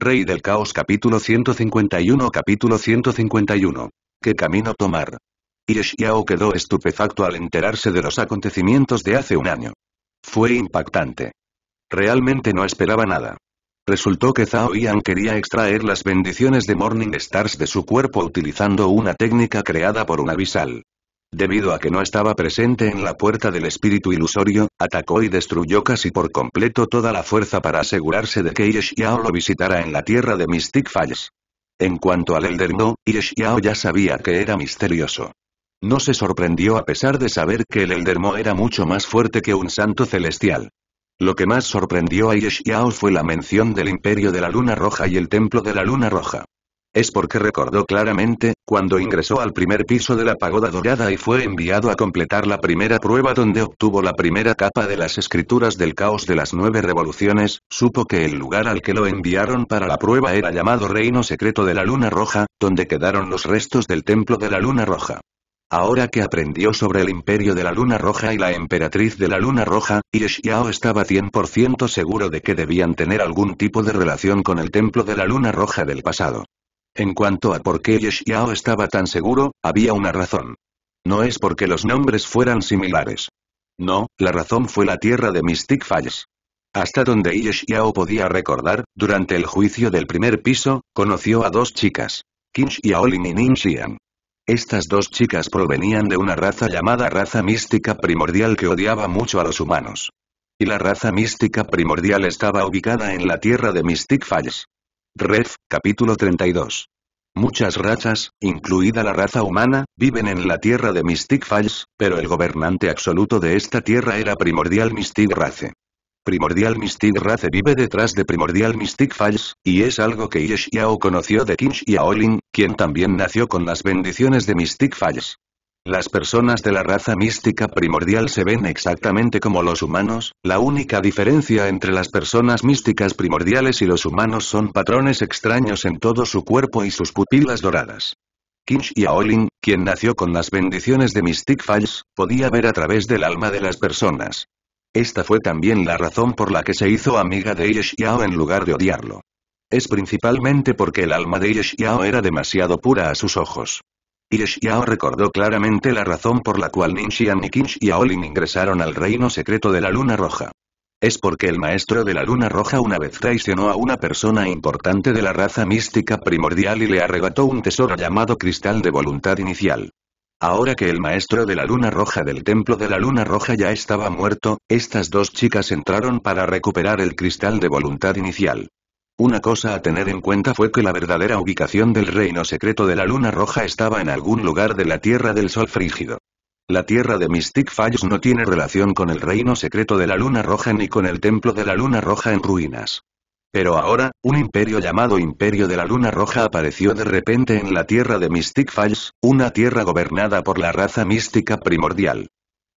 Rey del Caos capítulo 151 capítulo 151. ¿Qué camino tomar? Y quedó estupefacto al enterarse de los acontecimientos de hace un año. Fue impactante. Realmente no esperaba nada. Resultó que Zhao Yan quería extraer las bendiciones de Morning Stars de su cuerpo utilizando una técnica creada por un abisal. Debido a que no estaba presente en la puerta del espíritu ilusorio, atacó y destruyó casi por completo toda la fuerza para asegurarse de que Yeshiao lo visitara en la tierra de Mystic Falls. En cuanto al Elder No, ya sabía que era misterioso. No se sorprendió a pesar de saber que el Eldermo era mucho más fuerte que un santo celestial. Lo que más sorprendió a Yeshiao fue la mención del Imperio de la Luna Roja y el Templo de la Luna Roja. Es porque recordó claramente, cuando ingresó al primer piso de la pagoda dorada y fue enviado a completar la primera prueba donde obtuvo la primera capa de las escrituras del caos de las nueve revoluciones, supo que el lugar al que lo enviaron para la prueba era llamado Reino Secreto de la Luna Roja, donde quedaron los restos del Templo de la Luna Roja. Ahora que aprendió sobre el imperio de la Luna Roja y la emperatriz de la Luna Roja, Yao estaba 100% seguro de que debían tener algún tipo de relación con el templo de la Luna Roja del pasado. En cuanto a por qué Yeshiao estaba tan seguro, había una razón. No es porque los nombres fueran similares. No, la razón fue la tierra de Mystic Falls. Hasta donde Yeshiao podía recordar, durante el juicio del primer piso, conoció a dos chicas. Kim y Nin Estas dos chicas provenían de una raza llamada raza mística primordial que odiaba mucho a los humanos. Y la raza mística primordial estaba ubicada en la tierra de Mystic Falls. Ref, capítulo 32. Muchas razas, incluida la raza humana, viven en la tierra de Mystic Falls, pero el gobernante absoluto de esta tierra era Primordial Mystic Race. Primordial Mystic Race vive detrás de Primordial Mystic Falls, y es algo que Yesh conoció de Kinsh Olin, quien también nació con las bendiciones de Mystic Falls. Las personas de la raza mística primordial se ven exactamente como los humanos, la única diferencia entre las personas místicas primordiales y los humanos son patrones extraños en todo su cuerpo y sus pupilas doradas. Kinch y Aolin, quien nació con las bendiciones de Mystic Falls, podía ver a través del alma de las personas. Esta fue también la razón por la que se hizo amiga de Yeshiao en lugar de odiarlo. Es principalmente porque el alma de Yeshiao era demasiado pura a sus ojos. Y Xiao recordó claramente la razón por la cual Ninxian y Qin ingresaron al reino secreto de la Luna Roja. Es porque el maestro de la Luna Roja una vez traicionó a una persona importante de la raza mística primordial y le arrebató un tesoro llamado Cristal de Voluntad Inicial. Ahora que el maestro de la Luna Roja del Templo de la Luna Roja ya estaba muerto, estas dos chicas entraron para recuperar el Cristal de Voluntad Inicial. Una cosa a tener en cuenta fue que la verdadera ubicación del reino secreto de la Luna Roja estaba en algún lugar de la Tierra del Sol Frígido. La Tierra de Mystic Falls no tiene relación con el reino secreto de la Luna Roja ni con el Templo de la Luna Roja en ruinas. Pero ahora, un imperio llamado Imperio de la Luna Roja apareció de repente en la tierra de Mystic Falls, una tierra gobernada por la raza mística primordial.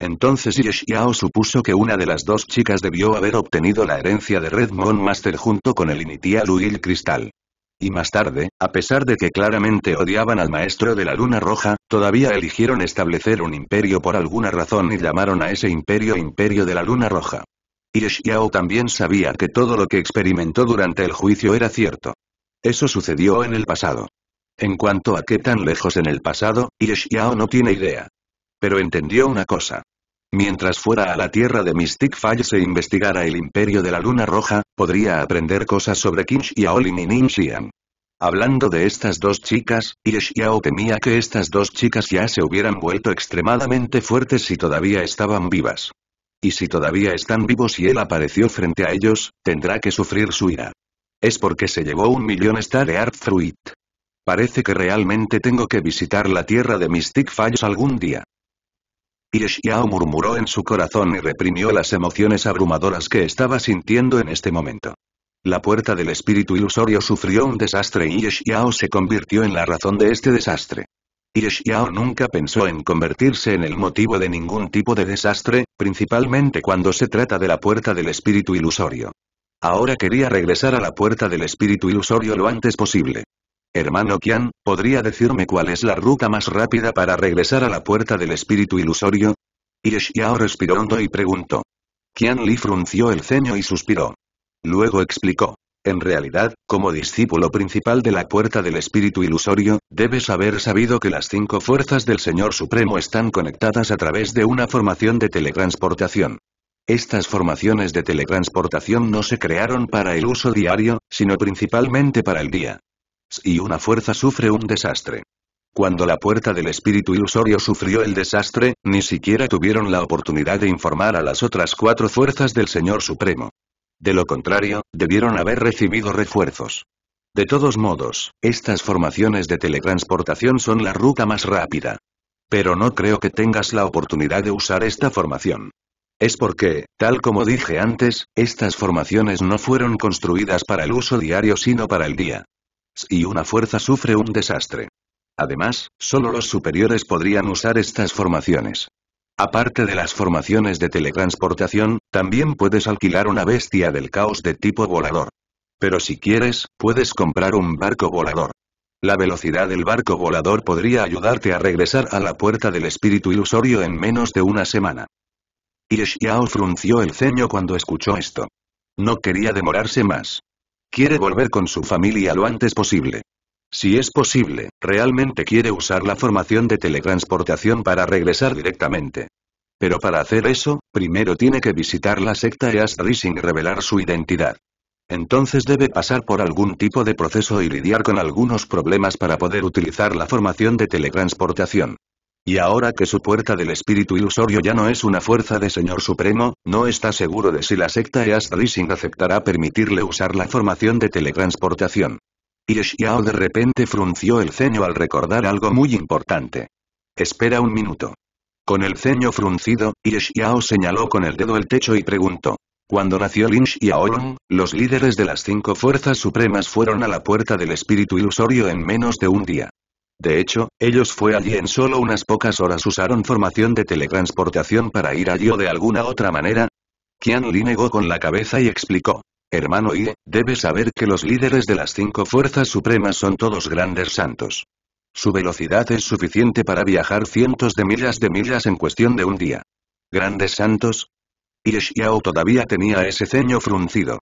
Entonces Yeshiao supuso que una de las dos chicas debió haber obtenido la herencia de Red Moon Master junto con el initial Luil Cristal. Y más tarde, a pesar de que claramente odiaban al maestro de la Luna Roja, todavía eligieron establecer un imperio por alguna razón y llamaron a ese imperio Imperio de la Luna Roja. Yeshiao también sabía que todo lo que experimentó durante el juicio era cierto. Eso sucedió en el pasado. En cuanto a qué tan lejos en el pasado, Yeshiao no tiene idea. Pero entendió una cosa. Mientras fuera a la tierra de Mystic Falls e investigara el Imperio de la Luna Roja, podría aprender cosas sobre Kich y Ning Hablando de estas dos chicas, Y Xiao temía que estas dos chicas ya se hubieran vuelto extremadamente fuertes si todavía estaban vivas. Y si todavía están vivos y él apareció frente a ellos, tendrá que sufrir su ira. Es porque se llevó un millón Star Art Fruit. Parece que realmente tengo que visitar la tierra de Mystic Falls algún día. Xiao murmuró en su corazón y reprimió las emociones abrumadoras que estaba sintiendo en este momento. La puerta del espíritu ilusorio sufrió un desastre y Xiao se convirtió en la razón de este desastre. Xiao nunca pensó en convertirse en el motivo de ningún tipo de desastre, principalmente cuando se trata de la puerta del espíritu ilusorio. Ahora quería regresar a la puerta del espíritu ilusorio lo antes posible. Hermano Qian, ¿podría decirme cuál es la ruta más rápida para regresar a la puerta del espíritu ilusorio? Y respiró hondo y preguntó. Qian Li frunció el ceño y suspiró. Luego explicó. En realidad, como discípulo principal de la puerta del espíritu ilusorio, debes haber sabido que las cinco fuerzas del Señor Supremo están conectadas a través de una formación de teletransportación. Estas formaciones de teletransportación no se crearon para el uso diario, sino principalmente para el día y una fuerza sufre un desastre. Cuando la puerta del espíritu ilusorio sufrió el desastre, ni siquiera tuvieron la oportunidad de informar a las otras cuatro fuerzas del Señor Supremo. De lo contrario, debieron haber recibido refuerzos. De todos modos, estas formaciones de teletransportación son la ruta más rápida. Pero no creo que tengas la oportunidad de usar esta formación. Es porque, tal como dije antes, estas formaciones no fueron construidas para el uso diario sino para el día y una fuerza sufre un desastre. Además, solo los superiores podrían usar estas formaciones. Aparte de las formaciones de teletransportación, también puedes alquilar una bestia del caos de tipo volador. Pero si quieres, puedes comprar un barco volador. La velocidad del barco volador podría ayudarte a regresar a la puerta del espíritu ilusorio en menos de una semana. Y frunció el ceño cuando escuchó esto. No quería demorarse más. Quiere volver con su familia lo antes posible. Si es posible, realmente quiere usar la formación de teletransportación para regresar directamente. Pero para hacer eso, primero tiene que visitar la secta Eastri sin revelar su identidad. Entonces debe pasar por algún tipo de proceso y lidiar con algunos problemas para poder utilizar la formación de teletransportación. Y ahora que su puerta del espíritu ilusorio ya no es una fuerza de Señor Supremo, no está seguro de si la secta East Rising aceptará permitirle usar la formación de teletransportación. Y de repente frunció el ceño al recordar algo muy importante. Espera un minuto. Con el ceño fruncido, Yao señaló con el dedo el techo y preguntó. Cuando nació y Xiaolong, los líderes de las cinco fuerzas supremas fueron a la puerta del espíritu ilusorio en menos de un día. De hecho, ellos fue allí en solo unas pocas horas usaron formación de teletransportación para ir allí o de alguna otra manera. Qian Li negó con la cabeza y explicó. Hermano Yi, debes saber que los líderes de las cinco fuerzas supremas son todos grandes santos. Su velocidad es suficiente para viajar cientos de millas de millas en cuestión de un día. ¿Grandes santos? Y Xiao todavía tenía ese ceño fruncido.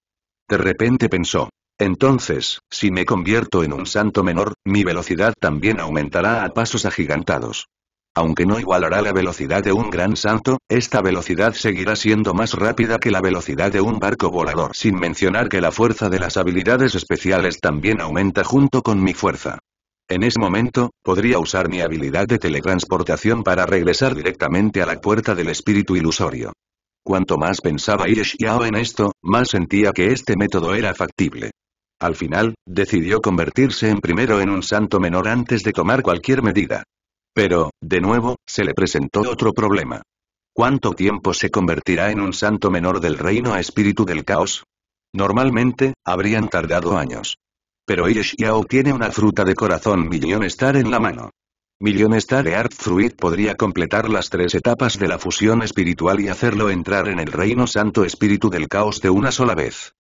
De repente pensó, entonces, si me convierto en un santo menor, mi velocidad también aumentará a pasos agigantados. Aunque no igualará la velocidad de un gran santo, esta velocidad seguirá siendo más rápida que la velocidad de un barco volador, sin mencionar que la fuerza de las habilidades especiales también aumenta junto con mi fuerza. En ese momento, podría usar mi habilidad de teletransportación para regresar directamente a la puerta del espíritu ilusorio. Cuanto más pensaba Xiao en esto, más sentía que este método era factible. Al final, decidió convertirse en primero en un santo menor antes de tomar cualquier medida. Pero, de nuevo, se le presentó otro problema. ¿Cuánto tiempo se convertirá en un santo menor del reino a espíritu del caos? Normalmente, habrían tardado años. Pero Irish tiene una fruta de corazón millón Star en la mano. Million Star Art Fruit podría completar las tres etapas de la fusión espiritual y hacerlo entrar en el reino santo espíritu del caos de una sola vez.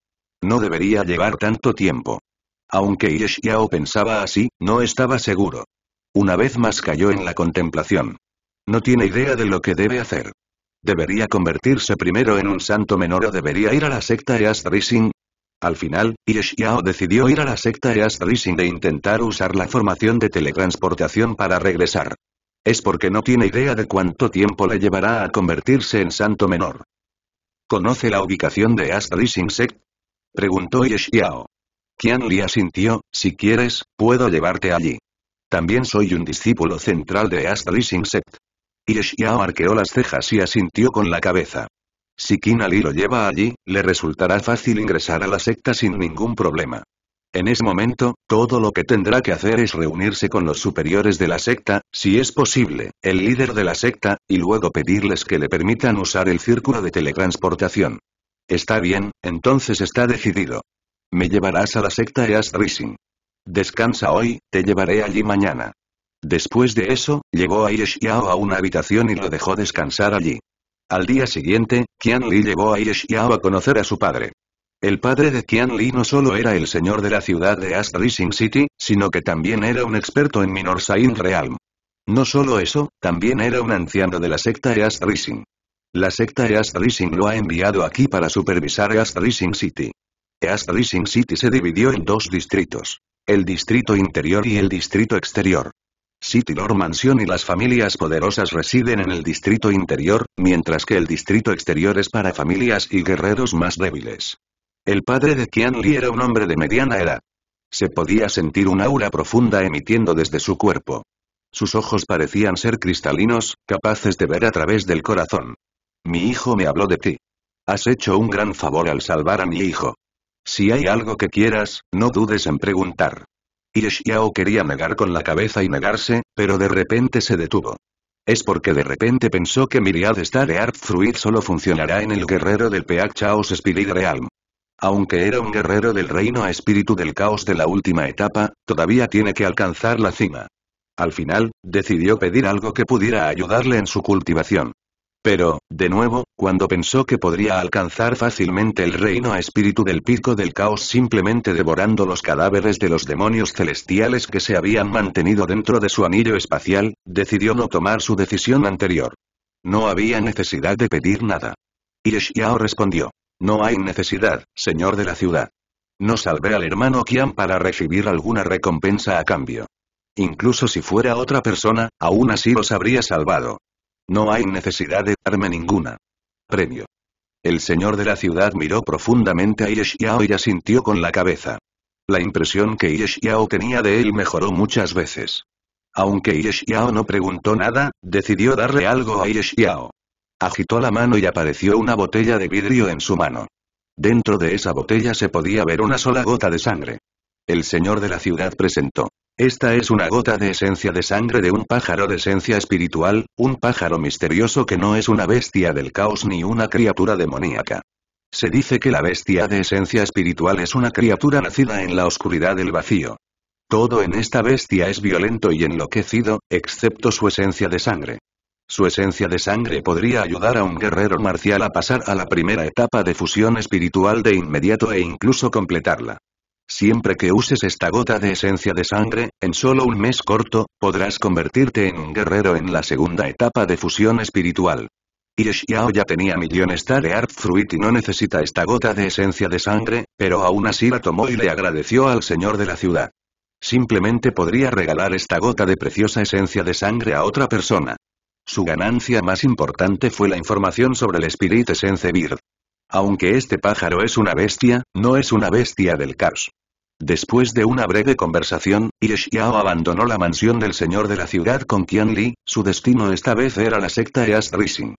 No debería llevar tanto tiempo. Aunque Yesh pensaba así, no estaba seguro. Una vez más cayó en la contemplación. No tiene idea de lo que debe hacer. ¿Debería convertirse primero en un santo menor o debería ir a la secta East Rising? Al final, Yesh decidió ir a la secta East Rising e intentar usar la formación de teletransportación para regresar. Es porque no tiene idea de cuánto tiempo le llevará a convertirse en santo menor. Conoce la ubicación de East Rising Sect, Preguntó Yeshiao. Qianli Li asintió, si quieres, puedo llevarte allí. También soy un discípulo central de Astri Sect. arqueó las cejas y asintió con la cabeza. Si Kinali lo lleva allí, le resultará fácil ingresar a la secta sin ningún problema. En ese momento, todo lo que tendrá que hacer es reunirse con los superiores de la secta, si es posible, el líder de la secta, y luego pedirles que le permitan usar el círculo de teletransportación. Está bien, entonces está decidido. Me llevarás a la secta East Rising. Descansa hoy, te llevaré allí mañana. Después de eso, llegó a Yeshiao a una habitación y lo dejó descansar allí. Al día siguiente, Qian Li llevó a Yeshiao a conocer a su padre. El padre de Qian Li no solo era el señor de la ciudad de Ast Rising City, sino que también era un experto en Minor Sain Realm. No solo eso, también era un anciano de la secta de Rising. La secta East Rising lo ha enviado aquí para supervisar East Rising City. East Rising City se dividió en dos distritos. El distrito interior y el distrito exterior. City Lord Mansion y las familias poderosas residen en el distrito interior, mientras que el distrito exterior es para familias y guerreros más débiles. El padre de Qian Li era un hombre de mediana edad. Se podía sentir un aura profunda emitiendo desde su cuerpo. Sus ojos parecían ser cristalinos, capaces de ver a través del corazón. Mi hijo me habló de ti. Has hecho un gran favor al salvar a mi hijo. Si hay algo que quieras, no dudes en preguntar. Yishiao quería negar con la cabeza y negarse, pero de repente se detuvo. Es porque de repente pensó que Miriad Star Art Fruit solo funcionará en el guerrero del Peak Chaos Spirit Realm. Aunque era un guerrero del reino a espíritu del caos de la última etapa, todavía tiene que alcanzar la cima. Al final, decidió pedir algo que pudiera ayudarle en su cultivación. Pero, de nuevo, cuando pensó que podría alcanzar fácilmente el reino a espíritu del pico del caos simplemente devorando los cadáveres de los demonios celestiales que se habían mantenido dentro de su anillo espacial, decidió no tomar su decisión anterior. No había necesidad de pedir nada. Y respondió. No hay necesidad, señor de la ciudad. No salvé al hermano Qian para recibir alguna recompensa a cambio. Incluso si fuera otra persona, aún así los habría salvado. No hay necesidad de darme ninguna. Premio. El señor de la ciudad miró profundamente a Yeshiao y asintió con la cabeza. La impresión que Yeshiao tenía de él mejoró muchas veces. Aunque Yeshiao no preguntó nada, decidió darle algo a Yeshiao. Agitó la mano y apareció una botella de vidrio en su mano. Dentro de esa botella se podía ver una sola gota de sangre. El señor de la ciudad presentó. Esta es una gota de esencia de sangre de un pájaro de esencia espiritual, un pájaro misterioso que no es una bestia del caos ni una criatura demoníaca. Se dice que la bestia de esencia espiritual es una criatura nacida en la oscuridad del vacío. Todo en esta bestia es violento y enloquecido, excepto su esencia de sangre. Su esencia de sangre podría ayudar a un guerrero marcial a pasar a la primera etapa de fusión espiritual de inmediato e incluso completarla. Siempre que uses esta gota de esencia de sangre, en solo un mes corto, podrás convertirte en un guerrero en la segunda etapa de fusión espiritual. Y ya tenía millones de Art Fruit y no necesita esta gota de esencia de sangre, pero aún así la tomó y le agradeció al señor de la ciudad. Simplemente podría regalar esta gota de preciosa esencia de sangre a otra persona. Su ganancia más importante fue la información sobre el Spirit Essence Bird. Aunque este pájaro es una bestia, no es una bestia del caos. Después de una breve conversación, Ye Xiao abandonó la mansión del señor de la ciudad con Qian Li, su destino esta vez era la secta East Rising.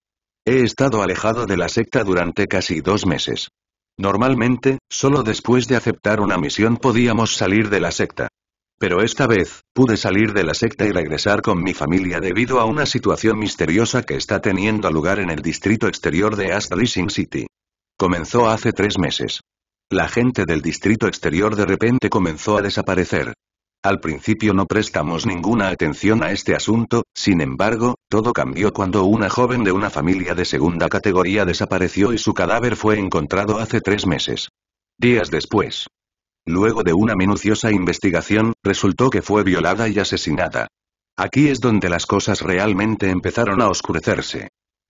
He estado alejado de la secta durante casi dos meses. Normalmente, solo después de aceptar una misión podíamos salir de la secta. Pero esta vez, pude salir de la secta y regresar con mi familia debido a una situación misteriosa que está teniendo lugar en el distrito exterior de East Rising City. Comenzó hace tres meses. La gente del distrito exterior de repente comenzó a desaparecer. Al principio no prestamos ninguna atención a este asunto, sin embargo, todo cambió cuando una joven de una familia de segunda categoría desapareció y su cadáver fue encontrado hace tres meses. Días después. Luego de una minuciosa investigación, resultó que fue violada y asesinada. Aquí es donde las cosas realmente empezaron a oscurecerse.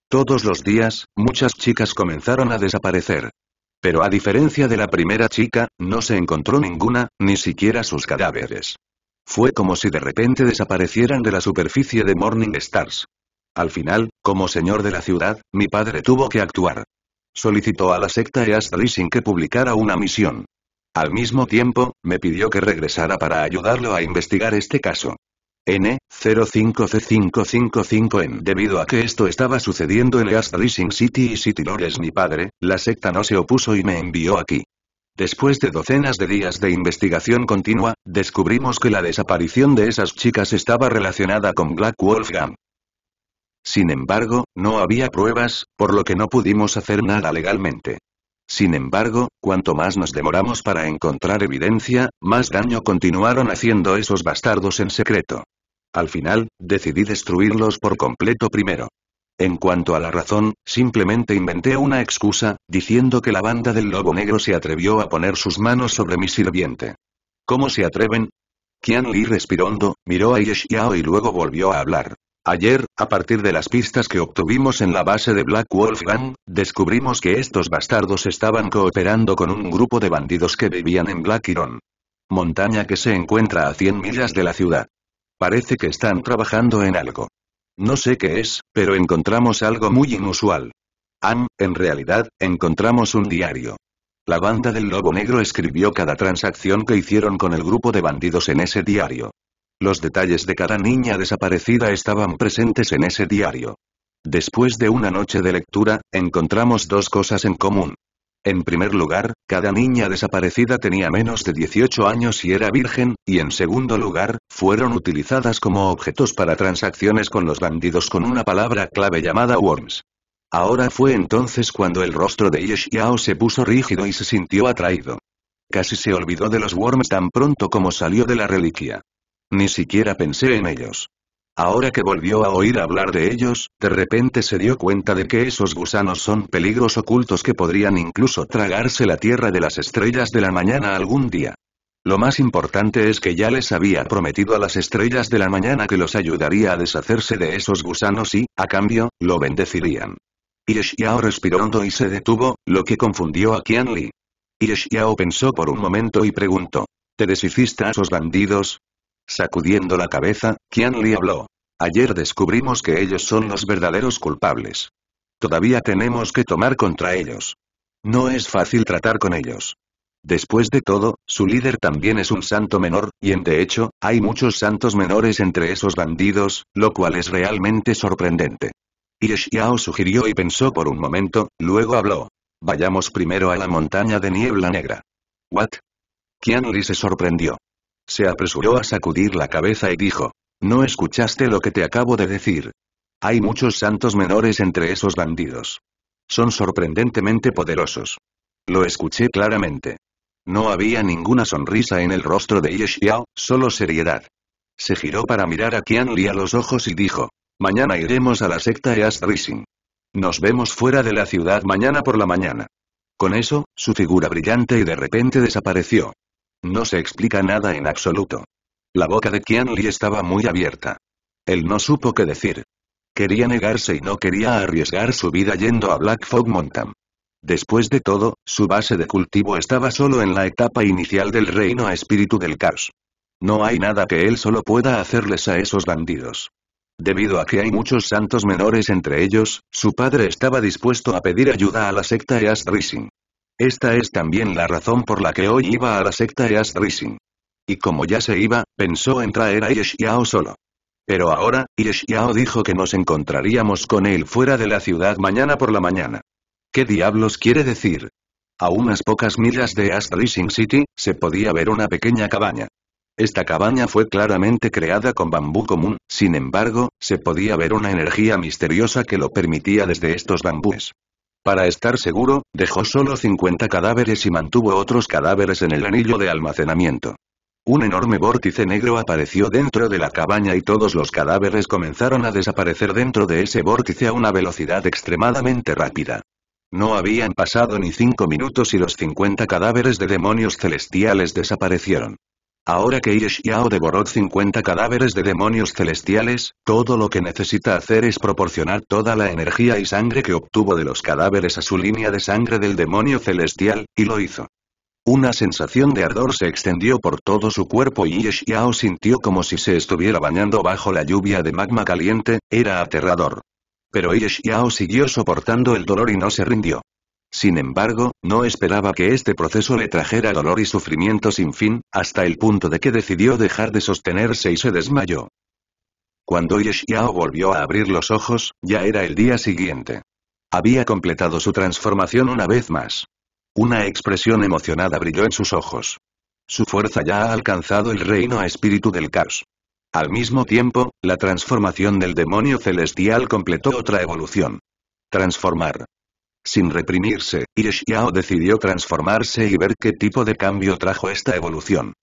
Todos los días, muchas chicas comenzaron a desaparecer. Pero a diferencia de la primera chica, no se encontró ninguna, ni siquiera sus cadáveres. Fue como si de repente desaparecieran de la superficie de Morning Stars. Al final, como señor de la ciudad, mi padre tuvo que actuar. Solicitó a la secta East Rising que publicara una misión. Al mismo tiempo, me pidió que regresara para ayudarlo a investigar este caso. N, 05C555N. Debido a que esto estaba sucediendo en East Rising City y City Lord es mi padre, la secta no se opuso y me envió aquí. Después de docenas de días de investigación continua, descubrimos que la desaparición de esas chicas estaba relacionada con Black Wolfgang. Sin embargo, no había pruebas, por lo que no pudimos hacer nada legalmente. Sin embargo, cuanto más nos demoramos para encontrar evidencia, más daño continuaron haciendo esos bastardos en secreto. Al final, decidí destruirlos por completo primero. En cuanto a la razón, simplemente inventé una excusa, diciendo que la banda del lobo negro se atrevió a poner sus manos sobre mi sirviente. ¿Cómo se atreven? Qian Li respirando, miró a Yeshiao y luego volvió a hablar. Ayer, a partir de las pistas que obtuvimos en la base de Black Wolf Gang, descubrimos que estos bastardos estaban cooperando con un grupo de bandidos que vivían en Black Iron. Montaña que se encuentra a 100 millas de la ciudad. Parece que están trabajando en algo. No sé qué es, pero encontramos algo muy inusual. Am, en realidad, encontramos un diario. La banda del Lobo Negro escribió cada transacción que hicieron con el grupo de bandidos en ese diario. Los detalles de cada niña desaparecida estaban presentes en ese diario. Después de una noche de lectura, encontramos dos cosas en común. En primer lugar, cada niña desaparecida tenía menos de 18 años y era virgen, y en segundo lugar, fueron utilizadas como objetos para transacciones con los bandidos con una palabra clave llamada worms. Ahora fue entonces cuando el rostro de Yeshiao se puso rígido y se sintió atraído. Casi se olvidó de los worms tan pronto como salió de la reliquia. Ni siquiera pensé en ellos. Ahora que volvió a oír hablar de ellos, de repente se dio cuenta de que esos gusanos son peligros ocultos que podrían incluso tragarse la tierra de las estrellas de la mañana algún día. Lo más importante es que ya les había prometido a las estrellas de la mañana que los ayudaría a deshacerse de esos gusanos y, a cambio, lo bendecirían. Yeshiao respiró hondo y se detuvo, lo que confundió a Qianli. Yeshiao pensó por un momento y preguntó. ¿Te deshiciste a esos bandidos? Sacudiendo la cabeza, Qian Li habló. Ayer descubrimos que ellos son los verdaderos culpables. Todavía tenemos que tomar contra ellos. No es fácil tratar con ellos. Después de todo, su líder también es un santo menor, y en de hecho, hay muchos santos menores entre esos bandidos, lo cual es realmente sorprendente. Y Xiao sugirió y pensó por un momento, luego habló. Vayamos primero a la montaña de niebla negra. ¿What? Qianli Li se sorprendió. Se apresuró a sacudir la cabeza y dijo. No escuchaste lo que te acabo de decir. Hay muchos santos menores entre esos bandidos. Son sorprendentemente poderosos. Lo escuché claramente. No había ninguna sonrisa en el rostro de Ye Xiao, solo seriedad. Se giró para mirar a Qian a los ojos y dijo. Mañana iremos a la secta East Rising. Nos vemos fuera de la ciudad mañana por la mañana. Con eso, su figura brillante y de repente desapareció. No se explica nada en absoluto. La boca de Qianli estaba muy abierta. Él no supo qué decir. Quería negarse y no quería arriesgar su vida yendo a Black Fog Mountain. Después de todo, su base de cultivo estaba solo en la etapa inicial del reino a espíritu del caos. No hay nada que él solo pueda hacerles a esos bandidos. Debido a que hay muchos santos menores entre ellos, su padre estaba dispuesto a pedir ayuda a la secta East Rising. Esta es también la razón por la que hoy iba a la secta East Rising. Y como ya se iba, pensó en traer a Yeshiao solo. Pero ahora, Yeshiao dijo que nos encontraríamos con él fuera de la ciudad mañana por la mañana. ¿Qué diablos quiere decir? A unas pocas millas de East Rising City, se podía ver una pequeña cabaña. Esta cabaña fue claramente creada con bambú común, sin embargo, se podía ver una energía misteriosa que lo permitía desde estos bambúes. Para estar seguro, dejó solo 50 cadáveres y mantuvo otros cadáveres en el anillo de almacenamiento. Un enorme vórtice negro apareció dentro de la cabaña y todos los cadáveres comenzaron a desaparecer dentro de ese vórtice a una velocidad extremadamente rápida. No habían pasado ni cinco minutos y los 50 cadáveres de demonios celestiales desaparecieron. Ahora que Yeshiao devoró 50 cadáveres de demonios celestiales, todo lo que necesita hacer es proporcionar toda la energía y sangre que obtuvo de los cadáveres a su línea de sangre del demonio celestial, y lo hizo. Una sensación de ardor se extendió por todo su cuerpo y Yeshiao sintió como si se estuviera bañando bajo la lluvia de magma caliente, era aterrador. Pero Yeshiao siguió soportando el dolor y no se rindió. Sin embargo, no esperaba que este proceso le trajera dolor y sufrimiento sin fin, hasta el punto de que decidió dejar de sostenerse y se desmayó. Cuando Yeshiao volvió a abrir los ojos, ya era el día siguiente. Había completado su transformación una vez más. Una expresión emocionada brilló en sus ojos. Su fuerza ya ha alcanzado el reino a espíritu del caos. Al mismo tiempo, la transformación del demonio celestial completó otra evolución. Transformar. Sin reprimirse, Yishiao decidió transformarse y ver qué tipo de cambio trajo esta evolución.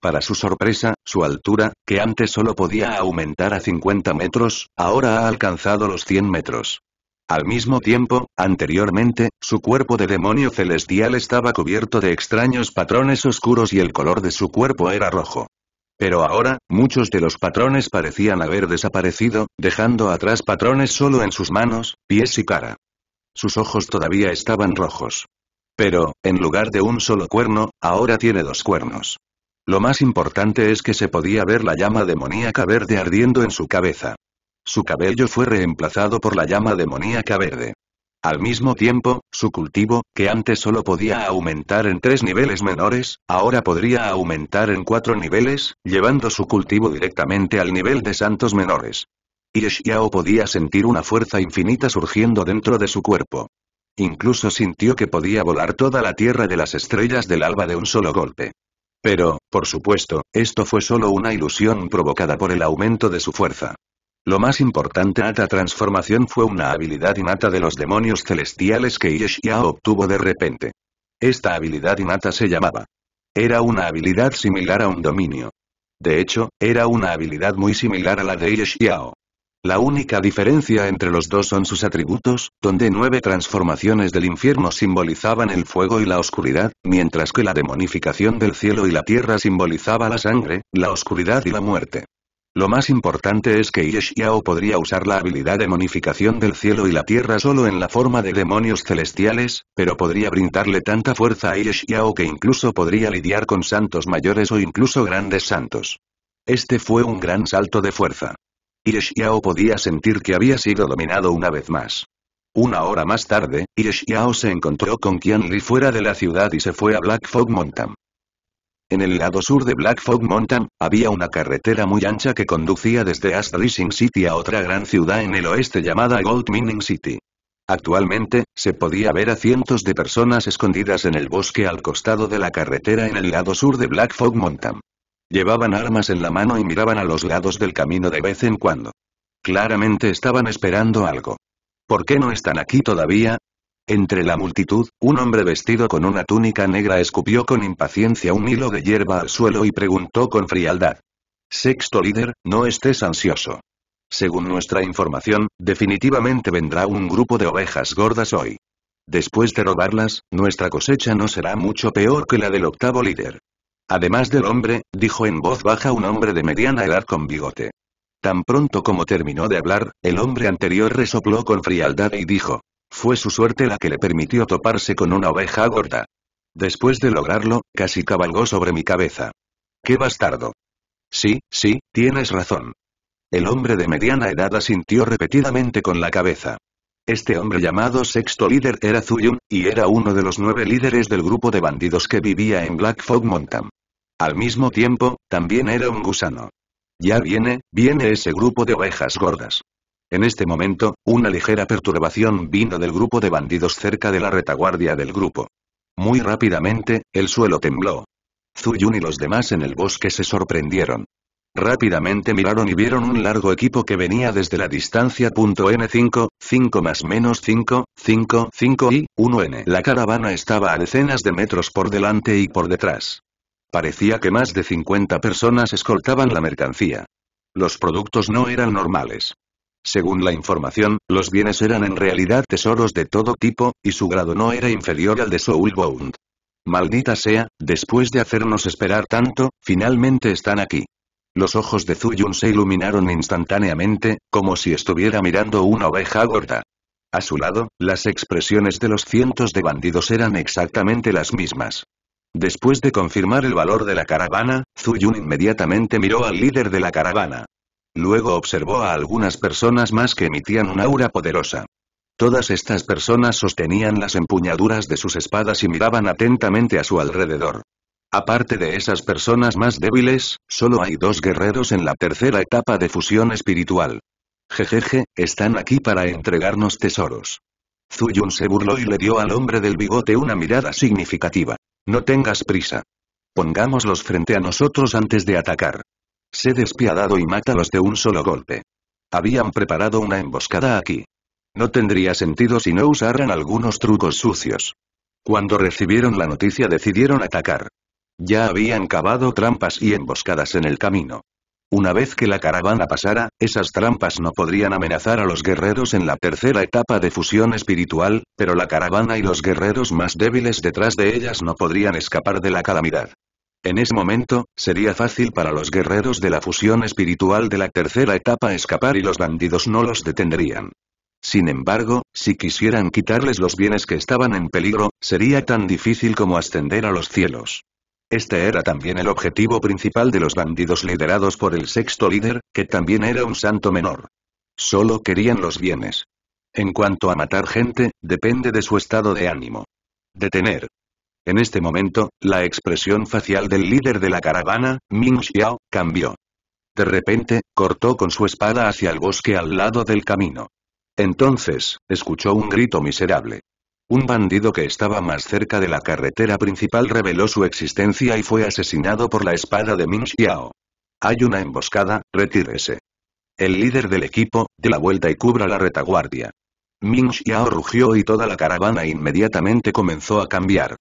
Para su sorpresa, su altura, que antes solo podía aumentar a 50 metros, ahora ha alcanzado los 100 metros. Al mismo tiempo, anteriormente, su cuerpo de demonio celestial estaba cubierto de extraños patrones oscuros y el color de su cuerpo era rojo. Pero ahora, muchos de los patrones parecían haber desaparecido, dejando atrás patrones solo en sus manos, pies y cara. Sus ojos todavía estaban rojos. Pero, en lugar de un solo cuerno, ahora tiene dos cuernos. Lo más importante es que se podía ver la llama demoníaca verde ardiendo en su cabeza. Su cabello fue reemplazado por la llama demoníaca verde. Al mismo tiempo, su cultivo, que antes solo podía aumentar en tres niveles menores, ahora podría aumentar en cuatro niveles, llevando su cultivo directamente al nivel de santos menores. Yeshiao podía sentir una fuerza infinita surgiendo dentro de su cuerpo. Incluso sintió que podía volar toda la tierra de las estrellas del alba de un solo golpe. Pero, por supuesto, esto fue solo una ilusión provocada por el aumento de su fuerza. Lo más importante a esta transformación fue una habilidad innata de los demonios celestiales que Yeshiao obtuvo de repente. Esta habilidad innata se llamaba. Era una habilidad similar a un dominio. De hecho, era una habilidad muy similar a la de Yeshiao. La única diferencia entre los dos son sus atributos, donde nueve transformaciones del infierno simbolizaban el fuego y la oscuridad, mientras que la demonificación del cielo y la tierra simbolizaba la sangre, la oscuridad y la muerte. Lo más importante es que Yeshiao podría usar la habilidad de monificación del cielo y la tierra solo en la forma de demonios celestiales, pero podría brindarle tanta fuerza a Yeshiao que incluso podría lidiar con santos mayores o incluso grandes santos. Este fue un gran salto de fuerza. Ireshiao podía sentir que había sido dominado una vez más. Una hora más tarde, Ireshiao se encontró con Qianli fuera de la ciudad y se fue a Black Fog Mountain. En el lado sur de Black Fog Mountain, había una carretera muy ancha que conducía desde Ash City a otra gran ciudad en el oeste llamada Gold Mining City. Actualmente, se podía ver a cientos de personas escondidas en el bosque al costado de la carretera en el lado sur de Black Fog Mountain. Llevaban armas en la mano y miraban a los lados del camino de vez en cuando. Claramente estaban esperando algo. ¿Por qué no están aquí todavía? Entre la multitud, un hombre vestido con una túnica negra escupió con impaciencia un hilo de hierba al suelo y preguntó con frialdad. Sexto líder, no estés ansioso. Según nuestra información, definitivamente vendrá un grupo de ovejas gordas hoy. Después de robarlas, nuestra cosecha no será mucho peor que la del octavo líder. Además del hombre, dijo en voz baja un hombre de mediana edad con bigote. Tan pronto como terminó de hablar, el hombre anterior resopló con frialdad y dijo. Fue su suerte la que le permitió toparse con una oveja gorda. Después de lograrlo, casi cabalgó sobre mi cabeza. ¡Qué bastardo! Sí, sí, tienes razón. El hombre de mediana edad asintió repetidamente con la cabeza. Este hombre llamado Sexto Líder era Zuyun, y era uno de los nueve líderes del grupo de bandidos que vivía en Black Fog Mountain. Al mismo tiempo, también era un gusano. Ya viene, viene ese grupo de ovejas gordas. En este momento, una ligera perturbación vino del grupo de bandidos cerca de la retaguardia del grupo. Muy rápidamente, el suelo tembló. Zuyun y los demás en el bosque se sorprendieron. Rápidamente miraron y vieron un largo equipo que venía desde la distancia. N5, 5 más menos 5, 5, 5 y 1N. La caravana estaba a decenas de metros por delante y por detrás. Parecía que más de 50 personas escoltaban la mercancía. Los productos no eran normales. Según la información, los bienes eran en realidad tesoros de todo tipo, y su grado no era inferior al de Soulbound. Maldita sea, después de hacernos esperar tanto, finalmente están aquí. Los ojos de Zuyun se iluminaron instantáneamente, como si estuviera mirando una oveja gorda. A su lado, las expresiones de los cientos de bandidos eran exactamente las mismas. Después de confirmar el valor de la caravana, Zuyun inmediatamente miró al líder de la caravana. Luego observó a algunas personas más que emitían un aura poderosa. Todas estas personas sostenían las empuñaduras de sus espadas y miraban atentamente a su alrededor. Aparte de esas personas más débiles, solo hay dos guerreros en la tercera etapa de fusión espiritual. Jejeje, están aquí para entregarnos tesoros. Zuyun se burló y le dio al hombre del bigote una mirada significativa. No tengas prisa. Pongámoslos frente a nosotros antes de atacar. Sé despiadado y mátalos de un solo golpe. Habían preparado una emboscada aquí. No tendría sentido si no usaran algunos trucos sucios. Cuando recibieron la noticia decidieron atacar. Ya habían cavado trampas y emboscadas en el camino. Una vez que la caravana pasara, esas trampas no podrían amenazar a los guerreros en la tercera etapa de fusión espiritual, pero la caravana y los guerreros más débiles detrás de ellas no podrían escapar de la calamidad. En ese momento, sería fácil para los guerreros de la fusión espiritual de la tercera etapa escapar y los bandidos no los detendrían. Sin embargo, si quisieran quitarles los bienes que estaban en peligro, sería tan difícil como ascender a los cielos. Este era también el objetivo principal de los bandidos liderados por el sexto líder, que también era un santo menor. Solo querían los bienes. En cuanto a matar gente, depende de su estado de ánimo. Detener. En este momento, la expresión facial del líder de la caravana, Ming Xiao, cambió. De repente, cortó con su espada hacia el bosque al lado del camino. Entonces, escuchó un grito miserable. Un bandido que estaba más cerca de la carretera principal reveló su existencia y fue asesinado por la espada de Ming Xiao. Hay una emboscada, retírese. El líder del equipo, de la vuelta y cubra la retaguardia. Ming Xiao rugió y toda la caravana inmediatamente comenzó a cambiar.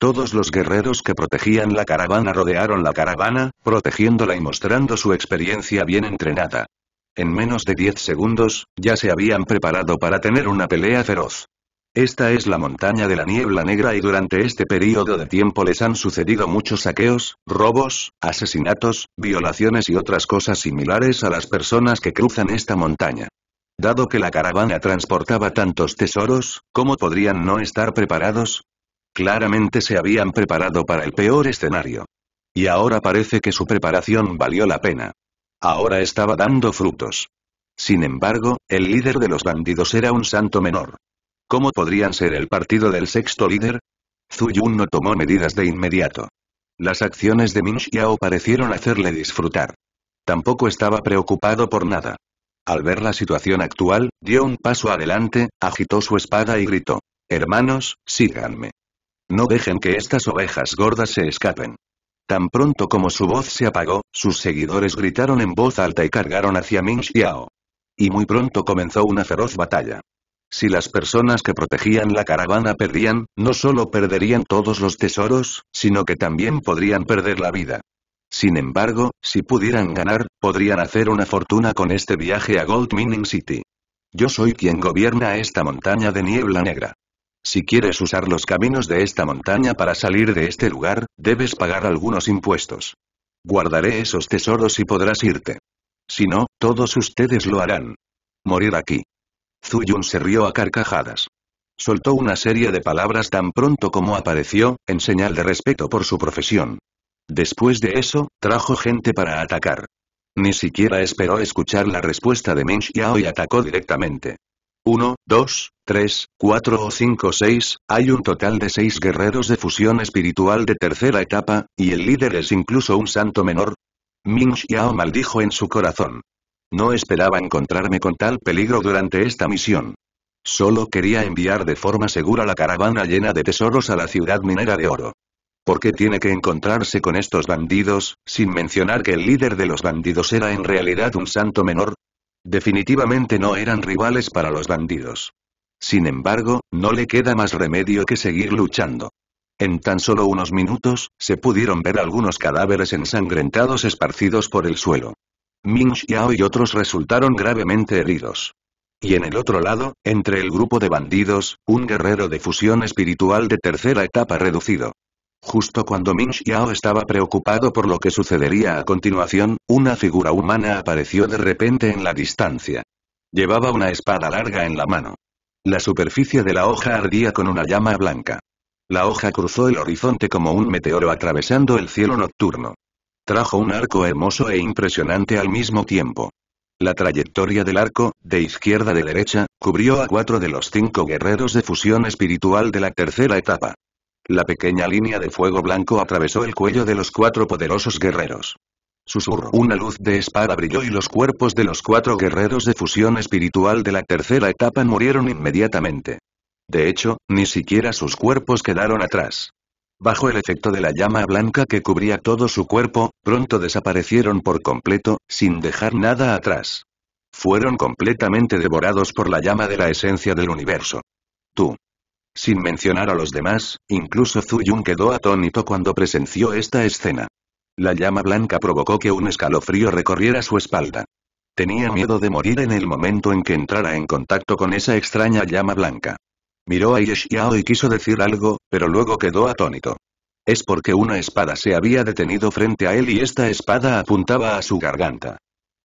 Todos los guerreros que protegían la caravana rodearon la caravana, protegiéndola y mostrando su experiencia bien entrenada. En menos de 10 segundos, ya se habían preparado para tener una pelea feroz. Esta es la montaña de la niebla negra y durante este periodo de tiempo les han sucedido muchos saqueos, robos, asesinatos, violaciones y otras cosas similares a las personas que cruzan esta montaña. Dado que la caravana transportaba tantos tesoros, ¿cómo podrían no estar preparados? Claramente se habían preparado para el peor escenario. Y ahora parece que su preparación valió la pena. Ahora estaba dando frutos. Sin embargo, el líder de los bandidos era un santo menor. ¿Cómo podrían ser el partido del sexto líder? Zhu Yun no tomó medidas de inmediato. Las acciones de Min Xiao parecieron hacerle disfrutar. Tampoco estaba preocupado por nada. Al ver la situación actual, dio un paso adelante, agitó su espada y gritó. Hermanos, síganme. No dejen que estas ovejas gordas se escapen. Tan pronto como su voz se apagó, sus seguidores gritaron en voz alta y cargaron hacia Min Xiao. Y muy pronto comenzó una feroz batalla. Si las personas que protegían la caravana perdían, no solo perderían todos los tesoros, sino que también podrían perder la vida. Sin embargo, si pudieran ganar, podrían hacer una fortuna con este viaje a Gold Mining City. Yo soy quien gobierna esta montaña de niebla negra. Si quieres usar los caminos de esta montaña para salir de este lugar, debes pagar algunos impuestos. Guardaré esos tesoros y podrás irte. Si no, todos ustedes lo harán. Morir aquí. Zuyun se rió a carcajadas. Soltó una serie de palabras tan pronto como apareció, en señal de respeto por su profesión. Después de eso, trajo gente para atacar. Ni siquiera esperó escuchar la respuesta de Meng Xiao y atacó directamente. 1, 2, 3, 4 o 5, 6, hay un total de seis guerreros de fusión espiritual de tercera etapa, y el líder es incluso un santo menor. Ming Xiao maldijo en su corazón. No esperaba encontrarme con tal peligro durante esta misión. Solo quería enviar de forma segura la caravana llena de tesoros a la ciudad minera de oro. ¿Por qué tiene que encontrarse con estos bandidos, sin mencionar que el líder de los bandidos era en realidad un santo menor? Definitivamente no eran rivales para los bandidos. Sin embargo, no le queda más remedio que seguir luchando. En tan solo unos minutos, se pudieron ver algunos cadáveres ensangrentados esparcidos por el suelo. Ming Xiao y otros resultaron gravemente heridos. Y en el otro lado, entre el grupo de bandidos, un guerrero de fusión espiritual de tercera etapa reducido. Justo cuando Ming Xiao estaba preocupado por lo que sucedería a continuación, una figura humana apareció de repente en la distancia. Llevaba una espada larga en la mano. La superficie de la hoja ardía con una llama blanca. La hoja cruzó el horizonte como un meteoro atravesando el cielo nocturno trajo un arco hermoso e impresionante al mismo tiempo. La trayectoria del arco, de izquierda de derecha, cubrió a cuatro de los cinco guerreros de fusión espiritual de la tercera etapa. La pequeña línea de fuego blanco atravesó el cuello de los cuatro poderosos guerreros. Susurró Una luz de espada brilló y los cuerpos de los cuatro guerreros de fusión espiritual de la tercera etapa murieron inmediatamente. De hecho, ni siquiera sus cuerpos quedaron atrás. Bajo el efecto de la llama blanca que cubría todo su cuerpo, pronto desaparecieron por completo, sin dejar nada atrás. Fueron completamente devorados por la llama de la esencia del universo. Tú. Sin mencionar a los demás, incluso Zuyun quedó atónito cuando presenció esta escena. La llama blanca provocó que un escalofrío recorriera su espalda. Tenía miedo de morir en el momento en que entrara en contacto con esa extraña llama blanca. Miró a Yeshiao y quiso decir algo, pero luego quedó atónito. Es porque una espada se había detenido frente a él y esta espada apuntaba a su garganta.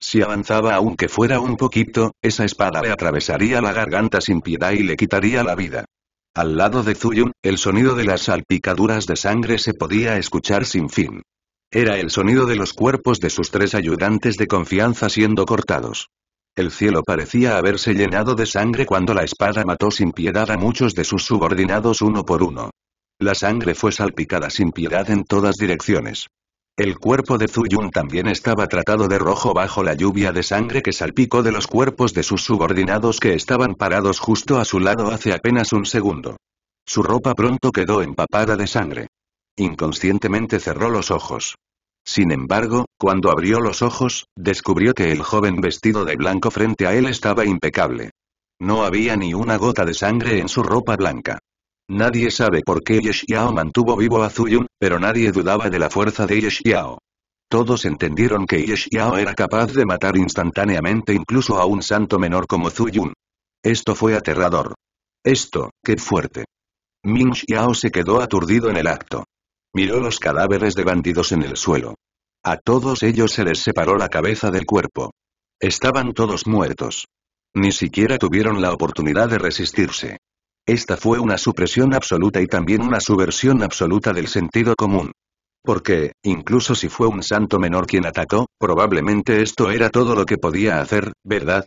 Si avanzaba aunque fuera un poquito, esa espada le atravesaría la garganta sin piedad y le quitaría la vida. Al lado de Zuyun, el sonido de las salpicaduras de sangre se podía escuchar sin fin. Era el sonido de los cuerpos de sus tres ayudantes de confianza siendo cortados. El cielo parecía haberse llenado de sangre cuando la espada mató sin piedad a muchos de sus subordinados uno por uno. La sangre fue salpicada sin piedad en todas direcciones. El cuerpo de Zuyun también estaba tratado de rojo bajo la lluvia de sangre que salpicó de los cuerpos de sus subordinados que estaban parados justo a su lado hace apenas un segundo. Su ropa pronto quedó empapada de sangre. Inconscientemente cerró los ojos. Sin embargo, cuando abrió los ojos, descubrió que el joven vestido de blanco frente a él estaba impecable. No había ni una gota de sangre en su ropa blanca. Nadie sabe por qué Yeshiao mantuvo vivo a Zuyun, pero nadie dudaba de la fuerza de Yeshiao. Todos entendieron que Yeshiao era capaz de matar instantáneamente incluso a un santo menor como Zuyun. Esto fue aterrador. Esto, qué fuerte. Ming Xiao se quedó aturdido en el acto. Miró los cadáveres de bandidos en el suelo. A todos ellos se les separó la cabeza del cuerpo. Estaban todos muertos. Ni siquiera tuvieron la oportunidad de resistirse. Esta fue una supresión absoluta y también una subversión absoluta del sentido común. Porque, incluso si fue un santo menor quien atacó, probablemente esto era todo lo que podía hacer, ¿verdad?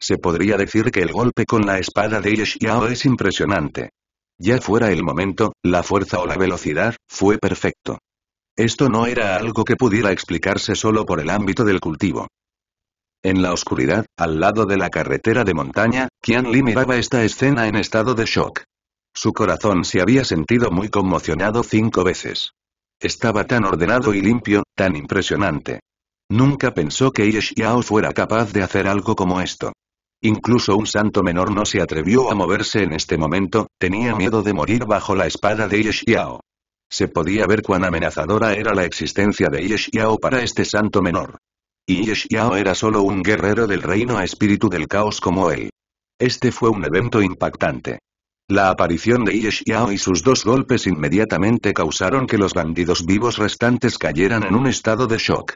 Se podría decir que el golpe con la espada de Yao es impresionante ya fuera el momento, la fuerza o la velocidad, fue perfecto. Esto no era algo que pudiera explicarse solo por el ámbito del cultivo. En la oscuridad, al lado de la carretera de montaña, Qian Li miraba esta escena en estado de shock. Su corazón se había sentido muy conmocionado cinco veces. Estaba tan ordenado y limpio, tan impresionante. Nunca pensó que Ye fuera capaz de hacer algo como esto. Incluso un santo menor no se atrevió a moverse en este momento, tenía miedo de morir bajo la espada de Yeshiao. Se podía ver cuán amenazadora era la existencia de Yeshiao para este santo menor. Y Yeshiao era solo un guerrero del reino a espíritu del caos como él. Este fue un evento impactante. La aparición de Yeshiao y sus dos golpes inmediatamente causaron que los bandidos vivos restantes cayeran en un estado de shock.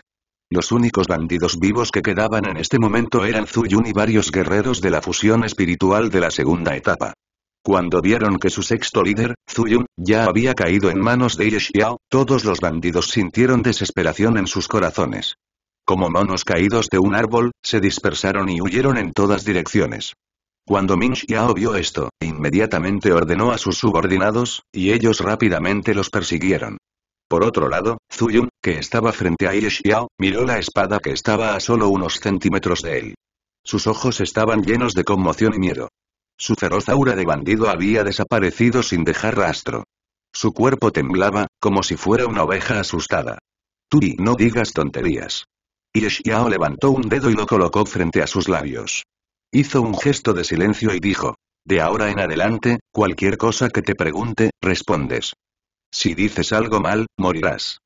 Los únicos bandidos vivos que quedaban en este momento eran Zuyun y varios guerreros de la fusión espiritual de la segunda etapa. Cuando vieron que su sexto líder, Zuyun, ya había caído en manos de Xiao, todos los bandidos sintieron desesperación en sus corazones. Como monos caídos de un árbol, se dispersaron y huyeron en todas direcciones. Cuando Min Xiao vio esto, inmediatamente ordenó a sus subordinados, y ellos rápidamente los persiguieron. Por otro lado, Zuyun, que estaba frente a Yeshiao, miró la espada que estaba a solo unos centímetros de él. Sus ojos estaban llenos de conmoción y miedo. Su feroz aura de bandido había desaparecido sin dejar rastro. Su cuerpo temblaba, como si fuera una oveja asustada. y no digas tonterías. Yeshiao levantó un dedo y lo colocó frente a sus labios. Hizo un gesto de silencio y dijo, de ahora en adelante, cualquier cosa que te pregunte, respondes. Si dices algo mal, morirás.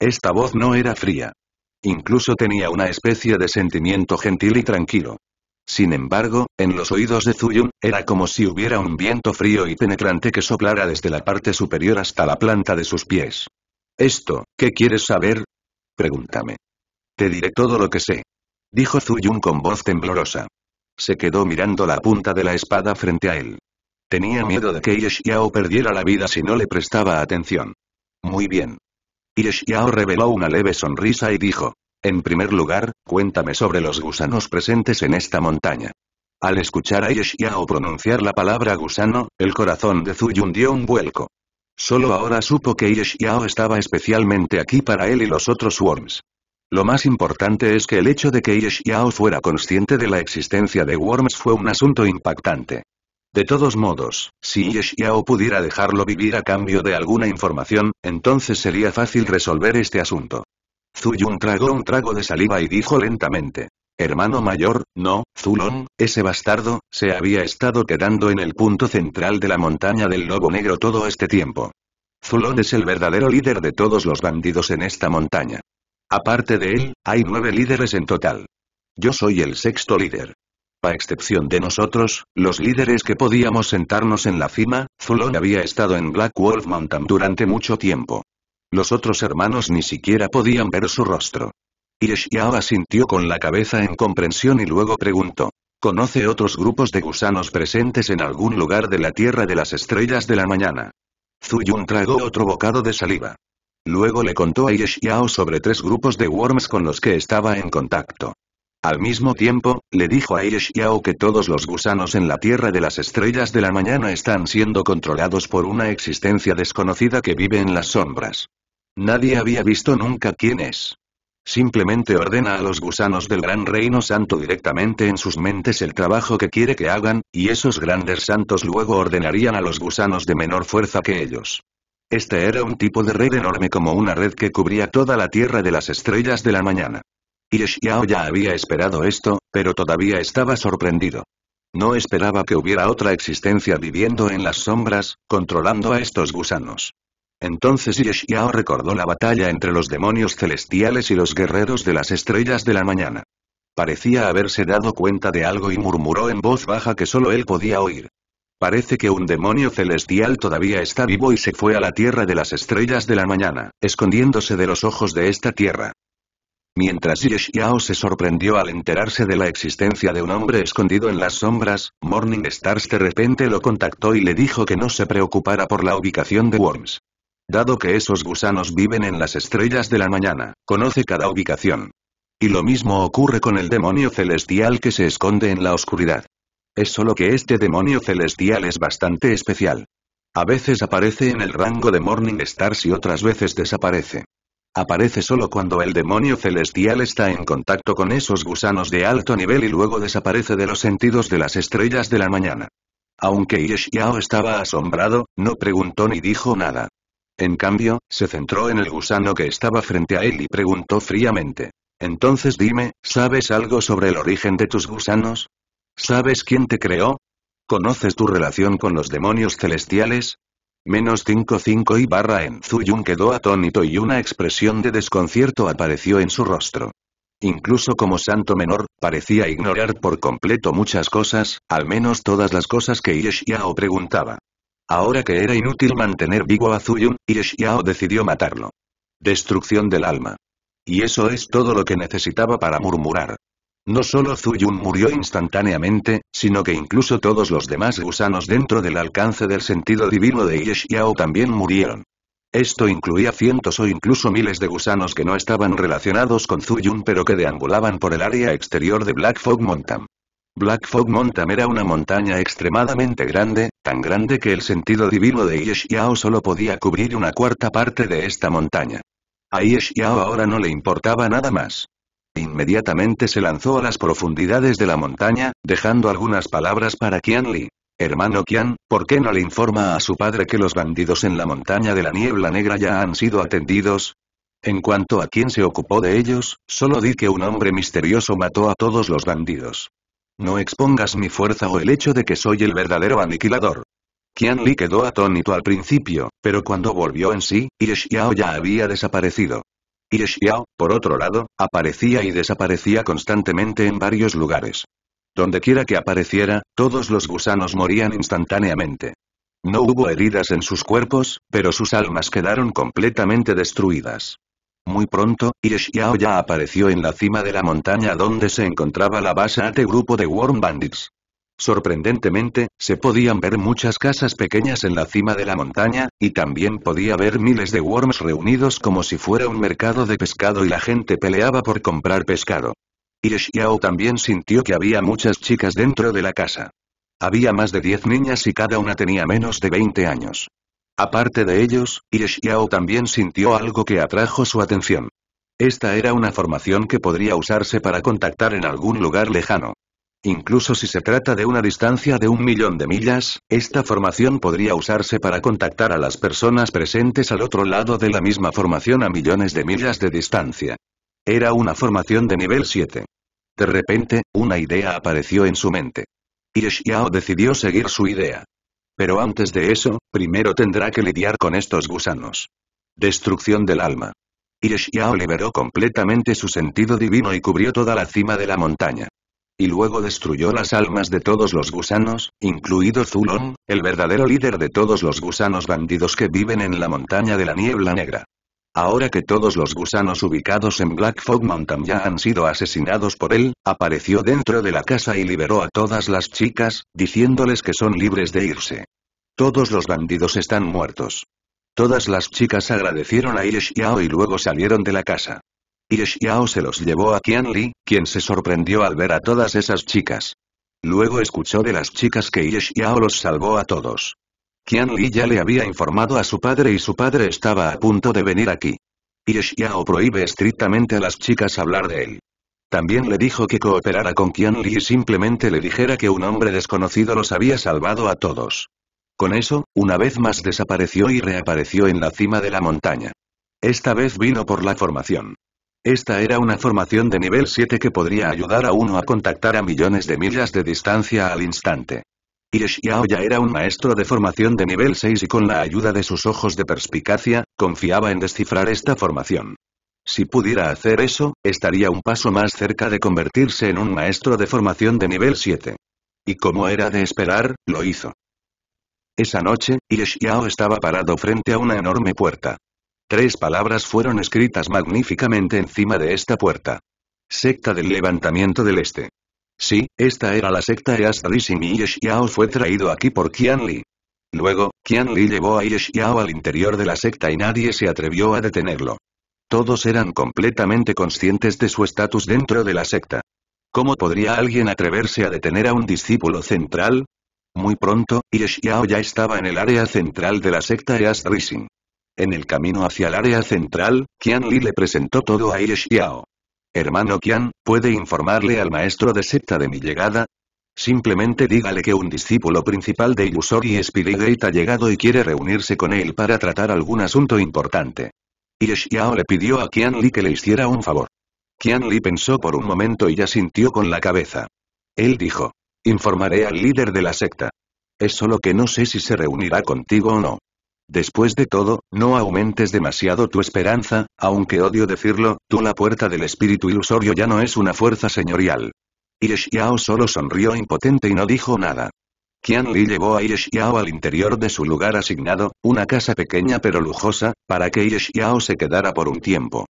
Esta voz no era fría. Incluso tenía una especie de sentimiento gentil y tranquilo. Sin embargo, en los oídos de Zuyun, era como si hubiera un viento frío y penetrante que soplara desde la parte superior hasta la planta de sus pies. Esto, ¿qué quieres saber? Pregúntame. Te diré todo lo que sé. Dijo Zuyun con voz temblorosa. Se quedó mirando la punta de la espada frente a él. Tenía miedo de que Yeshiao perdiera la vida si no le prestaba atención. Muy bien. Yeshiao reveló una leve sonrisa y dijo. En primer lugar, cuéntame sobre los gusanos presentes en esta montaña. Al escuchar a Yeshiao pronunciar la palabra gusano, el corazón de Zuyun dio un vuelco. Solo ahora supo que Yeshiao estaba especialmente aquí para él y los otros Worms. Lo más importante es que el hecho de que Yeshiao fuera consciente de la existencia de Worms fue un asunto impactante. De todos modos, si Yeshiao pudiera dejarlo vivir a cambio de alguna información, entonces sería fácil resolver este asunto. Zuyun tragó un trago de saliva y dijo lentamente. Hermano mayor, no, Zulon, ese bastardo, se había estado quedando en el punto central de la montaña del Lobo Negro todo este tiempo. Zulon es el verdadero líder de todos los bandidos en esta montaña. Aparte de él, hay nueve líderes en total. Yo soy el sexto líder. A excepción de nosotros, los líderes que podíamos sentarnos en la cima, Zulon había estado en Black Wolf Mountain durante mucho tiempo. Los otros hermanos ni siquiera podían ver su rostro. Yeshiao asintió con la cabeza en comprensión y luego preguntó. ¿Conoce otros grupos de gusanos presentes en algún lugar de la Tierra de las Estrellas de la Mañana? Zuyun tragó otro bocado de saliva. Luego le contó a Yeshiao sobre tres grupos de worms con los que estaba en contacto. Al mismo tiempo, le dijo a Yeshiao que todos los gusanos en la Tierra de las Estrellas de la Mañana están siendo controlados por una existencia desconocida que vive en las sombras. Nadie había visto nunca quién es. Simplemente ordena a los gusanos del Gran Reino Santo directamente en sus mentes el trabajo que quiere que hagan, y esos grandes santos luego ordenarían a los gusanos de menor fuerza que ellos. Este era un tipo de red enorme como una red que cubría toda la Tierra de las Estrellas de la Mañana. Yeshiao ya había esperado esto, pero todavía estaba sorprendido. No esperaba que hubiera otra existencia viviendo en las sombras, controlando a estos gusanos. Entonces Yeshiao recordó la batalla entre los demonios celestiales y los guerreros de las estrellas de la mañana. Parecía haberse dado cuenta de algo y murmuró en voz baja que solo él podía oír. Parece que un demonio celestial todavía está vivo y se fue a la tierra de las estrellas de la mañana, escondiéndose de los ojos de esta tierra. Mientras Yesh se sorprendió al enterarse de la existencia de un hombre escondido en las sombras, Morning Stars de repente lo contactó y le dijo que no se preocupara por la ubicación de Worms. Dado que esos gusanos viven en las estrellas de la mañana, conoce cada ubicación. Y lo mismo ocurre con el demonio celestial que se esconde en la oscuridad. Es solo que este demonio celestial es bastante especial. A veces aparece en el rango de Morning Stars y otras veces desaparece. Aparece solo cuando el demonio celestial está en contacto con esos gusanos de alto nivel y luego desaparece de los sentidos de las estrellas de la mañana. Aunque Yesh estaba asombrado, no preguntó ni dijo nada. En cambio, se centró en el gusano que estaba frente a él y preguntó fríamente. Entonces dime, ¿sabes algo sobre el origen de tus gusanos? ¿Sabes quién te creó? ¿Conoces tu relación con los demonios celestiales? Menos 55 y barra en Zuyun quedó atónito y una expresión de desconcierto apareció en su rostro. Incluso como santo menor, parecía ignorar por completo muchas cosas, al menos todas las cosas que Yeshiao preguntaba. Ahora que era inútil mantener vivo a Zuyun, Yeshiao decidió matarlo. Destrucción del alma. Y eso es todo lo que necesitaba para murmurar. No solo Zuyun murió instantáneamente, sino que incluso todos los demás gusanos dentro del alcance del sentido divino de Yeshiao también murieron. Esto incluía cientos o incluso miles de gusanos que no estaban relacionados con Zuyun pero que deambulaban por el área exterior de Black Fog Mountain. Black Fog Mountain era una montaña extremadamente grande, tan grande que el sentido divino de Yeshiao solo podía cubrir una cuarta parte de esta montaña. A Yeshiao ahora no le importaba nada más. Inmediatamente se lanzó a las profundidades de la montaña, dejando algunas palabras para Qian Li. Hermano Qian, ¿por qué no le informa a su padre que los bandidos en la montaña de la niebla negra ya han sido atendidos? En cuanto a quién se ocupó de ellos, solo di que un hombre misterioso mató a todos los bandidos. No expongas mi fuerza o el hecho de que soy el verdadero aniquilador. Qian Li quedó atónito al principio, pero cuando volvió en sí, y ya había desaparecido. Y por otro lado, aparecía y desaparecía constantemente en varios lugares. Dondequiera que apareciera, todos los gusanos morían instantáneamente. No hubo heridas en sus cuerpos, pero sus almas quedaron completamente destruidas. Muy pronto, Xiao ya apareció en la cima de la montaña donde se encontraba la base AT grupo de Worm Bandits. Sorprendentemente, se podían ver muchas casas pequeñas en la cima de la montaña, y también podía ver miles de worms reunidos como si fuera un mercado de pescado y la gente peleaba por comprar pescado. Y también sintió que había muchas chicas dentro de la casa. Había más de 10 niñas y cada una tenía menos de 20 años. Aparte de ellos, Xiao también sintió algo que atrajo su atención. Esta era una formación que podría usarse para contactar en algún lugar lejano. Incluso si se trata de una distancia de un millón de millas, esta formación podría usarse para contactar a las personas presentes al otro lado de la misma formación a millones de millas de distancia. Era una formación de nivel 7. De repente, una idea apareció en su mente. Y decidió seguir su idea. Pero antes de eso, primero tendrá que lidiar con estos gusanos. Destrucción del alma. Y liberó completamente su sentido divino y cubrió toda la cima de la montaña. Y luego destruyó las almas de todos los gusanos, incluido Zulon, el verdadero líder de todos los gusanos bandidos que viven en la montaña de la niebla negra. Ahora que todos los gusanos ubicados en Black Fog Mountain ya han sido asesinados por él, apareció dentro de la casa y liberó a todas las chicas, diciéndoles que son libres de irse. Todos los bandidos están muertos. Todas las chicas agradecieron a Yeshiao y luego salieron de la casa y se los llevó a Qian Li, quien se sorprendió al ver a todas esas chicas. Luego escuchó de las chicas que Xiao los salvó a todos. Qian Li ya le había informado a su padre y su padre estaba a punto de venir aquí. Xiao prohíbe estrictamente a las chicas hablar de él. También le dijo que cooperara con Qian y simplemente le dijera que un hombre desconocido los había salvado a todos. Con eso, una vez más desapareció y reapareció en la cima de la montaña. Esta vez vino por la formación. Esta era una formación de nivel 7 que podría ayudar a uno a contactar a millones de millas de distancia al instante. Y Yao ya era un maestro de formación de nivel 6 y con la ayuda de sus ojos de perspicacia, confiaba en descifrar esta formación. Si pudiera hacer eso, estaría un paso más cerca de convertirse en un maestro de formación de nivel 7. Y como era de esperar, lo hizo. Esa noche, Xiao estaba parado frente a una enorme puerta. Tres palabras fueron escritas magníficamente encima de esta puerta. Secta del levantamiento del este. Sí, esta era la secta East Rising. y yesh fue traído aquí por Qian Li. Luego, Qian Li llevó a yesh al interior de la secta y nadie se atrevió a detenerlo. Todos eran completamente conscientes de su estatus dentro de la secta. ¿Cómo podría alguien atreverse a detener a un discípulo central? Muy pronto, yesh ya estaba en el área central de la secta East Rising. En el camino hacia el área central, Qian Li le presentó todo a Yishiao. Hermano Qian, ¿puede informarle al maestro de secta de mi llegada? Simplemente dígale que un discípulo principal de Illusory Spirit Gate ha llegado y quiere reunirse con él para tratar algún asunto importante. Yishiao le pidió a Qian Li que le hiciera un favor. Qian Li pensó por un momento y ya sintió con la cabeza. Él dijo. Informaré al líder de la secta. Es solo que no sé si se reunirá contigo o no. Después de todo, no aumentes demasiado tu esperanza, aunque odio decirlo, tú la puerta del espíritu ilusorio ya no es una fuerza señorial. Ye solo sonrió impotente y no dijo nada. Qian Li llevó a Ye al interior de su lugar asignado, una casa pequeña pero lujosa, para que Ye se quedara por un tiempo.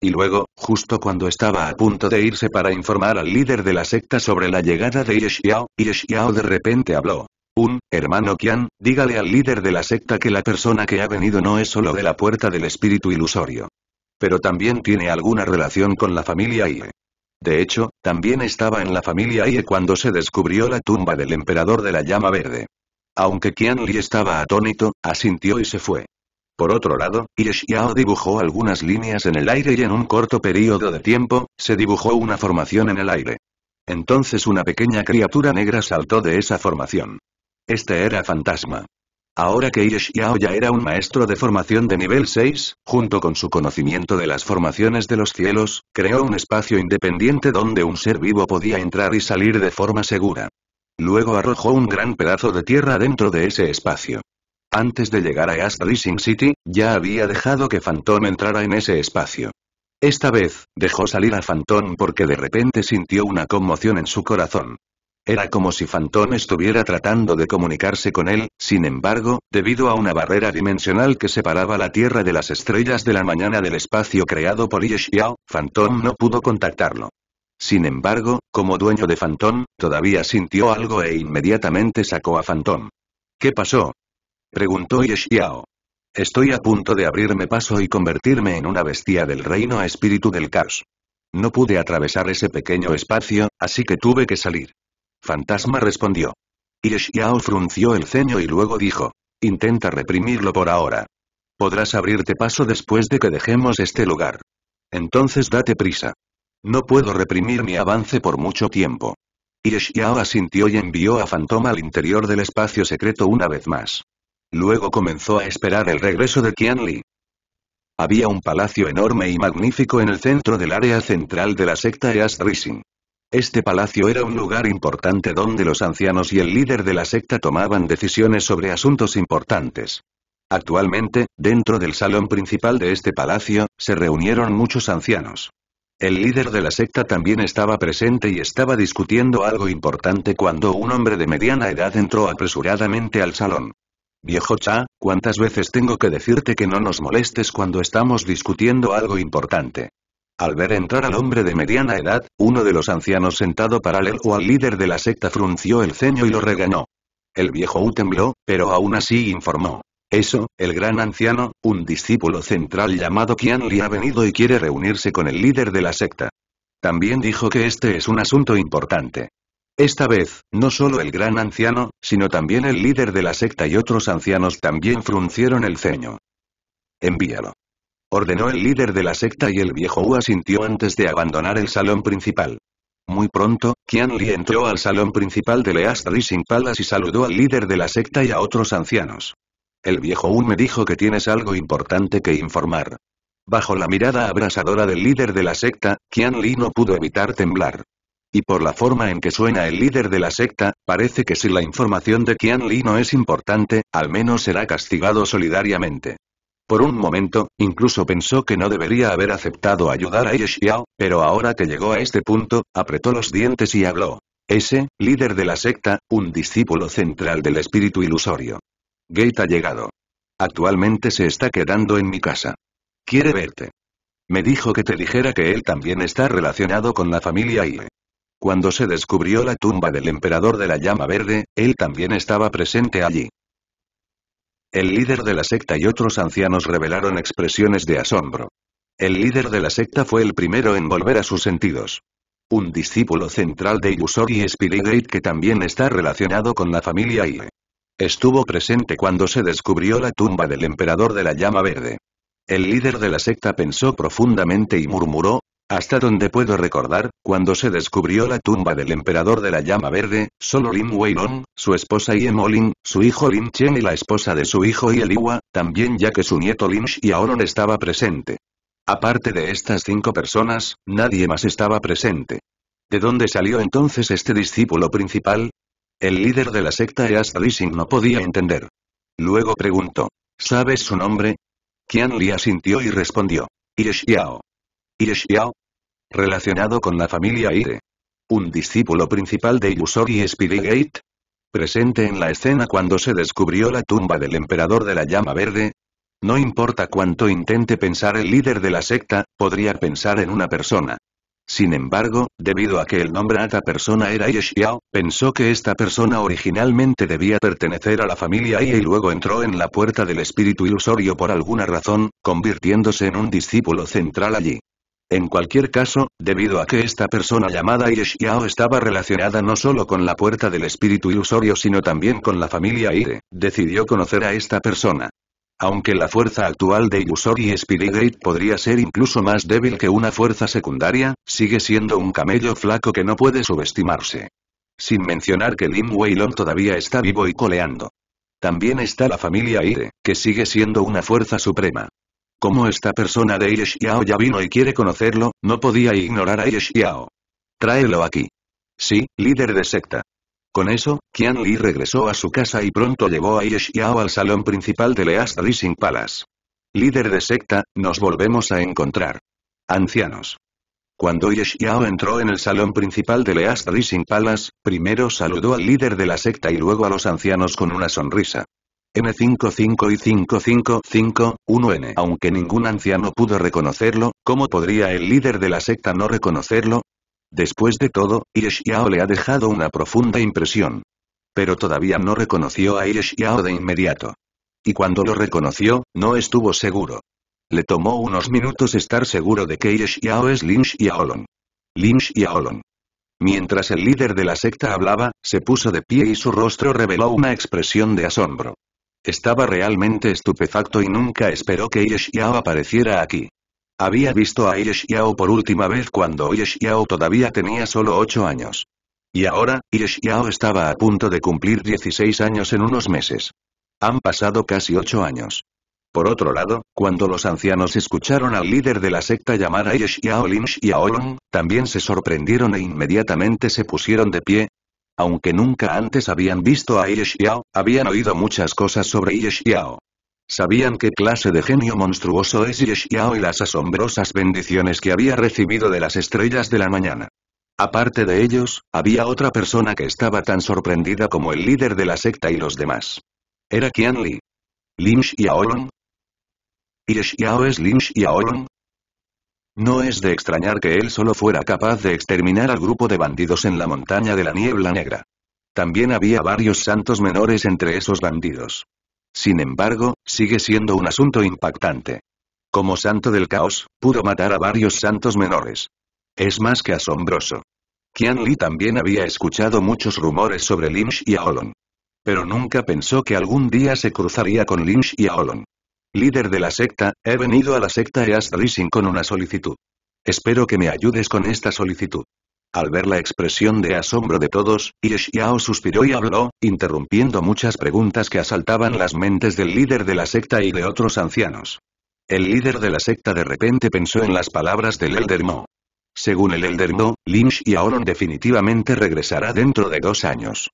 Y luego, justo cuando estaba a punto de irse para informar al líder de la secta sobre la llegada de Ye Xiao, de repente habló. Un, hermano Qian, dígale al líder de la secta que la persona que ha venido no es solo de la puerta del espíritu ilusorio. Pero también tiene alguna relación con la familia Ie. De hecho, también estaba en la familia Ie cuando se descubrió la tumba del emperador de la llama verde. Aunque Qian Li estaba atónito, asintió y se fue. Por otro lado, Ye Xiao dibujó algunas líneas en el aire y en un corto periodo de tiempo, se dibujó una formación en el aire. Entonces una pequeña criatura negra saltó de esa formación. Este era fantasma. Ahora que Yishiao ya era un maestro de formación de nivel 6, junto con su conocimiento de las formaciones de los cielos, creó un espacio independiente donde un ser vivo podía entrar y salir de forma segura. Luego arrojó un gran pedazo de tierra dentro de ese espacio. Antes de llegar a Ast Rising City, ya había dejado que Phantom entrara en ese espacio. Esta vez, dejó salir a Phantom porque de repente sintió una conmoción en su corazón. Era como si Fantón estuviera tratando de comunicarse con él, sin embargo, debido a una barrera dimensional que separaba la Tierra de las estrellas de la mañana del espacio creado por Yeshiao, Xiao, Fantón no pudo contactarlo. Sin embargo, como dueño de Fantón, todavía sintió algo e inmediatamente sacó a Fantón. ¿Qué pasó? Preguntó Yeshiao. Estoy a punto de abrirme paso y convertirme en una bestia del reino a espíritu del caos. No pude atravesar ese pequeño espacio, así que tuve que salir. Fantasma respondió. Y frunció el ceño y luego dijo. Intenta reprimirlo por ahora. Podrás abrirte paso después de que dejemos este lugar. Entonces date prisa. No puedo reprimir mi avance por mucho tiempo. Y asintió y envió a Fantoma al interior del espacio secreto una vez más. Luego comenzó a esperar el regreso de Qianli. Había un palacio enorme y magnífico en el centro del área central de la secta East Rising. Este palacio era un lugar importante donde los ancianos y el líder de la secta tomaban decisiones sobre asuntos importantes. Actualmente, dentro del salón principal de este palacio, se reunieron muchos ancianos. El líder de la secta también estaba presente y estaba discutiendo algo importante cuando un hombre de mediana edad entró apresuradamente al salón. Viejo Cha, ¿cuántas veces tengo que decirte que no nos molestes cuando estamos discutiendo algo importante? Al ver entrar al hombre de mediana edad, uno de los ancianos sentado paralelo al líder de la secta frunció el ceño y lo regañó. El viejo U tembló, pero aún así informó. Eso, el gran anciano, un discípulo central llamado Qian ha venido y quiere reunirse con el líder de la secta. También dijo que este es un asunto importante. Esta vez, no solo el gran anciano, sino también el líder de la secta y otros ancianos también fruncieron el ceño. Envíalo. Ordenó el líder de la secta y el viejo Wu asintió antes de abandonar el salón principal. Muy pronto, Qian Li entró al salón principal de Least sin palas y saludó al líder de la secta y a otros ancianos. El viejo Wu me dijo que tienes algo importante que informar. Bajo la mirada abrasadora del líder de la secta, Qian Li no pudo evitar temblar. Y por la forma en que suena el líder de la secta, parece que si la información de Qian Li no es importante, al menos será castigado solidariamente. Por un momento, incluso pensó que no debería haber aceptado ayudar a Ye pero ahora que llegó a este punto, apretó los dientes y habló. Ese, líder de la secta, un discípulo central del espíritu ilusorio. Gate ha llegado. Actualmente se está quedando en mi casa. Quiere verte. Me dijo que te dijera que él también está relacionado con la familia Ie. Cuando se descubrió la tumba del emperador de la llama verde, él también estaba presente allí. El líder de la secta y otros ancianos revelaron expresiones de asombro. El líder de la secta fue el primero en volver a sus sentidos. Un discípulo central de Yusori Spirigate que también está relacionado con la familia Ie. Estuvo presente cuando se descubrió la tumba del emperador de la llama verde. El líder de la secta pensó profundamente y murmuró, hasta donde puedo recordar, cuando se descubrió la tumba del emperador de la llama verde, solo Lin Weilong, su esposa y Olin, su hijo Lin Chen y la esposa de su hijo Yeliwa, también ya que su nieto Lin no estaba presente. Aparte de estas cinco personas, nadie más estaba presente. ¿De dónde salió entonces este discípulo principal? El líder de la secta East Rising no podía entender. Luego preguntó, ¿sabes su nombre? Qian Li asintió y respondió, Ye Xiao. Xiao, Relacionado con la familia Ire. Un discípulo principal de Illusory Gate, Presente en la escena cuando se descubrió la tumba del emperador de la llama verde. No importa cuánto intente pensar el líder de la secta, podría pensar en una persona. Sin embargo, debido a que el nombre esta persona era Yeshiao, pensó que esta persona originalmente debía pertenecer a la familia Ie y luego entró en la puerta del espíritu ilusorio por alguna razón, convirtiéndose en un discípulo central allí. En cualquier caso, debido a que esta persona llamada Yeshiao estaba relacionada no solo con la puerta del espíritu ilusorio sino también con la familia Ire, decidió conocer a esta persona. Aunque la fuerza actual de Illusory Spirit Gate podría ser incluso más débil que una fuerza secundaria, sigue siendo un camello flaco que no puede subestimarse. Sin mencionar que Lim Weilong todavía está vivo y coleando. También está la familia Ire, que sigue siendo una fuerza suprema. Como esta persona de Yeshiao ya vino y quiere conocerlo, no podía ignorar a Yeshiao. Tráelo aquí. Sí, líder de secta. Con eso, Qian Li regresó a su casa y pronto llevó a Yeshiao al salón principal de Leas Rising Palace. Líder de secta, nos volvemos a encontrar. Ancianos. Cuando Yeshiao entró en el salón principal de Leas Rising Palace, primero saludó al líder de la secta y luego a los ancianos con una sonrisa. M55 y 5551N. Aunque ningún anciano pudo reconocerlo, ¿cómo podría el líder de la secta no reconocerlo? Después de todo, Irish le ha dejado una profunda impresión. Pero todavía no reconoció a Irish de inmediato. Y cuando lo reconoció, no estuvo seguro. Le tomó unos minutos estar seguro de que Irish es Lynch Yaolon. Lin Yaolon. Mientras el líder de la secta hablaba, se puso de pie y su rostro reveló una expresión de asombro. Estaba realmente estupefacto y nunca esperó que Yeshiao apareciera aquí. Había visto a Yeshiao por última vez cuando Yeshiao todavía tenía solo 8 años. Y ahora, Yeshiao estaba a punto de cumplir 16 años en unos meses. Han pasado casi 8 años. Por otro lado, cuando los ancianos escucharon al líder de la secta llamar a Lin también se sorprendieron e inmediatamente se pusieron de pie, aunque nunca antes habían visto a Ye habían oído muchas cosas sobre Ye Sabían qué clase de genio monstruoso es Ye y las asombrosas bendiciones que había recibido de las estrellas de la mañana. Aparte de ellos, había otra persona que estaba tan sorprendida como el líder de la secta y los demás. Era Qian Li. Lin Xiaolong. Ye es Lin Xiaolong, no es de extrañar que él solo fuera capaz de exterminar al grupo de bandidos en la montaña de la niebla negra. También había varios santos menores entre esos bandidos. Sin embargo, sigue siendo un asunto impactante. Como santo del caos, pudo matar a varios santos menores. Es más que asombroso. Qian Li también había escuchado muchos rumores sobre Lynch y Aolon. Pero nunca pensó que algún día se cruzaría con Lynch y Aolon. Líder de la secta, he venido a la secta East Rising con una solicitud. Espero que me ayudes con esta solicitud. Al ver la expresión de asombro de todos, Yishiao suspiró y habló, interrumpiendo muchas preguntas que asaltaban las mentes del líder de la secta y de otros ancianos. El líder de la secta de repente pensó en las palabras del Elder Mo. Según el Elder Mo, Lynch y Aoron definitivamente regresará dentro de dos años.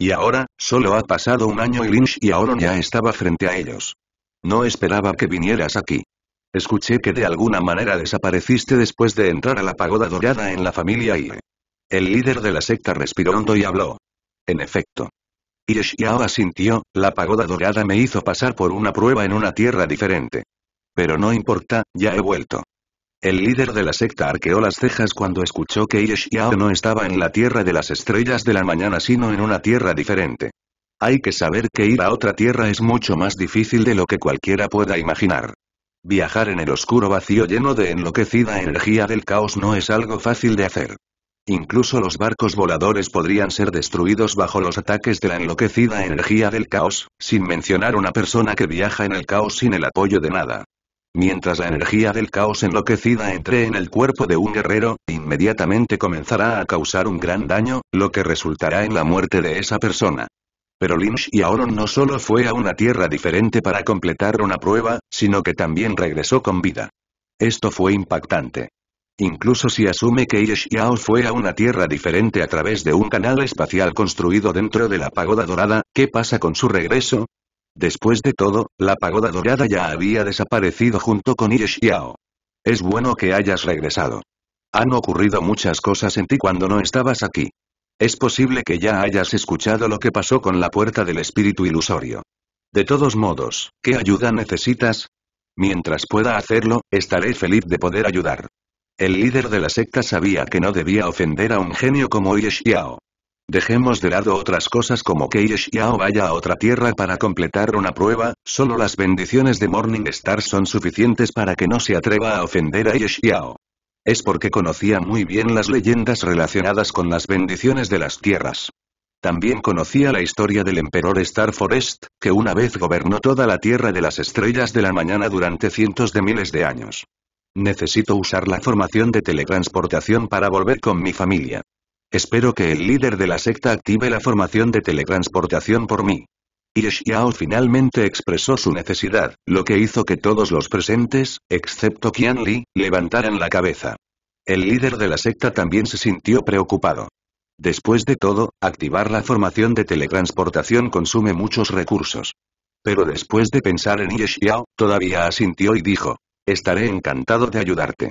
Y ahora, solo ha pasado un año y Lynch y Aoron ya estaba frente a ellos. No esperaba que vinieras aquí. Escuché que de alguna manera desapareciste después de entrar a la pagoda dorada en la familia y El líder de la secta respiró hondo y habló. En efecto. Yeshiao asintió, la pagoda dorada me hizo pasar por una prueba en una tierra diferente. Pero no importa, ya he vuelto. El líder de la secta arqueó las cejas cuando escuchó que Yeshiao no estaba en la tierra de las estrellas de la mañana sino en una tierra diferente. Hay que saber que ir a otra tierra es mucho más difícil de lo que cualquiera pueda imaginar. Viajar en el oscuro vacío lleno de enloquecida energía del caos no es algo fácil de hacer. Incluso los barcos voladores podrían ser destruidos bajo los ataques de la enloquecida energía del caos, sin mencionar una persona que viaja en el caos sin el apoyo de nada. Mientras la energía del caos enloquecida entre en el cuerpo de un guerrero, inmediatamente comenzará a causar un gran daño, lo que resultará en la muerte de esa persona. Pero Lynch y no solo fue a una tierra diferente para completar una prueba, sino que también regresó con vida. Esto fue impactante. Incluso si asume que Yeshiao fue a una tierra diferente a través de un canal espacial construido dentro de la pagoda dorada, ¿qué pasa con su regreso? Después de todo, la pagoda dorada ya había desaparecido junto con Yeshiao. Es bueno que hayas regresado. Han ocurrido muchas cosas en ti cuando no estabas aquí. Es posible que ya hayas escuchado lo que pasó con la puerta del espíritu ilusorio. De todos modos, ¿qué ayuda necesitas? Mientras pueda hacerlo, estaré feliz de poder ayudar. El líder de la secta sabía que no debía ofender a un genio como Yeshiao. Dejemos de lado otras cosas como que Yeshiao vaya a otra tierra para completar una prueba, solo las bendiciones de Morning Star son suficientes para que no se atreva a ofender a Yeshiao. Es porque conocía muy bien las leyendas relacionadas con las bendiciones de las tierras. También conocía la historia del emperador Star Forest, que una vez gobernó toda la Tierra de las Estrellas de la Mañana durante cientos de miles de años. Necesito usar la formación de teletransportación para volver con mi familia. Espero que el líder de la secta active la formación de teletransportación por mí. Y Xiao finalmente expresó su necesidad, lo que hizo que todos los presentes, excepto Qian Li, levantaran la cabeza. El líder de la secta también se sintió preocupado. Después de todo, activar la formación de teletransportación consume muchos recursos. Pero después de pensar en Ye Xiao, todavía asintió y dijo, estaré encantado de ayudarte.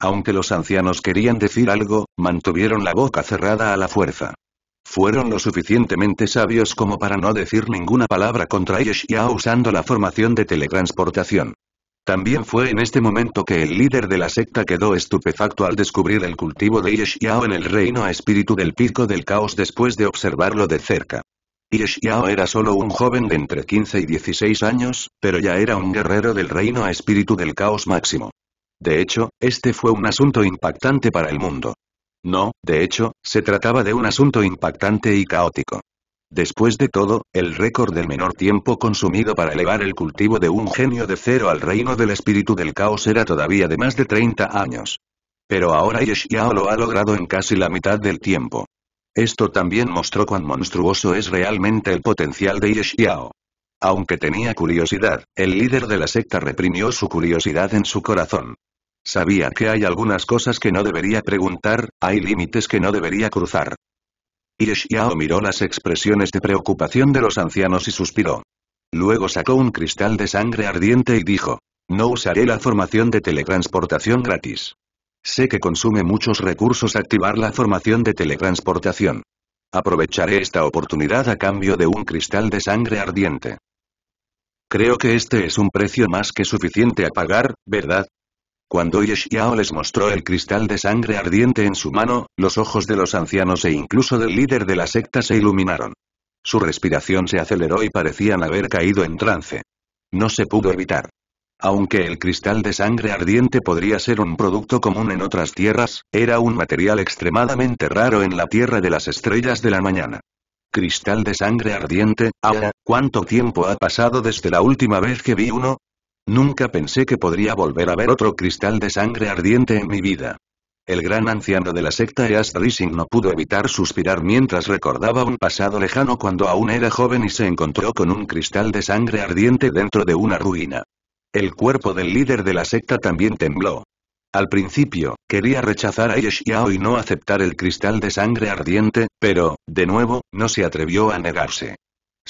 Aunque los ancianos querían decir algo, mantuvieron la boca cerrada a la fuerza. Fueron lo suficientemente sabios como para no decir ninguna palabra contra Yesh usando la formación de teletransportación. También fue en este momento que el líder de la secta quedó estupefacto al descubrir el cultivo de Yeshiao en el reino a espíritu del pico del caos después de observarlo de cerca. Yao era solo un joven de entre 15 y 16 años, pero ya era un guerrero del reino a espíritu del caos máximo. De hecho, este fue un asunto impactante para el mundo. No, de hecho, se trataba de un asunto impactante y caótico. Después de todo, el récord del menor tiempo consumido para elevar el cultivo de un genio de cero al reino del espíritu del caos era todavía de más de 30 años. Pero ahora Yeshiao lo ha logrado en casi la mitad del tiempo. Esto también mostró cuán monstruoso es realmente el potencial de Yeshiao. Aunque tenía curiosidad, el líder de la secta reprimió su curiosidad en su corazón. Sabía que hay algunas cosas que no debería preguntar, hay límites que no debería cruzar. Y Xiao miró las expresiones de preocupación de los ancianos y suspiró. Luego sacó un cristal de sangre ardiente y dijo, no usaré la formación de teletransportación gratis. Sé que consume muchos recursos activar la formación de teletransportación. Aprovecharé esta oportunidad a cambio de un cristal de sangre ardiente. Creo que este es un precio más que suficiente a pagar, ¿verdad, cuando Yeshiao les mostró el cristal de sangre ardiente en su mano, los ojos de los ancianos e incluso del líder de la secta se iluminaron. Su respiración se aceleró y parecían haber caído en trance. No se pudo evitar. Aunque el cristal de sangre ardiente podría ser un producto común en otras tierras, era un material extremadamente raro en la Tierra de las Estrellas de la Mañana. Cristal de sangre ardiente, ahora, ¿cuánto tiempo ha pasado desde la última vez que vi uno? Nunca pensé que podría volver a ver otro cristal de sangre ardiente en mi vida. El gran anciano de la secta East Rising no pudo evitar suspirar mientras recordaba un pasado lejano cuando aún era joven y se encontró con un cristal de sangre ardiente dentro de una ruina. El cuerpo del líder de la secta también tembló. Al principio, quería rechazar a Yeshiao y no aceptar el cristal de sangre ardiente, pero, de nuevo, no se atrevió a negarse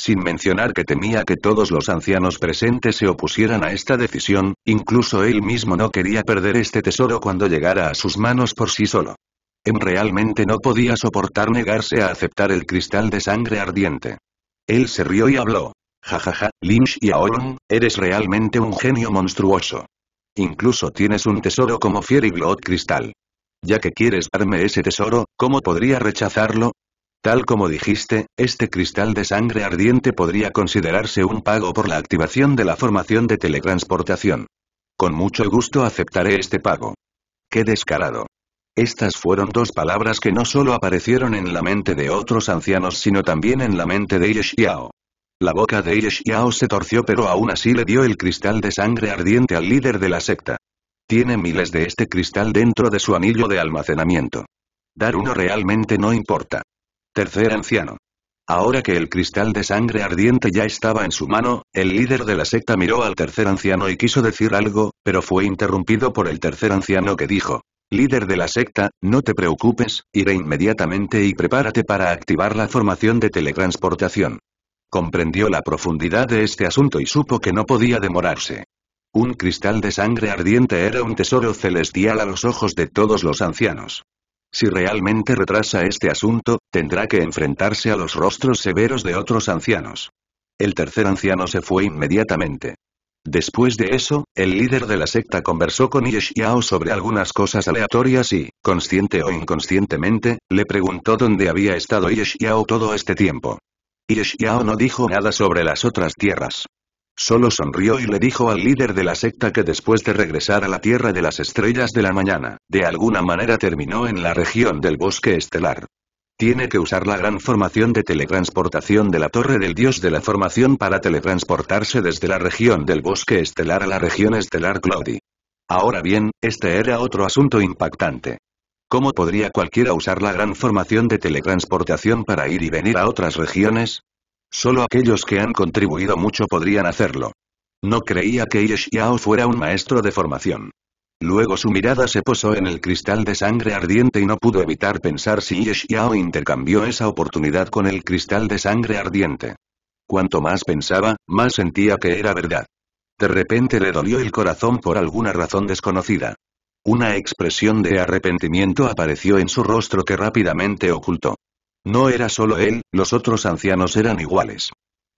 sin mencionar que temía que todos los ancianos presentes se opusieran a esta decisión, incluso él mismo no quería perder este tesoro cuando llegara a sus manos por sí solo. Em realmente no podía soportar negarse a aceptar el cristal de sangre ardiente. Él se rió y habló. Jajaja, Lynch y Aolong, eres realmente un genio monstruoso. Incluso tienes un tesoro como Fieriglot Cristal. Ya que quieres darme ese tesoro, ¿cómo podría rechazarlo? Tal como dijiste, este cristal de sangre ardiente podría considerarse un pago por la activación de la formación de teletransportación. Con mucho gusto aceptaré este pago. ¡Qué descarado! Estas fueron dos palabras que no solo aparecieron en la mente de otros ancianos sino también en la mente de Yeshiao. La boca de Yeshiao se torció pero aún así le dio el cristal de sangre ardiente al líder de la secta. Tiene miles de este cristal dentro de su anillo de almacenamiento. Dar uno realmente no importa. Tercer anciano. Ahora que el cristal de sangre ardiente ya estaba en su mano, el líder de la secta miró al tercer anciano y quiso decir algo, pero fue interrumpido por el tercer anciano que dijo. Líder de la secta, no te preocupes, iré inmediatamente y prepárate para activar la formación de teletransportación. Comprendió la profundidad de este asunto y supo que no podía demorarse. Un cristal de sangre ardiente era un tesoro celestial a los ojos de todos los ancianos. Si realmente retrasa este asunto, tendrá que enfrentarse a los rostros severos de otros ancianos. El tercer anciano se fue inmediatamente. Después de eso, el líder de la secta conversó con Yao sobre algunas cosas aleatorias y, consciente o inconscientemente, le preguntó dónde había estado Yao todo este tiempo. Yao no dijo nada sobre las otras tierras. Solo sonrió y le dijo al líder de la secta que después de regresar a la Tierra de las Estrellas de la Mañana, de alguna manera terminó en la región del bosque estelar. Tiene que usar la gran formación de teletransportación de la Torre del Dios de la Formación para teletransportarse desde la región del bosque estelar a la región estelar Cloudy. Ahora bien, este era otro asunto impactante. ¿Cómo podría cualquiera usar la gran formación de teletransportación para ir y venir a otras regiones? Solo aquellos que han contribuido mucho podrían hacerlo. No creía que Yeshiao fuera un maestro de formación. Luego su mirada se posó en el cristal de sangre ardiente y no pudo evitar pensar si Yeshiao intercambió esa oportunidad con el cristal de sangre ardiente. Cuanto más pensaba, más sentía que era verdad. De repente le dolió el corazón por alguna razón desconocida. Una expresión de arrepentimiento apareció en su rostro que rápidamente ocultó. No era solo él, los otros ancianos eran iguales.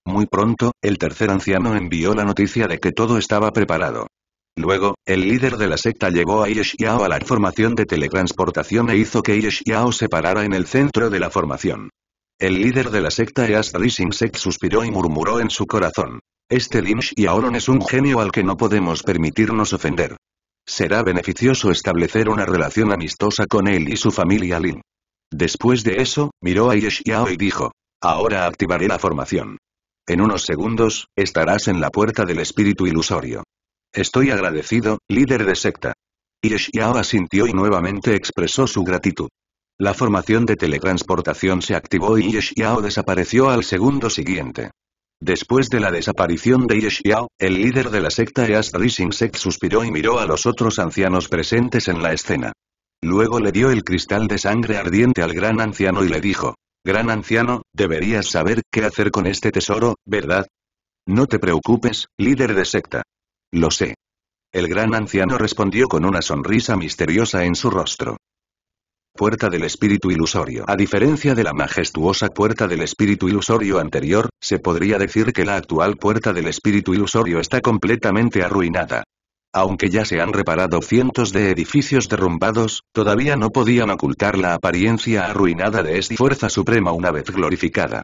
Muy pronto, el tercer anciano envió la noticia de que todo estaba preparado. Luego, el líder de la secta llevó a Irish a la formación de teletransportación e hizo que Irish se parara en el centro de la formación. El líder de la secta East Sek suspiró y murmuró en su corazón. Este y Yaoron es un genio al que no podemos permitirnos ofender. Será beneficioso establecer una relación amistosa con él y su familia Lin. Después de eso, miró a Yeshiao y dijo. Ahora activaré la formación. En unos segundos, estarás en la puerta del espíritu ilusorio. Estoy agradecido, líder de secta. Yeshiao asintió y nuevamente expresó su gratitud. La formación de teletransportación se activó y Yeshiao desapareció al segundo siguiente. Después de la desaparición de Yeshiao, el líder de la secta East Rising Sect suspiró y miró a los otros ancianos presentes en la escena. Luego le dio el cristal de sangre ardiente al gran anciano y le dijo, Gran anciano, deberías saber qué hacer con este tesoro, ¿verdad? No te preocupes, líder de secta. Lo sé. El gran anciano respondió con una sonrisa misteriosa en su rostro. Puerta del espíritu ilusorio. A diferencia de la majestuosa puerta del espíritu ilusorio anterior, se podría decir que la actual puerta del espíritu ilusorio está completamente arruinada. Aunque ya se han reparado cientos de edificios derrumbados, todavía no podían ocultar la apariencia arruinada de esta fuerza suprema una vez glorificada.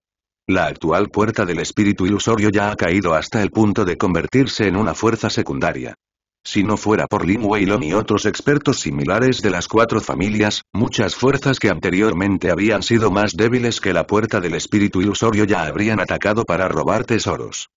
La actual puerta del espíritu ilusorio ya ha caído hasta el punto de convertirse en una fuerza secundaria. Si no fuera por Lin Weilon y otros expertos similares de las cuatro familias, muchas fuerzas que anteriormente habían sido más débiles que la puerta del espíritu ilusorio ya habrían atacado para robar tesoros.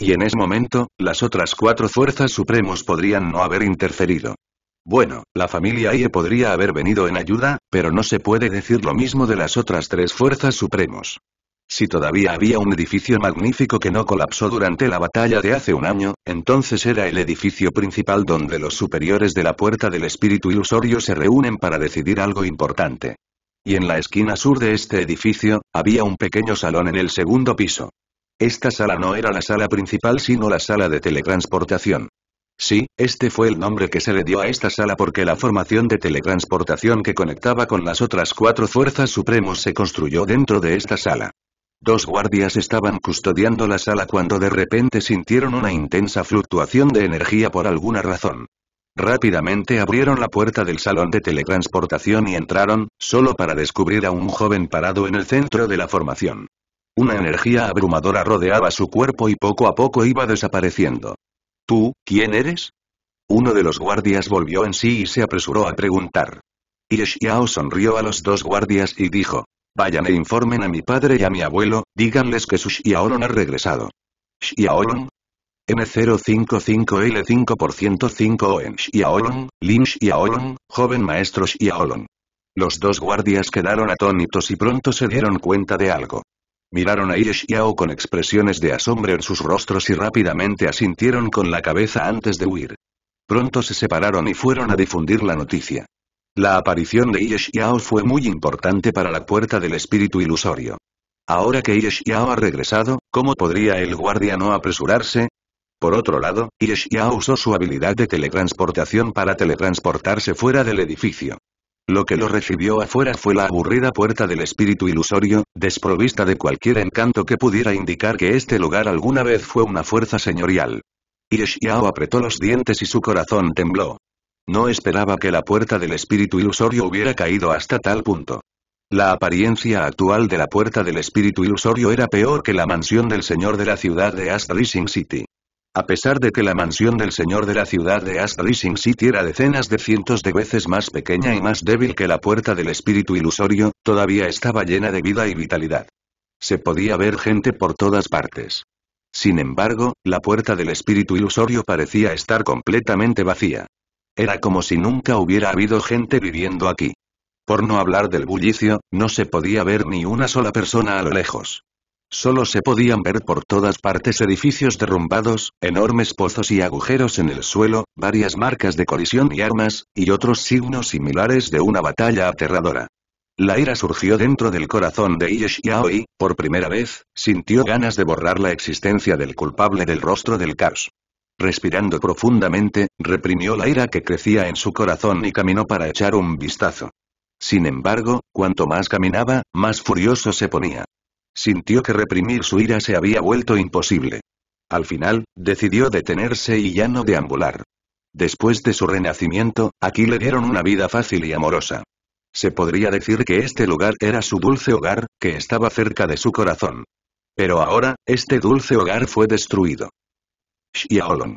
Y en ese momento, las otras cuatro fuerzas supremos podrían no haber interferido. Bueno, la familia Aie podría haber venido en ayuda, pero no se puede decir lo mismo de las otras tres fuerzas supremos. Si todavía había un edificio magnífico que no colapsó durante la batalla de hace un año, entonces era el edificio principal donde los superiores de la Puerta del Espíritu Ilusorio se reúnen para decidir algo importante. Y en la esquina sur de este edificio, había un pequeño salón en el segundo piso. Esta sala no era la sala principal sino la sala de teletransportación. Sí, este fue el nombre que se le dio a esta sala porque la formación de teletransportación que conectaba con las otras cuatro fuerzas supremos se construyó dentro de esta sala. Dos guardias estaban custodiando la sala cuando de repente sintieron una intensa fluctuación de energía por alguna razón. Rápidamente abrieron la puerta del salón de teletransportación y entraron, solo para descubrir a un joven parado en el centro de la formación. Una energía abrumadora rodeaba su cuerpo y poco a poco iba desapareciendo. ¿Tú, quién eres? Uno de los guardias volvió en sí y se apresuró a preguntar. Y sonrió a los dos guardias y dijo. Vayan e informen a mi padre y a mi abuelo, díganles que su ha regresado. ¿Xiaolong? M055L5% en y Lin Xiaolong, joven maestro Xiaolong. Los dos guardias quedaron atónitos y pronto se dieron cuenta de algo. Miraron a Yeshiao con expresiones de asombro en sus rostros y rápidamente asintieron con la cabeza antes de huir. Pronto se separaron y fueron a difundir la noticia. La aparición de Yeshiao fue muy importante para la puerta del espíritu ilusorio. Ahora que Yeshiao ha regresado, ¿cómo podría el guardia no apresurarse? Por otro lado, Yeshiao usó su habilidad de teletransportación para teletransportarse fuera del edificio. Lo que lo recibió afuera fue la aburrida puerta del espíritu ilusorio, desprovista de cualquier encanto que pudiera indicar que este lugar alguna vez fue una fuerza señorial. Y apretó los dientes y su corazón tembló. No esperaba que la puerta del espíritu ilusorio hubiera caído hasta tal punto. La apariencia actual de la puerta del espíritu ilusorio era peor que la mansión del señor de la ciudad de sin City. A pesar de que la mansión del señor de la ciudad de Astley Sing City era decenas de cientos de veces más pequeña y más débil que la puerta del espíritu ilusorio, todavía estaba llena de vida y vitalidad. Se podía ver gente por todas partes. Sin embargo, la puerta del espíritu ilusorio parecía estar completamente vacía. Era como si nunca hubiera habido gente viviendo aquí. Por no hablar del bullicio, no se podía ver ni una sola persona a lo lejos. Solo se podían ver por todas partes edificios derrumbados, enormes pozos y agujeros en el suelo, varias marcas de colisión y armas, y otros signos similares de una batalla aterradora. La ira surgió dentro del corazón de Yesh y, por primera vez, sintió ganas de borrar la existencia del culpable del rostro del caos. Respirando profundamente, reprimió la ira que crecía en su corazón y caminó para echar un vistazo. Sin embargo, cuanto más caminaba, más furioso se ponía. Sintió que reprimir su ira se había vuelto imposible. Al final, decidió detenerse y ya no deambular. Después de su renacimiento, aquí le dieron una vida fácil y amorosa. Se podría decir que este lugar era su dulce hogar, que estaba cerca de su corazón. Pero ahora, este dulce hogar fue destruido. Xiaolong.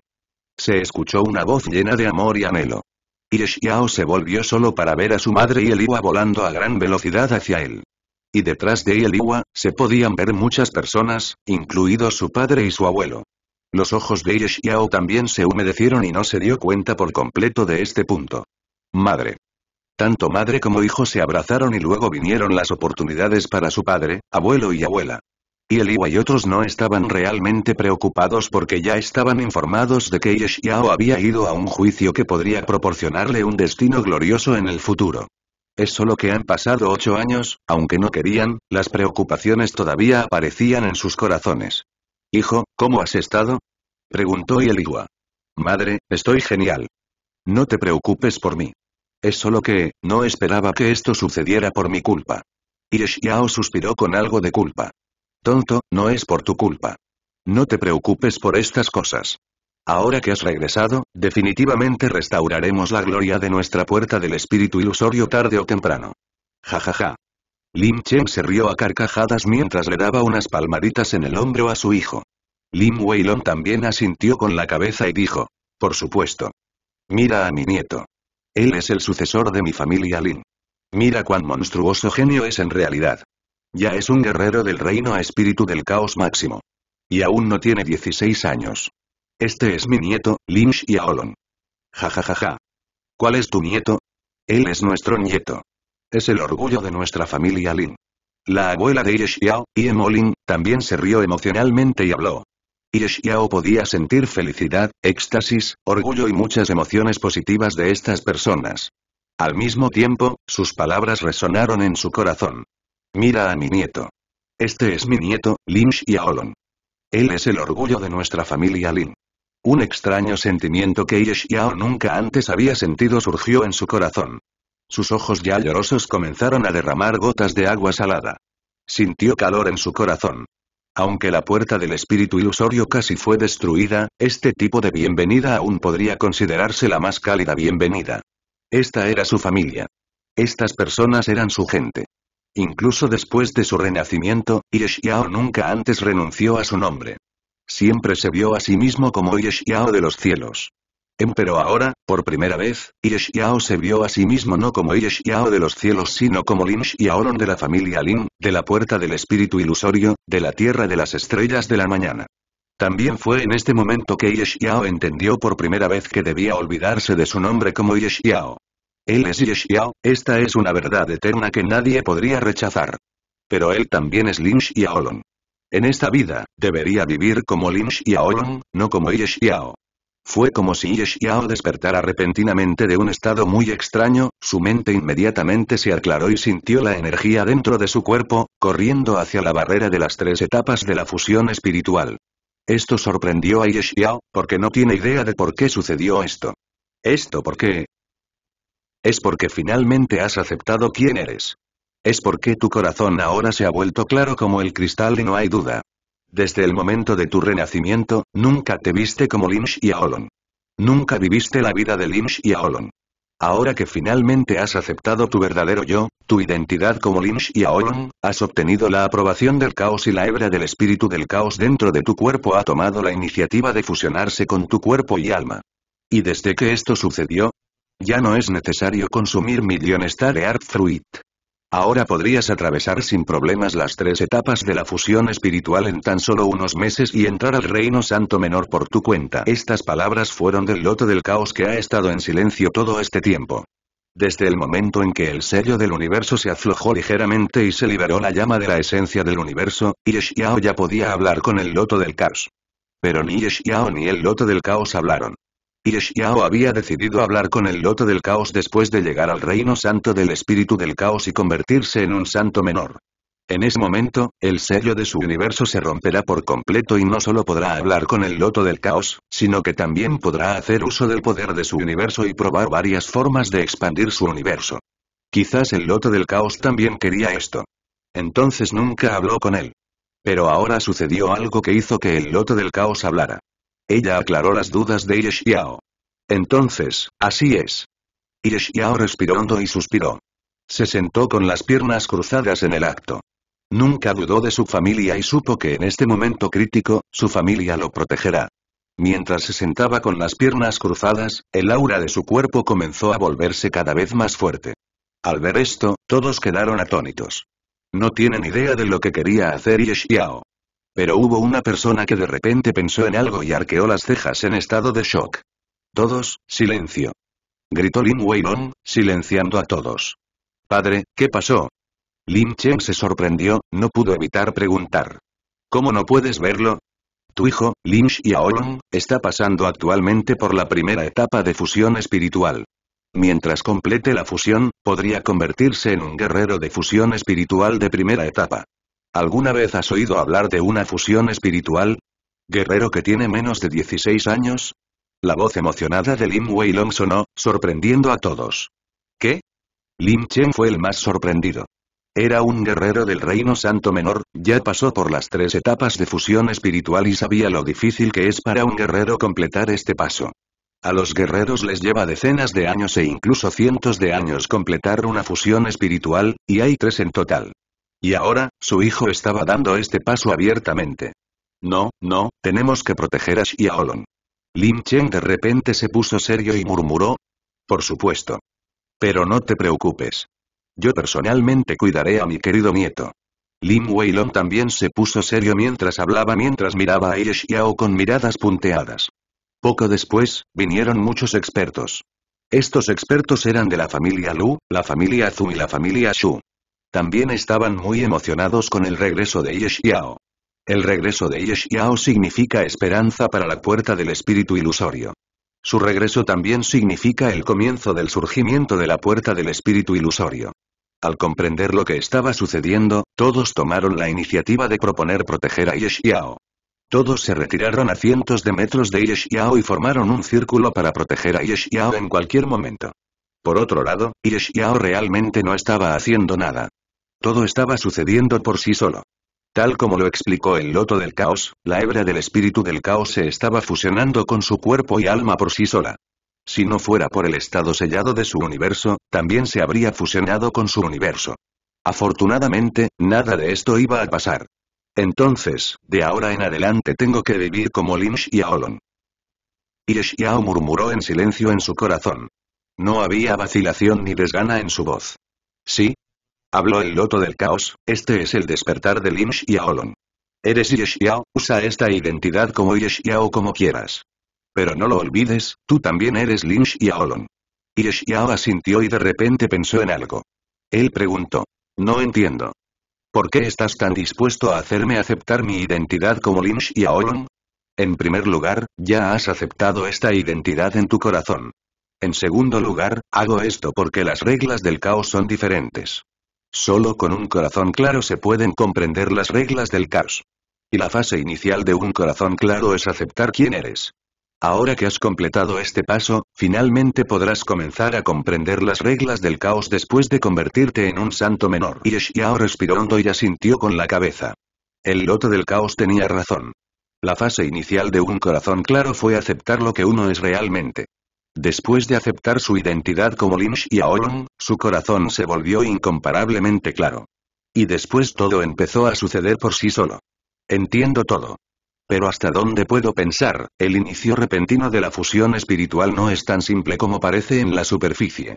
Se escuchó una voz llena de amor y anhelo. Y Xiao se volvió solo para ver a su madre y él iba volando a gran velocidad hacia él y detrás de Eliwa, se podían ver muchas personas, incluidos su padre y su abuelo. Los ojos de Yeshiao también se humedecieron y no se dio cuenta por completo de este punto. Madre. Tanto madre como hijo se abrazaron y luego vinieron las oportunidades para su padre, abuelo y abuela. Y Eliwa y otros no estaban realmente preocupados porque ya estaban informados de que Yeshiao había ido a un juicio que podría proporcionarle un destino glorioso en el futuro. Es solo que han pasado ocho años, aunque no querían, las preocupaciones todavía aparecían en sus corazones. Hijo, ¿cómo has estado? Preguntó Yeligua. Madre, estoy genial. No te preocupes por mí. Es solo que, no esperaba que esto sucediera por mi culpa. Y suspiró con algo de culpa. Tonto, no es por tu culpa. No te preocupes por estas cosas. Ahora que has regresado, definitivamente restauraremos la gloria de nuestra puerta del espíritu ilusorio tarde o temprano. Ja ja ja. Lim Chen se rió a carcajadas mientras le daba unas palmaditas en el hombro a su hijo. Lim Weilong también asintió con la cabeza y dijo, por supuesto. Mira a mi nieto. Él es el sucesor de mi familia Lin. Mira cuán monstruoso genio es en realidad. Ya es un guerrero del reino a espíritu del caos máximo. Y aún no tiene 16 años. Este es mi nieto, Lynch y Aolon. Ja ja ja ja. ¿Cuál es tu nieto? Él es nuestro nieto. Es el orgullo de nuestra familia Lin. La abuela de Yeshiao y Lin, también se rió emocionalmente y habló. Yeshiao podía sentir felicidad, éxtasis, orgullo y muchas emociones positivas de estas personas. Al mismo tiempo, sus palabras resonaron en su corazón. Mira a mi nieto. Este es mi nieto, Lin Xiaolong. Él es el orgullo de nuestra familia Lin. Un extraño sentimiento que Yao nunca antes había sentido surgió en su corazón. Sus ojos ya llorosos comenzaron a derramar gotas de agua salada. Sintió calor en su corazón. Aunque la puerta del espíritu ilusorio casi fue destruida, este tipo de bienvenida aún podría considerarse la más cálida bienvenida. Esta era su familia. Estas personas eran su gente. Incluso después de su renacimiento, Yao nunca antes renunció a su nombre. Siempre se vio a sí mismo como Yeshiao de los cielos. Pero ahora, por primera vez, Yeshiao se vio a sí mismo no como Yeshiao de los cielos sino como Lin Shiaolon de la familia Lin, de la puerta del espíritu ilusorio, de la tierra de las estrellas de la mañana. También fue en este momento que Yeshiao entendió por primera vez que debía olvidarse de su nombre como Yeshiao. Él es Yeshiao, esta es una verdad eterna que nadie podría rechazar. Pero él también es Lin Shiaolon. En esta vida, debería vivir como Lin Long, no como Ye Xiao. Fue como si Ye Xiao despertara repentinamente de un estado muy extraño, su mente inmediatamente se aclaró y sintió la energía dentro de su cuerpo, corriendo hacia la barrera de las tres etapas de la fusión espiritual. Esto sorprendió a Yeshiao, Xiao, porque no tiene idea de por qué sucedió esto. ¿Esto por qué? Es porque finalmente has aceptado quién eres. Es porque tu corazón ahora se ha vuelto claro como el cristal y no hay duda. Desde el momento de tu renacimiento, nunca te viste como Lynch y Aolon. Nunca viviste la vida de Lynch y Aolon. Ahora que finalmente has aceptado tu verdadero yo, tu identidad como Lynch y Aolon, has obtenido la aprobación del caos y la hebra del espíritu del caos dentro de tu cuerpo ha tomado la iniciativa de fusionarse con tu cuerpo y alma. Y desde que esto sucedió, ya no es necesario consumir millones de Art Fruit. Ahora podrías atravesar sin problemas las tres etapas de la fusión espiritual en tan solo unos meses y entrar al reino santo menor por tu cuenta. Estas palabras fueron del loto del caos que ha estado en silencio todo este tiempo. Desde el momento en que el sello del universo se aflojó ligeramente y se liberó la llama de la esencia del universo, Yeshiao ya podía hablar con el loto del caos. Pero ni Yeshiao ni el loto del caos hablaron. Yeshiao había decidido hablar con el Loto del Caos después de llegar al Reino Santo del Espíritu del Caos y convertirse en un santo menor. En ese momento, el sello de su universo se romperá por completo y no solo podrá hablar con el Loto del Caos, sino que también podrá hacer uso del poder de su universo y probar varias formas de expandir su universo. Quizás el Loto del Caos también quería esto. Entonces nunca habló con él. Pero ahora sucedió algo que hizo que el Loto del Caos hablara. Ella aclaró las dudas de Yeshiao. Entonces, así es. Yeshiao respiró hondo y suspiró. Se sentó con las piernas cruzadas en el acto. Nunca dudó de su familia y supo que en este momento crítico, su familia lo protegerá. Mientras se sentaba con las piernas cruzadas, el aura de su cuerpo comenzó a volverse cada vez más fuerte. Al ver esto, todos quedaron atónitos. No tienen idea de lo que quería hacer Yeshiao. Pero hubo una persona que de repente pensó en algo y arqueó las cejas en estado de shock. Todos, silencio. Gritó Lin Weilong, silenciando a todos. Padre, ¿qué pasó? Lin Cheng se sorprendió, no pudo evitar preguntar. ¿Cómo no puedes verlo? Tu hijo, Lin Xiaolong, está pasando actualmente por la primera etapa de fusión espiritual. Mientras complete la fusión, podría convertirse en un guerrero de fusión espiritual de primera etapa. ¿Alguna vez has oído hablar de una fusión espiritual? ¿Guerrero que tiene menos de 16 años? La voz emocionada de Lim Wei Long sonó, sorprendiendo a todos. ¿Qué? Lim Chen fue el más sorprendido. Era un guerrero del Reino Santo Menor, ya pasó por las tres etapas de fusión espiritual y sabía lo difícil que es para un guerrero completar este paso. A los guerreros les lleva decenas de años e incluso cientos de años completar una fusión espiritual, y hay tres en total. Y ahora, su hijo estaba dando este paso abiertamente. No, no, tenemos que proteger a Xiaolong. Lin Chen de repente se puso serio y murmuró. Por supuesto. Pero no te preocupes. Yo personalmente cuidaré a mi querido nieto. Lin Weilong también se puso serio mientras hablaba mientras miraba a Ye Xiao con miradas punteadas. Poco después, vinieron muchos expertos. Estos expertos eran de la familia Lu, la familia Zhu y la familia Shu. También estaban muy emocionados con el regreso de Ye El regreso de Ye significa esperanza para la puerta del espíritu ilusorio. Su regreso también significa el comienzo del surgimiento de la puerta del espíritu ilusorio. Al comprender lo que estaba sucediendo, todos tomaron la iniciativa de proponer proteger a Ye Todos se retiraron a cientos de metros de Yeshiao y formaron un círculo para proteger a Ye en cualquier momento. Por otro lado, Yeshiao realmente no estaba haciendo nada. Todo estaba sucediendo por sí solo. Tal como lo explicó el loto del caos, la hebra del espíritu del caos se estaba fusionando con su cuerpo y alma por sí sola. Si no fuera por el estado sellado de su universo, también se habría fusionado con su universo. Afortunadamente, nada de esto iba a pasar. Entonces, de ahora en adelante tengo que vivir como Lin Xiaolong. Y Xiao murmuró en silencio en su corazón. No había vacilación ni desgana en su voz. Sí, Habló el loto del caos, este es el despertar de y Xiaolong. Eres Yeshiao, usa esta identidad como Yeshiao como quieras. Pero no lo olvides, tú también eres y Xiaolong. Yeshiao asintió y de repente pensó en algo. Él preguntó. No entiendo. ¿Por qué estás tan dispuesto a hacerme aceptar mi identidad como y Xiaolong? En primer lugar, ya has aceptado esta identidad en tu corazón. En segundo lugar, hago esto porque las reglas del caos son diferentes. Solo con un corazón claro se pueden comprender las reglas del caos. Y la fase inicial de un corazón claro es aceptar quién eres. Ahora que has completado este paso, finalmente podrás comenzar a comprender las reglas del caos después de convertirte en un santo menor. Y Xiao respiró hondo y asintió con la cabeza. El loto del caos tenía razón. La fase inicial de un corazón claro fue aceptar lo que uno es realmente. Después de aceptar su identidad como y Xiaolong, su corazón se volvió incomparablemente claro. Y después todo empezó a suceder por sí solo. Entiendo todo. Pero hasta dónde puedo pensar, el inicio repentino de la fusión espiritual no es tan simple como parece en la superficie.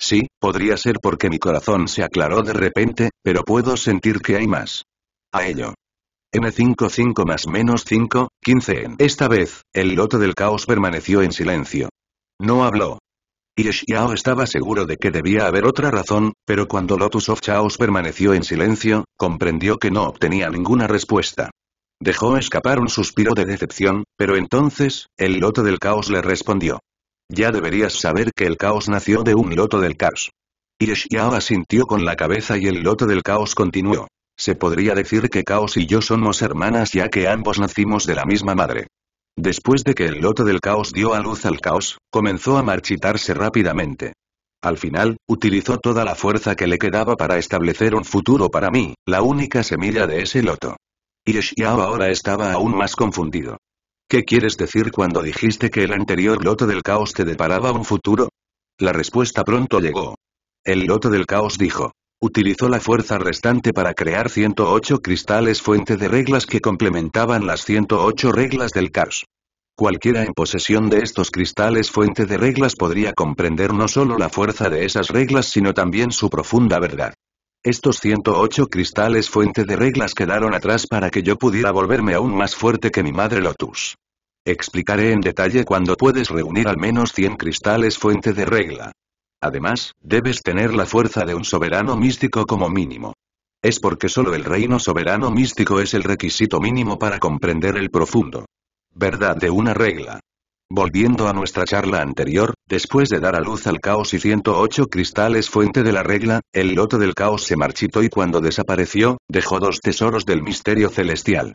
Sí, podría ser porque mi corazón se aclaró de repente, pero puedo sentir que hay más. A ello. m 55 más menos 5, 15 en. Esta vez, el loto del caos permaneció en silencio. No habló. Y estaba seguro de que debía haber otra razón, pero cuando Lotus of Chaos permaneció en silencio, comprendió que no obtenía ninguna respuesta. Dejó escapar un suspiro de decepción, pero entonces, el loto del caos le respondió. Ya deberías saber que el caos nació de un loto del caos. Y asintió con la cabeza y el loto del caos continuó. Se podría decir que Caos y yo somos hermanas ya que ambos nacimos de la misma madre. Después de que el loto del caos dio a luz al caos, comenzó a marchitarse rápidamente. Al final, utilizó toda la fuerza que le quedaba para establecer un futuro para mí, la única semilla de ese loto. Y Xiao ahora estaba aún más confundido. ¿Qué quieres decir cuando dijiste que el anterior loto del caos te deparaba un futuro? La respuesta pronto llegó. El loto del caos dijo, Utilizó la fuerza restante para crear 108 cristales fuente de reglas que complementaban las 108 reglas del Cars. Cualquiera en posesión de estos cristales fuente de reglas podría comprender no solo la fuerza de esas reglas sino también su profunda verdad. Estos 108 cristales fuente de reglas quedaron atrás para que yo pudiera volverme aún más fuerte que mi madre Lotus. Explicaré en detalle cuando puedes reunir al menos 100 cristales fuente de regla. Además, debes tener la fuerza de un soberano místico como mínimo. Es porque solo el reino soberano místico es el requisito mínimo para comprender el profundo. Verdad de una regla. Volviendo a nuestra charla anterior, después de dar a luz al caos y 108 cristales fuente de la regla, el loto del caos se marchitó y cuando desapareció, dejó dos tesoros del misterio celestial.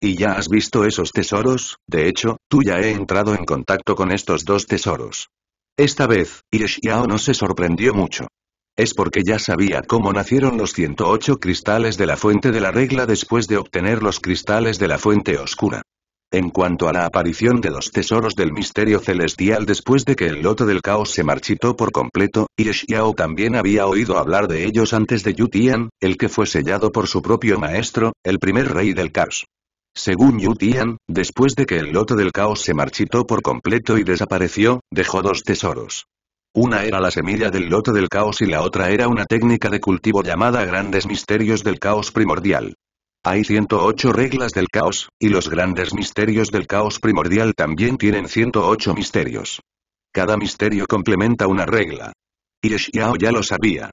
Y ya has visto esos tesoros, de hecho, tú ya he entrado en contacto con estos dos tesoros. Esta vez, Xiao no se sorprendió mucho. Es porque ya sabía cómo nacieron los 108 cristales de la fuente de la regla después de obtener los cristales de la fuente oscura. En cuanto a la aparición de los tesoros del misterio celestial después de que el loto del caos se marchitó por completo, Xiao también había oído hablar de ellos antes de Yutian, el que fue sellado por su propio maestro, el primer rey del caos. Según Yu Tian, después de que el loto del caos se marchitó por completo y desapareció, dejó dos tesoros. Una era la semilla del loto del caos y la otra era una técnica de cultivo llamada Grandes Misterios del Caos Primordial. Hay 108 reglas del caos, y los grandes misterios del caos primordial también tienen 108 misterios. Cada misterio complementa una regla. Y Xiao ya lo sabía.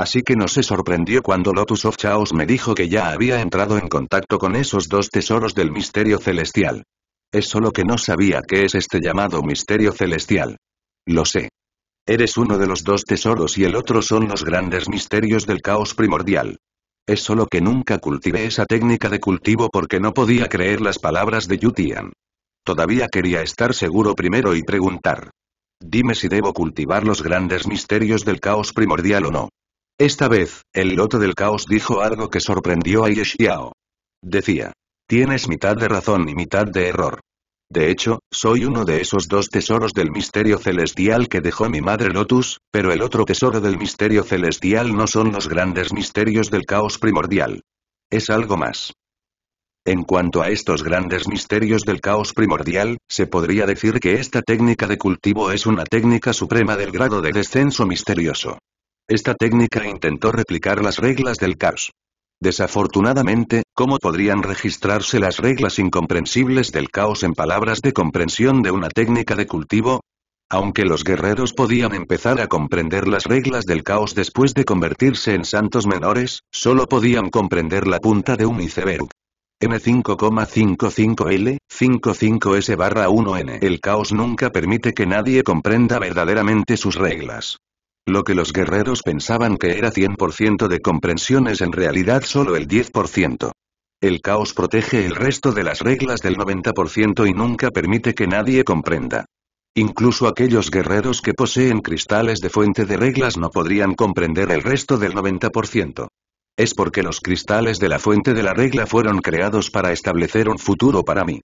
Así que no se sorprendió cuando Lotus of Chaos me dijo que ya había entrado en contacto con esos dos tesoros del misterio celestial. Es solo que no sabía qué es este llamado misterio celestial. Lo sé. Eres uno de los dos tesoros y el otro son los grandes misterios del caos primordial. Es solo que nunca cultivé esa técnica de cultivo porque no podía creer las palabras de Yutian. Todavía quería estar seguro primero y preguntar. Dime si debo cultivar los grandes misterios del caos primordial o no. Esta vez, el loto del caos dijo algo que sorprendió a Yeshiao. Decía. Tienes mitad de razón y mitad de error. De hecho, soy uno de esos dos tesoros del misterio celestial que dejó mi madre Lotus, pero el otro tesoro del misterio celestial no son los grandes misterios del caos primordial. Es algo más. En cuanto a estos grandes misterios del caos primordial, se podría decir que esta técnica de cultivo es una técnica suprema del grado de descenso misterioso. Esta técnica intentó replicar las reglas del caos. Desafortunadamente, ¿cómo podrían registrarse las reglas incomprensibles del caos en palabras de comprensión de una técnica de cultivo? Aunque los guerreros podían empezar a comprender las reglas del caos después de convertirse en santos menores, solo podían comprender la punta de un iceberg. m 555 l 55S 1N. El caos nunca permite que nadie comprenda verdaderamente sus reglas. Lo que los guerreros pensaban que era 100% de comprensión es en realidad solo el 10%. El caos protege el resto de las reglas del 90% y nunca permite que nadie comprenda. Incluso aquellos guerreros que poseen cristales de fuente de reglas no podrían comprender el resto del 90%. Es porque los cristales de la fuente de la regla fueron creados para establecer un futuro para mí.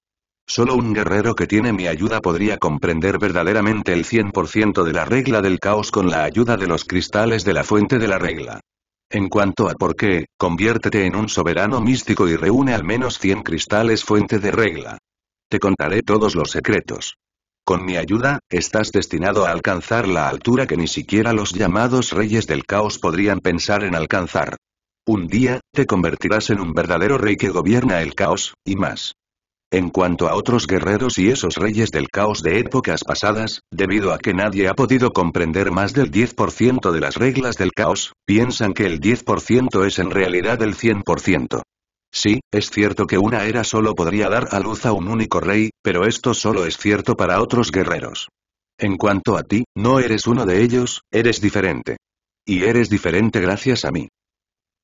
Solo un guerrero que tiene mi ayuda podría comprender verdaderamente el 100% de la regla del caos con la ayuda de los cristales de la fuente de la regla. En cuanto a por qué, conviértete en un soberano místico y reúne al menos 100 cristales fuente de regla. Te contaré todos los secretos. Con mi ayuda, estás destinado a alcanzar la altura que ni siquiera los llamados reyes del caos podrían pensar en alcanzar. Un día, te convertirás en un verdadero rey que gobierna el caos, y más. En cuanto a otros guerreros y esos reyes del caos de épocas pasadas, debido a que nadie ha podido comprender más del 10% de las reglas del caos, piensan que el 10% es en realidad el 100%. Sí, es cierto que una era solo podría dar a luz a un único rey, pero esto solo es cierto para otros guerreros. En cuanto a ti, no eres uno de ellos, eres diferente. Y eres diferente gracias a mí.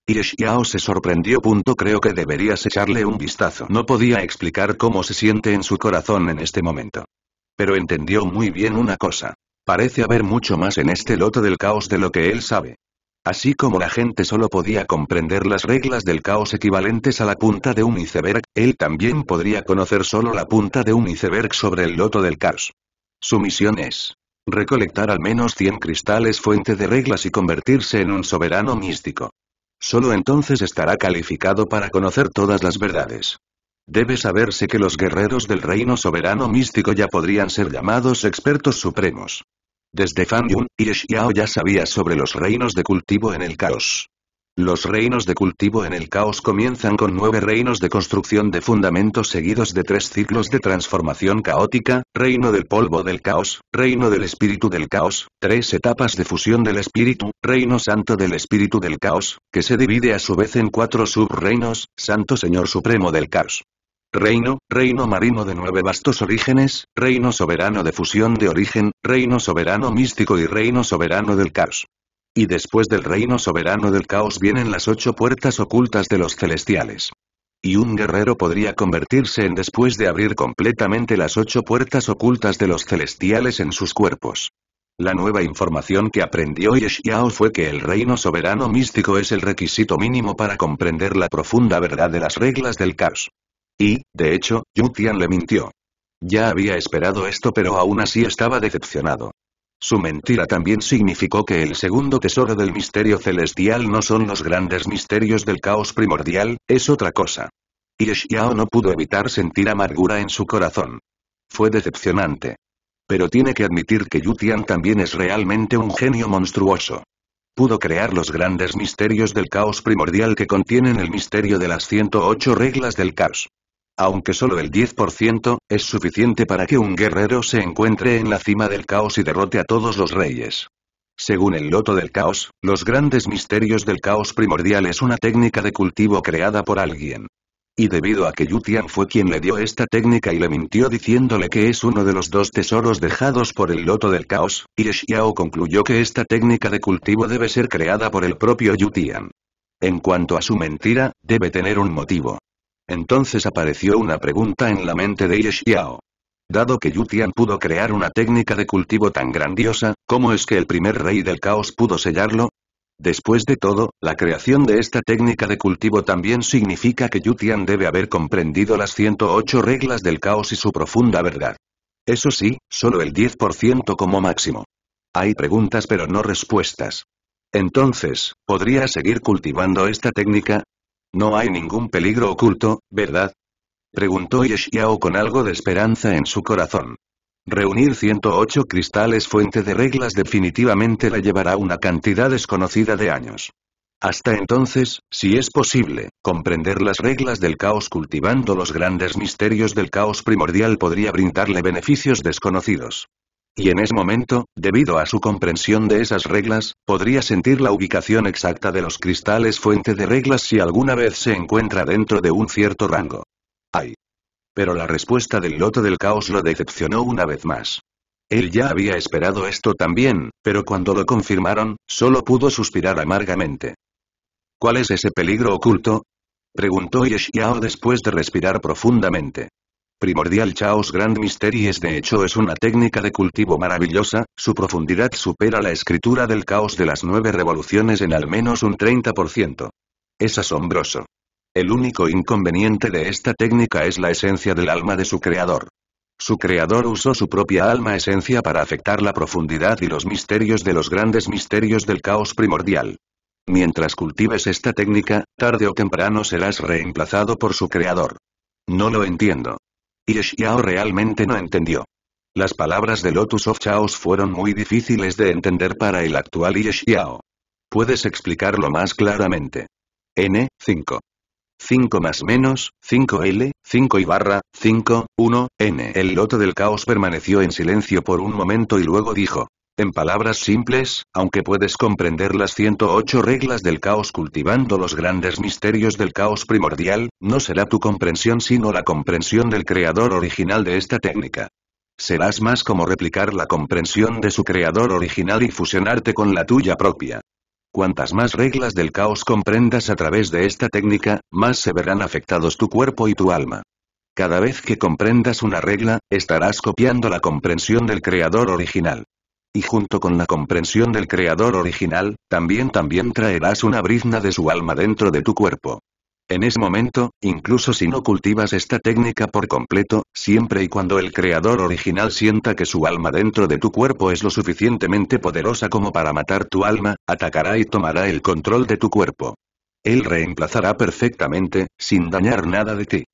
Xiao se sorprendió. Creo que deberías echarle un vistazo. No podía explicar cómo se siente en su corazón en este momento. Pero entendió muy bien una cosa. Parece haber mucho más en este loto del caos de lo que él sabe. Así como la gente solo podía comprender las reglas del caos equivalentes a la punta de un iceberg, él también podría conocer solo la punta de un iceberg sobre el loto del caos. Su misión es recolectar al menos 100 cristales fuente de reglas y convertirse en un soberano místico. Solo entonces estará calificado para conocer todas las verdades. Debe saberse que los guerreros del reino soberano místico ya podrían ser llamados expertos supremos. Desde Fan Yun, Xiao ya sabía sobre los reinos de cultivo en el caos. Los reinos de cultivo en el caos comienzan con nueve reinos de construcción de fundamentos seguidos de tres ciclos de transformación caótica, reino del polvo del caos, reino del espíritu del caos, tres etapas de fusión del espíritu, reino santo del espíritu del caos, que se divide a su vez en cuatro subreinos, santo señor supremo del caos. Reino, reino marino de nueve vastos orígenes, reino soberano de fusión de origen, reino soberano místico y reino soberano del caos. Y después del reino soberano del caos vienen las ocho puertas ocultas de los celestiales. Y un guerrero podría convertirse en después de abrir completamente las ocho puertas ocultas de los celestiales en sus cuerpos. La nueva información que aprendió Yeshiao fue que el reino soberano místico es el requisito mínimo para comprender la profunda verdad de las reglas del caos. Y, de hecho, Yu le mintió. Ya había esperado esto pero aún así estaba decepcionado. Su mentira también significó que el segundo tesoro del misterio celestial no son los grandes misterios del caos primordial, es otra cosa. Y Xiao no pudo evitar sentir amargura en su corazón. Fue decepcionante. Pero tiene que admitir que Yutian también es realmente un genio monstruoso. Pudo crear los grandes misterios del caos primordial que contienen el misterio de las 108 reglas del caos aunque solo el 10%, es suficiente para que un guerrero se encuentre en la cima del caos y derrote a todos los reyes. Según el loto del caos, los grandes misterios del caos primordial es una técnica de cultivo creada por alguien. Y debido a que Yutian fue quien le dio esta técnica y le mintió diciéndole que es uno de los dos tesoros dejados por el loto del caos, Xiao concluyó que esta técnica de cultivo debe ser creada por el propio Yutian. En cuanto a su mentira, debe tener un motivo. Entonces apareció una pregunta en la mente de Ye Dado que Yutian pudo crear una técnica de cultivo tan grandiosa, ¿cómo es que el primer rey del caos pudo sellarlo? Después de todo, la creación de esta técnica de cultivo también significa que Yutian debe haber comprendido las 108 reglas del caos y su profunda verdad. Eso sí, solo el 10% como máximo. Hay preguntas pero no respuestas. Entonces, ¿podría seguir cultivando esta técnica? No hay ningún peligro oculto, ¿verdad? Preguntó Yeshiao con algo de esperanza en su corazón. Reunir 108 cristales fuente de reglas definitivamente le llevará una cantidad desconocida de años. Hasta entonces, si es posible, comprender las reglas del caos cultivando los grandes misterios del caos primordial podría brindarle beneficios desconocidos. Y en ese momento, debido a su comprensión de esas reglas, podría sentir la ubicación exacta de los cristales fuente de reglas si alguna vez se encuentra dentro de un cierto rango. ¡Ay! Pero la respuesta del loto del caos lo decepcionó una vez más. Él ya había esperado esto también, pero cuando lo confirmaron, solo pudo suspirar amargamente. ¿Cuál es ese peligro oculto? Preguntó Yeshiao después de respirar profundamente. Primordial Chaos Grand Mysteries de hecho es una técnica de cultivo maravillosa, su profundidad supera la escritura del caos de las nueve revoluciones en al menos un 30%. Es asombroso. El único inconveniente de esta técnica es la esencia del alma de su creador. Su creador usó su propia alma esencia para afectar la profundidad y los misterios de los grandes misterios del caos primordial. Mientras cultives esta técnica, tarde o temprano serás reemplazado por su creador. No lo entiendo. Y realmente no entendió. Las palabras de Lotus of Chaos fueron muy difíciles de entender para el actual Yeshiao. Puedes explicarlo más claramente. N, 5. 5 más menos, 5L, 5 y barra, 5, 1, N. El loto del caos permaneció en silencio por un momento y luego dijo. En palabras simples, aunque puedes comprender las 108 reglas del caos cultivando los grandes misterios del caos primordial, no será tu comprensión sino la comprensión del creador original de esta técnica. Serás más como replicar la comprensión de su creador original y fusionarte con la tuya propia. Cuantas más reglas del caos comprendas a través de esta técnica, más se verán afectados tu cuerpo y tu alma. Cada vez que comprendas una regla, estarás copiando la comprensión del creador original. Y junto con la comprensión del creador original, también también traerás una brizna de su alma dentro de tu cuerpo. En ese momento, incluso si no cultivas esta técnica por completo, siempre y cuando el creador original sienta que su alma dentro de tu cuerpo es lo suficientemente poderosa como para matar tu alma, atacará y tomará el control de tu cuerpo. Él reemplazará perfectamente, sin dañar nada de ti.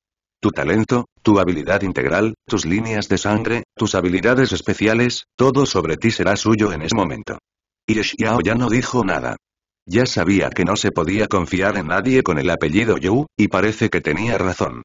Tu talento, tu habilidad integral, tus líneas de sangre, tus habilidades especiales, todo sobre ti será suyo en ese momento. Y ya no dijo nada. Ya sabía que no se podía confiar en nadie con el apellido Yu, y parece que tenía razón.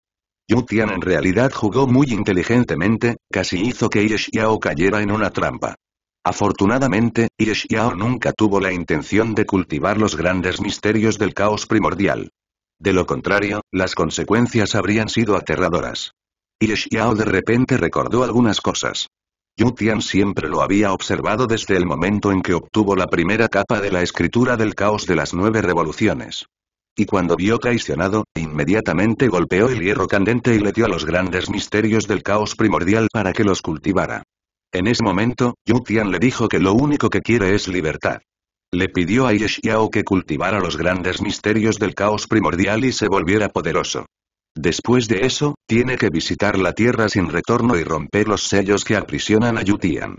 Yu Tian en realidad jugó muy inteligentemente, casi hizo que Xiao cayera en una trampa. Afortunadamente, Xiao nunca tuvo la intención de cultivar los grandes misterios del caos primordial. De lo contrario, las consecuencias habrían sido aterradoras. Y Xiao de repente recordó algunas cosas. Yu Tian siempre lo había observado desde el momento en que obtuvo la primera capa de la escritura del caos de las nueve revoluciones. Y cuando vio traicionado, inmediatamente golpeó el hierro candente y le dio a los grandes misterios del caos primordial para que los cultivara. En ese momento, Yu Tian le dijo que lo único que quiere es libertad. Le pidió a Yeshiao que cultivara los grandes misterios del caos primordial y se volviera poderoso. Después de eso, tiene que visitar la Tierra sin retorno y romper los sellos que aprisionan a Yutian.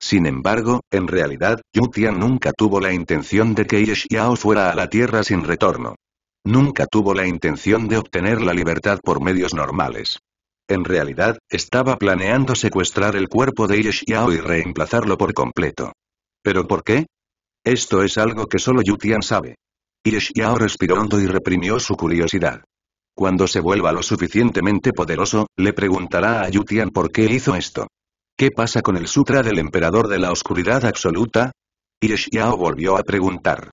Sin embargo, en realidad, Yutian nunca tuvo la intención de que Yeshiao fuera a la Tierra sin retorno. Nunca tuvo la intención de obtener la libertad por medios normales. En realidad, estaba planeando secuestrar el cuerpo de Yeshiao y reemplazarlo por completo. ¿Pero por qué? Esto es algo que solo Yutian sabe. Y respiró hondo y reprimió su curiosidad. Cuando se vuelva lo suficientemente poderoso, le preguntará a Yutian por qué hizo esto. ¿Qué pasa con el sutra del emperador de la oscuridad absoluta? Y volvió a preguntar.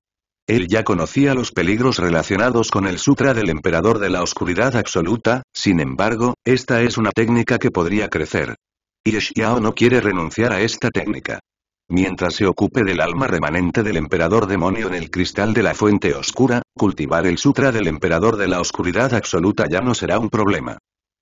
Él ya conocía los peligros relacionados con el sutra del emperador de la oscuridad absoluta, sin embargo, esta es una técnica que podría crecer. Y no quiere renunciar a esta técnica mientras se ocupe del alma remanente del emperador demonio en el cristal de la fuente oscura, cultivar el sutra del emperador de la oscuridad absoluta ya no será un problema.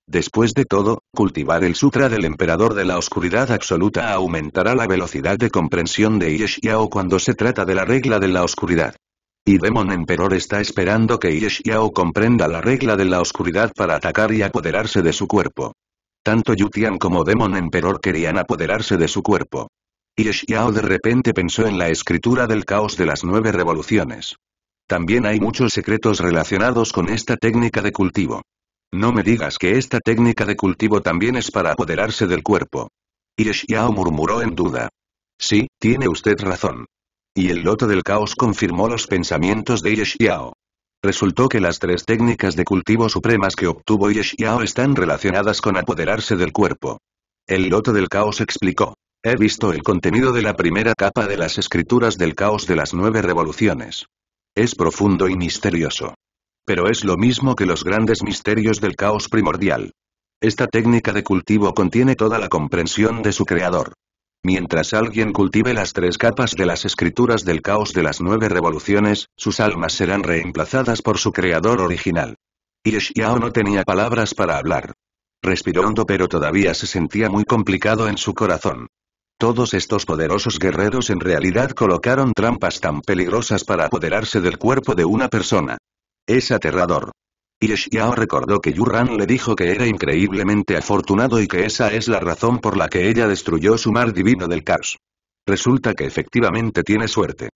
Después de todo, cultivar el sutra del emperador de la oscuridad absoluta aumentará la velocidad de comprensión de Yeshiao cuando se trata de la regla de la oscuridad. Y Demon Emperor está esperando que Yeshiao comprenda la regla de la oscuridad para atacar y apoderarse de su cuerpo. Tanto Yutian como Demon Emperor querían apoderarse de su cuerpo. Y de repente pensó en la escritura del caos de las nueve revoluciones. También hay muchos secretos relacionados con esta técnica de cultivo. No me digas que esta técnica de cultivo también es para apoderarse del cuerpo. Y murmuró en duda. Sí, tiene usted razón. Y el loto del caos confirmó los pensamientos de Yeshiao. Resultó que las tres técnicas de cultivo supremas que obtuvo Yeshiao están relacionadas con apoderarse del cuerpo. El loto del caos explicó. He visto el contenido de la primera capa de las escrituras del caos de las nueve revoluciones. Es profundo y misterioso. Pero es lo mismo que los grandes misterios del caos primordial. Esta técnica de cultivo contiene toda la comprensión de su creador. Mientras alguien cultive las tres capas de las escrituras del caos de las nueve revoluciones, sus almas serán reemplazadas por su creador original. Y Xiao no tenía palabras para hablar. Respiró hondo pero todavía se sentía muy complicado en su corazón. Todos estos poderosos guerreros en realidad colocaron trampas tan peligrosas para apoderarse del cuerpo de una persona. Es aterrador. Y recordó que Yuran le dijo que era increíblemente afortunado y que esa es la razón por la que ella destruyó su mar divino del caos. Resulta que efectivamente tiene suerte.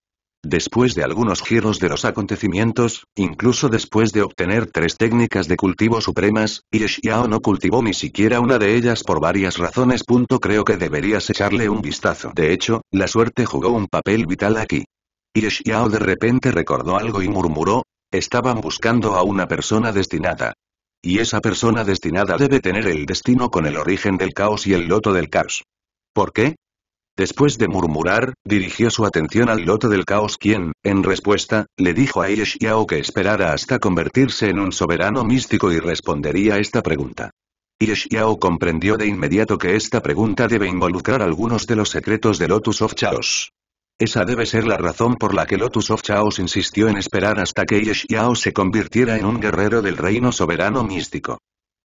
Después de algunos giros de los acontecimientos, incluso después de obtener tres técnicas de cultivo supremas, Xiao no cultivó ni siquiera una de ellas por varias razones. Creo que deberías echarle un vistazo. De hecho, la suerte jugó un papel vital aquí. Xiao de repente recordó algo y murmuró, estaban buscando a una persona destinada. Y esa persona destinada debe tener el destino con el origen del caos y el loto del caos. ¿Por qué? Después de murmurar, dirigió su atención al loto del caos quien, en respuesta, le dijo a Yao que esperara hasta convertirse en un soberano místico y respondería a esta pregunta. Yeshiao comprendió de inmediato que esta pregunta debe involucrar algunos de los secretos de Lotus of Chaos. Esa debe ser la razón por la que Lotus of Chaos insistió en esperar hasta que Yao se convirtiera en un guerrero del reino soberano místico.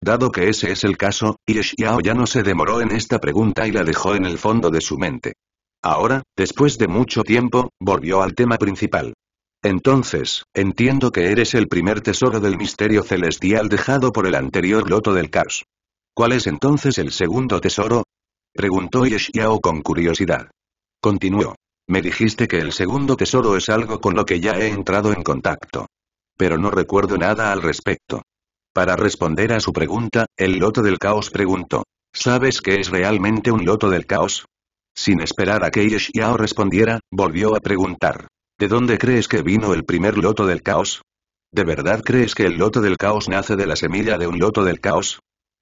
Dado que ese es el caso, Yeshiao ya no se demoró en esta pregunta y la dejó en el fondo de su mente. Ahora, después de mucho tiempo, volvió al tema principal. Entonces, entiendo que eres el primer tesoro del misterio celestial dejado por el anterior loto del caos. ¿Cuál es entonces el segundo tesoro? Preguntó Yeshiao con curiosidad. Continuó. Me dijiste que el segundo tesoro es algo con lo que ya he entrado en contacto. Pero no recuerdo nada al respecto. Para responder a su pregunta, el loto del caos preguntó. ¿Sabes qué es realmente un loto del caos? Sin esperar a que Yao respondiera, volvió a preguntar. ¿De dónde crees que vino el primer loto del caos? ¿De verdad crees que el loto del caos nace de la semilla de un loto del caos?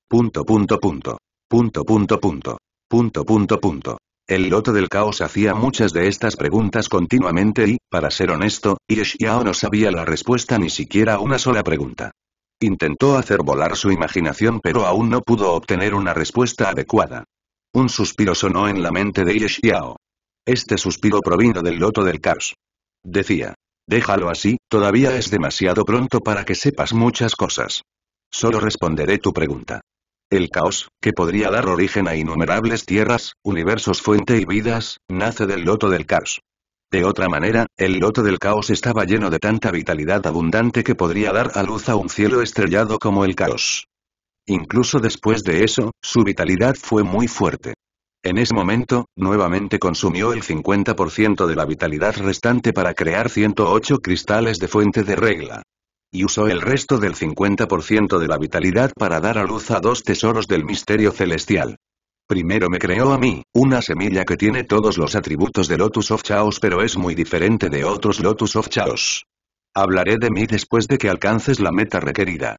Punto punto punto. Punto punto punto. Punto punto punto. El loto del caos hacía muchas de estas preguntas continuamente y, para ser honesto, Yao no sabía la respuesta ni siquiera a una sola pregunta. Intentó hacer volar su imaginación pero aún no pudo obtener una respuesta adecuada. Un suspiro sonó en la mente de Ye Este suspiro provino del loto del caos. Decía. Déjalo así, todavía es demasiado pronto para que sepas muchas cosas. Solo responderé tu pregunta. El caos, que podría dar origen a innumerables tierras, universos fuente y vidas, nace del loto del caos. De otra manera, el loto del caos estaba lleno de tanta vitalidad abundante que podría dar a luz a un cielo estrellado como el caos. Incluso después de eso, su vitalidad fue muy fuerte. En ese momento, nuevamente consumió el 50% de la vitalidad restante para crear 108 cristales de fuente de regla. Y usó el resto del 50% de la vitalidad para dar a luz a dos tesoros del misterio celestial. Primero me creó a mí, una semilla que tiene todos los atributos de Lotus of Chaos pero es muy diferente de otros Lotus of Chaos. Hablaré de mí después de que alcances la meta requerida.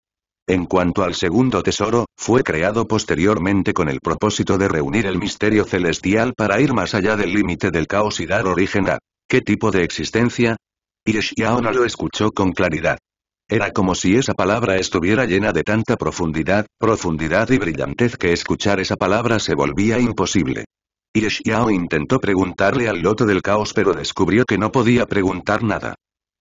En cuanto al segundo tesoro, fue creado posteriormente con el propósito de reunir el misterio celestial para ir más allá del límite del caos y dar origen a... ¿Qué tipo de existencia? Y ahora lo escuchó con claridad. Era como si esa palabra estuviera llena de tanta profundidad, profundidad y brillantez que escuchar esa palabra se volvía imposible. Xiao intentó preguntarle al loto del caos pero descubrió que no podía preguntar nada.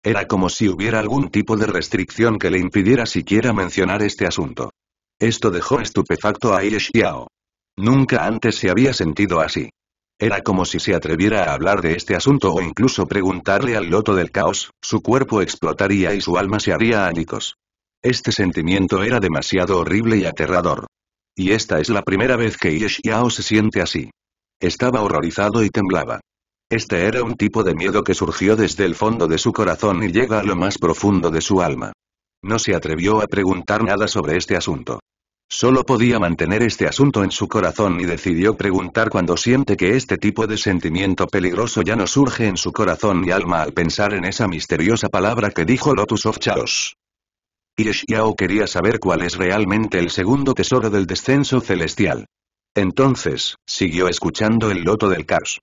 Era como si hubiera algún tipo de restricción que le impidiera siquiera mencionar este asunto. Esto dejó estupefacto a Xiao. Nunca antes se había sentido así. Era como si se atreviera a hablar de este asunto o incluso preguntarle al loto del caos, su cuerpo explotaría y su alma se haría ánicos. Este sentimiento era demasiado horrible y aterrador. Y esta es la primera vez que Yesh se siente así. Estaba horrorizado y temblaba. Este era un tipo de miedo que surgió desde el fondo de su corazón y llega a lo más profundo de su alma. No se atrevió a preguntar nada sobre este asunto. Solo podía mantener este asunto en su corazón y decidió preguntar cuando siente que este tipo de sentimiento peligroso ya no surge en su corazón y alma al pensar en esa misteriosa palabra que dijo Lotus of Chaos. Yeshiao quería saber cuál es realmente el segundo tesoro del descenso celestial. Entonces, siguió escuchando el loto del caos.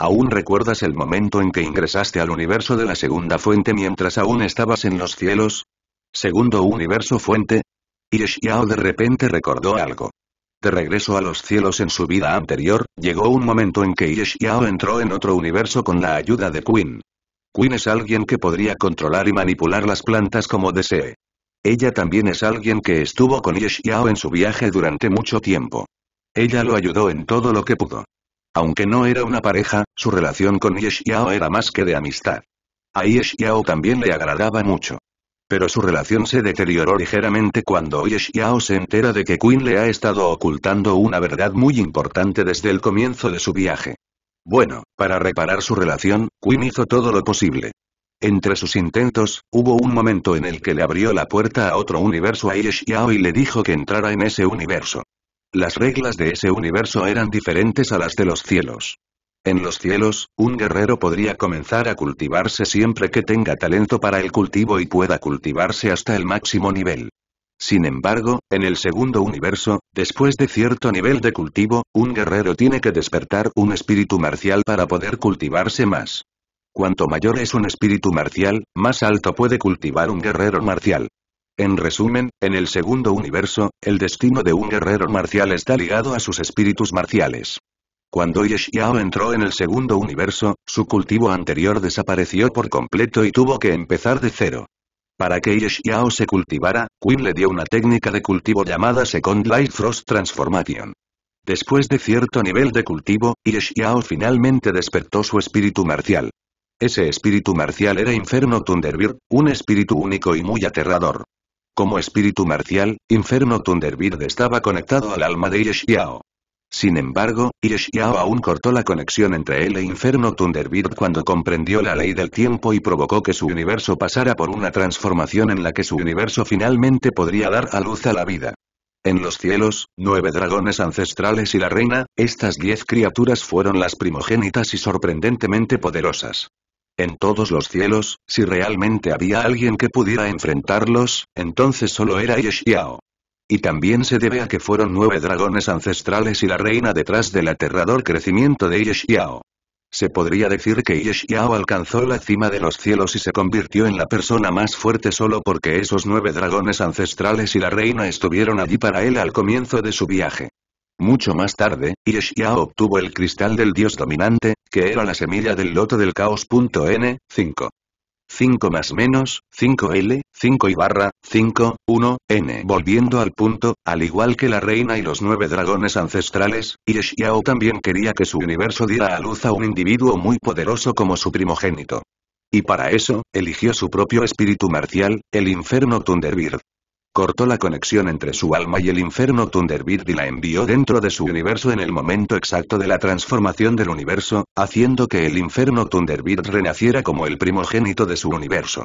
¿Aún recuerdas el momento en que ingresaste al universo de la segunda fuente mientras aún estabas en los cielos? Segundo universo fuente, y de repente recordó algo. De regreso a los cielos en su vida anterior, llegó un momento en que Yao entró en otro universo con la ayuda de Quinn. Quinn es alguien que podría controlar y manipular las plantas como desee. Ella también es alguien que estuvo con Yao en su viaje durante mucho tiempo. Ella lo ayudó en todo lo que pudo. Aunque no era una pareja, su relación con Yao era más que de amistad. A Yao también le agradaba mucho. Pero su relación se deterioró ligeramente cuando Ye se entera de que Quinn le ha estado ocultando una verdad muy importante desde el comienzo de su viaje. Bueno, para reparar su relación, Quinn hizo todo lo posible. Entre sus intentos, hubo un momento en el que le abrió la puerta a otro universo a Ye y le dijo que entrara en ese universo. Las reglas de ese universo eran diferentes a las de los cielos. En los cielos, un guerrero podría comenzar a cultivarse siempre que tenga talento para el cultivo y pueda cultivarse hasta el máximo nivel. Sin embargo, en el segundo universo, después de cierto nivel de cultivo, un guerrero tiene que despertar un espíritu marcial para poder cultivarse más. Cuanto mayor es un espíritu marcial, más alto puede cultivar un guerrero marcial. En resumen, en el segundo universo, el destino de un guerrero marcial está ligado a sus espíritus marciales. Cuando Yeshiao entró en el segundo universo, su cultivo anterior desapareció por completo y tuvo que empezar de cero. Para que Ye se cultivara, Quinn le dio una técnica de cultivo llamada Second Life Frost Transformation. Después de cierto nivel de cultivo, Yeshiao finalmente despertó su espíritu marcial. Ese espíritu marcial era Inferno Thunderbird, un espíritu único y muy aterrador. Como espíritu marcial, Inferno Thunderbird estaba conectado al alma de Yeshiao. Sin embargo, Yeshiao aún cortó la conexión entre él e Inferno Thunderbird cuando comprendió la ley del tiempo y provocó que su universo pasara por una transformación en la que su universo finalmente podría dar a luz a la vida. En los cielos, nueve dragones ancestrales y la reina, estas diez criaturas fueron las primogénitas y sorprendentemente poderosas. En todos los cielos, si realmente había alguien que pudiera enfrentarlos, entonces solo era Yeshiao. Y también se debe a que fueron nueve dragones ancestrales y la reina detrás del aterrador crecimiento de Yeshiao. Se podría decir que Yeshiao alcanzó la cima de los cielos y se convirtió en la persona más fuerte solo porque esos nueve dragones ancestrales y la reina estuvieron allí para él al comienzo de su viaje. Mucho más tarde, Yeshiao obtuvo el cristal del dios dominante, que era la semilla del loto del caos.n, 5. 5 más menos, 5L, 5 y barra, 5, 1, N. Volviendo al punto, al igual que la reina y los nueve dragones ancestrales, Yesh también quería que su universo diera a luz a un individuo muy poderoso como su primogénito. Y para eso, eligió su propio espíritu marcial, el Inferno Thunderbird cortó la conexión entre su alma y el infierno Thunderbird y la envió dentro de su universo en el momento exacto de la transformación del universo, haciendo que el infierno Thunderbird renaciera como el primogénito de su universo.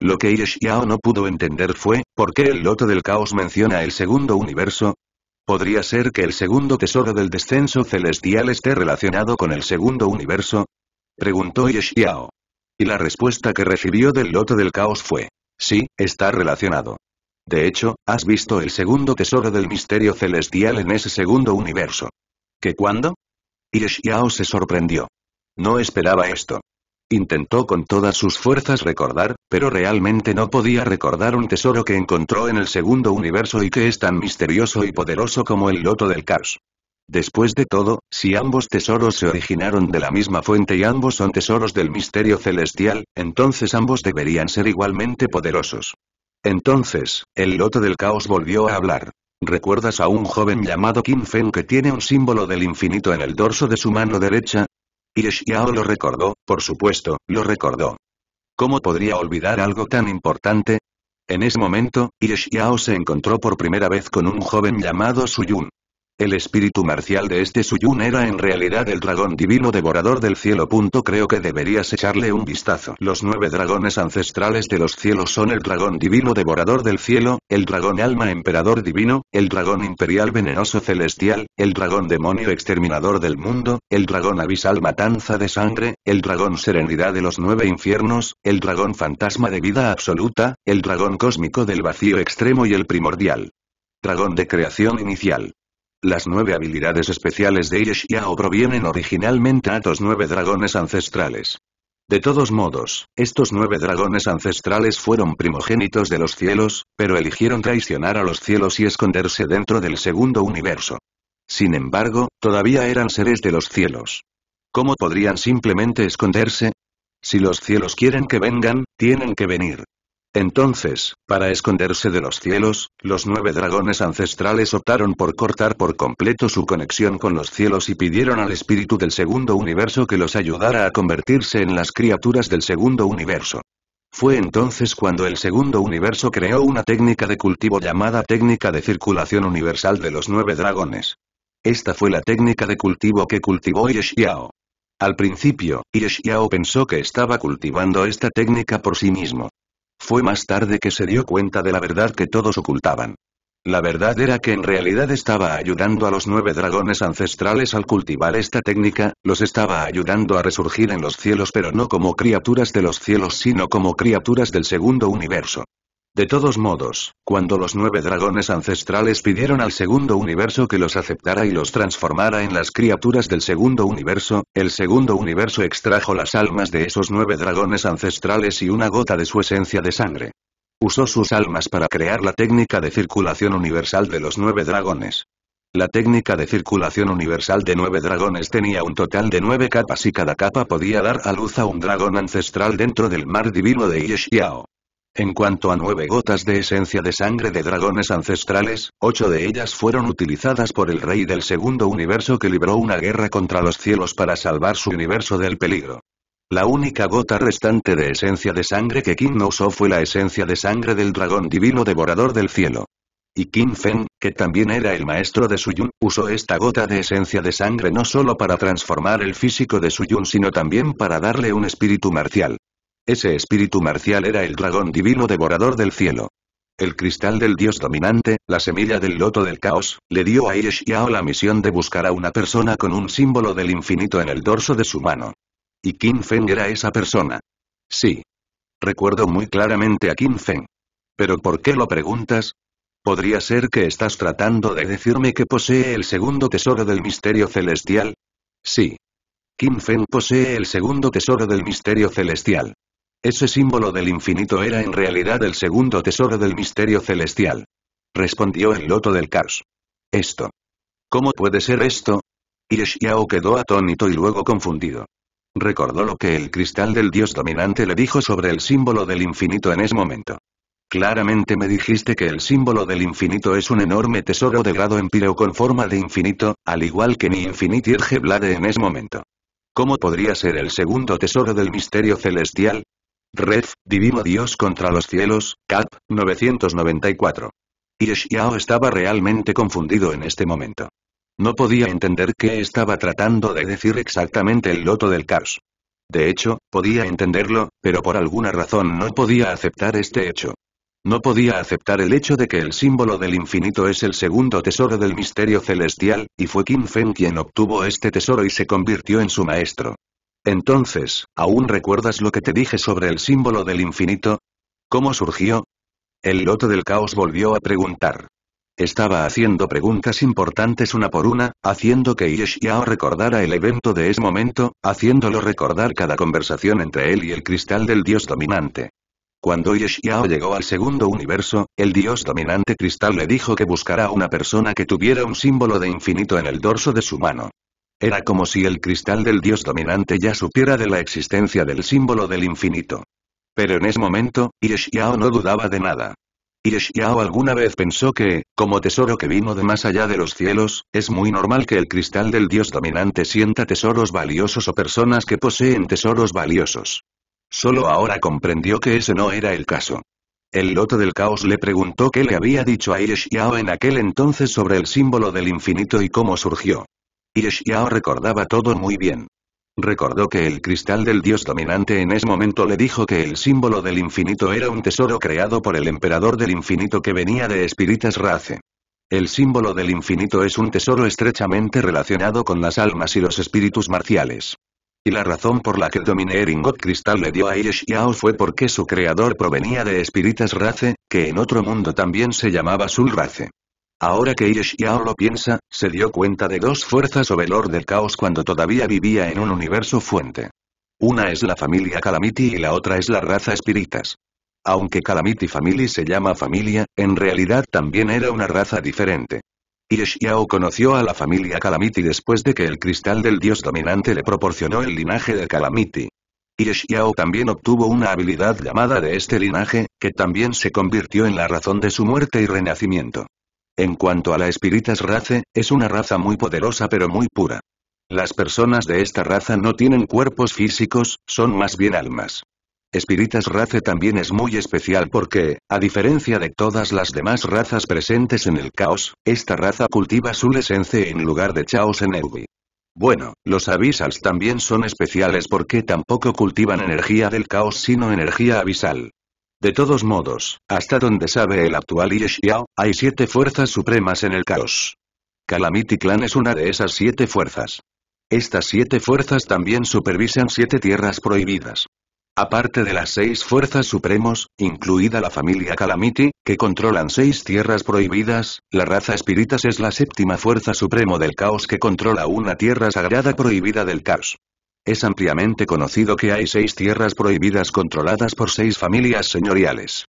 Lo que Yeshiao no pudo entender fue, ¿por qué el loto del caos menciona el segundo universo? ¿Podría ser que el segundo tesoro del descenso celestial esté relacionado con el segundo universo? Preguntó Yeshiao. Y la respuesta que recibió del loto del caos fue, sí, está relacionado. De hecho, has visto el segundo tesoro del misterio celestial en ese segundo universo. ¿Qué cuándo? Y se sorprendió. No esperaba esto. Intentó con todas sus fuerzas recordar, pero realmente no podía recordar un tesoro que encontró en el segundo universo y que es tan misterioso y poderoso como el loto del caos. Después de todo, si ambos tesoros se originaron de la misma fuente y ambos son tesoros del misterio celestial, entonces ambos deberían ser igualmente poderosos. Entonces, el loto del caos volvió a hablar. ¿Recuerdas a un joven llamado Kim Fen que tiene un símbolo del infinito en el dorso de su mano derecha? Y lo recordó, por supuesto, lo recordó. ¿Cómo podría olvidar algo tan importante? En ese momento, Yixiao se encontró por primera vez con un joven llamado Suyun. El espíritu marcial de este Suyun era en realidad el dragón divino devorador del cielo. Creo que deberías echarle un vistazo. Los nueve dragones ancestrales de los cielos son el dragón divino devorador del cielo, el dragón alma emperador divino, el dragón imperial venenoso celestial, el dragón demonio exterminador del mundo, el dragón abisal matanza de sangre, el dragón serenidad de los nueve infiernos, el dragón fantasma de vida absoluta, el dragón cósmico del vacío extremo y el primordial. Dragón de creación inicial. Las nueve habilidades especiales de Yeshiao provienen originalmente a los nueve dragones ancestrales. De todos modos, estos nueve dragones ancestrales fueron primogénitos de los cielos, pero eligieron traicionar a los cielos y esconderse dentro del segundo universo. Sin embargo, todavía eran seres de los cielos. ¿Cómo podrían simplemente esconderse? Si los cielos quieren que vengan, tienen que venir. Entonces, para esconderse de los cielos, los nueve dragones ancestrales optaron por cortar por completo su conexión con los cielos y pidieron al espíritu del segundo universo que los ayudara a convertirse en las criaturas del segundo universo. Fue entonces cuando el segundo universo creó una técnica de cultivo llamada técnica de circulación universal de los nueve dragones. Esta fue la técnica de cultivo que cultivó Yeshiao. Al principio, Yeshiao pensó que estaba cultivando esta técnica por sí mismo, fue más tarde que se dio cuenta de la verdad que todos ocultaban. La verdad era que en realidad estaba ayudando a los nueve dragones ancestrales al cultivar esta técnica, los estaba ayudando a resurgir en los cielos pero no como criaturas de los cielos sino como criaturas del segundo universo. De todos modos, cuando los nueve dragones ancestrales pidieron al segundo universo que los aceptara y los transformara en las criaturas del segundo universo, el segundo universo extrajo las almas de esos nueve dragones ancestrales y una gota de su esencia de sangre. Usó sus almas para crear la técnica de circulación universal de los nueve dragones. La técnica de circulación universal de nueve dragones tenía un total de nueve capas y cada capa podía dar a luz a un dragón ancestral dentro del mar divino de Yeshiao. En cuanto a nueve gotas de esencia de sangre de dragones ancestrales, ocho de ellas fueron utilizadas por el rey del segundo universo que libró una guerra contra los cielos para salvar su universo del peligro. La única gota restante de esencia de sangre que Kim no usó fue la esencia de sangre del dragón divino devorador del cielo. Y Kim Feng, que también era el maestro de Suyun, usó esta gota de esencia de sangre no solo para transformar el físico de Suyun sino también para darle un espíritu marcial. Ese espíritu marcial era el dragón divino devorador del cielo. El cristal del dios dominante, la semilla del loto del caos, le dio a Yeshiao la misión de buscar a una persona con un símbolo del infinito en el dorso de su mano. Y Qin Feng era esa persona. Sí. Recuerdo muy claramente a Qin Feng. ¿Pero por qué lo preguntas? ¿Podría ser que estás tratando de decirme que posee el segundo tesoro del misterio celestial? Sí. Qin Feng posee el segundo tesoro del misterio celestial. Ese símbolo del infinito era en realidad el segundo tesoro del misterio celestial. Respondió el loto del caos. Esto. ¿Cómo puede ser esto? Xiao quedó atónito y luego confundido. Recordó lo que el cristal del dios dominante le dijo sobre el símbolo del infinito en ese momento. Claramente me dijiste que el símbolo del infinito es un enorme tesoro de grado empíreo con forma de infinito, al igual que mi Infinity Blade en ese momento. ¿Cómo podría ser el segundo tesoro del misterio celestial? Red, Divino Dios contra los cielos, Cap, 994. Yao estaba realmente confundido en este momento. No podía entender qué estaba tratando de decir exactamente el loto del caos. De hecho, podía entenderlo, pero por alguna razón no podía aceptar este hecho. No podía aceptar el hecho de que el símbolo del infinito es el segundo tesoro del misterio celestial, y fue Kim Feng quien obtuvo este tesoro y se convirtió en su maestro. Entonces, ¿aún recuerdas lo que te dije sobre el símbolo del infinito? ¿Cómo surgió? El loto del caos volvió a preguntar. Estaba haciendo preguntas importantes una por una, haciendo que Yeshiao recordara el evento de ese momento, haciéndolo recordar cada conversación entre él y el cristal del dios dominante. Cuando Yeshiao llegó al segundo universo, el dios dominante cristal le dijo que buscará una persona que tuviera un símbolo de infinito en el dorso de su mano. Era como si el cristal del dios dominante ya supiera de la existencia del símbolo del infinito. Pero en ese momento, Yeshiao no dudaba de nada. Yeshiao alguna vez pensó que, como tesoro que vino de más allá de los cielos, es muy normal que el cristal del dios dominante sienta tesoros valiosos o personas que poseen tesoros valiosos. Solo ahora comprendió que ese no era el caso. El loto del caos le preguntó qué le había dicho a Yeshiao en aquel entonces sobre el símbolo del infinito y cómo surgió. Yishiao recordaba todo muy bien. Recordó que el cristal del dios dominante en ese momento le dijo que el símbolo del infinito era un tesoro creado por el emperador del infinito que venía de espíritas Race. El símbolo del infinito es un tesoro estrechamente relacionado con las almas y los espíritus marciales. Y la razón por la que Domine God Cristal le dio a Yishiao fue porque su creador provenía de espíritas Race, que en otro mundo también se llamaba Sul Race. Ahora que Yeshiao lo piensa, se dio cuenta de dos fuerzas o velor del caos cuando todavía vivía en un universo fuente. Una es la familia Kalamiti y la otra es la raza espiritas. Aunque Calamity Family se llama familia, en realidad también era una raza diferente. Yeshiao conoció a la familia Kalamiti después de que el cristal del dios dominante le proporcionó el linaje de Kalamiti. Yeshiao también obtuvo una habilidad llamada de este linaje, que también se convirtió en la razón de su muerte y renacimiento. En cuanto a la espiritas race, es una raza muy poderosa pero muy pura. Las personas de esta raza no tienen cuerpos físicos, son más bien almas. Espiritas race también es muy especial porque, a diferencia de todas las demás razas presentes en el caos, esta raza cultiva su esencia en lugar de Chaos en Bueno, los abisals también son especiales porque tampoco cultivan energía del caos sino energía abisal. De todos modos, hasta donde sabe el actual Xiao, hay siete fuerzas supremas en el caos. Calamity Clan es una de esas siete fuerzas. Estas siete fuerzas también supervisan siete tierras prohibidas. Aparte de las seis fuerzas supremos, incluida la familia Calamity, que controlan seis tierras prohibidas, la raza espiritas es la séptima fuerza supremo del caos que controla una tierra sagrada prohibida del caos. Es ampliamente conocido que hay seis tierras prohibidas controladas por seis familias señoriales.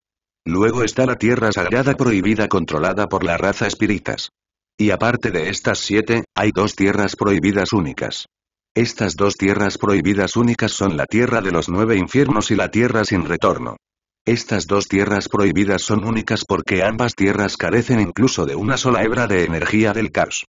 Luego está la tierra sagrada prohibida controlada por la raza espiritas. Y aparte de estas siete, hay dos tierras prohibidas únicas. Estas dos tierras prohibidas únicas son la tierra de los nueve infiernos y la tierra sin retorno. Estas dos tierras prohibidas son únicas porque ambas tierras carecen incluso de una sola hebra de energía del caos.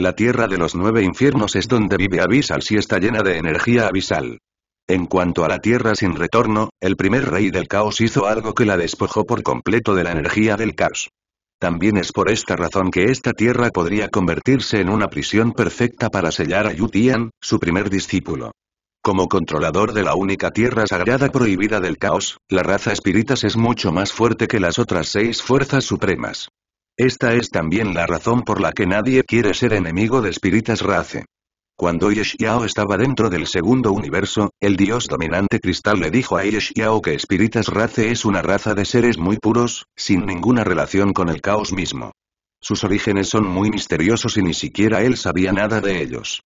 La tierra de los nueve infiernos es donde vive Abisal si está llena de energía abisal. En cuanto a la tierra sin retorno, el primer rey del caos hizo algo que la despojó por completo de la energía del caos. También es por esta razón que esta tierra podría convertirse en una prisión perfecta para sellar a Yutian, su primer discípulo. Como controlador de la única tierra sagrada prohibida del caos, la raza espíritas es mucho más fuerte que las otras seis fuerzas supremas. Esta es también la razón por la que nadie quiere ser enemigo de Spiritas Race. Cuando Yeshiao estaba dentro del segundo universo, el dios dominante cristal le dijo a Yeshiao que espíritas Race es una raza de seres muy puros, sin ninguna relación con el caos mismo. Sus orígenes son muy misteriosos y ni siquiera él sabía nada de ellos.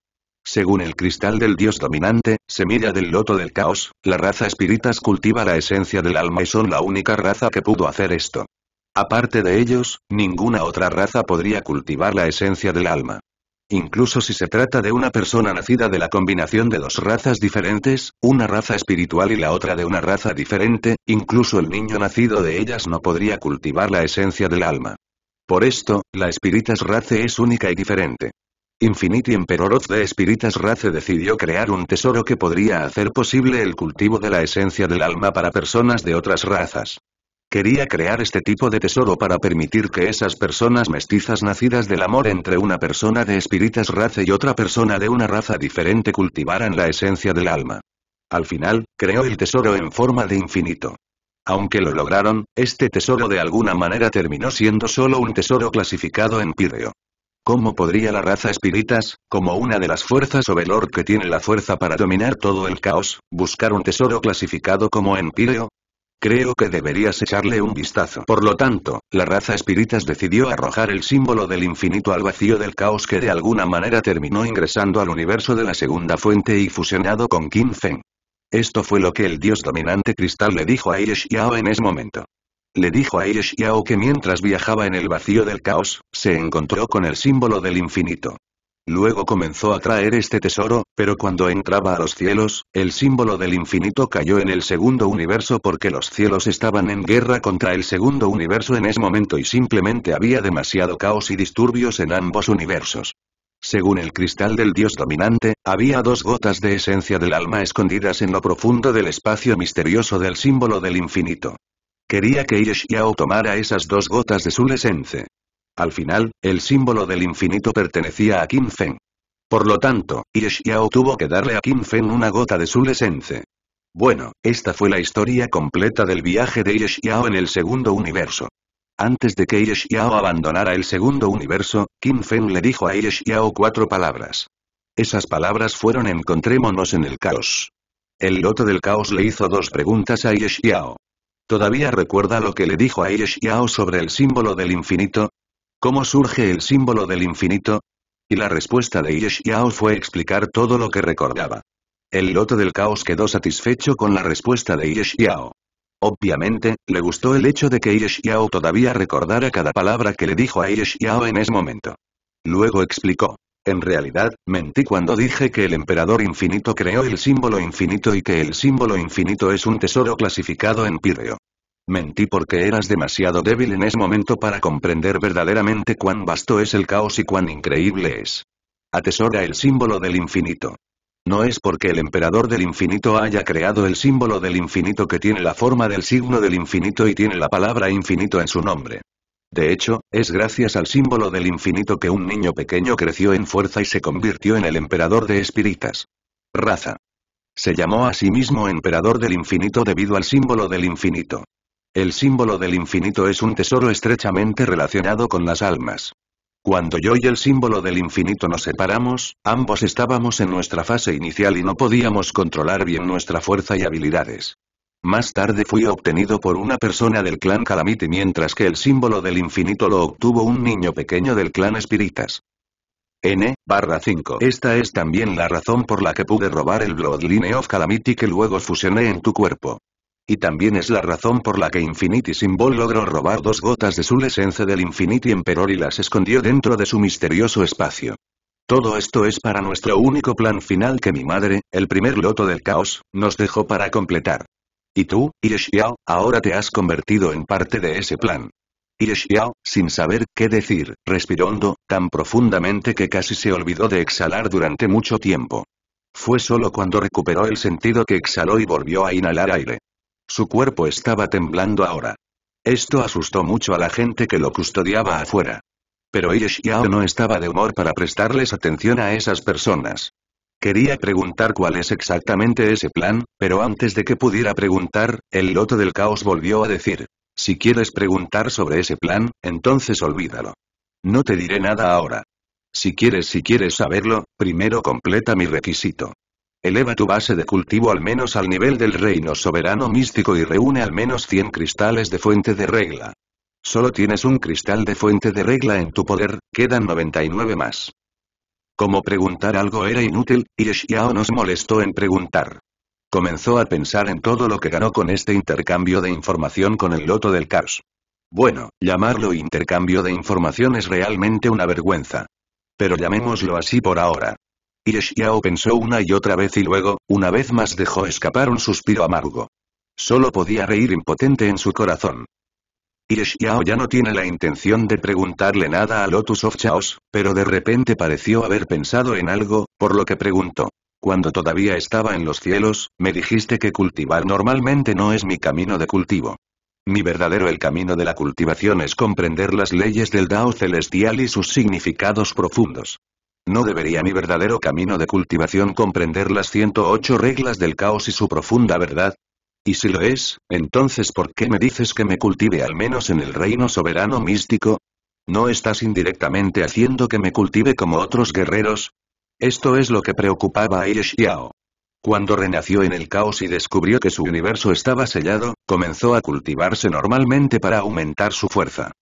Según el cristal del dios dominante, semilla del loto del caos, la raza espíritas cultiva la esencia del alma y son la única raza que pudo hacer esto. Aparte de ellos, ninguna otra raza podría cultivar la esencia del alma. Incluso si se trata de una persona nacida de la combinación de dos razas diferentes, una raza espiritual y la otra de una raza diferente, incluso el niño nacido de ellas no podría cultivar la esencia del alma. Por esto, la Espiritas Race es única y diferente. Infinity Emperor de the Race decidió crear un tesoro que podría hacer posible el cultivo de la esencia del alma para personas de otras razas. Quería crear este tipo de tesoro para permitir que esas personas mestizas nacidas del amor entre una persona de espíritas raza y otra persona de una raza diferente cultivaran la esencia del alma. Al final, creó el tesoro en forma de infinito. Aunque lo lograron, este tesoro de alguna manera terminó siendo solo un tesoro clasificado en píreo. ¿Cómo podría la raza espíritas, como una de las fuerzas o velor que tiene la fuerza para dominar todo el caos, buscar un tesoro clasificado como empíreo? Creo que deberías echarle un vistazo. Por lo tanto, la raza espiritas decidió arrojar el símbolo del infinito al vacío del caos que de alguna manera terminó ingresando al universo de la segunda fuente y fusionado con Kim Feng. Esto fue lo que el dios dominante cristal le dijo a Ieshao en ese momento. Le dijo a Ieshao que mientras viajaba en el vacío del caos, se encontró con el símbolo del infinito. Luego comenzó a traer este tesoro, pero cuando entraba a los cielos, el símbolo del infinito cayó en el segundo universo porque los cielos estaban en guerra contra el segundo universo en ese momento y simplemente había demasiado caos y disturbios en ambos universos. Según el cristal del dios dominante, había dos gotas de esencia del alma escondidas en lo profundo del espacio misterioso del símbolo del infinito. Quería que Yeshiao tomara esas dos gotas de su esencia. Al final, el símbolo del infinito pertenecía a Qin Feng. Por lo tanto, Xiao tuvo que darle a Qin Feng una gota de su esencia. Bueno, esta fue la historia completa del viaje de Xiao en el segundo universo. Antes de que Xiao abandonara el segundo universo, Qin Feng le dijo a Xiao cuatro palabras. Esas palabras fueron encontrémonos en el caos. El loto del caos le hizo dos preguntas a Xiao. ¿Todavía recuerda lo que le dijo a Xiao sobre el símbolo del infinito? ¿Cómo surge el símbolo del infinito? Y la respuesta de Yeshiao fue explicar todo lo que recordaba. El loto del caos quedó satisfecho con la respuesta de Yeshiao. Obviamente, le gustó el hecho de que Yeshiao todavía recordara cada palabra que le dijo a Yeshiao en ese momento. Luego explicó. En realidad, mentí cuando dije que el emperador infinito creó el símbolo infinito y que el símbolo infinito es un tesoro clasificado en Pireo. Mentí porque eras demasiado débil en ese momento para comprender verdaderamente cuán vasto es el caos y cuán increíble es. Atesora el símbolo del infinito. No es porque el emperador del infinito haya creado el símbolo del infinito que tiene la forma del signo del infinito y tiene la palabra infinito en su nombre. De hecho, es gracias al símbolo del infinito que un niño pequeño creció en fuerza y se convirtió en el emperador de espíritas. Raza. Se llamó a sí mismo emperador del infinito debido al símbolo del infinito. El símbolo del infinito es un tesoro estrechamente relacionado con las almas. Cuando yo y el símbolo del infinito nos separamos, ambos estábamos en nuestra fase inicial y no podíamos controlar bien nuestra fuerza y habilidades. Más tarde fui obtenido por una persona del clan Calamity mientras que el símbolo del infinito lo obtuvo un niño pequeño del clan Espiritas. N, 5. Esta es también la razón por la que pude robar el Bloodline of Calamity que luego fusioné en tu cuerpo. Y también es la razón por la que Infinity Symbol logró robar dos gotas de su esencia del Infinity Emperor y las escondió dentro de su misterioso espacio. Todo esto es para nuestro único plan final que mi madre, el primer loto del caos, nos dejó para completar. Y tú, Ireshiao, ahora te has convertido en parte de ese plan. Ireshiao, sin saber qué decir, respiró hondo, tan profundamente que casi se olvidó de exhalar durante mucho tiempo. Fue solo cuando recuperó el sentido que exhaló y volvió a inhalar aire. Su cuerpo estaba temblando ahora. Esto asustó mucho a la gente que lo custodiaba afuera. Pero Irish no estaba de humor para prestarles atención a esas personas. Quería preguntar cuál es exactamente ese plan, pero antes de que pudiera preguntar, el loto del caos volvió a decir, si quieres preguntar sobre ese plan, entonces olvídalo. No te diré nada ahora. Si quieres, si quieres saberlo, primero completa mi requisito. Eleva tu base de cultivo al menos al nivel del reino soberano místico y reúne al menos 100 cristales de fuente de regla. Solo tienes un cristal de fuente de regla en tu poder, quedan 99 más. Como preguntar algo era inútil, y nos molestó en preguntar. Comenzó a pensar en todo lo que ganó con este intercambio de información con el loto del caos. Bueno, llamarlo intercambio de información es realmente una vergüenza. Pero llamémoslo así por ahora. Irishiao pensó una y otra vez y luego, una vez más dejó escapar un suspiro amargo. Solo podía reír impotente en su corazón. Y ya no tiene la intención de preguntarle nada a Lotus of Chaos, pero de repente pareció haber pensado en algo, por lo que preguntó. Cuando todavía estaba en los cielos, me dijiste que cultivar normalmente no es mi camino de cultivo. Mi verdadero el camino de la cultivación es comprender las leyes del Dao celestial y sus significados profundos. ¿No debería mi verdadero camino de cultivación comprender las 108 reglas del caos y su profunda verdad? Y si lo es, entonces ¿por qué me dices que me cultive al menos en el reino soberano místico? ¿No estás indirectamente haciendo que me cultive como otros guerreros? Esto es lo que preocupaba a Ieshiao. Cuando renació en el caos y descubrió que su universo estaba sellado, comenzó a cultivarse normalmente para aumentar su fuerza.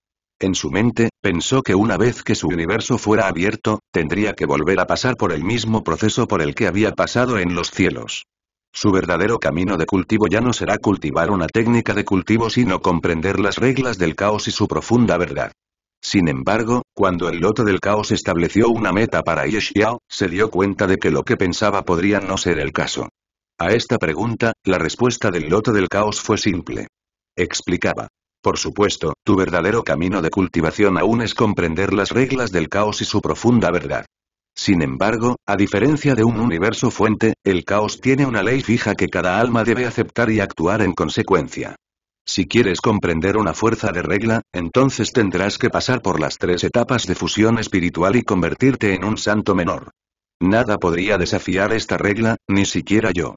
En su mente, pensó que una vez que su universo fuera abierto, tendría que volver a pasar por el mismo proceso por el que había pasado en los cielos. Su verdadero camino de cultivo ya no será cultivar una técnica de cultivo sino comprender las reglas del caos y su profunda verdad. Sin embargo, cuando el loto del caos estableció una meta para Yeshiao, se dio cuenta de que lo que pensaba podría no ser el caso. A esta pregunta, la respuesta del loto del caos fue simple. Explicaba. Por supuesto, tu verdadero camino de cultivación aún es comprender las reglas del caos y su profunda verdad. Sin embargo, a diferencia de un universo fuente, el caos tiene una ley fija que cada alma debe aceptar y actuar en consecuencia. Si quieres comprender una fuerza de regla, entonces tendrás que pasar por las tres etapas de fusión espiritual y convertirte en un santo menor. Nada podría desafiar esta regla, ni siquiera yo.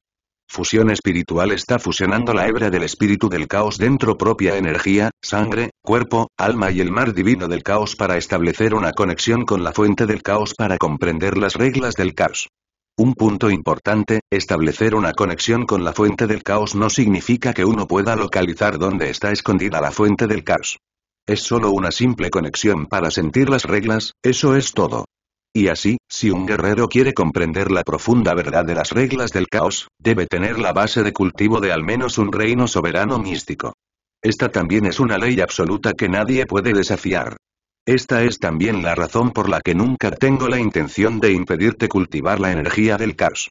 Fusión espiritual está fusionando la hebra del espíritu del caos dentro propia energía, sangre, cuerpo, alma y el mar divino del caos para establecer una conexión con la fuente del caos para comprender las reglas del caos. Un punto importante, establecer una conexión con la fuente del caos no significa que uno pueda localizar dónde está escondida la fuente del caos. Es solo una simple conexión para sentir las reglas, eso es todo. Y así, si un guerrero quiere comprender la profunda verdad de las reglas del caos, debe tener la base de cultivo de al menos un reino soberano místico. Esta también es una ley absoluta que nadie puede desafiar. Esta es también la razón por la que nunca tengo la intención de impedirte cultivar la energía del caos.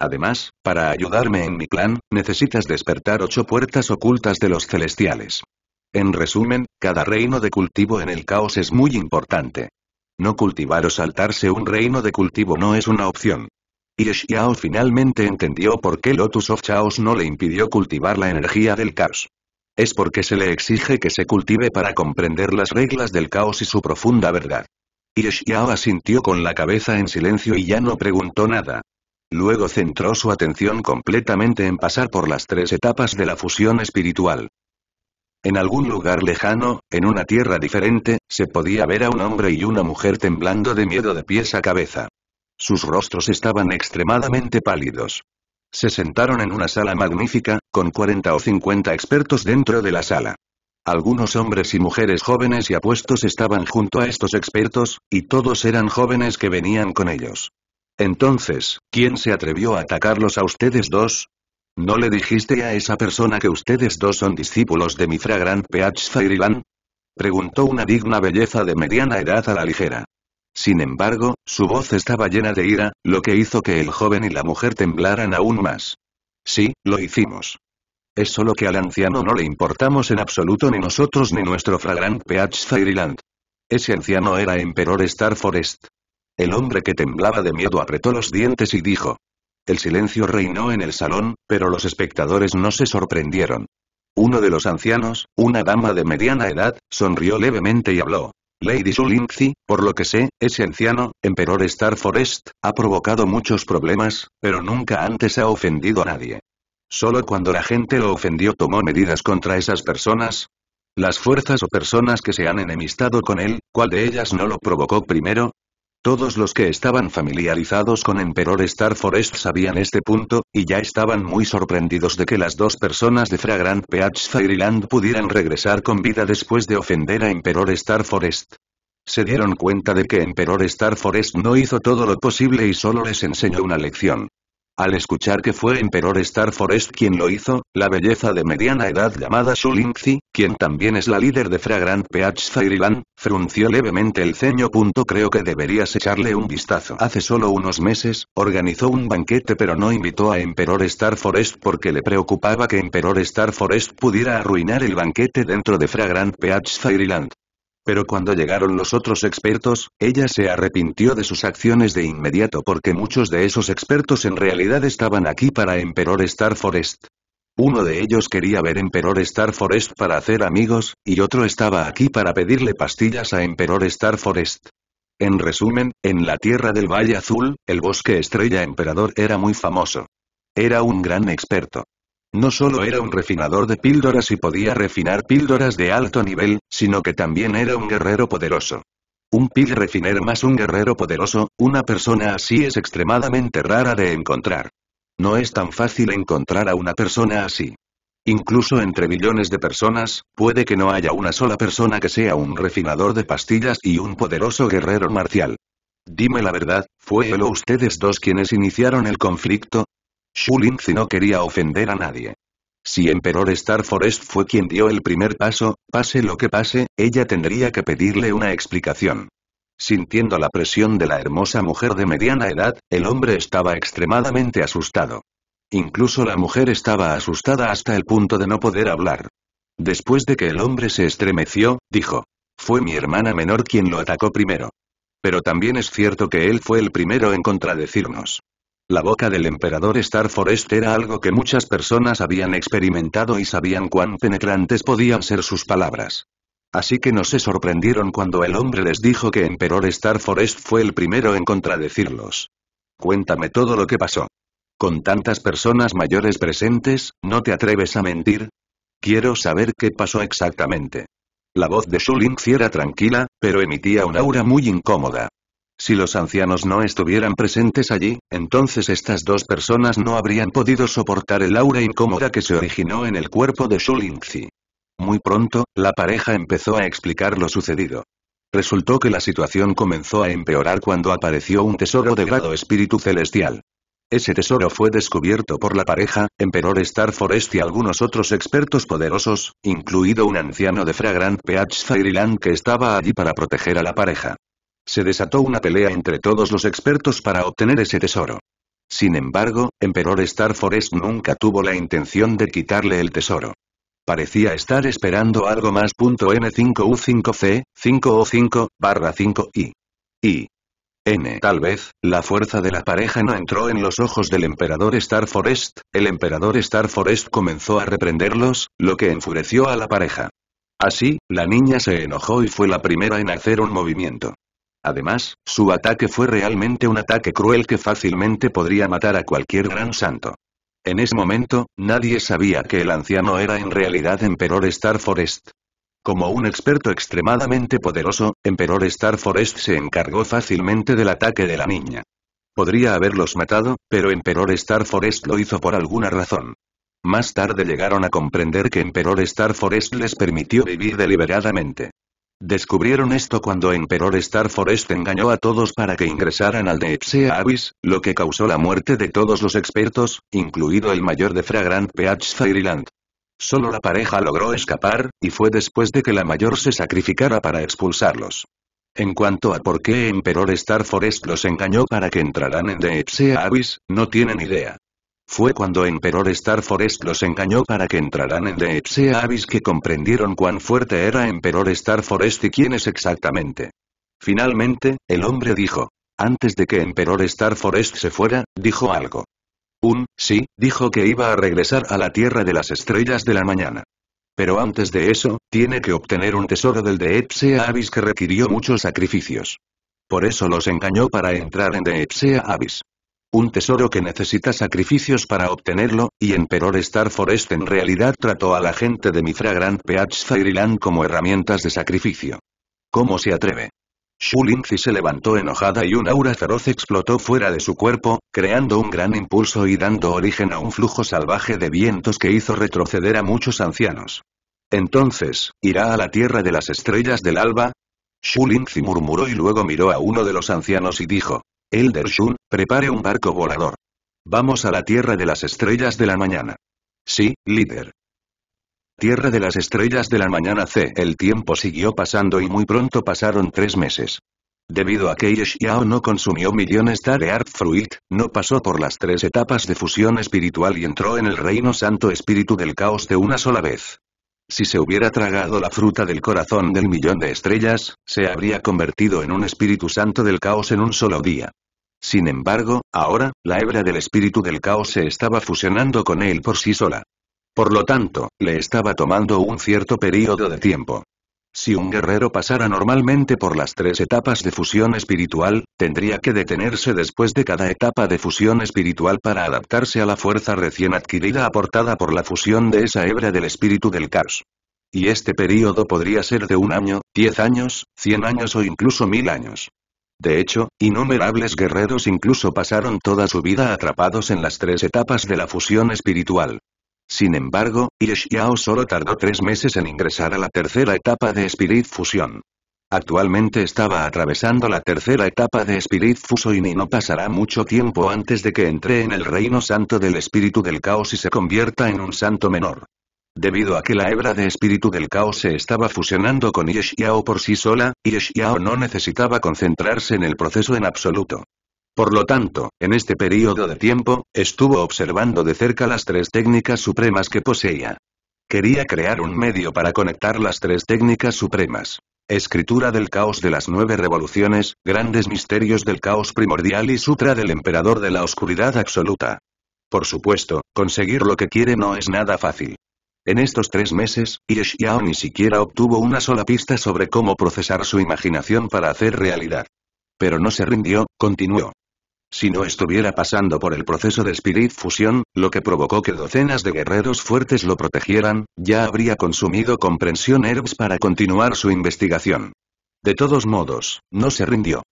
Además, para ayudarme en mi plan, necesitas despertar ocho puertas ocultas de los celestiales. En resumen, cada reino de cultivo en el caos es muy importante. No cultivar o saltarse un reino de cultivo no es una opción. Y finalmente entendió por qué Lotus of Chaos no le impidió cultivar la energía del caos. Es porque se le exige que se cultive para comprender las reglas del caos y su profunda verdad. Y asintió con la cabeza en silencio y ya no preguntó nada. Luego centró su atención completamente en pasar por las tres etapas de la fusión espiritual. En algún lugar lejano, en una tierra diferente, se podía ver a un hombre y una mujer temblando de miedo de pies a cabeza. Sus rostros estaban extremadamente pálidos. Se sentaron en una sala magnífica, con 40 o 50 expertos dentro de la sala. Algunos hombres y mujeres jóvenes y apuestos estaban junto a estos expertos, y todos eran jóvenes que venían con ellos. Entonces, ¿quién se atrevió a atacarlos a ustedes dos? ¿No le dijiste a esa persona que ustedes dos son discípulos de mi fragrant PH Fairyland? Preguntó una digna belleza de mediana edad a la ligera. Sin embargo, su voz estaba llena de ira, lo que hizo que el joven y la mujer temblaran aún más. Sí, lo hicimos. Es solo que al anciano no le importamos en absoluto ni nosotros ni nuestro fragrant PH Fairyland. Ese anciano era Emperor Star Forest. El hombre que temblaba de miedo apretó los dientes y dijo, el silencio reinó en el salón, pero los espectadores no se sorprendieron. Uno de los ancianos, una dama de mediana edad, sonrió levemente y habló. Lady Sulinxi, por lo que sé, ese anciano, emperor Star Forest, ha provocado muchos problemas, pero nunca antes ha ofendido a nadie. Solo cuando la gente lo ofendió tomó medidas contra esas personas. Las fuerzas o personas que se han enemistado con él, ¿cuál de ellas no lo provocó primero? Todos los que estaban familiarizados con Emperor Star Forest sabían este punto, y ya estaban muy sorprendidos de que las dos personas de Fragrant Peach Fairyland pudieran regresar con vida después de ofender a Emperor Star Forest. Se dieron cuenta de que Emperor Star Forest no hizo todo lo posible y solo les enseñó una lección. Al escuchar que fue Emperor Star Forest quien lo hizo, la belleza de mediana edad llamada Su quien también es la líder de Fragrant Peach Fairyland, frunció levemente el ceño. Creo que deberías echarle un vistazo. Hace solo unos meses, organizó un banquete pero no invitó a Emperor Star Forest porque le preocupaba que Emperor Star Forest pudiera arruinar el banquete dentro de Fragrant Peach Fairyland. Pero cuando llegaron los otros expertos, ella se arrepintió de sus acciones de inmediato porque muchos de esos expertos en realidad estaban aquí para Emperor Star Forest. Uno de ellos quería ver Emperor Star Forest para hacer amigos, y otro estaba aquí para pedirle pastillas a Emperor Star Forest. En resumen, en la Tierra del Valle Azul, el bosque estrella emperador era muy famoso. Era un gran experto. No solo era un refinador de píldoras y podía refinar píldoras de alto nivel, sino que también era un guerrero poderoso. Un pil refiner más un guerrero poderoso, una persona así es extremadamente rara de encontrar. No es tan fácil encontrar a una persona así. Incluso entre billones de personas, puede que no haya una sola persona que sea un refinador de pastillas y un poderoso guerrero marcial. Dime la verdad, ¿fue él ustedes dos quienes iniciaron el conflicto? Shulinzi no quería ofender a nadie. Si Emperor Star Forest fue quien dio el primer paso, pase lo que pase, ella tendría que pedirle una explicación. Sintiendo la presión de la hermosa mujer de mediana edad, el hombre estaba extremadamente asustado. Incluso la mujer estaba asustada hasta el punto de no poder hablar. Después de que el hombre se estremeció, dijo. Fue mi hermana menor quien lo atacó primero. Pero también es cierto que él fue el primero en contradecirnos. La boca del emperador Star Forest era algo que muchas personas habían experimentado y sabían cuán penetrantes podían ser sus palabras. Así que no se sorprendieron cuando el hombre les dijo que Emperor Forest fue el primero en contradecirlos. Cuéntame todo lo que pasó. Con tantas personas mayores presentes, ¿no te atreves a mentir? Quiero saber qué pasó exactamente. La voz de Shuling era tranquila, pero emitía un aura muy incómoda. Si los ancianos no estuvieran presentes allí, entonces estas dos personas no habrían podido soportar el aura incómoda que se originó en el cuerpo de Shulingzi. Muy pronto, la pareja empezó a explicar lo sucedido. Resultó que la situación comenzó a empeorar cuando apareció un tesoro de grado espíritu celestial. Ese tesoro fue descubierto por la pareja, Emperor Star Forest y algunos otros expertos poderosos, incluido un anciano de Fragrant Peach Fairyland que estaba allí para proteger a la pareja. Se desató una pelea entre todos los expertos para obtener ese tesoro. Sin embargo, Emperor Star Forest nunca tuvo la intención de quitarle el tesoro. Parecía estar esperando algo más. N5U5C, 5O5, barra 5I. I. N. Tal vez, la fuerza de la pareja no entró en los ojos del emperador Star Forest, el emperador Star Forest comenzó a reprenderlos, lo que enfureció a la pareja. Así, la niña se enojó y fue la primera en hacer un movimiento. Además, su ataque fue realmente un ataque cruel que fácilmente podría matar a cualquier gran santo. En ese momento, nadie sabía que el anciano era en realidad Emperor Star Forest. Como un experto extremadamente poderoso, Emperor Star Forest se encargó fácilmente del ataque de la niña. Podría haberlos matado, pero Emperor Star Forest lo hizo por alguna razón. Más tarde llegaron a comprender que Emperor Star Forest les permitió vivir deliberadamente. Descubrieron esto cuando Emperor Star Forest engañó a todos para que ingresaran al Deepsea Abyss, lo que causó la muerte de todos los expertos, incluido el mayor de Fragrant Peach Fairyland. Solo la pareja logró escapar, y fue después de que la mayor se sacrificara para expulsarlos. En cuanto a por qué Emperor Star Forest los engañó para que entraran en Deepsea Abyss, no tienen idea. Fue cuando Emperor Star Forest los engañó para que entraran en Deepsea Abyss que comprendieron cuán fuerte era Emperor Star Forest y quién es exactamente. Finalmente, el hombre dijo. Antes de que Emperor Star Forest se fuera, dijo algo. Un, sí, dijo que iba a regresar a la Tierra de las Estrellas de la Mañana. Pero antes de eso, tiene que obtener un tesoro del Deepsea Abyss que requirió muchos sacrificios. Por eso los engañó para entrar en Deepsea Abyss. Un tesoro que necesita sacrificios para obtenerlo, y Emperor Star Forest en realidad trató a la gente de Grand Peach Fairyland como herramientas de sacrificio. ¿Cómo se atreve? Shulimzi se levantó enojada y un aura feroz explotó fuera de su cuerpo, creando un gran impulso y dando origen a un flujo salvaje de vientos que hizo retroceder a muchos ancianos. Entonces, ¿irá a la tierra de las estrellas del alba? Shulimzi murmuró y luego miró a uno de los ancianos y dijo, Elder Shun, prepare un barco volador. Vamos a la Tierra de las Estrellas de la Mañana. Sí, líder. Tierra de las Estrellas de la Mañana C. El tiempo siguió pasando y muy pronto pasaron tres meses. Debido a que Yao no consumió millones de Art Fruit, no pasó por las tres etapas de fusión espiritual y entró en el Reino Santo Espíritu del Caos de una sola vez. Si se hubiera tragado la fruta del corazón del millón de estrellas, se habría convertido en un espíritu santo del caos en un solo día. Sin embargo, ahora, la hebra del espíritu del caos se estaba fusionando con él por sí sola. Por lo tanto, le estaba tomando un cierto período de tiempo. Si un guerrero pasara normalmente por las tres etapas de fusión espiritual, tendría que detenerse después de cada etapa de fusión espiritual para adaptarse a la fuerza recién adquirida aportada por la fusión de esa hebra del espíritu del caos. Y este período podría ser de un año, diez años, cien años o incluso mil años. De hecho, innumerables guerreros incluso pasaron toda su vida atrapados en las tres etapas de la fusión espiritual. Sin embargo, Yesh solo tardó tres meses en ingresar a la tercera etapa de Spirit Fusion. Actualmente estaba atravesando la tercera etapa de Spirit Fusion y no pasará mucho tiempo antes de que entre en el reino santo del espíritu del caos y se convierta en un santo menor. Debido a que la hebra de espíritu del caos se estaba fusionando con Xiao por sí sola, Yeshiao no necesitaba concentrarse en el proceso en absoluto. Por lo tanto, en este periodo de tiempo, estuvo observando de cerca las tres técnicas supremas que poseía. Quería crear un medio para conectar las tres técnicas supremas. Escritura del caos de las nueve revoluciones, grandes misterios del caos primordial y sutra del emperador de la oscuridad absoluta. Por supuesto, conseguir lo que quiere no es nada fácil. En estos tres meses, Yesh ni siquiera obtuvo una sola pista sobre cómo procesar su imaginación para hacer realidad. Pero no se rindió, continuó si no estuviera pasando por el proceso de Spirit Fusión, lo que provocó que docenas de guerreros fuertes lo protegieran, ya habría consumido comprensión herbs para continuar su investigación. De todos modos, no se rindió.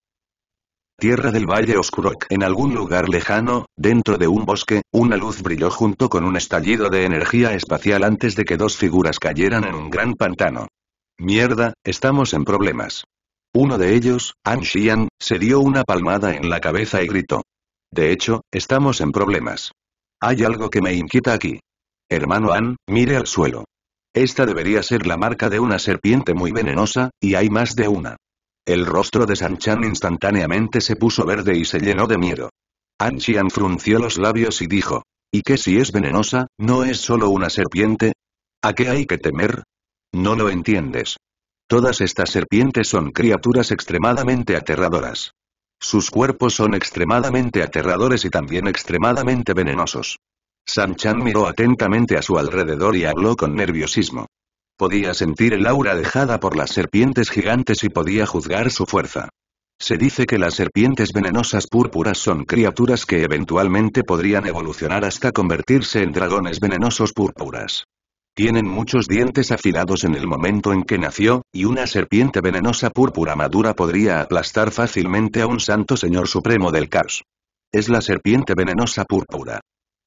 Tierra del Valle Oscuro. En algún lugar lejano, dentro de un bosque, una luz brilló junto con un estallido de energía espacial antes de que dos figuras cayeran en un gran pantano. Mierda, estamos en problemas. Uno de ellos, An Xian, se dio una palmada en la cabeza y gritó. De hecho, estamos en problemas. Hay algo que me inquieta aquí. Hermano An, mire al suelo. Esta debería ser la marca de una serpiente muy venenosa, y hay más de una. El rostro de San-Chan instantáneamente se puso verde y se llenó de miedo. An Xian frunció los labios y dijo, ¿y qué si es venenosa, no es solo una serpiente? ¿A qué hay que temer? No lo entiendes. Todas estas serpientes son criaturas extremadamente aterradoras. Sus cuerpos son extremadamente aterradores y también extremadamente venenosos. Chan miró atentamente a su alrededor y habló con nerviosismo. Podía sentir el aura dejada por las serpientes gigantes y podía juzgar su fuerza. Se dice que las serpientes venenosas púrpuras son criaturas que eventualmente podrían evolucionar hasta convertirse en dragones venenosos púrpuras. Tienen muchos dientes afilados en el momento en que nació, y una serpiente venenosa púrpura madura podría aplastar fácilmente a un santo señor supremo del caos. Es la serpiente venenosa púrpura.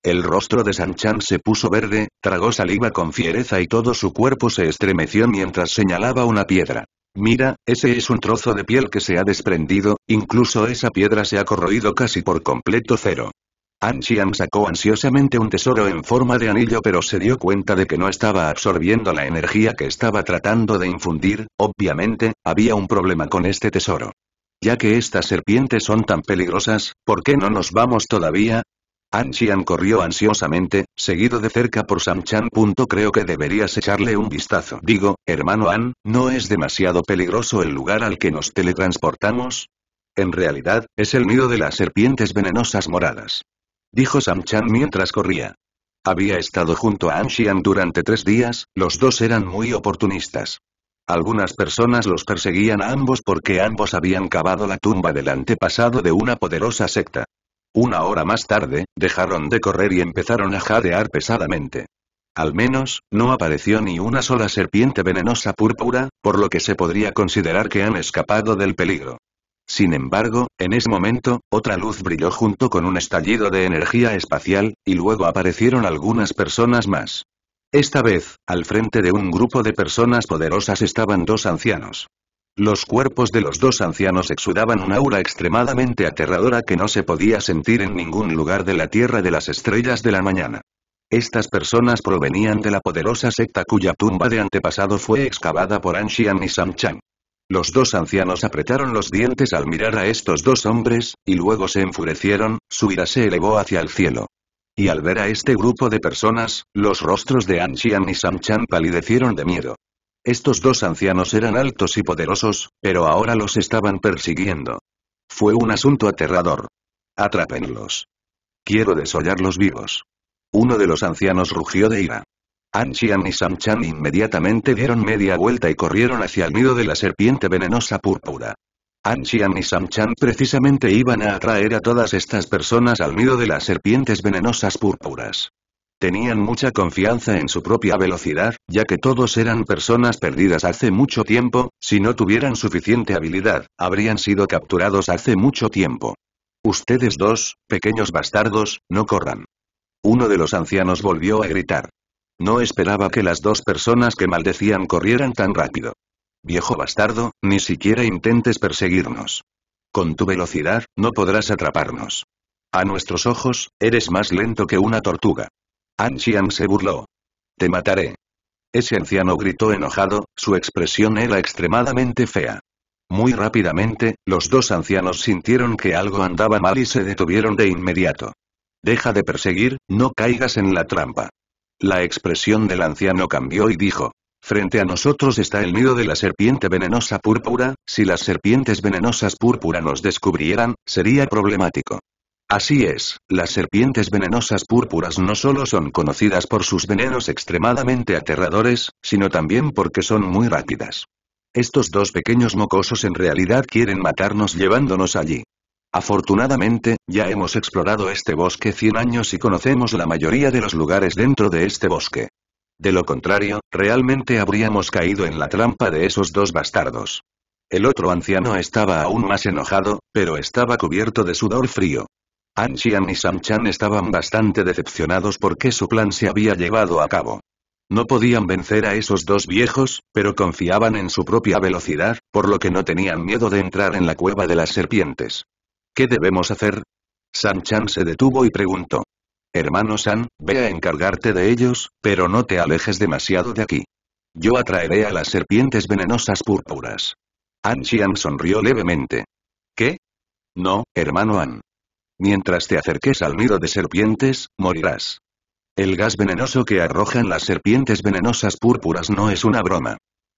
El rostro de Sanchan se puso verde, tragó saliva con fiereza y todo su cuerpo se estremeció mientras señalaba una piedra. Mira, ese es un trozo de piel que se ha desprendido, incluso esa piedra se ha corroído casi por completo cero. An Xian sacó ansiosamente un tesoro en forma de anillo pero se dio cuenta de que no estaba absorbiendo la energía que estaba tratando de infundir, obviamente, había un problema con este tesoro. Ya que estas serpientes son tan peligrosas, ¿por qué no nos vamos todavía? An Xian corrió ansiosamente, seguido de cerca por Sam Chan. Creo que deberías echarle un vistazo. Digo, hermano An, ¿no es demasiado peligroso el lugar al que nos teletransportamos? En realidad, es el nido de las serpientes venenosas moradas dijo sam mientras corría. Había estado junto a Anshian durante tres días, los dos eran muy oportunistas. Algunas personas los perseguían a ambos porque ambos habían cavado la tumba del antepasado de una poderosa secta. Una hora más tarde, dejaron de correr y empezaron a jadear pesadamente. Al menos, no apareció ni una sola serpiente venenosa púrpura, por lo que se podría considerar que han escapado del peligro. Sin embargo, en ese momento, otra luz brilló junto con un estallido de energía espacial, y luego aparecieron algunas personas más. Esta vez, al frente de un grupo de personas poderosas estaban dos ancianos. Los cuerpos de los dos ancianos exudaban una aura extremadamente aterradora que no se podía sentir en ningún lugar de la Tierra de las Estrellas de la Mañana. Estas personas provenían de la poderosa secta cuya tumba de antepasado fue excavada por Anshian y Chang. Los dos ancianos apretaron los dientes al mirar a estos dos hombres, y luego se enfurecieron, su ira se elevó hacia el cielo. Y al ver a este grupo de personas, los rostros de Anxian y Samchan palidecieron de miedo. Estos dos ancianos eran altos y poderosos, pero ahora los estaban persiguiendo. Fue un asunto aterrador. Atrápenlos. Quiero desollarlos vivos. Uno de los ancianos rugió de ira. Anxian y Samchan inmediatamente dieron media vuelta y corrieron hacia el nido de la serpiente venenosa púrpura. Anxian y Samchan precisamente iban a atraer a todas estas personas al nido de las serpientes venenosas púrpuras. Tenían mucha confianza en su propia velocidad, ya que todos eran personas perdidas hace mucho tiempo, si no tuvieran suficiente habilidad, habrían sido capturados hace mucho tiempo. Ustedes dos, pequeños bastardos, no corran. Uno de los ancianos volvió a gritar. No esperaba que las dos personas que maldecían corrieran tan rápido. Viejo bastardo, ni siquiera intentes perseguirnos. Con tu velocidad, no podrás atraparnos. A nuestros ojos, eres más lento que una tortuga. An se burló. Te mataré. Ese anciano gritó enojado, su expresión era extremadamente fea. Muy rápidamente, los dos ancianos sintieron que algo andaba mal y se detuvieron de inmediato. Deja de perseguir, no caigas en la trampa. La expresión del anciano cambió y dijo. Frente a nosotros está el nido de la serpiente venenosa púrpura, si las serpientes venenosas púrpura nos descubrieran, sería problemático. Así es, las serpientes venenosas púrpuras no solo son conocidas por sus venenos extremadamente aterradores, sino también porque son muy rápidas. Estos dos pequeños mocosos en realidad quieren matarnos llevándonos allí. Afortunadamente, ya hemos explorado este bosque 100 años y conocemos la mayoría de los lugares dentro de este bosque. De lo contrario, realmente habríamos caído en la trampa de esos dos bastardos. El otro anciano estaba aún más enojado, pero estaba cubierto de sudor frío. Anxian y Chan estaban bastante decepcionados porque su plan se había llevado a cabo. No podían vencer a esos dos viejos, pero confiaban en su propia velocidad, por lo que no tenían miedo de entrar en la cueva de las serpientes. ¿Qué debemos hacer? San-chan se detuvo y preguntó. Hermano San, ve a encargarte de ellos, pero no te alejes demasiado de aquí. Yo atraeré a las serpientes venenosas púrpuras. An Xian sonrió levemente. ¿Qué? No, hermano An. Mientras te acerques al nido de serpientes, morirás. El gas venenoso que arrojan las serpientes venenosas púrpuras no es una broma.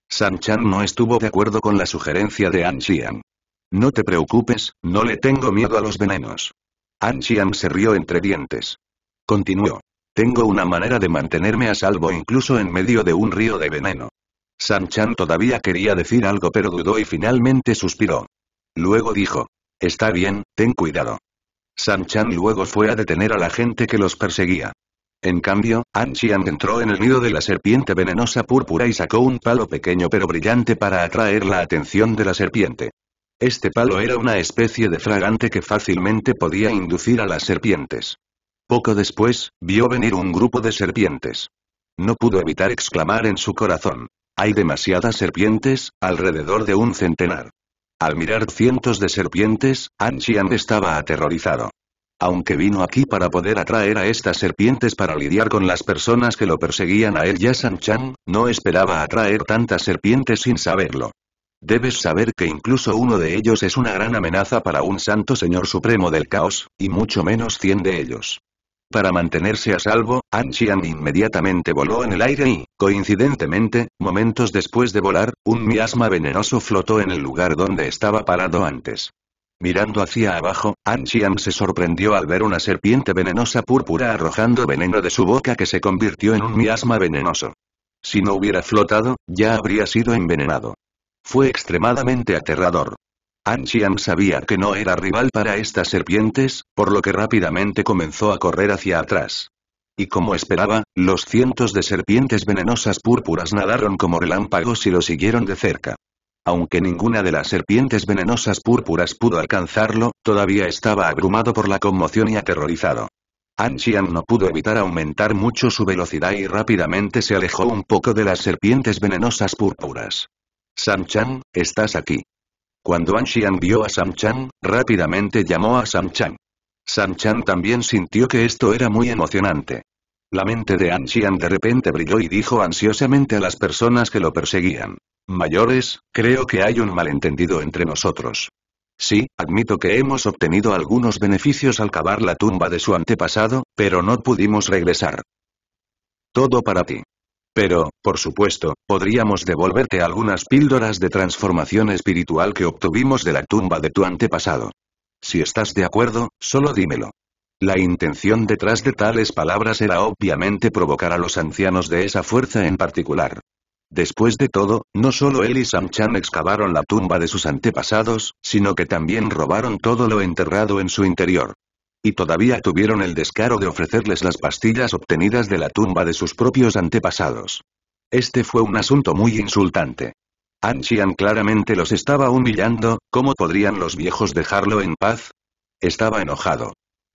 San Chan no estuvo de acuerdo con la sugerencia de An Xian. No te preocupes, no le tengo miedo a los venenos. An se rió entre dientes. Continuó. Tengo una manera de mantenerme a salvo incluso en medio de un río de veneno. San Chan todavía quería decir algo pero dudó y finalmente suspiró. Luego dijo. Está bien, ten cuidado. San Chan luego fue a detener a la gente que los perseguía. En cambio, An entró en el nido de la serpiente venenosa púrpura y sacó un palo pequeño pero brillante para atraer la atención de la serpiente. Este palo era una especie de fragante que fácilmente podía inducir a las serpientes. Poco después, vio venir un grupo de serpientes. No pudo evitar exclamar en su corazón. Hay demasiadas serpientes, alrededor de un centenar. Al mirar cientos de serpientes, An Xian estaba aterrorizado. Aunque vino aquí para poder atraer a estas serpientes para lidiar con las personas que lo perseguían a él ya San Chan, no esperaba atraer tantas serpientes sin saberlo. Debes saber que incluso uno de ellos es una gran amenaza para un santo señor supremo del caos, y mucho menos cien de ellos. Para mantenerse a salvo, An inmediatamente voló en el aire y, coincidentemente, momentos después de volar, un miasma venenoso flotó en el lugar donde estaba parado antes. Mirando hacia abajo, An se sorprendió al ver una serpiente venenosa púrpura arrojando veneno de su boca que se convirtió en un miasma venenoso. Si no hubiera flotado, ya habría sido envenenado. Fue extremadamente aterrador. Xian sabía que no era rival para estas serpientes, por lo que rápidamente comenzó a correr hacia atrás. Y como esperaba, los cientos de serpientes venenosas púrpuras nadaron como relámpagos y lo siguieron de cerca. Aunque ninguna de las serpientes venenosas púrpuras pudo alcanzarlo, todavía estaba abrumado por la conmoción y aterrorizado. Anxian no pudo evitar aumentar mucho su velocidad y rápidamente se alejó un poco de las serpientes venenosas púrpuras. Sam-chan, estás aquí. Cuando Anxian vio a Sam-chan, rápidamente llamó a Sam-chan. sam también sintió que esto era muy emocionante. La mente de Anxian de repente brilló y dijo ansiosamente a las personas que lo perseguían. Mayores, creo que hay un malentendido entre nosotros. Sí, admito que hemos obtenido algunos beneficios al cavar la tumba de su antepasado, pero no pudimos regresar. Todo para ti. Pero, por supuesto, podríamos devolverte algunas píldoras de transformación espiritual que obtuvimos de la tumba de tu antepasado. Si estás de acuerdo, solo dímelo. La intención detrás de tales palabras era obviamente provocar a los ancianos de esa fuerza en particular. Después de todo, no solo él y Chan excavaron la tumba de sus antepasados, sino que también robaron todo lo enterrado en su interior y todavía tuvieron el descaro de ofrecerles las pastillas obtenidas de la tumba de sus propios antepasados. Este fue un asunto muy insultante. Anxian claramente los estaba humillando, ¿cómo podrían los viejos dejarlo en paz? Estaba enojado.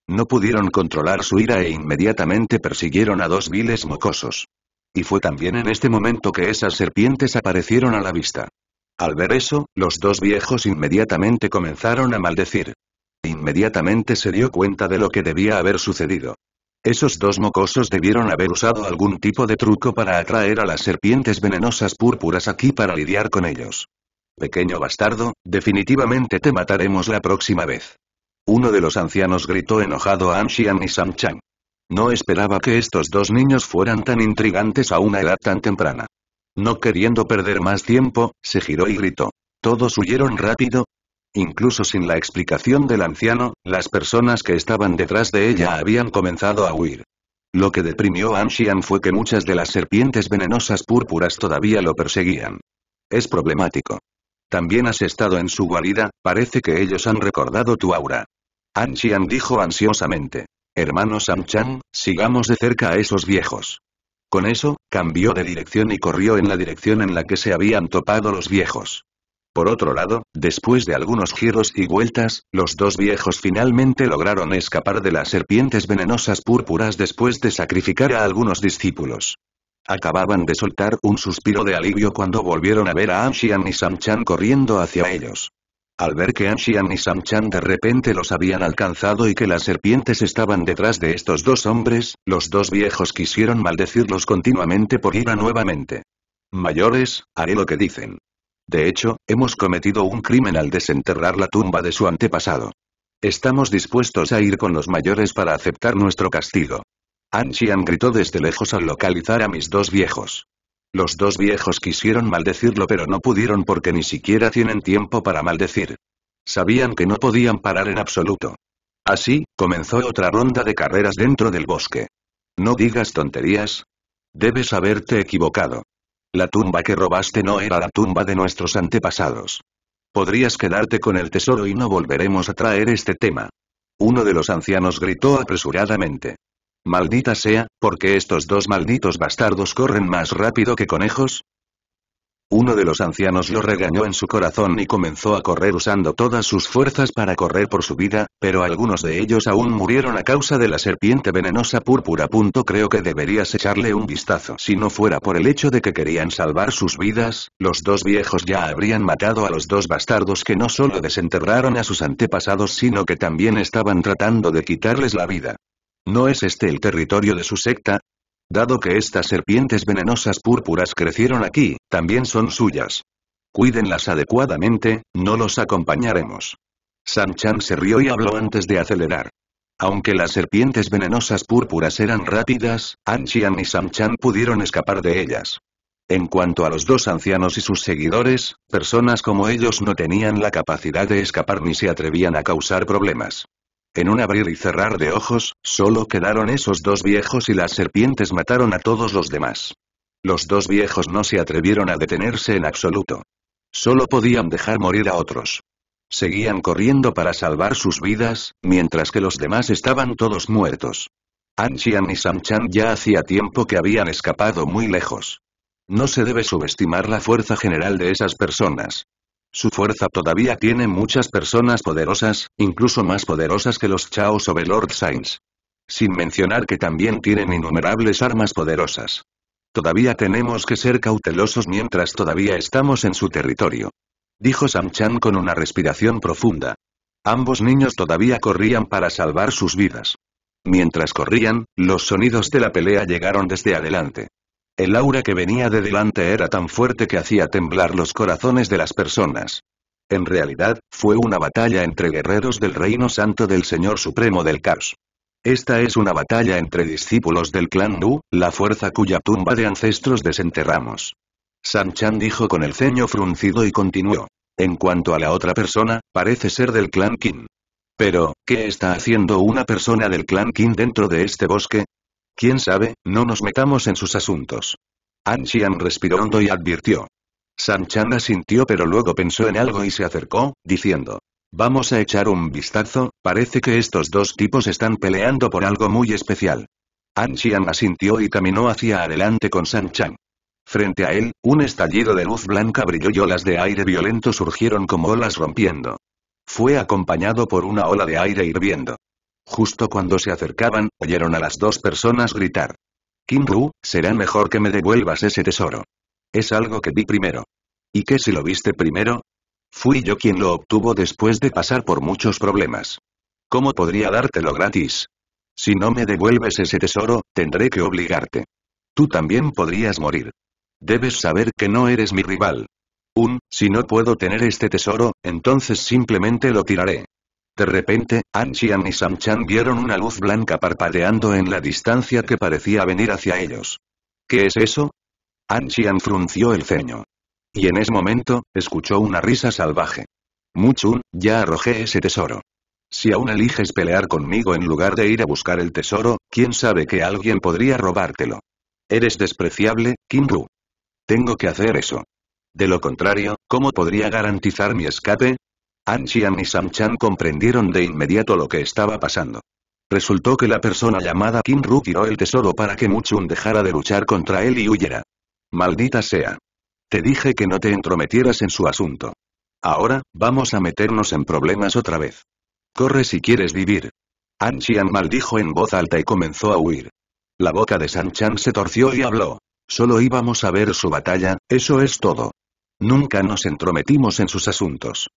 No pudieron controlar su ira e inmediatamente persiguieron a dos viles mocosos. Y fue también en este momento que esas serpientes aparecieron a la vista. Al ver eso, los dos viejos inmediatamente comenzaron a maldecir. Inmediatamente se dio cuenta de lo que debía haber sucedido. Esos dos mocosos debieron haber usado algún tipo de truco para atraer a las serpientes venenosas púrpuras aquí para lidiar con ellos. Pequeño bastardo, definitivamente te mataremos la próxima vez. Uno de los ancianos gritó enojado a Anxian y Samchang. No esperaba que estos dos niños fueran tan intrigantes a una edad tan temprana. No queriendo perder más tiempo, se giró y gritó. Todos huyeron rápido, Incluso sin la explicación del anciano, las personas que estaban detrás de ella habían comenzado a huir. Lo que deprimió a Anxian fue que muchas de las serpientes venenosas púrpuras todavía lo perseguían. Es problemático. También has estado en su guarida, parece que ellos han recordado tu aura. Anxian dijo ansiosamente. Hermano Samchan, sigamos de cerca a esos viejos. Con eso, cambió de dirección y corrió en la dirección en la que se habían topado los viejos. Por otro lado, después de algunos giros y vueltas, los dos viejos finalmente lograron escapar de las serpientes venenosas púrpuras después de sacrificar a algunos discípulos. Acababan de soltar un suspiro de alivio cuando volvieron a ver a Anshian y Samchan corriendo hacia ellos. Al ver que Anshian y Samchan de repente los habían alcanzado y que las serpientes estaban detrás de estos dos hombres, los dos viejos quisieron maldecirlos continuamente por ira nuevamente. Mayores, haré lo que dicen. De hecho, hemos cometido un crimen al desenterrar la tumba de su antepasado. Estamos dispuestos a ir con los mayores para aceptar nuestro castigo. An gritó desde lejos al localizar a mis dos viejos. Los dos viejos quisieron maldecirlo pero no pudieron porque ni siquiera tienen tiempo para maldecir. Sabían que no podían parar en absoluto. Así, comenzó otra ronda de carreras dentro del bosque. No digas tonterías. Debes haberte equivocado. La tumba que robaste no era la tumba de nuestros antepasados. Podrías quedarte con el tesoro y no volveremos a traer este tema. Uno de los ancianos gritó apresuradamente. Maldita sea, porque estos dos malditos bastardos corren más rápido que conejos? Uno de los ancianos lo regañó en su corazón y comenzó a correr usando todas sus fuerzas para correr por su vida, pero algunos de ellos aún murieron a causa de la serpiente venenosa púrpura. Creo que deberías echarle un vistazo. Si no fuera por el hecho de que querían salvar sus vidas, los dos viejos ya habrían matado a los dos bastardos que no solo desenterraron a sus antepasados sino que también estaban tratando de quitarles la vida. ¿No es este el territorio de su secta? Dado que estas serpientes venenosas púrpuras crecieron aquí, también son suyas. Cuídenlas adecuadamente, no los acompañaremos. San Chan se rió y habló antes de acelerar. Aunque las serpientes venenosas púrpuras eran rápidas, An y San Chan pudieron escapar de ellas. En cuanto a los dos ancianos y sus seguidores, personas como ellos no tenían la capacidad de escapar ni se atrevían a causar problemas. En un abrir y cerrar de ojos, solo quedaron esos dos viejos y las serpientes mataron a todos los demás. Los dos viejos no se atrevieron a detenerse en absoluto. Solo podían dejar morir a otros. Seguían corriendo para salvar sus vidas, mientras que los demás estaban todos muertos. Anxian y Samchan ya hacía tiempo que habían escapado muy lejos. No se debe subestimar la fuerza general de esas personas. Su fuerza todavía tiene muchas personas poderosas, incluso más poderosas que los Chaos sobre Lord Sainz. Sin mencionar que también tienen innumerables armas poderosas. Todavía tenemos que ser cautelosos mientras todavía estamos en su territorio. Dijo Samchan con una respiración profunda. Ambos niños todavía corrían para salvar sus vidas. Mientras corrían, los sonidos de la pelea llegaron desde adelante. El aura que venía de delante era tan fuerte que hacía temblar los corazones de las personas. En realidad, fue una batalla entre guerreros del reino santo del Señor Supremo del Caos. Esta es una batalla entre discípulos del clan Nu, la fuerza cuya tumba de ancestros desenterramos. San Chan dijo con el ceño fruncido y continuó. En cuanto a la otra persona, parece ser del clan Qin. Pero, ¿qué está haciendo una persona del clan Qin dentro de este bosque? ¿Quién sabe? No nos metamos en sus asuntos. An Xian respiró hondo y advirtió. Sanchan asintió pero luego pensó en algo y se acercó, diciendo. Vamos a echar un vistazo, parece que estos dos tipos están peleando por algo muy especial. An Xian asintió y caminó hacia adelante con Sanchan. Frente a él, un estallido de luz blanca brilló y olas de aire violento surgieron como olas rompiendo. Fue acompañado por una ola de aire hirviendo. Justo cuando se acercaban, oyeron a las dos personas gritar. Kim Ru, será mejor que me devuelvas ese tesoro. Es algo que vi primero. ¿Y qué si lo viste primero? Fui yo quien lo obtuvo después de pasar por muchos problemas. ¿Cómo podría dártelo gratis? Si no me devuelves ese tesoro, tendré que obligarte. Tú también podrías morir. Debes saber que no eres mi rival. Un, si no puedo tener este tesoro, entonces simplemente lo tiraré. De repente, Anxian y Chan vieron una luz blanca parpadeando en la distancia que parecía venir hacia ellos. ¿Qué es eso? Anxian frunció el ceño. Y en ese momento, escuchó una risa salvaje. Muchun, ya arrojé ese tesoro. Si aún eliges pelear conmigo en lugar de ir a buscar el tesoro, quién sabe que alguien podría robártelo. Eres despreciable, Kim Ru. Tengo que hacer eso. De lo contrario, ¿cómo podría garantizar mi escape? An y San Chan comprendieron de inmediato lo que estaba pasando. Resultó que la persona llamada Kim Ru tiró el tesoro para que Muchun dejara de luchar contra él y huyera. Maldita sea. Te dije que no te entrometieras en su asunto. Ahora, vamos a meternos en problemas otra vez. Corre si quieres vivir. An maldijo en voz alta y comenzó a huir. La boca de San Chan se torció y habló. Solo íbamos a ver su batalla, eso es todo. Nunca nos entrometimos en sus asuntos.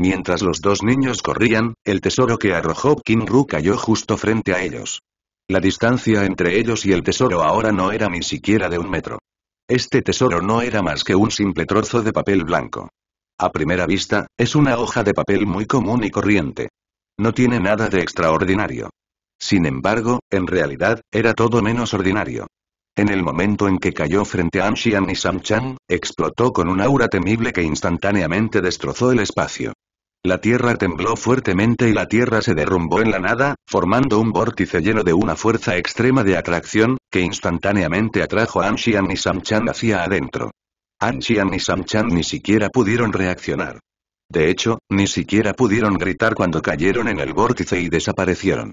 Mientras los dos niños corrían, el tesoro que arrojó Kim Ru cayó justo frente a ellos. La distancia entre ellos y el tesoro ahora no era ni siquiera de un metro. Este tesoro no era más que un simple trozo de papel blanco. A primera vista, es una hoja de papel muy común y corriente. No tiene nada de extraordinario. Sin embargo, en realidad, era todo menos ordinario. En el momento en que cayó frente a Anshian y Chang, explotó con un aura temible que instantáneamente destrozó el espacio. La tierra tembló fuertemente y la tierra se derrumbó en la nada, formando un vórtice lleno de una fuerza extrema de atracción, que instantáneamente atrajo a Anshian y Samchan hacia adentro. Anshian y Samchan ni siquiera pudieron reaccionar. De hecho, ni siquiera pudieron gritar cuando cayeron en el vórtice y desaparecieron.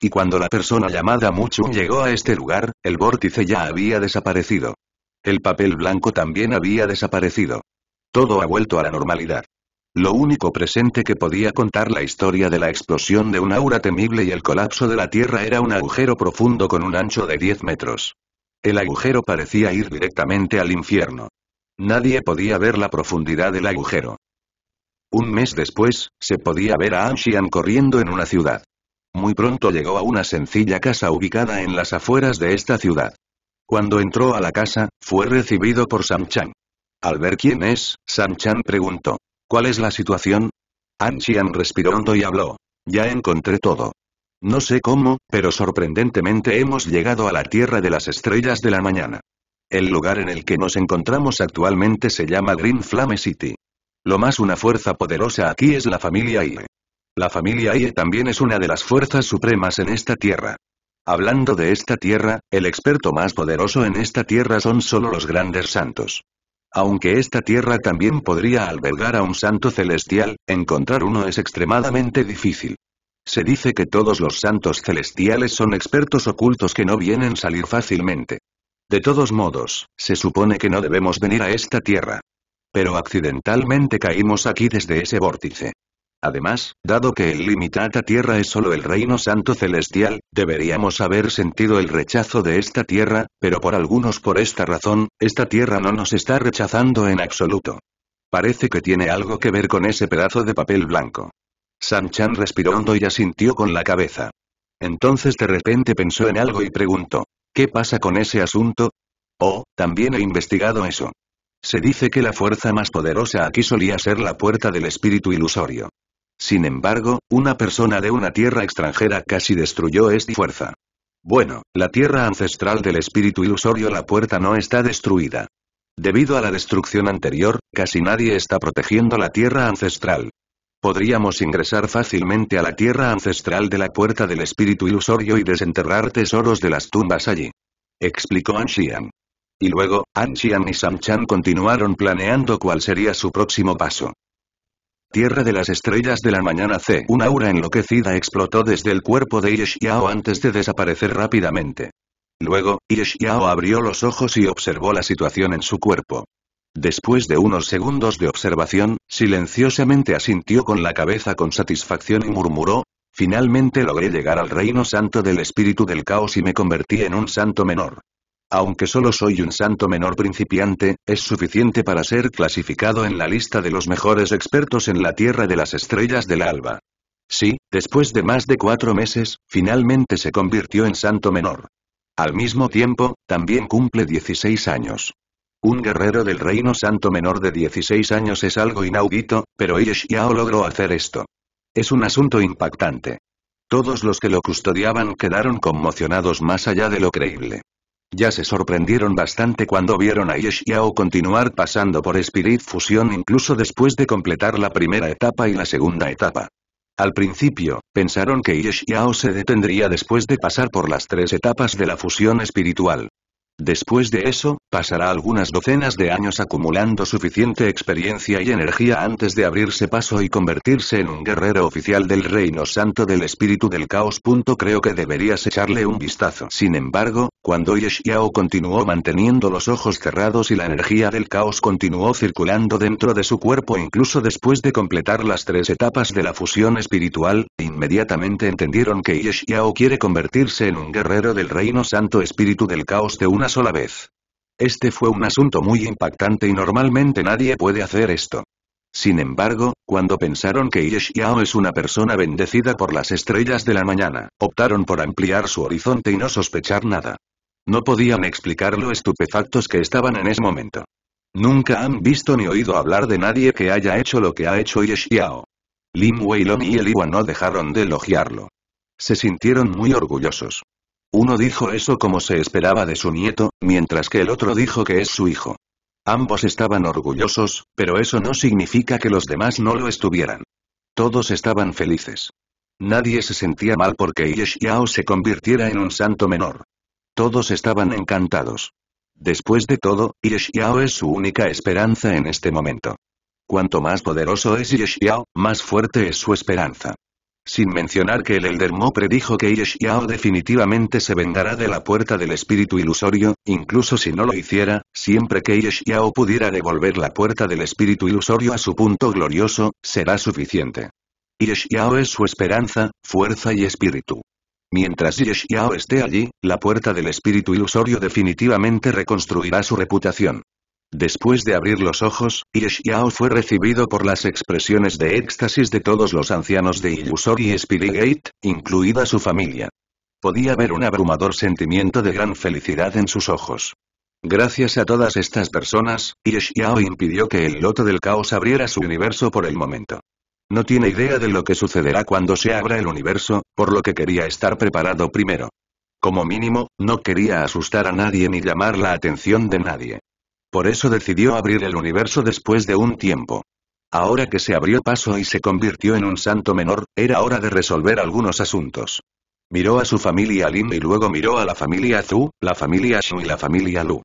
Y cuando la persona llamada Muchun llegó a este lugar, el vórtice ya había desaparecido. El papel blanco también había desaparecido. Todo ha vuelto a la normalidad. Lo único presente que podía contar la historia de la explosión de un aura temible y el colapso de la Tierra era un agujero profundo con un ancho de 10 metros. El agujero parecía ir directamente al infierno. Nadie podía ver la profundidad del agujero. Un mes después, se podía ver a Anshian corriendo en una ciudad. Muy pronto llegó a una sencilla casa ubicada en las afueras de esta ciudad. Cuando entró a la casa, fue recibido por Sam Chan. Al ver quién es, Sam Chan preguntó. ¿Cuál es la situación? Anxian respiró hondo y habló. Ya encontré todo. No sé cómo, pero sorprendentemente hemos llegado a la Tierra de las Estrellas de la Mañana. El lugar en el que nos encontramos actualmente se llama Green Flame City. Lo más una fuerza poderosa aquí es la familia IE. La familia IE también es una de las fuerzas supremas en esta tierra. Hablando de esta tierra, el experto más poderoso en esta tierra son solo los grandes santos. Aunque esta tierra también podría albergar a un santo celestial, encontrar uno es extremadamente difícil. Se dice que todos los santos celestiales son expertos ocultos que no vienen salir fácilmente. De todos modos, se supone que no debemos venir a esta tierra. Pero accidentalmente caímos aquí desde ese vórtice. Además, dado que el limitata tierra es solo el reino santo celestial, deberíamos haber sentido el rechazo de esta tierra, pero por algunos por esta razón, esta tierra no nos está rechazando en absoluto. Parece que tiene algo que ver con ese pedazo de papel blanco. Chan respiró hondo y asintió con la cabeza. Entonces de repente pensó en algo y preguntó, ¿qué pasa con ese asunto? Oh, también he investigado eso. Se dice que la fuerza más poderosa aquí solía ser la puerta del espíritu ilusorio. Sin embargo, una persona de una tierra extranjera casi destruyó esta fuerza. Bueno, la tierra ancestral del espíritu ilusorio la puerta no está destruida. Debido a la destrucción anterior, casi nadie está protegiendo la tierra ancestral. Podríamos ingresar fácilmente a la tierra ancestral de la puerta del espíritu ilusorio y desenterrar tesoros de las tumbas allí. Explicó Anxian. Y luego, Anxian y Samchan continuaron planeando cuál sería su próximo paso. Tierra de las estrellas de la mañana C. Una aura enloquecida explotó desde el cuerpo de Yeshiao antes de desaparecer rápidamente. Luego, Yeshiao abrió los ojos y observó la situación en su cuerpo. Después de unos segundos de observación, silenciosamente asintió con la cabeza con satisfacción y murmuró, Finalmente logré llegar al reino santo del espíritu del caos y me convertí en un santo menor aunque solo soy un santo menor principiante, es suficiente para ser clasificado en la lista de los mejores expertos en la Tierra de las Estrellas del Alba. Sí, después de más de cuatro meses, finalmente se convirtió en santo menor. Al mismo tiempo, también cumple 16 años. Un guerrero del reino santo menor de 16 años es algo inaudito, pero Yao logró hacer esto. Es un asunto impactante. Todos los que lo custodiaban quedaron conmocionados más allá de lo creíble. Ya se sorprendieron bastante cuando vieron a Yeshiao continuar pasando por Spirit Fusion incluso después de completar la primera etapa y la segunda etapa. Al principio, pensaron que Yeshiao se detendría después de pasar por las tres etapas de la fusión espiritual. Después de eso, pasará algunas docenas de años acumulando suficiente experiencia y energía antes de abrirse paso y convertirse en un guerrero oficial del reino santo del espíritu del caos. Creo que deberías echarle un vistazo. Sin embargo, cuando Yeshiao continuó manteniendo los ojos cerrados y la energía del caos continuó circulando dentro de su cuerpo incluso después de completar las tres etapas de la fusión espiritual, inmediatamente entendieron que Yeshiao quiere convertirse en un guerrero del reino santo espíritu del caos de una sola vez. Este fue un asunto muy impactante y normalmente nadie puede hacer esto. Sin embargo, cuando pensaron que Yeshiao es una persona bendecida por las estrellas de la mañana, optaron por ampliar su horizonte y no sospechar nada. No podían explicar lo estupefactos que estaban en ese momento. Nunca han visto ni oído hablar de nadie que haya hecho lo que ha hecho Yeshiao. Lim Wei Weilong y el no dejaron de elogiarlo. Se sintieron muy orgullosos. Uno dijo eso como se esperaba de su nieto, mientras que el otro dijo que es su hijo. Ambos estaban orgullosos, pero eso no significa que los demás no lo estuvieran. Todos estaban felices. Nadie se sentía mal porque Yesh se convirtiera en un santo menor. Todos estaban encantados. Después de todo, Yesh es su única esperanza en este momento. Cuanto más poderoso es Yesh más fuerte es su esperanza. Sin mencionar que el Elder Mo predijo que Yeshiao definitivamente se vengará de la puerta del espíritu ilusorio, incluso si no lo hiciera, siempre que Yeshiao pudiera devolver la puerta del espíritu ilusorio a su punto glorioso, será suficiente. Yeshiao es su esperanza, fuerza y espíritu. Mientras Yeshiao esté allí, la puerta del espíritu ilusorio definitivamente reconstruirá su reputación. Después de abrir los ojos, Yao fue recibido por las expresiones de éxtasis de todos los ancianos de Illusory Spirit Gate, incluida su familia. Podía ver un abrumador sentimiento de gran felicidad en sus ojos. Gracias a todas estas personas, Yao impidió que el loto del caos abriera su universo por el momento. No tiene idea de lo que sucederá cuando se abra el universo, por lo que quería estar preparado primero. Como mínimo, no quería asustar a nadie ni llamar la atención de nadie. Por eso decidió abrir el universo después de un tiempo. Ahora que se abrió paso y se convirtió en un santo menor, era hora de resolver algunos asuntos. Miró a su familia Lin y luego miró a la familia Zhu, la familia Xu y la familia Lu.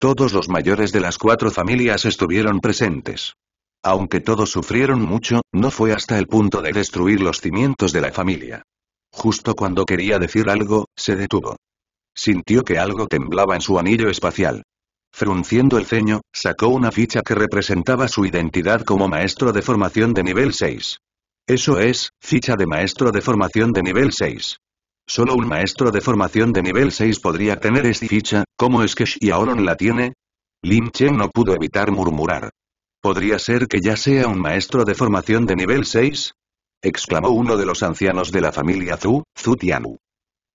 Todos los mayores de las cuatro familias estuvieron presentes. Aunque todos sufrieron mucho, no fue hasta el punto de destruir los cimientos de la familia. Justo cuando quería decir algo, se detuvo. Sintió que algo temblaba en su anillo espacial. Frunciendo el ceño, sacó una ficha que representaba su identidad como maestro de formación de nivel 6. Eso es, ficha de maestro de formación de nivel 6. Solo un maestro de formación de nivel 6 podría tener esta ficha, ¿cómo es que Xiaoron la tiene? Lin Chen no pudo evitar murmurar. ¿Podría ser que ya sea un maestro de formación de nivel 6? exclamó uno de los ancianos de la familia Zhu, Zhu Tianu.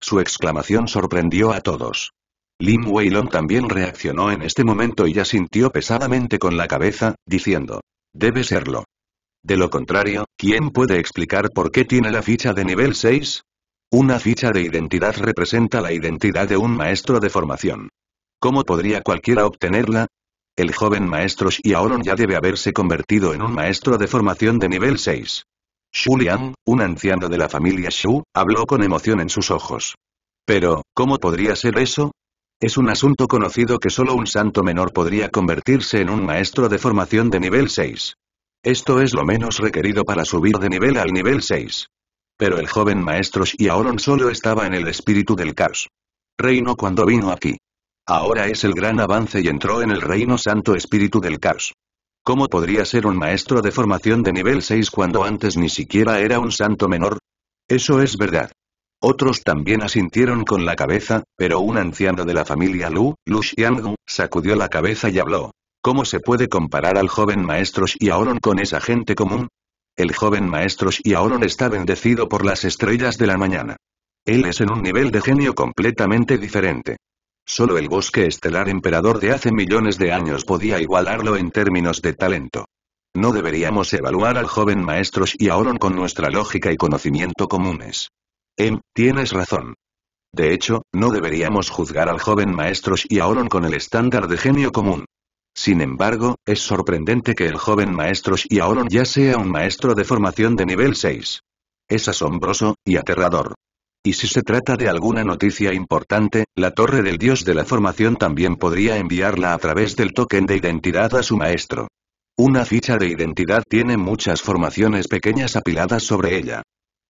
Su exclamación sorprendió a todos. Lim Weilong también reaccionó en este momento y ya sintió pesadamente con la cabeza, diciendo. Debe serlo. De lo contrario, ¿quién puede explicar por qué tiene la ficha de nivel 6? Una ficha de identidad representa la identidad de un maestro de formación. ¿Cómo podría cualquiera obtenerla? El joven maestro Xiaolong ya debe haberse convertido en un maestro de formación de nivel 6. Xu Liang, un anciano de la familia Shu, habló con emoción en sus ojos. Pero, ¿cómo podría ser eso? Es un asunto conocido que solo un santo menor podría convertirse en un maestro de formación de nivel 6. Esto es lo menos requerido para subir de nivel al nivel 6. Pero el joven maestro Shiaoron solo estaba en el espíritu del caos. Reino cuando vino aquí. Ahora es el gran avance y entró en el reino santo espíritu del caos. ¿Cómo podría ser un maestro de formación de nivel 6 cuando antes ni siquiera era un santo menor? Eso es verdad. Otros también asintieron con la cabeza, pero un anciano de la familia Lu, Lu Xianggu, sacudió la cabeza y habló. ¿Cómo se puede comparar al joven maestro Xiaoron con esa gente común? El joven maestro Xiaoron está bendecido por las estrellas de la mañana. Él es en un nivel de genio completamente diferente. Solo el bosque estelar emperador de hace millones de años podía igualarlo en términos de talento. No deberíamos evaluar al joven maestro Xiaoron con nuestra lógica y conocimiento comunes. Em, tienes razón. De hecho, no deberíamos juzgar al joven maestro Auron con el estándar de genio común. Sin embargo, es sorprendente que el joven maestro Auron ya sea un maestro de formación de nivel 6. Es asombroso, y aterrador. Y si se trata de alguna noticia importante, la torre del dios de la formación también podría enviarla a través del token de identidad a su maestro. Una ficha de identidad tiene muchas formaciones pequeñas apiladas sobre ella.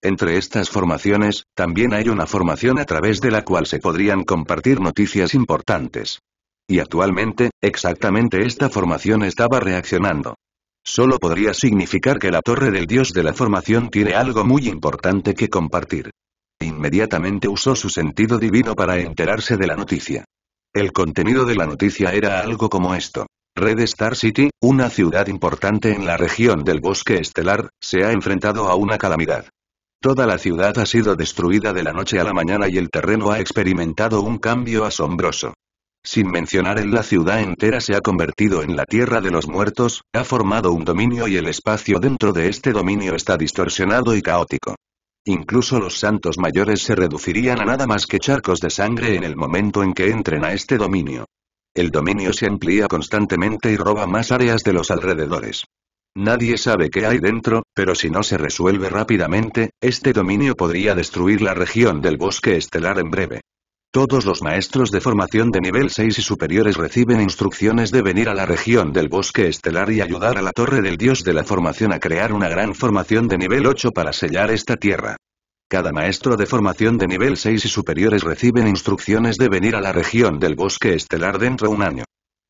Entre estas formaciones, también hay una formación a través de la cual se podrían compartir noticias importantes. Y actualmente, exactamente esta formación estaba reaccionando. Solo podría significar que la torre del dios de la formación tiene algo muy importante que compartir. Inmediatamente usó su sentido divino para enterarse de la noticia. El contenido de la noticia era algo como esto. Red Star City, una ciudad importante en la región del bosque estelar, se ha enfrentado a una calamidad. Toda la ciudad ha sido destruida de la noche a la mañana y el terreno ha experimentado un cambio asombroso. Sin mencionar en la ciudad entera se ha convertido en la tierra de los muertos, ha formado un dominio y el espacio dentro de este dominio está distorsionado y caótico. Incluso los santos mayores se reducirían a nada más que charcos de sangre en el momento en que entren a este dominio. El dominio se amplía constantemente y roba más áreas de los alrededores. Nadie sabe qué hay dentro, pero si no se resuelve rápidamente, este dominio podría destruir la región del bosque estelar en breve. Todos los maestros de formación de nivel 6 y superiores reciben instrucciones de venir a la región del bosque estelar y ayudar a la torre del dios de la formación a crear una gran formación de nivel 8 para sellar esta tierra. Cada maestro de formación de nivel 6 y superiores reciben instrucciones de venir a la región del bosque estelar dentro de un año.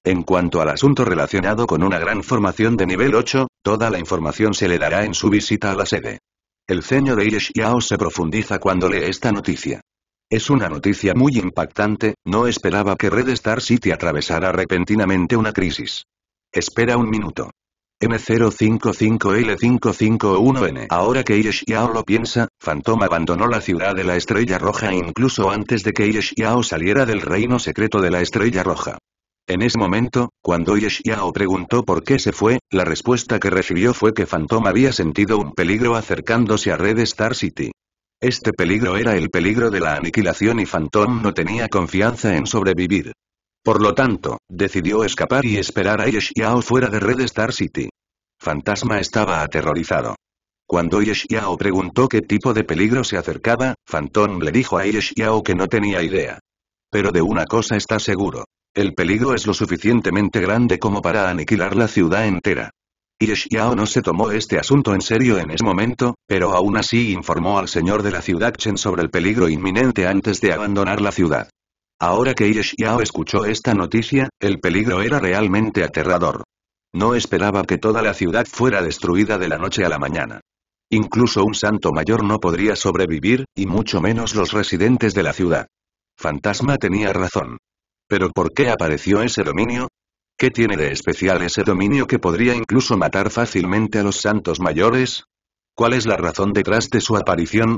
En cuanto al asunto relacionado con una gran formación de nivel 8, Toda la información se le dará en su visita a la sede. El ceño de Yao se profundiza cuando lee esta noticia. Es una noticia muy impactante, no esperaba que Red Star City atravesara repentinamente una crisis. Espera un minuto. M055L551N Ahora que Irish Yao lo piensa, Phantom abandonó la ciudad de la Estrella Roja incluso antes de que Irish Yao saliera del reino secreto de la Estrella Roja. En ese momento, cuando Yeshiao preguntó por qué se fue, la respuesta que recibió fue que Phantom había sentido un peligro acercándose a Red Star City. Este peligro era el peligro de la aniquilación y Phantom no tenía confianza en sobrevivir. Por lo tanto, decidió escapar y esperar a Yeshiao fuera de Red Star City. Fantasma estaba aterrorizado. Cuando Yeshiao preguntó qué tipo de peligro se acercaba, Phantom le dijo a Yeshiao que no tenía idea. Pero de una cosa está seguro, el peligro es lo suficientemente grande como para aniquilar la ciudad entera. Y no se tomó este asunto en serio en ese momento, pero aún así informó al señor de la ciudad Chen sobre el peligro inminente antes de abandonar la ciudad. Ahora que yao escuchó esta noticia, el peligro era realmente aterrador. No esperaba que toda la ciudad fuera destruida de la noche a la mañana. Incluso un santo mayor no podría sobrevivir, y mucho menos los residentes de la ciudad. Fantasma tenía razón. ¿Pero por qué apareció ese dominio? ¿Qué tiene de especial ese dominio que podría incluso matar fácilmente a los santos mayores? ¿Cuál es la razón detrás de su aparición?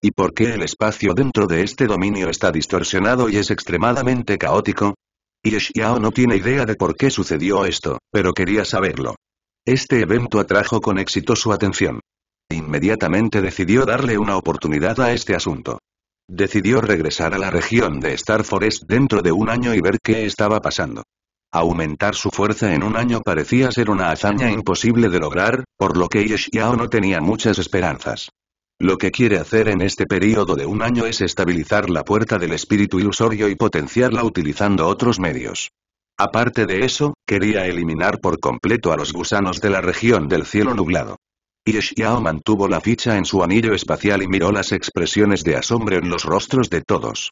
¿Y por qué el espacio dentro de este dominio está distorsionado y es extremadamente caótico? Y no tiene idea de por qué sucedió esto, pero quería saberlo. Este evento atrajo con éxito su atención. Inmediatamente decidió darle una oportunidad a este asunto. Decidió regresar a la región de Star Forest dentro de un año y ver qué estaba pasando. Aumentar su fuerza en un año parecía ser una hazaña imposible de lograr, por lo que Yeshiao no tenía muchas esperanzas. Lo que quiere hacer en este período de un año es estabilizar la puerta del espíritu ilusorio y potenciarla utilizando otros medios. Aparte de eso, quería eliminar por completo a los gusanos de la región del cielo nublado. Y mantuvo la ficha en su anillo espacial y miró las expresiones de asombro en los rostros de todos.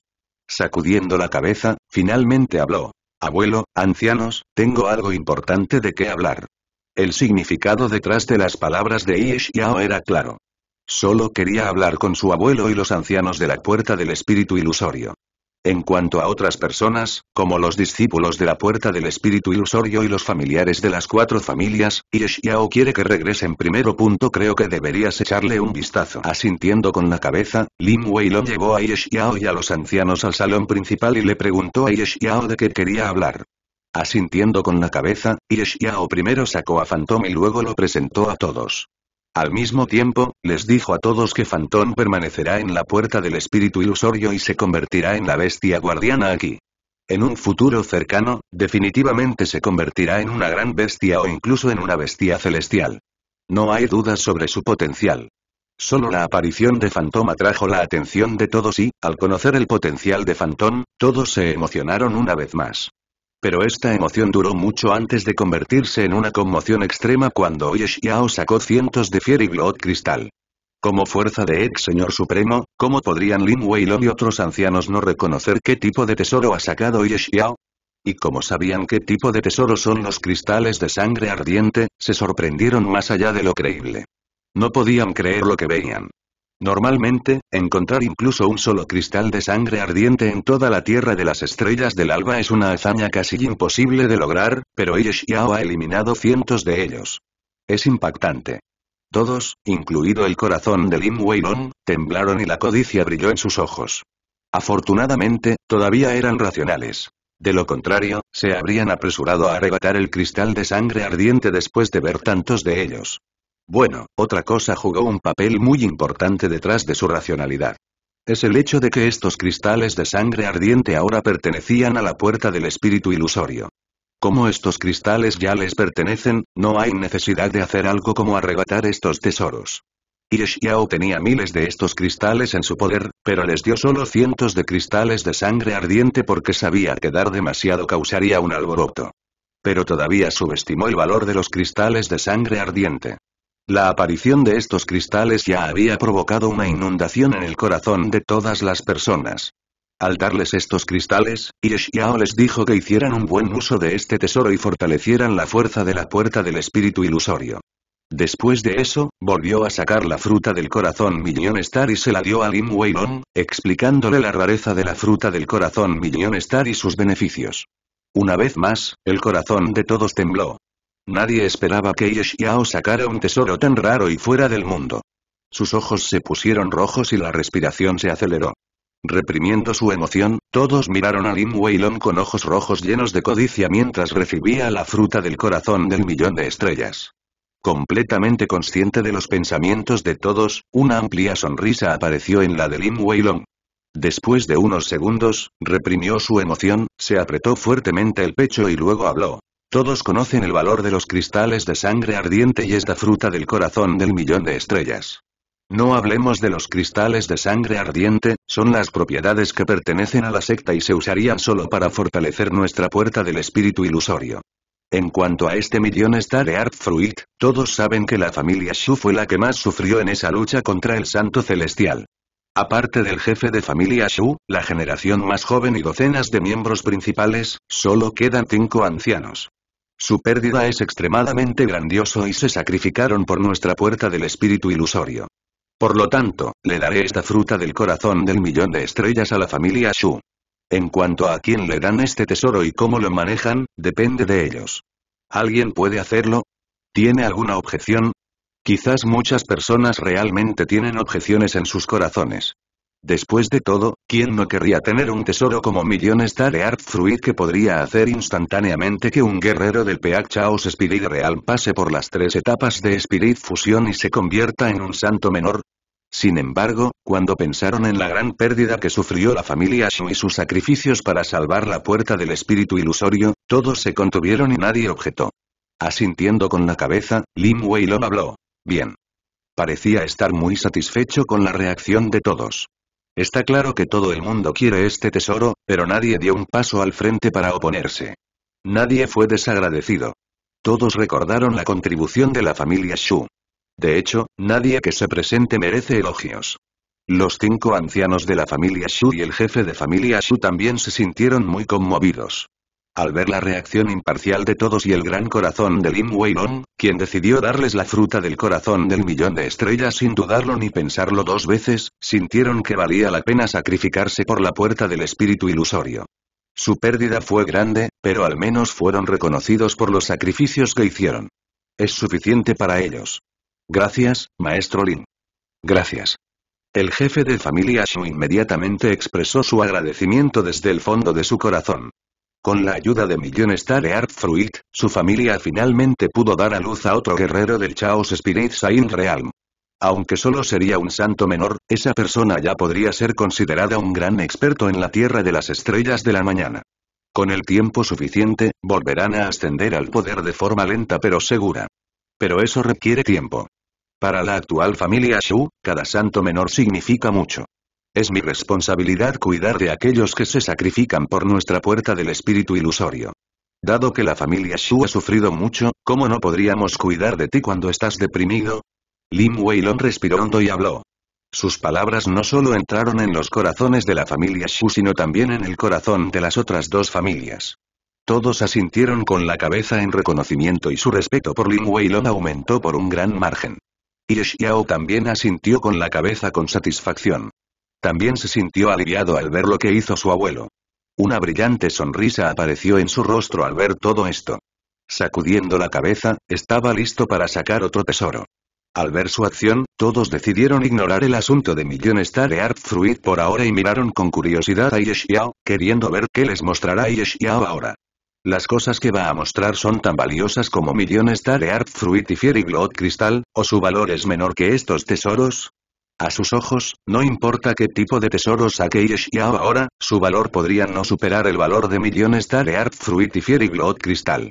Sacudiendo la cabeza, finalmente habló. Abuelo, ancianos, tengo algo importante de qué hablar. El significado detrás de las palabras de Yeshiao era claro. Solo quería hablar con su abuelo y los ancianos de la puerta del espíritu ilusorio. En cuanto a otras personas, como los discípulos de la puerta del espíritu ilusorio y los familiares de las cuatro familias, Yeshiao quiere que regresen primero. Punto creo que deberías echarle un vistazo. Asintiendo con la cabeza, Lin Wei lo llevó a Yeshiao y a los ancianos al salón principal y le preguntó a Yeshiao de qué quería hablar. Asintiendo con la cabeza, Yeshiao primero sacó a Phantom y luego lo presentó a todos. Al mismo tiempo, les dijo a todos que Fantón permanecerá en la puerta del espíritu ilusorio y se convertirá en la bestia guardiana aquí. En un futuro cercano, definitivamente se convertirá en una gran bestia o incluso en una bestia celestial. No hay dudas sobre su potencial. Solo la aparición de Fantón atrajo la atención de todos y, al conocer el potencial de Fantón, todos se emocionaron una vez más. Pero esta emoción duró mucho antes de convertirse en una conmoción extrema cuando Ye Xiao sacó cientos de Fiery Blood Cristal. Como fuerza de ex señor supremo, ¿cómo podrían Lin Weilong y otros ancianos no reconocer qué tipo de tesoro ha sacado Ye Xiao? Y como sabían qué tipo de tesoro son los cristales de sangre ardiente, se sorprendieron más allá de lo creíble. No podían creer lo que veían. Normalmente, encontrar incluso un solo cristal de sangre ardiente en toda la Tierra de las Estrellas del Alba es una hazaña casi imposible de lograr, pero Xiao ha eliminado cientos de ellos. Es impactante. Todos, incluido el corazón de Lin Weilong, temblaron y la codicia brilló en sus ojos. Afortunadamente, todavía eran racionales. De lo contrario, se habrían apresurado a arrebatar el cristal de sangre ardiente después de ver tantos de ellos. Bueno, otra cosa jugó un papel muy importante detrás de su racionalidad. Es el hecho de que estos cristales de sangre ardiente ahora pertenecían a la puerta del espíritu ilusorio. Como estos cristales ya les pertenecen, no hay necesidad de hacer algo como arrebatar estos tesoros. Yao tenía miles de estos cristales en su poder, pero les dio solo cientos de cristales de sangre ardiente porque sabía que dar demasiado causaría un alboroto. Pero todavía subestimó el valor de los cristales de sangre ardiente. La aparición de estos cristales ya había provocado una inundación en el corazón de todas las personas. Al darles estos cristales, Yeshiao les dijo que hicieran un buen uso de este tesoro y fortalecieran la fuerza de la puerta del espíritu ilusorio. Después de eso, volvió a sacar la fruta del corazón millón Star y se la dio a Lim Weilong, explicándole la rareza de la fruta del corazón millón Star y sus beneficios. Una vez más, el corazón de todos tembló. Nadie esperaba que Yeshiao sacara un tesoro tan raro y fuera del mundo. Sus ojos se pusieron rojos y la respiración se aceleró. Reprimiendo su emoción, todos miraron a Lin Weilong con ojos rojos llenos de codicia mientras recibía la fruta del corazón del millón de estrellas. Completamente consciente de los pensamientos de todos, una amplia sonrisa apareció en la de Lin Weilong. Después de unos segundos, reprimió su emoción, se apretó fuertemente el pecho y luego habló. Todos conocen el valor de los cristales de sangre ardiente y esta fruta del corazón del millón de estrellas. No hablemos de los cristales de sangre ardiente, son las propiedades que pertenecen a la secta y se usarían solo para fortalecer nuestra puerta del espíritu ilusorio. En cuanto a este millón está de Art Fruit, todos saben que la familia Shu fue la que más sufrió en esa lucha contra el santo celestial. Aparte del jefe de familia Shu, la generación más joven y docenas de miembros principales, solo quedan cinco ancianos. Su pérdida es extremadamente grandioso y se sacrificaron por nuestra puerta del espíritu ilusorio. Por lo tanto, le daré esta fruta del corazón del millón de estrellas a la familia Shu. En cuanto a quién le dan este tesoro y cómo lo manejan, depende de ellos. ¿Alguien puede hacerlo? ¿Tiene alguna objeción? Quizás muchas personas realmente tienen objeciones en sus corazones. Después de todo, ¿quién no querría tener un tesoro como millones de Art Fruit que podría hacer instantáneamente que un guerrero del PH Chaos Spirit Real pase por las tres etapas de Spirit Fusión y se convierta en un santo menor? Sin embargo, cuando pensaron en la gran pérdida que sufrió la familia Shu y sus sacrificios para salvar la puerta del espíritu ilusorio, todos se contuvieron y nadie objetó. Asintiendo con la cabeza, Lim lo habló. Bien. Parecía estar muy satisfecho con la reacción de todos. Está claro que todo el mundo quiere este tesoro, pero nadie dio un paso al frente para oponerse. Nadie fue desagradecido. Todos recordaron la contribución de la familia Shu. De hecho, nadie que se presente merece elogios. Los cinco ancianos de la familia Shu y el jefe de familia Shu también se sintieron muy conmovidos al ver la reacción imparcial de todos y el gran corazón de Lin Long, quien decidió darles la fruta del corazón del millón de estrellas sin dudarlo ni pensarlo dos veces, sintieron que valía la pena sacrificarse por la puerta del espíritu ilusorio. Su pérdida fue grande, pero al menos fueron reconocidos por los sacrificios que hicieron. Es suficiente para ellos. Gracias, maestro Lin. Gracias. El jefe de familia Shu inmediatamente expresó su agradecimiento desde el fondo de su corazón. Con la ayuda de Million Star Fruit, su familia finalmente pudo dar a luz a otro guerrero del Chaos Spirit Saint Realm. Aunque solo sería un santo menor, esa persona ya podría ser considerada un gran experto en la Tierra de las Estrellas de la Mañana. Con el tiempo suficiente, volverán a ascender al poder de forma lenta pero segura. Pero eso requiere tiempo. Para la actual familia Shu, cada santo menor significa mucho. Es mi responsabilidad cuidar de aquellos que se sacrifican por nuestra puerta del espíritu ilusorio. Dado que la familia Shu ha sufrido mucho, ¿cómo no podríamos cuidar de ti cuando estás deprimido? Lin Weilon respiró hondo y habló. Sus palabras no solo entraron en los corazones de la familia Shu sino también en el corazón de las otras dos familias. Todos asintieron con la cabeza en reconocimiento y su respeto por Lin Weilon aumentó por un gran margen. Y Xiao también asintió con la cabeza con satisfacción. También se sintió aliviado al ver lo que hizo su abuelo. Una brillante sonrisa apareció en su rostro al ver todo esto. Sacudiendo la cabeza, estaba listo para sacar otro tesoro. Al ver su acción, todos decidieron ignorar el asunto de Star de Art Fruit por ahora y miraron con curiosidad a Yeshiao, queriendo ver qué les mostrará Ye Xiao ahora. Las cosas que va a mostrar son tan valiosas como millones de Art Fruit y Fiery Glot Cristal, o su valor es menor que estos tesoros, a sus ojos, no importa qué tipo de tesoro saque Yeshiao ahora, su valor podría no superar el valor de millones de Art Fruit y Glot Cristal.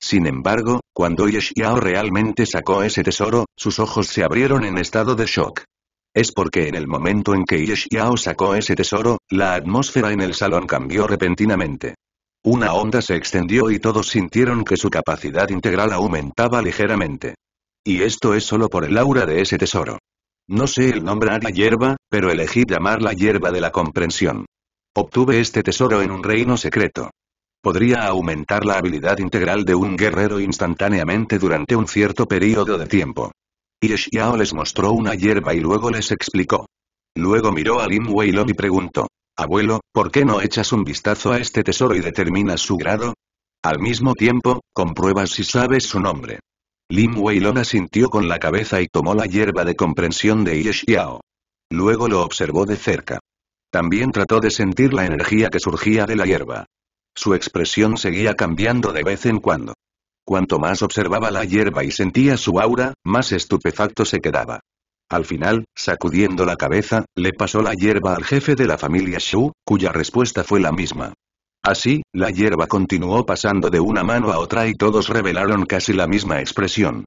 Sin embargo, cuando Yeshiao realmente sacó ese tesoro, sus ojos se abrieron en estado de shock. Es porque en el momento en que Yeshiao sacó ese tesoro, la atmósfera en el salón cambió repentinamente. Una onda se extendió y todos sintieron que su capacidad integral aumentaba ligeramente. Y esto es solo por el aura de ese tesoro. No sé el nombre a la hierba, pero elegí llamarla hierba de la comprensión. Obtuve este tesoro en un reino secreto. Podría aumentar la habilidad integral de un guerrero instantáneamente durante un cierto período de tiempo. Y les mostró una hierba y luego les explicó. Luego miró a Lin Weilong y preguntó. Abuelo, ¿por qué no echas un vistazo a este tesoro y determinas su grado? Al mismo tiempo, compruebas si sabes su nombre. Lin la sintió con la cabeza y tomó la hierba de comprensión de Ye Xiao. Luego lo observó de cerca. También trató de sentir la energía que surgía de la hierba. Su expresión seguía cambiando de vez en cuando. Cuanto más observaba la hierba y sentía su aura, más estupefacto se quedaba. Al final, sacudiendo la cabeza, le pasó la hierba al jefe de la familia Shu, cuya respuesta fue la misma. Así, la hierba continuó pasando de una mano a otra y todos revelaron casi la misma expresión.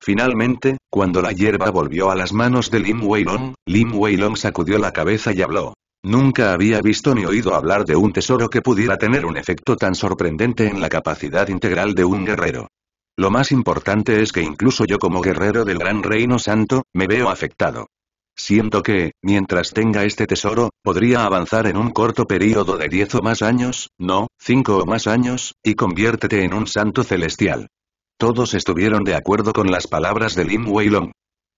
Finalmente, cuando la hierba volvió a las manos de Lim Weilong, Lim Weilong sacudió la cabeza y habló. Nunca había visto ni oído hablar de un tesoro que pudiera tener un efecto tan sorprendente en la capacidad integral de un guerrero. Lo más importante es que incluso yo como guerrero del Gran Reino Santo, me veo afectado. Siento que, mientras tenga este tesoro, podría avanzar en un corto período de 10 o más años, no, 5 o más años, y conviértete en un santo celestial. Todos estuvieron de acuerdo con las palabras de Lin Weilong.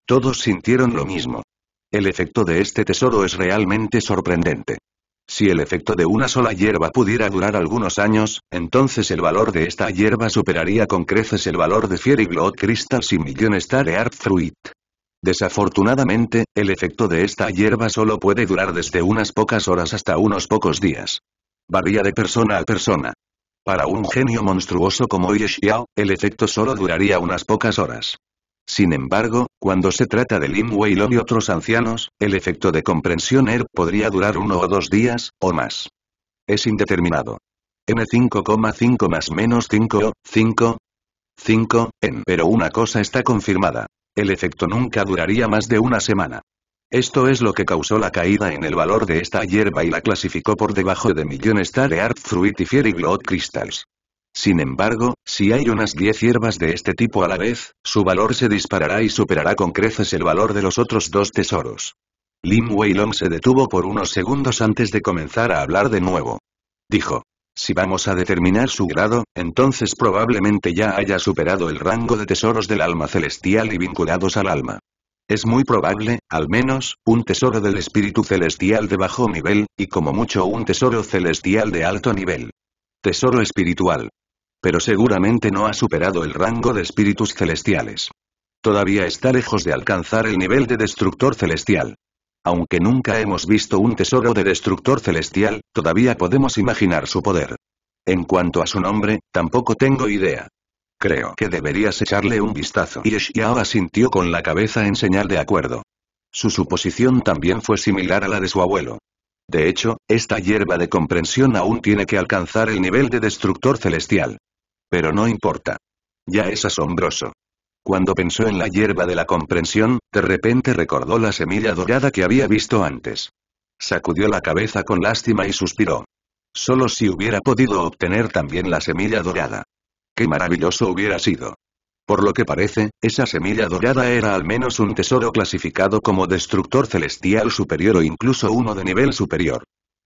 Todos sintieron lo mismo. El efecto de este tesoro es realmente sorprendente. Si el efecto de una sola hierba pudiera durar algunos años, entonces el valor de esta hierba superaría con creces el valor de Fiery Blood Crystals y Million Star Earth Fruit. Desafortunadamente, el efecto de esta hierba solo puede durar desde unas pocas horas hasta unos pocos días. Varía de persona a persona. Para un genio monstruoso como Ye Xiao, el efecto solo duraría unas pocas horas. Sin embargo, cuando se trata de Lin Weilong y otros ancianos, el efecto de comprensión Air er podría durar uno o dos días, o más. Es indeterminado. m 55 más menos 5, 5, 5, Pero una cosa está confirmada. El efecto nunca duraría más de una semana. Esto es lo que causó la caída en el valor de esta hierba y la clasificó por debajo de millones Star Art Fiery Glow Crystals. Sin embargo, si hay unas 10 hierbas de este tipo a la vez, su valor se disparará y superará con creces el valor de los otros dos tesoros. Lim Weilong se detuvo por unos segundos antes de comenzar a hablar de nuevo. Dijo, si vamos a determinar su grado, entonces probablemente ya haya superado el rango de tesoros del alma celestial y vinculados al alma. Es muy probable, al menos, un tesoro del espíritu celestial de bajo nivel, y como mucho un tesoro celestial de alto nivel. Tesoro espiritual. Pero seguramente no ha superado el rango de espíritus celestiales. Todavía está lejos de alcanzar el nivel de destructor celestial. Aunque nunca hemos visto un tesoro de destructor celestial, todavía podemos imaginar su poder. En cuanto a su nombre, tampoco tengo idea. Creo que deberías echarle un vistazo. Y Eshiao asintió con la cabeza en señal de acuerdo. Su suposición también fue similar a la de su abuelo. De hecho, esta hierba de comprensión aún tiene que alcanzar el nivel de destructor celestial. Pero no importa. Ya es asombroso. Cuando pensó en la hierba de la comprensión, de repente recordó la semilla dorada que había visto antes. Sacudió la cabeza con lástima y suspiró. Solo si hubiera podido obtener también la semilla dorada. ¡Qué maravilloso hubiera sido! Por lo que parece, esa semilla dorada era al menos un tesoro clasificado como destructor celestial superior o incluso uno de nivel superior.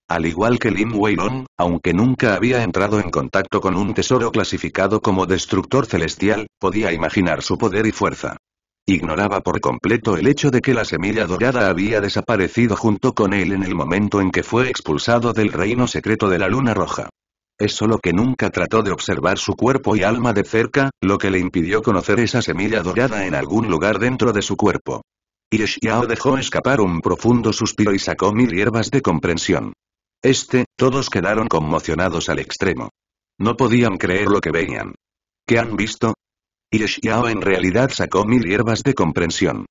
Al igual que Lin Weilong, aunque nunca había entrado en contacto con un tesoro clasificado como destructor celestial, podía imaginar su poder y fuerza. Ignoraba por completo el hecho de que la semilla dorada había desaparecido junto con él en el momento en que fue expulsado del reino secreto de la luna roja. Es solo que nunca trató de observar su cuerpo y alma de cerca, lo que le impidió conocer esa semilla dorada en algún lugar dentro de su cuerpo. Yao dejó escapar un profundo suspiro y sacó mil hierbas de comprensión. Este, todos quedaron conmocionados al extremo. No podían creer lo que veían. ¿Qué han visto? Y en realidad sacó mil hierbas de comprensión.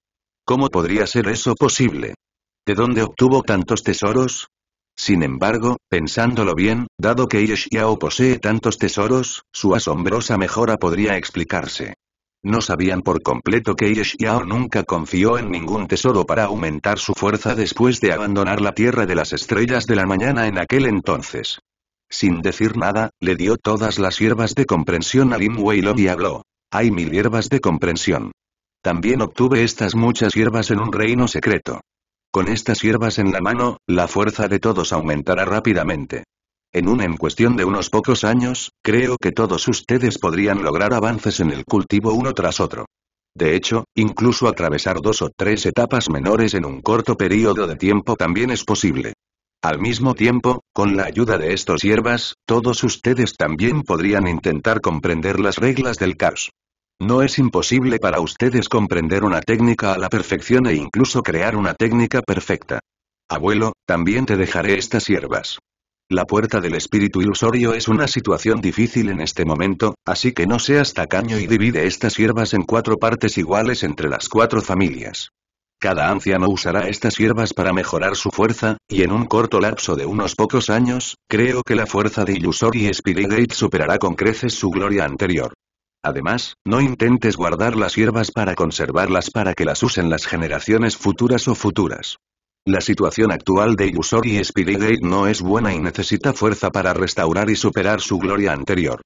¿Cómo podría ser eso posible? ¿De dónde obtuvo tantos tesoros? Sin embargo, pensándolo bien, dado que Xiao posee tantos tesoros, su asombrosa mejora podría explicarse. No sabían por completo que Yeshiao nunca confió en ningún tesoro para aumentar su fuerza después de abandonar la Tierra de las Estrellas de la Mañana en aquel entonces. Sin decir nada, le dio todas las hierbas de comprensión a Lin lo y habló. Hay mil hierbas de comprensión. También obtuve estas muchas hierbas en un reino secreto. Con estas hierbas en la mano, la fuerza de todos aumentará rápidamente. En una en cuestión de unos pocos años, creo que todos ustedes podrían lograr avances en el cultivo uno tras otro. De hecho, incluso atravesar dos o tres etapas menores en un corto periodo de tiempo también es posible. Al mismo tiempo, con la ayuda de estos hierbas, todos ustedes también podrían intentar comprender las reglas del caos. No es imposible para ustedes comprender una técnica a la perfección e incluso crear una técnica perfecta. Abuelo, también te dejaré estas hierbas. La puerta del espíritu ilusorio es una situación difícil en este momento, así que no seas tacaño y divide estas hierbas en cuatro partes iguales entre las cuatro familias. Cada anciano usará estas hierbas para mejorar su fuerza, y en un corto lapso de unos pocos años, creo que la fuerza de Illusory Spirit Gate superará con creces su gloria anterior. Además, no intentes guardar las hierbas para conservarlas para que las usen las generaciones futuras o futuras. La situación actual de y Gate no es buena y necesita fuerza para restaurar y superar su gloria anterior.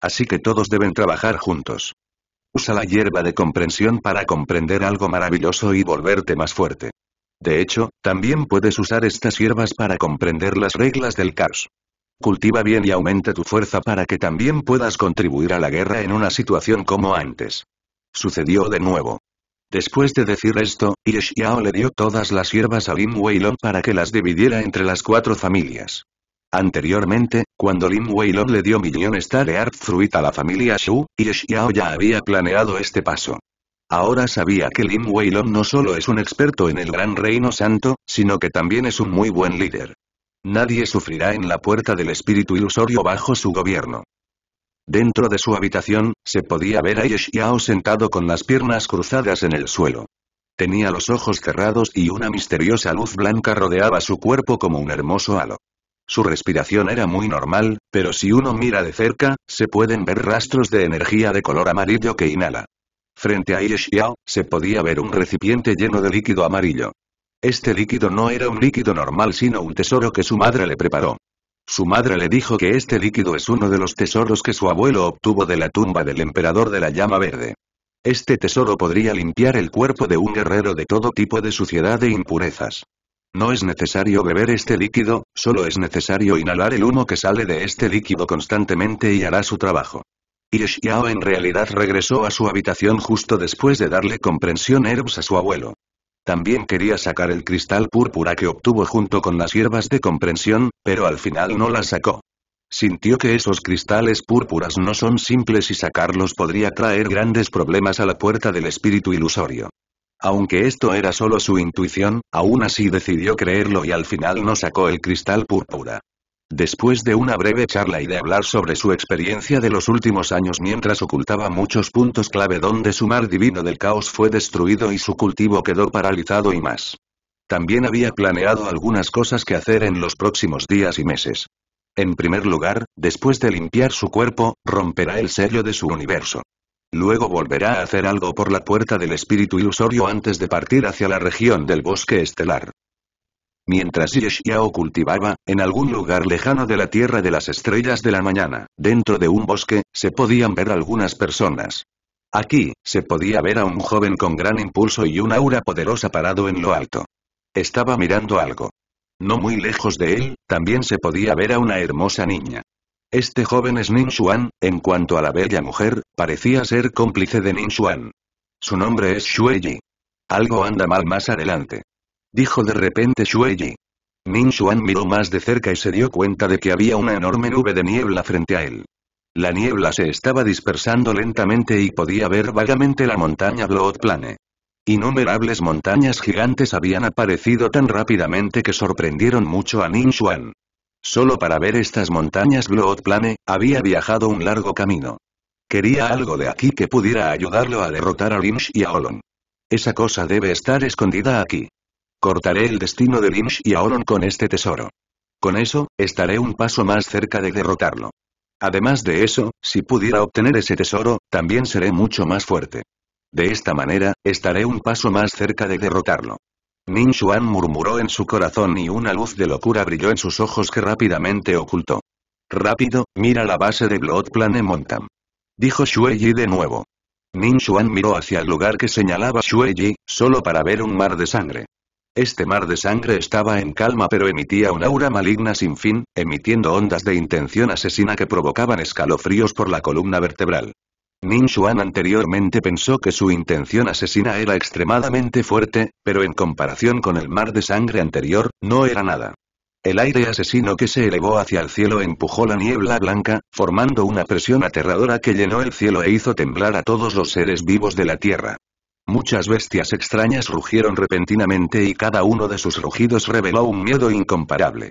Así que todos deben trabajar juntos. Usa la hierba de comprensión para comprender algo maravilloso y volverte más fuerte. De hecho, también puedes usar estas hierbas para comprender las reglas del caos. Cultiva bien y aumenta tu fuerza para que también puedas contribuir a la guerra en una situación como antes. Sucedió de nuevo. Después de decir esto, Xiao le dio todas las hierbas a Lin Weilong para que las dividiera entre las cuatro familias. Anteriormente, cuando Lin Weilong le dio millones de Art Fruit a la familia Shu, Xiao ya había planeado este paso. Ahora sabía que Lin Weilong no solo es un experto en el Gran Reino Santo, sino que también es un muy buen líder. Nadie sufrirá en la puerta del espíritu ilusorio bajo su gobierno. Dentro de su habitación, se podía ver a Ye sentado con las piernas cruzadas en el suelo. Tenía los ojos cerrados y una misteriosa luz blanca rodeaba su cuerpo como un hermoso halo. Su respiración era muy normal, pero si uno mira de cerca, se pueden ver rastros de energía de color amarillo que inhala. Frente a Ye se podía ver un recipiente lleno de líquido amarillo. Este líquido no era un líquido normal sino un tesoro que su madre le preparó. Su madre le dijo que este líquido es uno de los tesoros que su abuelo obtuvo de la tumba del emperador de la llama verde. Este tesoro podría limpiar el cuerpo de un guerrero de todo tipo de suciedad e impurezas. No es necesario beber este líquido, solo es necesario inhalar el humo que sale de este líquido constantemente y hará su trabajo. Y Xiao en realidad regresó a su habitación justo después de darle comprensión herbs a su abuelo. También quería sacar el cristal púrpura que obtuvo junto con las hierbas de comprensión, pero al final no la sacó. Sintió que esos cristales púrpuras no son simples y sacarlos podría traer grandes problemas a la puerta del espíritu ilusorio. Aunque esto era solo su intuición, aún así decidió creerlo y al final no sacó el cristal púrpura. Después de una breve charla y de hablar sobre su experiencia de los últimos años mientras ocultaba muchos puntos clave donde su mar divino del caos fue destruido y su cultivo quedó paralizado y más. También había planeado algunas cosas que hacer en los próximos días y meses. En primer lugar, después de limpiar su cuerpo, romperá el sello de su universo. Luego volverá a hacer algo por la puerta del espíritu ilusorio antes de partir hacia la región del bosque estelar. Mientras Ye cultivaba, en algún lugar lejano de la Tierra de las Estrellas de la Mañana, dentro de un bosque, se podían ver algunas personas. Aquí, se podía ver a un joven con gran impulso y un aura poderosa parado en lo alto. Estaba mirando algo. No muy lejos de él, también se podía ver a una hermosa niña. Este joven es Nin Xuan, en cuanto a la bella mujer, parecía ser cómplice de Nin Xuan. Su nombre es Yi. Algo anda mal más adelante. Dijo de repente Yi. Min Xuan miró más de cerca y se dio cuenta de que había una enorme nube de niebla frente a él. La niebla se estaba dispersando lentamente y podía ver vagamente la montaña Blood Plane. Innumerables montañas gigantes habían aparecido tan rápidamente que sorprendieron mucho a Xuan. Solo para ver estas montañas Blood Plane, había viajado un largo camino. Quería algo de aquí que pudiera ayudarlo a derrotar a Lynch y a Olon. Esa cosa debe estar escondida aquí. Cortaré el destino de Lynch y Aoron con este tesoro. Con eso, estaré un paso más cerca de derrotarlo. Además de eso, si pudiera obtener ese tesoro, también seré mucho más fuerte. De esta manera, estaré un paso más cerca de derrotarlo. Min Xuan murmuró en su corazón y una luz de locura brilló en sus ojos que rápidamente ocultó. Rápido, mira la base de Blood Plane Montam. Dijo Shuei de nuevo. Min Xuan miró hacia el lugar que señalaba Shuei solo para ver un mar de sangre. Este mar de sangre estaba en calma pero emitía un aura maligna sin fin, emitiendo ondas de intención asesina que provocaban escalofríos por la columna vertebral. Ning Xuan anteriormente pensó que su intención asesina era extremadamente fuerte, pero en comparación con el mar de sangre anterior, no era nada. El aire asesino que se elevó hacia el cielo empujó la niebla blanca, formando una presión aterradora que llenó el cielo e hizo temblar a todos los seres vivos de la tierra. Muchas bestias extrañas rugieron repentinamente y cada uno de sus rugidos reveló un miedo incomparable.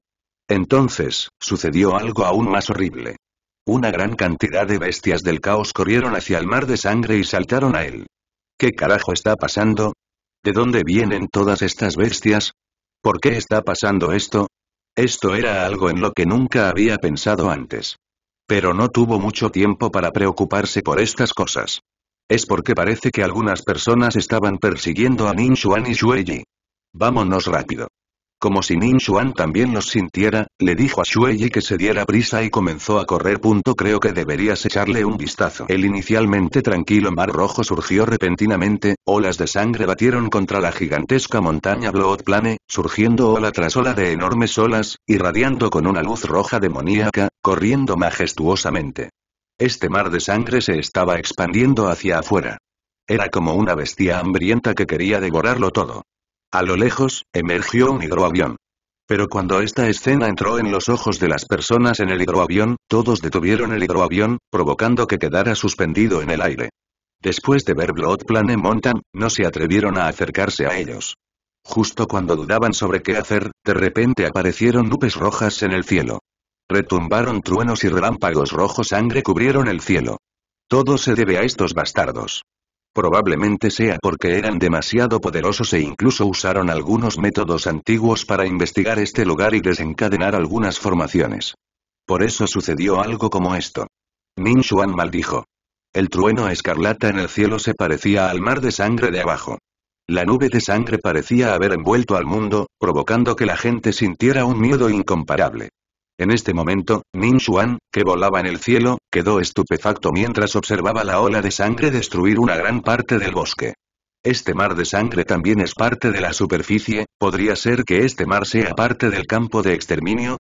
Entonces, sucedió algo aún más horrible. Una gran cantidad de bestias del caos corrieron hacia el mar de sangre y saltaron a él. ¿Qué carajo está pasando? ¿De dónde vienen todas estas bestias? ¿Por qué está pasando esto? Esto era algo en lo que nunca había pensado antes. Pero no tuvo mucho tiempo para preocuparse por estas cosas. Es porque parece que algunas personas estaban persiguiendo a Ning Xuan y Shueyi. Vámonos rápido. Como si Ning Xuan también los sintiera, le dijo a Shueyi que se diera prisa y comenzó a correr. Punto creo que deberías echarle un vistazo. El inicialmente tranquilo mar rojo surgió repentinamente, olas de sangre batieron contra la gigantesca montaña Blood Plane, surgiendo ola tras ola de enormes olas, irradiando con una luz roja demoníaca, corriendo majestuosamente. Este mar de sangre se estaba expandiendo hacia afuera. Era como una bestia hambrienta que quería devorarlo todo. A lo lejos, emergió un hidroavión. Pero cuando esta escena entró en los ojos de las personas en el hidroavión, todos detuvieron el hidroavión, provocando que quedara suspendido en el aire. Después de ver Blood Plane Mountain, no se atrevieron a acercarse a ellos. Justo cuando dudaban sobre qué hacer, de repente aparecieron nubes rojas en el cielo. Retumbaron truenos y relámpagos rojo sangre cubrieron el cielo. Todo se debe a estos bastardos. Probablemente sea porque eran demasiado poderosos e incluso usaron algunos métodos antiguos para investigar este lugar y desencadenar algunas formaciones. Por eso sucedió algo como esto. Min Xuan maldijo. El trueno escarlata en el cielo se parecía al mar de sangre de abajo. La nube de sangre parecía haber envuelto al mundo, provocando que la gente sintiera un miedo incomparable. En este momento, Ning Xuan, que volaba en el cielo, quedó estupefacto mientras observaba la ola de sangre destruir una gran parte del bosque. Este mar de sangre también es parte de la superficie, ¿podría ser que este mar sea parte del campo de exterminio?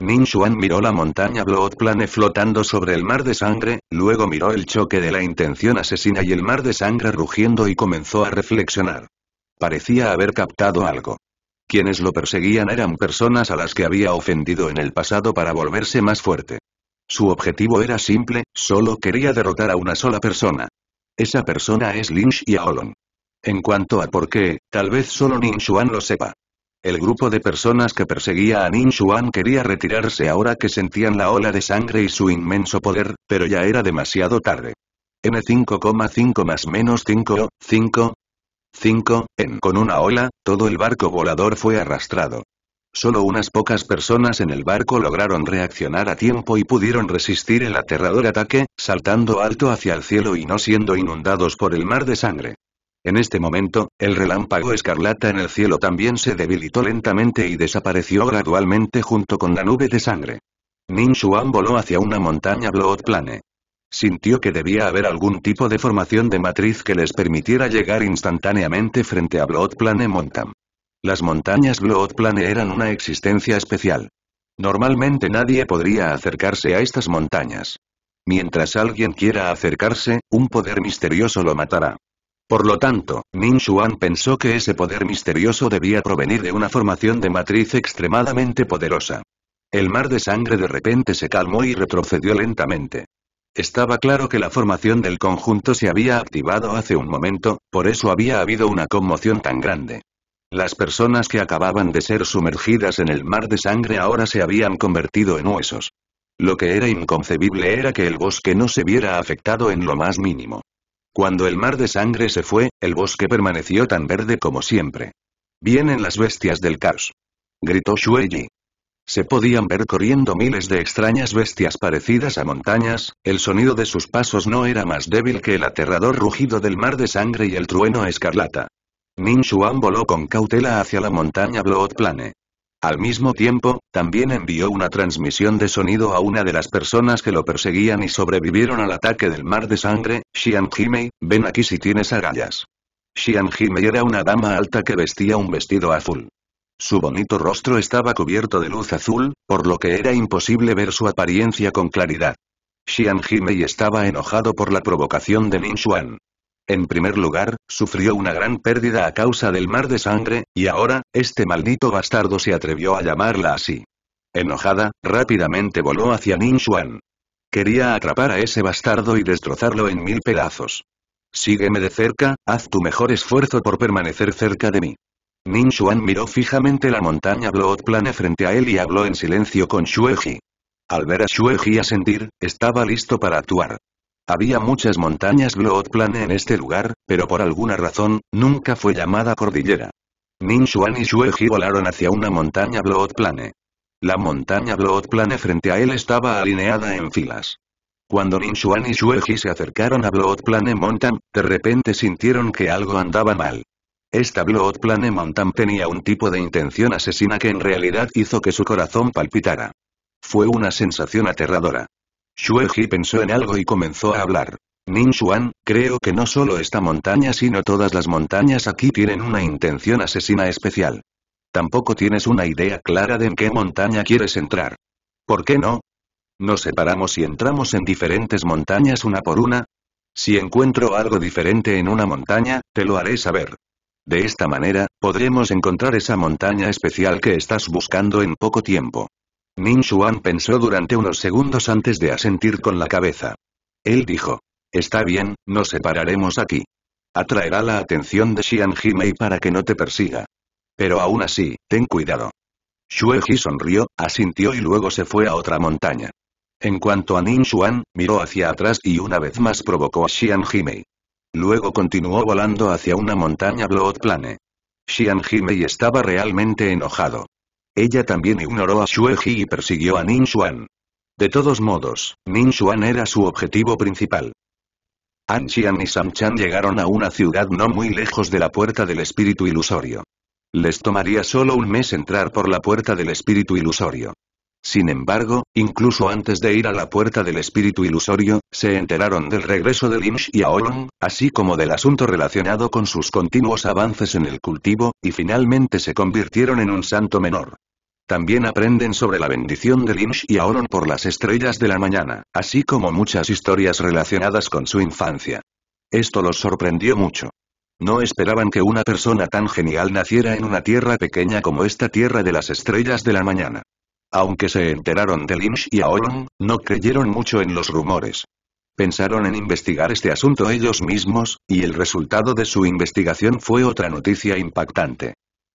Ning Xuan miró la montaña Blood Plane flotando sobre el mar de sangre, luego miró el choque de la intención asesina y el mar de sangre rugiendo y comenzó a reflexionar. Parecía haber captado algo. Quienes lo perseguían eran personas a las que había ofendido en el pasado para volverse más fuerte. Su objetivo era simple, solo quería derrotar a una sola persona. Esa persona es Lynch y Aolon. En cuanto a por qué, tal vez solo Ninshuan lo sepa. El grupo de personas que perseguía a Ninshuan quería retirarse ahora que sentían la ola de sangre y su inmenso poder, pero ya era demasiado tarde. M5,5 más menos 5, 5, 5. En con una ola, todo el barco volador fue arrastrado. Solo unas pocas personas en el barco lograron reaccionar a tiempo y pudieron resistir el aterrador ataque, saltando alto hacia el cielo y no siendo inundados por el mar de sangre. En este momento, el relámpago escarlata en el cielo también se debilitó lentamente y desapareció gradualmente junto con la nube de sangre. Ning Shuan voló hacia una montaña Blood Plane. Sintió que debía haber algún tipo de formación de matriz que les permitiera llegar instantáneamente frente a Bloodplane Mountain. Las montañas Bloodplane eran una existencia especial. Normalmente nadie podría acercarse a estas montañas. Mientras alguien quiera acercarse, un poder misterioso lo matará. Por lo tanto, Ning Xuan pensó que ese poder misterioso debía provenir de una formación de matriz extremadamente poderosa. El mar de sangre de repente se calmó y retrocedió lentamente. Estaba claro que la formación del conjunto se había activado hace un momento, por eso había habido una conmoción tan grande. Las personas que acababan de ser sumergidas en el mar de sangre ahora se habían convertido en huesos. Lo que era inconcebible era que el bosque no se viera afectado en lo más mínimo. Cuando el mar de sangre se fue, el bosque permaneció tan verde como siempre. Vienen las bestias del caos. Gritó Shueyi. Se podían ver corriendo miles de extrañas bestias parecidas a montañas, el sonido de sus pasos no era más débil que el aterrador rugido del mar de sangre y el trueno escarlata. Min Xuan voló con cautela hacia la montaña Blood Plane. Al mismo tiempo, también envió una transmisión de sonido a una de las personas que lo perseguían y sobrevivieron al ataque del mar de sangre, Xian Jimei, ven aquí si tienes agallas. Xian Jimei era una dama alta que vestía un vestido azul. Su bonito rostro estaba cubierto de luz azul, por lo que era imposible ver su apariencia con claridad. Xian Jimei estaba enojado por la provocación de Ning Xuan. En primer lugar, sufrió una gran pérdida a causa del mar de sangre, y ahora, este maldito bastardo se atrevió a llamarla así. Enojada, rápidamente voló hacia Ning Xuan. Quería atrapar a ese bastardo y destrozarlo en mil pedazos. Sígueme de cerca, haz tu mejor esfuerzo por permanecer cerca de mí. Min Xuan miró fijamente la montaña Bloodplane frente a él y habló en silencio con Shueji. Al ver a Shueji sentir, estaba listo para actuar. Había muchas montañas Bloodplane en este lugar, pero por alguna razón, nunca fue llamada cordillera. Min Xuan y Shueji volaron hacia una montaña Bloodplane. La montaña Bloodplane frente a él estaba alineada en filas. Cuando Xuan y Shueji se acercaron a Bloodplane Mountain, de repente sintieron que algo andaba mal. Esta Blood Plane Mountain tenía un tipo de intención asesina que en realidad hizo que su corazón palpitara. Fue una sensación aterradora. Shueji pensó en algo y comenzó a hablar. Nin Xuan, creo que no solo esta montaña sino todas las montañas aquí tienen una intención asesina especial. Tampoco tienes una idea clara de en qué montaña quieres entrar. ¿Por qué no? ¿Nos separamos y entramos en diferentes montañas una por una? Si encuentro algo diferente en una montaña, te lo haré saber. De esta manera, podremos encontrar esa montaña especial que estás buscando en poco tiempo. Ning Xuan pensó durante unos segundos antes de asentir con la cabeza. Él dijo. Está bien, nos separaremos aquí. Atraerá la atención de Xian Jimei para que no te persiga. Pero aún así, ten cuidado. Ji sonrió, asintió y luego se fue a otra montaña. En cuanto a Ning Xuan, miró hacia atrás y una vez más provocó a Xian Jimei. Luego continuó volando hacia una montaña Blood Plane. Xian Jimei estaba realmente enojado. Ella también ignoró a Xue Ji y persiguió a Ning Xuan. De todos modos, Ning Xuan era su objetivo principal. An Xian y Sam Chan llegaron a una ciudad no muy lejos de la puerta del espíritu ilusorio. Les tomaría solo un mes entrar por la puerta del espíritu ilusorio. Sin embargo, incluso antes de ir a la puerta del espíritu ilusorio, se enteraron del regreso de Lynch y Aolong, así como del asunto relacionado con sus continuos avances en el cultivo, y finalmente se convirtieron en un santo menor. También aprenden sobre la bendición de Lynch y Aolong por las estrellas de la mañana, así como muchas historias relacionadas con su infancia. Esto los sorprendió mucho. No esperaban que una persona tan genial naciera en una tierra pequeña como esta tierra de las estrellas de la mañana. Aunque se enteraron de Lynch y Aoyong, no creyeron mucho en los rumores. Pensaron en investigar este asunto ellos mismos, y el resultado de su investigación fue otra noticia impactante.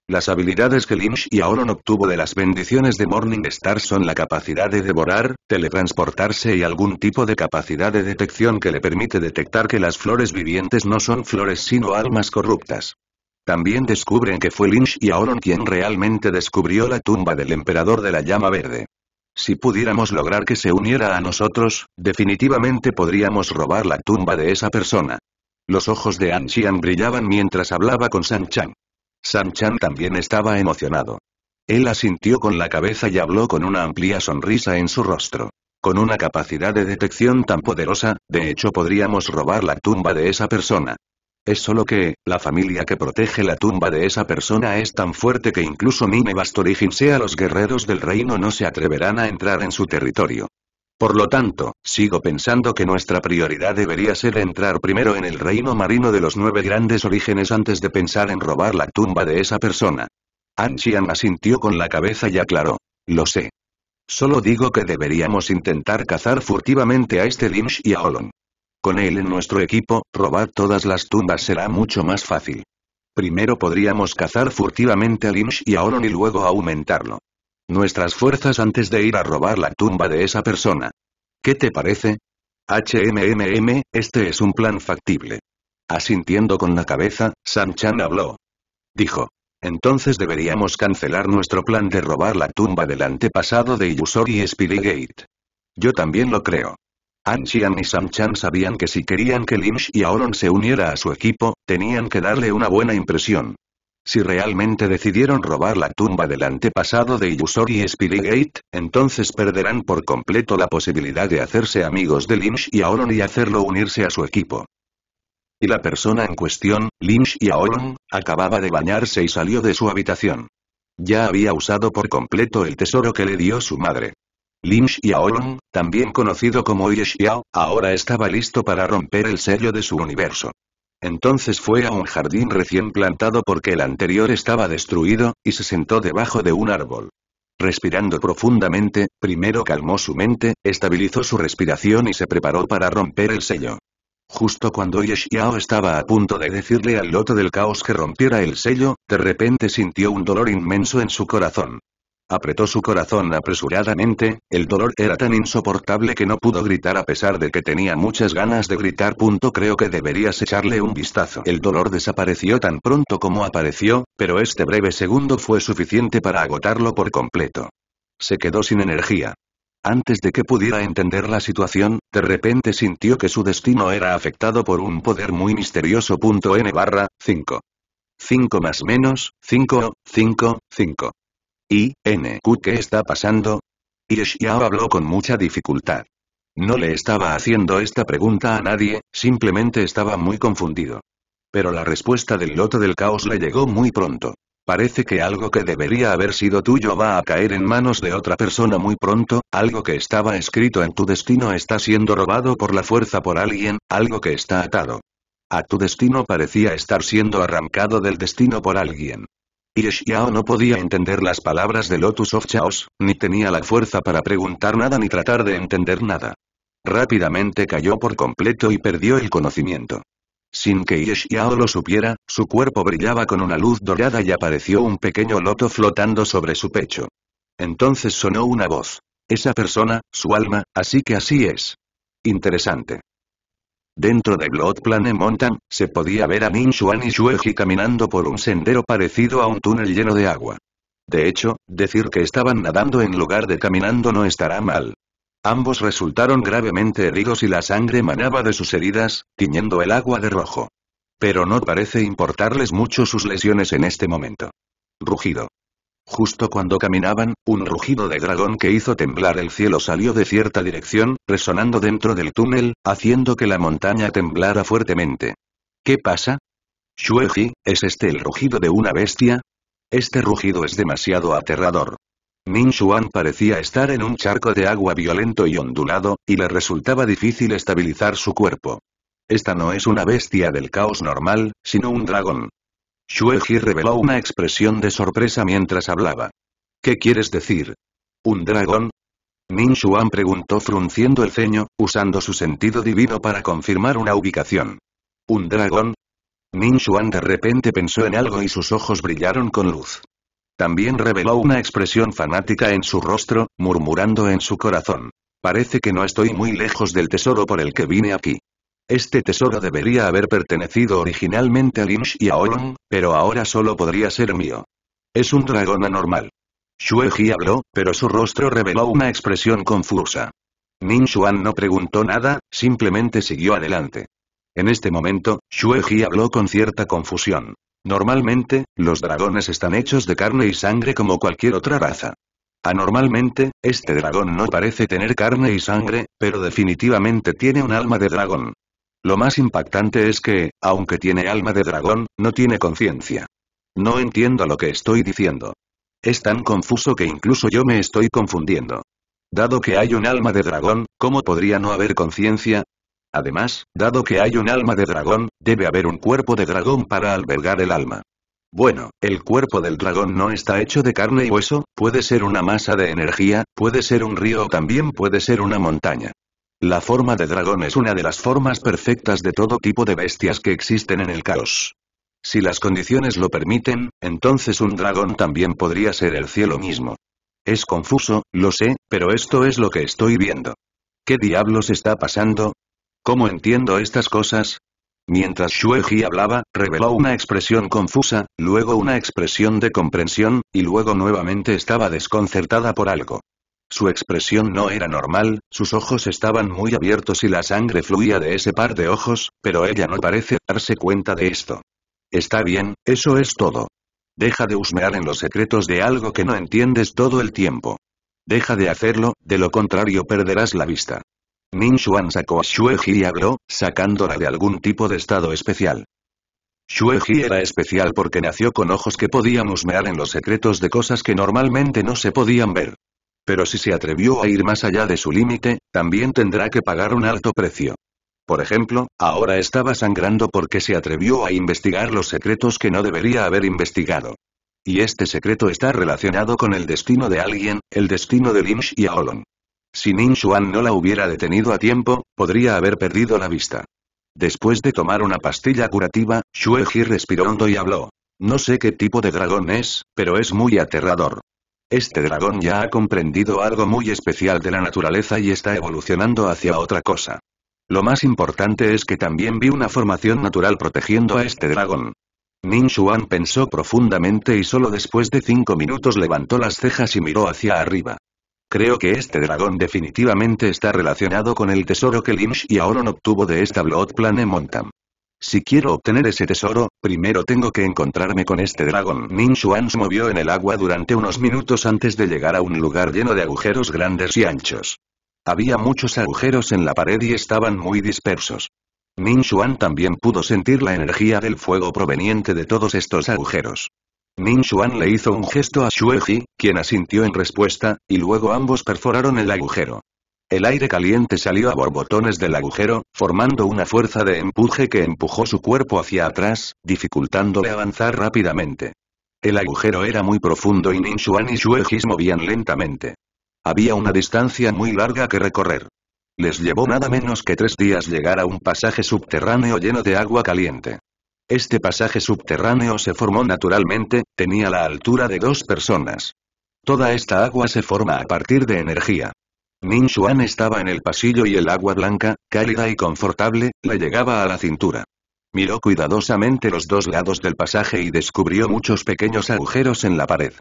Las habilidades que Lynch y Aoron obtuvo de las bendiciones de Morning Star son la capacidad de devorar, teletransportarse y algún tipo de capacidad de detección que le permite detectar que las flores vivientes no son flores sino almas corruptas. También descubren que fue Lynch y Aoron quien realmente descubrió la tumba del emperador de la llama verde. Si pudiéramos lograr que se uniera a nosotros, definitivamente podríamos robar la tumba de esa persona. Los ojos de An brillaban mientras hablaba con San Chan. San Chan también estaba emocionado. Él asintió con la cabeza y habló con una amplia sonrisa en su rostro. Con una capacidad de detección tan poderosa, de hecho podríamos robar la tumba de esa persona. Es solo que, la familia que protege la tumba de esa persona es tan fuerte que incluso mi Bastorigin origen los guerreros del reino no se atreverán a entrar en su territorio. Por lo tanto, sigo pensando que nuestra prioridad debería ser entrar primero en el reino marino de los nueve grandes orígenes antes de pensar en robar la tumba de esa persona. Anxian asintió con la cabeza y aclaró. Lo sé. Solo digo que deberíamos intentar cazar furtivamente a este Dimsh y a Olon. Con él en nuestro equipo, robar todas las tumbas será mucho más fácil. Primero podríamos cazar furtivamente a Lynch y a Oron y luego aumentarlo. Nuestras fuerzas antes de ir a robar la tumba de esa persona. ¿Qué te parece? HMMM, este es un plan factible. Asintiendo con la cabeza, Sanchan chan habló. Dijo. Entonces deberíamos cancelar nuestro plan de robar la tumba del antepasado de Yusori y Yo también lo creo. An y Sam sabían que si querían que Lynch y Aoron se uniera a su equipo, tenían que darle una buena impresión. Si realmente decidieron robar la tumba del antepasado de y Spirit entonces perderán por completo la posibilidad de hacerse amigos de Lynch y Aoron y hacerlo unirse a su equipo. Y la persona en cuestión, Lynch y Aoron, acababa de bañarse y salió de su habitación. Ya había usado por completo el tesoro que le dio su madre. Lin Xiaolong, también conocido como Ye Xiao, ahora estaba listo para romper el sello de su universo. Entonces fue a un jardín recién plantado porque el anterior estaba destruido, y se sentó debajo de un árbol. Respirando profundamente, primero calmó su mente, estabilizó su respiración y se preparó para romper el sello. Justo cuando Ye Xiao estaba a punto de decirle al loto del caos que rompiera el sello, de repente sintió un dolor inmenso en su corazón. Apretó su corazón apresuradamente, el dolor era tan insoportable que no pudo gritar a pesar de que tenía muchas ganas de gritar. creo que deberías echarle un vistazo. El dolor desapareció tan pronto como apareció, pero este breve segundo fue suficiente para agotarlo por completo. Se quedó sin energía. Antes de que pudiera entender la situación, de repente sintió que su destino era afectado por un poder muy misterioso. N barra, 5. 5 más menos, 5, 5, 5. Y, N. ¿Qué está pasando? Y Xiao habló con mucha dificultad. No le estaba haciendo esta pregunta a nadie, simplemente estaba muy confundido. Pero la respuesta del loto del caos le llegó muy pronto. Parece que algo que debería haber sido tuyo va a caer en manos de otra persona muy pronto, algo que estaba escrito en tu destino está siendo robado por la fuerza por alguien, algo que está atado. A tu destino parecía estar siendo arrancado del destino por alguien. Y no podía entender las palabras de Lotus of Chaos, ni tenía la fuerza para preguntar nada ni tratar de entender nada. Rápidamente cayó por completo y perdió el conocimiento. Sin que Yeshiao lo supiera, su cuerpo brillaba con una luz dorada y apareció un pequeño loto flotando sobre su pecho. Entonces sonó una voz. Esa persona, su alma, así que así es. Interesante. Dentro de Blood Plane Mountain, se podía ver a Ning Xuan y Shueji caminando por un sendero parecido a un túnel lleno de agua. De hecho, decir que estaban nadando en lugar de caminando no estará mal. Ambos resultaron gravemente heridos y la sangre manaba de sus heridas, tiñendo el agua de rojo. Pero no parece importarles mucho sus lesiones en este momento. Rugido. Justo cuando caminaban, un rugido de dragón que hizo temblar el cielo salió de cierta dirección, resonando dentro del túnel, haciendo que la montaña temblara fuertemente. ¿Qué pasa? Shueji, ¿es este el rugido de una bestia? Este rugido es demasiado aterrador. Min Xuan parecía estar en un charco de agua violento y ondulado, y le resultaba difícil estabilizar su cuerpo. Esta no es una bestia del caos normal, sino un dragón. Shueji reveló una expresión de sorpresa mientras hablaba. ¿Qué quieres decir? ¿Un dragón? Min Xuan preguntó frunciendo el ceño, usando su sentido divino para confirmar una ubicación. ¿Un dragón? Min Xuan de repente pensó en algo y sus ojos brillaron con luz. También reveló una expresión fanática en su rostro, murmurando en su corazón. Parece que no estoy muy lejos del tesoro por el que vine aquí. Este tesoro debería haber pertenecido originalmente a Lynch y a Oron, pero ahora solo podría ser mío. Es un dragón anormal. Shueji habló, pero su rostro reveló una expresión confusa. Nin Xuan no preguntó nada, simplemente siguió adelante. En este momento, Shueji habló con cierta confusión. Normalmente, los dragones están hechos de carne y sangre como cualquier otra raza. Anormalmente, este dragón no parece tener carne y sangre, pero definitivamente tiene un alma de dragón. Lo más impactante es que, aunque tiene alma de dragón, no tiene conciencia. No entiendo lo que estoy diciendo. Es tan confuso que incluso yo me estoy confundiendo. Dado que hay un alma de dragón, ¿cómo podría no haber conciencia? Además, dado que hay un alma de dragón, debe haber un cuerpo de dragón para albergar el alma. Bueno, el cuerpo del dragón no está hecho de carne y hueso, puede ser una masa de energía, puede ser un río o también puede ser una montaña. La forma de dragón es una de las formas perfectas de todo tipo de bestias que existen en el caos. Si las condiciones lo permiten, entonces un dragón también podría ser el cielo mismo. Es confuso, lo sé, pero esto es lo que estoy viendo. ¿Qué diablos está pasando? ¿Cómo entiendo estas cosas? Mientras Shueji hablaba, reveló una expresión confusa, luego una expresión de comprensión, y luego nuevamente estaba desconcertada por algo. Su expresión no era normal, sus ojos estaban muy abiertos y la sangre fluía de ese par de ojos, pero ella no parece darse cuenta de esto. Está bien, eso es todo. Deja de husmear en los secretos de algo que no entiendes todo el tiempo. Deja de hacerlo, de lo contrario perderás la vista. Min Xuan sacó a Xueji y habló, sacándola de algún tipo de estado especial. Xueji era especial porque nació con ojos que podían husmear en los secretos de cosas que normalmente no se podían ver pero si se atrevió a ir más allá de su límite, también tendrá que pagar un alto precio. Por ejemplo, ahora estaba sangrando porque se atrevió a investigar los secretos que no debería haber investigado. Y este secreto está relacionado con el destino de alguien, el destino de Lynch y Aolon. Si Nin no la hubiera detenido a tiempo, podría haber perdido la vista. Después de tomar una pastilla curativa, Shueji respiró hondo y habló. No sé qué tipo de dragón es, pero es muy aterrador. Este dragón ya ha comprendido algo muy especial de la naturaleza y está evolucionando hacia otra cosa. Lo más importante es que también vi una formación natural protegiendo a este dragón. Min pensó profundamente y solo después de cinco minutos levantó las cejas y miró hacia arriba. Creo que este dragón definitivamente está relacionado con el tesoro que y Auron obtuvo de esta Blood Plane Montam. Si quiero obtener ese tesoro, primero tengo que encontrarme con este dragón. min Xuan se movió en el agua durante unos minutos antes de llegar a un lugar lleno de agujeros grandes y anchos. Había muchos agujeros en la pared y estaban muy dispersos. Min Xuan también pudo sentir la energía del fuego proveniente de todos estos agujeros. min Xuan le hizo un gesto a Xueji, quien asintió en respuesta, y luego ambos perforaron el agujero. El aire caliente salió a borbotones del agujero, formando una fuerza de empuje que empujó su cuerpo hacia atrás, dificultándole avanzar rápidamente. El agujero era muy profundo y Ninshuan y Shuegis movían lentamente. Había una distancia muy larga que recorrer. Les llevó nada menos que tres días llegar a un pasaje subterráneo lleno de agua caliente. Este pasaje subterráneo se formó naturalmente, tenía la altura de dos personas. Toda esta agua se forma a partir de energía. Min Xuan estaba en el pasillo y el agua blanca, cálida y confortable, le llegaba a la cintura. Miró cuidadosamente los dos lados del pasaje y descubrió muchos pequeños agujeros en la pared.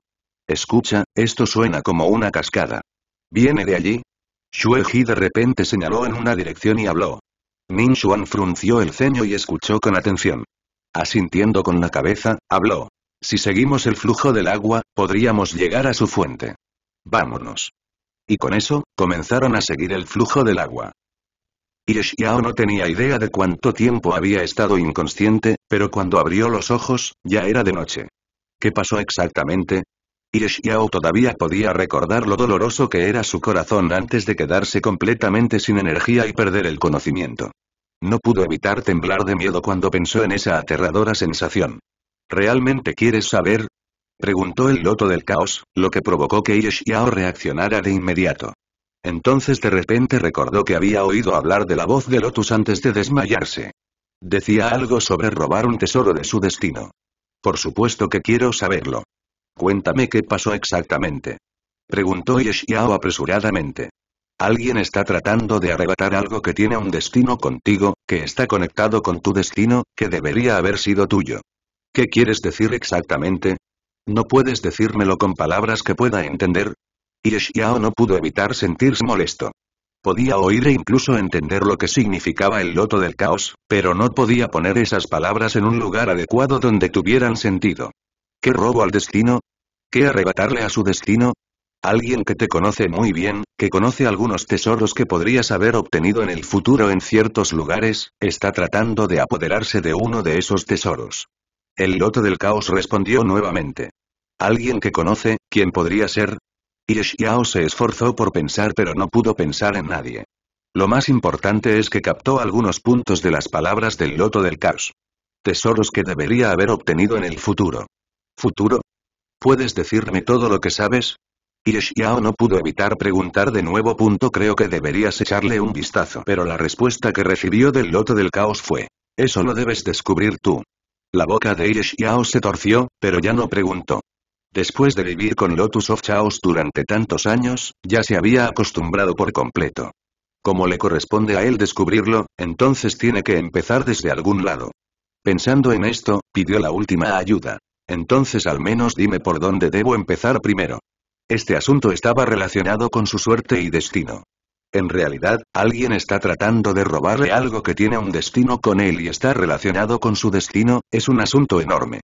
Escucha, esto suena como una cascada. ¿Viene de allí? Ji de repente señaló en una dirección y habló. Min Xuan frunció el ceño y escuchó con atención. Asintiendo con la cabeza, habló. Si seguimos el flujo del agua, podríamos llegar a su fuente. Vámonos y con eso, comenzaron a seguir el flujo del agua. Y no tenía idea de cuánto tiempo había estado inconsciente, pero cuando abrió los ojos, ya era de noche. ¿Qué pasó exactamente? Y todavía podía recordar lo doloroso que era su corazón antes de quedarse completamente sin energía y perder el conocimiento. No pudo evitar temblar de miedo cuando pensó en esa aterradora sensación. ¿Realmente quieres saber? Preguntó el loto del caos, lo que provocó que Yeshiao reaccionara de inmediato. Entonces de repente recordó que había oído hablar de la voz de Lotus antes de desmayarse. Decía algo sobre robar un tesoro de su destino. Por supuesto que quiero saberlo. Cuéntame qué pasó exactamente. Preguntó Yeshiao apresuradamente. Alguien está tratando de arrebatar algo que tiene un destino contigo, que está conectado con tu destino, que debería haber sido tuyo. ¿Qué quieres decir exactamente? ¿No puedes decírmelo con palabras que pueda entender? Y Xiao no pudo evitar sentirse molesto. Podía oír e incluso entender lo que significaba el loto del caos, pero no podía poner esas palabras en un lugar adecuado donde tuvieran sentido. ¿Qué robo al destino? ¿Qué arrebatarle a su destino? Alguien que te conoce muy bien, que conoce algunos tesoros que podrías haber obtenido en el futuro en ciertos lugares, está tratando de apoderarse de uno de esos tesoros. El loto del caos respondió nuevamente. ¿Alguien que conoce, quién podría ser? Y se esforzó por pensar pero no pudo pensar en nadie. Lo más importante es que captó algunos puntos de las palabras del loto del caos. Tesoros que debería haber obtenido en el futuro. ¿Futuro? ¿Puedes decirme todo lo que sabes? Y no pudo evitar preguntar de nuevo. Punto creo que deberías echarle un vistazo. Pero la respuesta que recibió del loto del caos fue. Eso lo debes descubrir tú. La boca de Irish se torció, pero ya no preguntó. Después de vivir con Lotus of Chaos durante tantos años, ya se había acostumbrado por completo. Como le corresponde a él descubrirlo, entonces tiene que empezar desde algún lado. Pensando en esto, pidió la última ayuda. Entonces al menos dime por dónde debo empezar primero. Este asunto estaba relacionado con su suerte y destino. En realidad, alguien está tratando de robarle algo que tiene un destino con él y está relacionado con su destino, es un asunto enorme.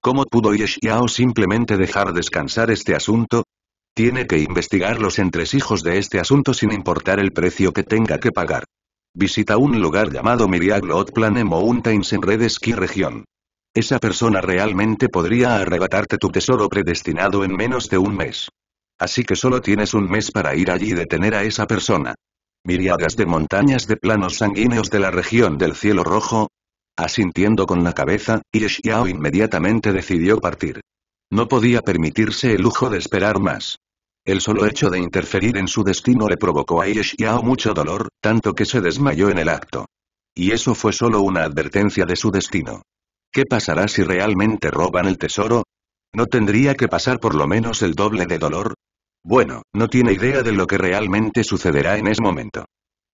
¿Cómo pudo Yeshiao simplemente dejar descansar este asunto? Tiene que investigar los entresijos de este asunto sin importar el precio que tenga que pagar. Visita un lugar llamado Miriaglot plan Mountains en Red Región. Esa persona realmente podría arrebatarte tu tesoro predestinado en menos de un mes. Así que solo tienes un mes para ir allí y detener a esa persona. Miriadas de montañas de planos sanguíneos de la región del cielo rojo. Asintiendo con la cabeza, Xiao inmediatamente decidió partir. No podía permitirse el lujo de esperar más. El solo hecho de interferir en su destino le provocó a Xiao mucho dolor, tanto que se desmayó en el acto. Y eso fue solo una advertencia de su destino. ¿Qué pasará si realmente roban el tesoro? ¿No tendría que pasar por lo menos el doble de dolor? Bueno, no tiene idea de lo que realmente sucederá en ese momento.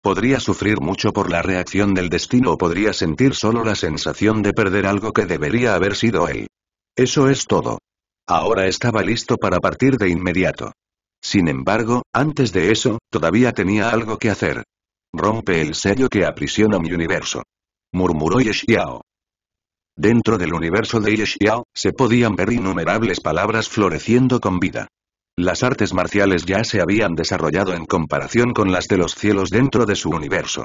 Podría sufrir mucho por la reacción del destino o podría sentir solo la sensación de perder algo que debería haber sido él. Eso es todo. Ahora estaba listo para partir de inmediato. Sin embargo, antes de eso, todavía tenía algo que hacer. Rompe el sello que aprisiona mi universo. Murmuró Yeshiao. Dentro del universo de Yeshiao, se podían ver innumerables palabras floreciendo con vida. Las artes marciales ya se habían desarrollado en comparación con las de los cielos dentro de su universo.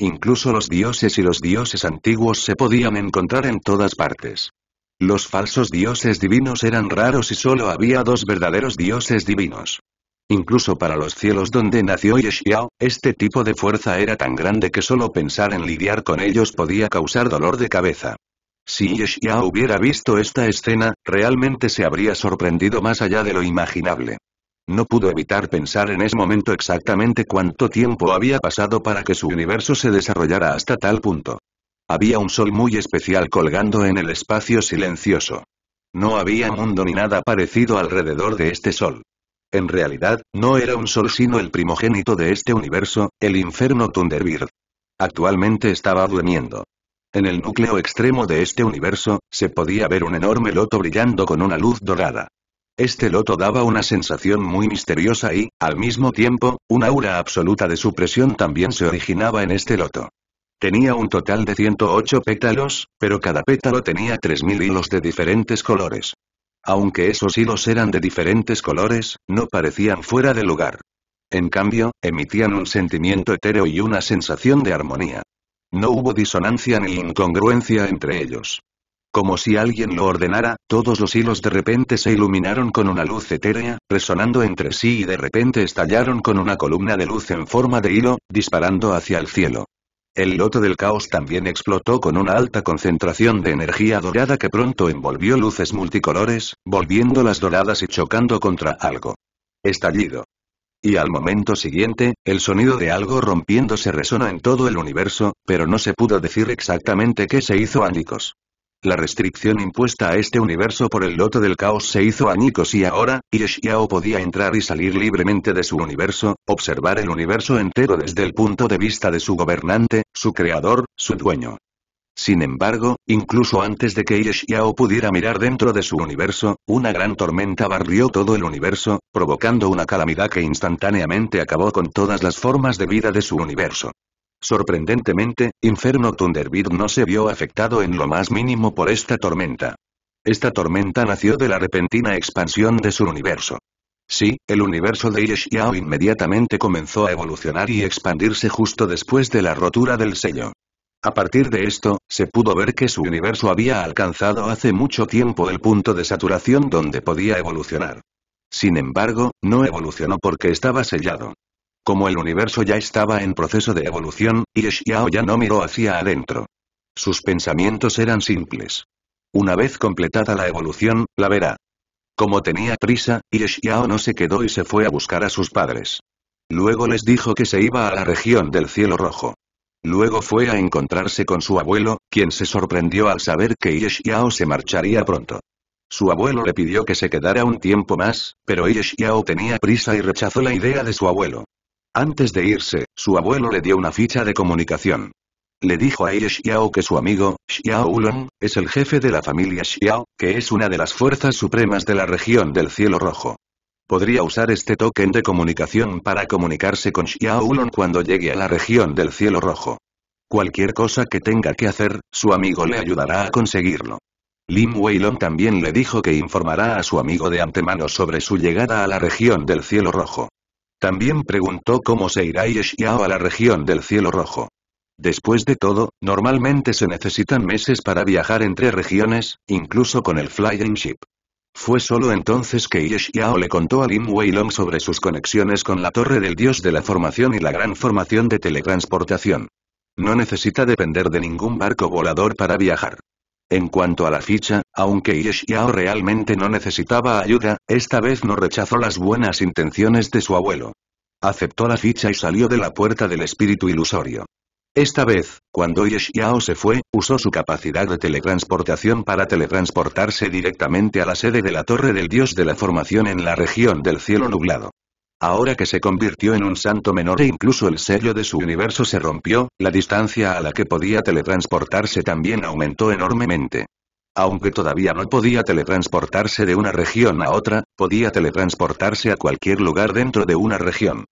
Incluso los dioses y los dioses antiguos se podían encontrar en todas partes. Los falsos dioses divinos eran raros y solo había dos verdaderos dioses divinos. Incluso para los cielos donde nació Yeshiao, este tipo de fuerza era tan grande que solo pensar en lidiar con ellos podía causar dolor de cabeza. Si Yeshia hubiera visto esta escena, realmente se habría sorprendido más allá de lo imaginable. No pudo evitar pensar en ese momento exactamente cuánto tiempo había pasado para que su universo se desarrollara hasta tal punto. Había un sol muy especial colgando en el espacio silencioso. No había mundo ni nada parecido alrededor de este sol. En realidad, no era un sol sino el primogénito de este universo, el inferno Thunderbird. Actualmente estaba durmiendo. En el núcleo extremo de este universo, se podía ver un enorme loto brillando con una luz dorada. Este loto daba una sensación muy misteriosa y, al mismo tiempo, una aura absoluta de supresión también se originaba en este loto. Tenía un total de 108 pétalos, pero cada pétalo tenía 3.000 hilos de diferentes colores. Aunque esos hilos eran de diferentes colores, no parecían fuera de lugar. En cambio, emitían un sentimiento etéreo y una sensación de armonía. No hubo disonancia ni incongruencia entre ellos. Como si alguien lo ordenara, todos los hilos de repente se iluminaron con una luz etérea, resonando entre sí y de repente estallaron con una columna de luz en forma de hilo, disparando hacia el cielo. El loto del caos también explotó con una alta concentración de energía dorada que pronto envolvió luces multicolores, volviéndolas doradas y chocando contra algo. Estallido y al momento siguiente, el sonido de algo rompiéndose resonó en todo el universo, pero no se pudo decir exactamente qué se hizo Nikos. La restricción impuesta a este universo por el loto del caos se hizo Nikos y ahora, Yeshiao podía entrar y salir libremente de su universo, observar el universo entero desde el punto de vista de su gobernante, su creador, su dueño. Sin embargo, incluso antes de que Yeshiao pudiera mirar dentro de su universo, una gran tormenta barrió todo el universo, provocando una calamidad que instantáneamente acabó con todas las formas de vida de su universo. Sorprendentemente, Inferno Thunderbird no se vio afectado en lo más mínimo por esta tormenta. Esta tormenta nació de la repentina expansión de su universo. Sí, el universo de Yeshiao inmediatamente comenzó a evolucionar y expandirse justo después de la rotura del sello. A partir de esto, se pudo ver que su universo había alcanzado hace mucho tiempo el punto de saturación donde podía evolucionar. Sin embargo, no evolucionó porque estaba sellado. Como el universo ya estaba en proceso de evolución, Yeshiao ya no miró hacia adentro. Sus pensamientos eran simples. Una vez completada la evolución, la verá. Como tenía prisa, Xiao no se quedó y se fue a buscar a sus padres. Luego les dijo que se iba a la región del cielo rojo. Luego fue a encontrarse con su abuelo, quien se sorprendió al saber que yishiao se marcharía pronto. Su abuelo le pidió que se quedara un tiempo más, pero yishiao tenía prisa y rechazó la idea de su abuelo. Antes de irse, su abuelo le dio una ficha de comunicación. Le dijo a yishiao que su amigo, Xiao es el jefe de la familia Xiao, que es una de las fuerzas supremas de la región del cielo rojo. Podría usar este token de comunicación para comunicarse con Xiaolong cuando llegue a la región del cielo rojo. Cualquier cosa que tenga que hacer, su amigo le ayudará a conseguirlo. Lin Weilong también le dijo que informará a su amigo de antemano sobre su llegada a la región del cielo rojo. También preguntó cómo se irá a la región del cielo rojo. Después de todo, normalmente se necesitan meses para viajar entre regiones, incluso con el Flying Ship. Fue solo entonces que Ye le contó a Lin Weilong sobre sus conexiones con la Torre del Dios de la Formación y la Gran Formación de Teletransportación. No necesita depender de ningún barco volador para viajar. En cuanto a la ficha, aunque Ye realmente no necesitaba ayuda, esta vez no rechazó las buenas intenciones de su abuelo. Aceptó la ficha y salió de la puerta del espíritu ilusorio. Esta vez, cuando Yesh Yao se fue, usó su capacidad de teletransportación para teletransportarse directamente a la sede de la Torre del Dios de la Formación en la región del cielo nublado. Ahora que se convirtió en un santo menor e incluso el sello de su universo se rompió, la distancia a la que podía teletransportarse también aumentó enormemente. Aunque todavía no podía teletransportarse de una región a otra, podía teletransportarse a cualquier lugar dentro de una región.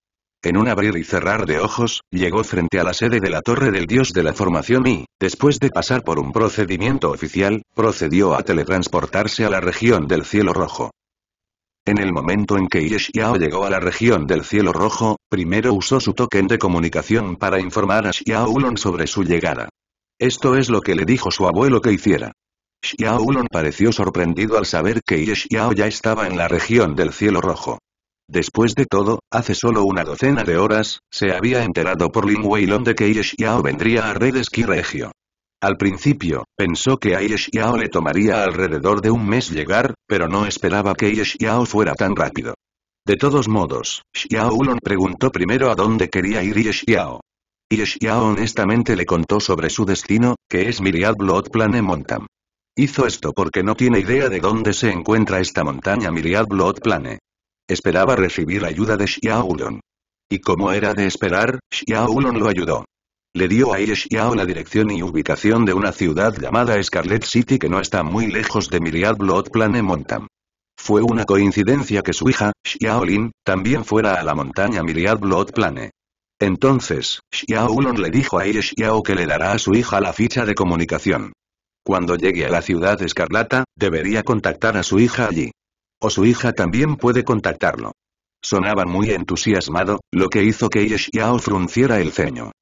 En un abrir y cerrar de ojos, llegó frente a la sede de la Torre del Dios de la Formación y, después de pasar por un procedimiento oficial, procedió a teletransportarse a la región del Cielo Rojo. En el momento en que Xiao llegó a la región del Cielo Rojo, primero usó su token de comunicación para informar a Xiaoulon sobre su llegada. Esto es lo que le dijo su abuelo que hiciera. Xiaoulon pareció sorprendido al saber que Xiao ya estaba en la región del Cielo Rojo. Después de todo, hace solo una docena de horas, se había enterado por Lin Weilon de que Aish vendría a Red Regio. Al principio, pensó que a Xiao le tomaría alrededor de un mes llegar, pero no esperaba que Yeshiao Yao fuera tan rápido. De todos modos, Xiao Long preguntó primero a dónde quería ir Ye Xiao. honestamente le contó sobre su destino, que es Myriad Blood Plane Mountain. Hizo esto porque no tiene idea de dónde se encuentra esta montaña Myriad Blood Plane. Esperaba recibir ayuda de Xiaolong. Y como era de esperar, Xiaolong lo ayudó. Le dio a Xiao la dirección y ubicación de una ciudad llamada Scarlet City que no está muy lejos de Myriad Blood Plane Mountain. Fue una coincidencia que su hija, Xiaolin, también fuera a la montaña Myriad Blood Plane. Entonces, Xiaolong le dijo a Xiao que le dará a su hija la ficha de comunicación. Cuando llegue a la ciudad escarlata, debería contactar a su hija allí. O su hija también puede contactarlo. Sonaba muy entusiasmado, lo que hizo que Xiao frunciera el ceño.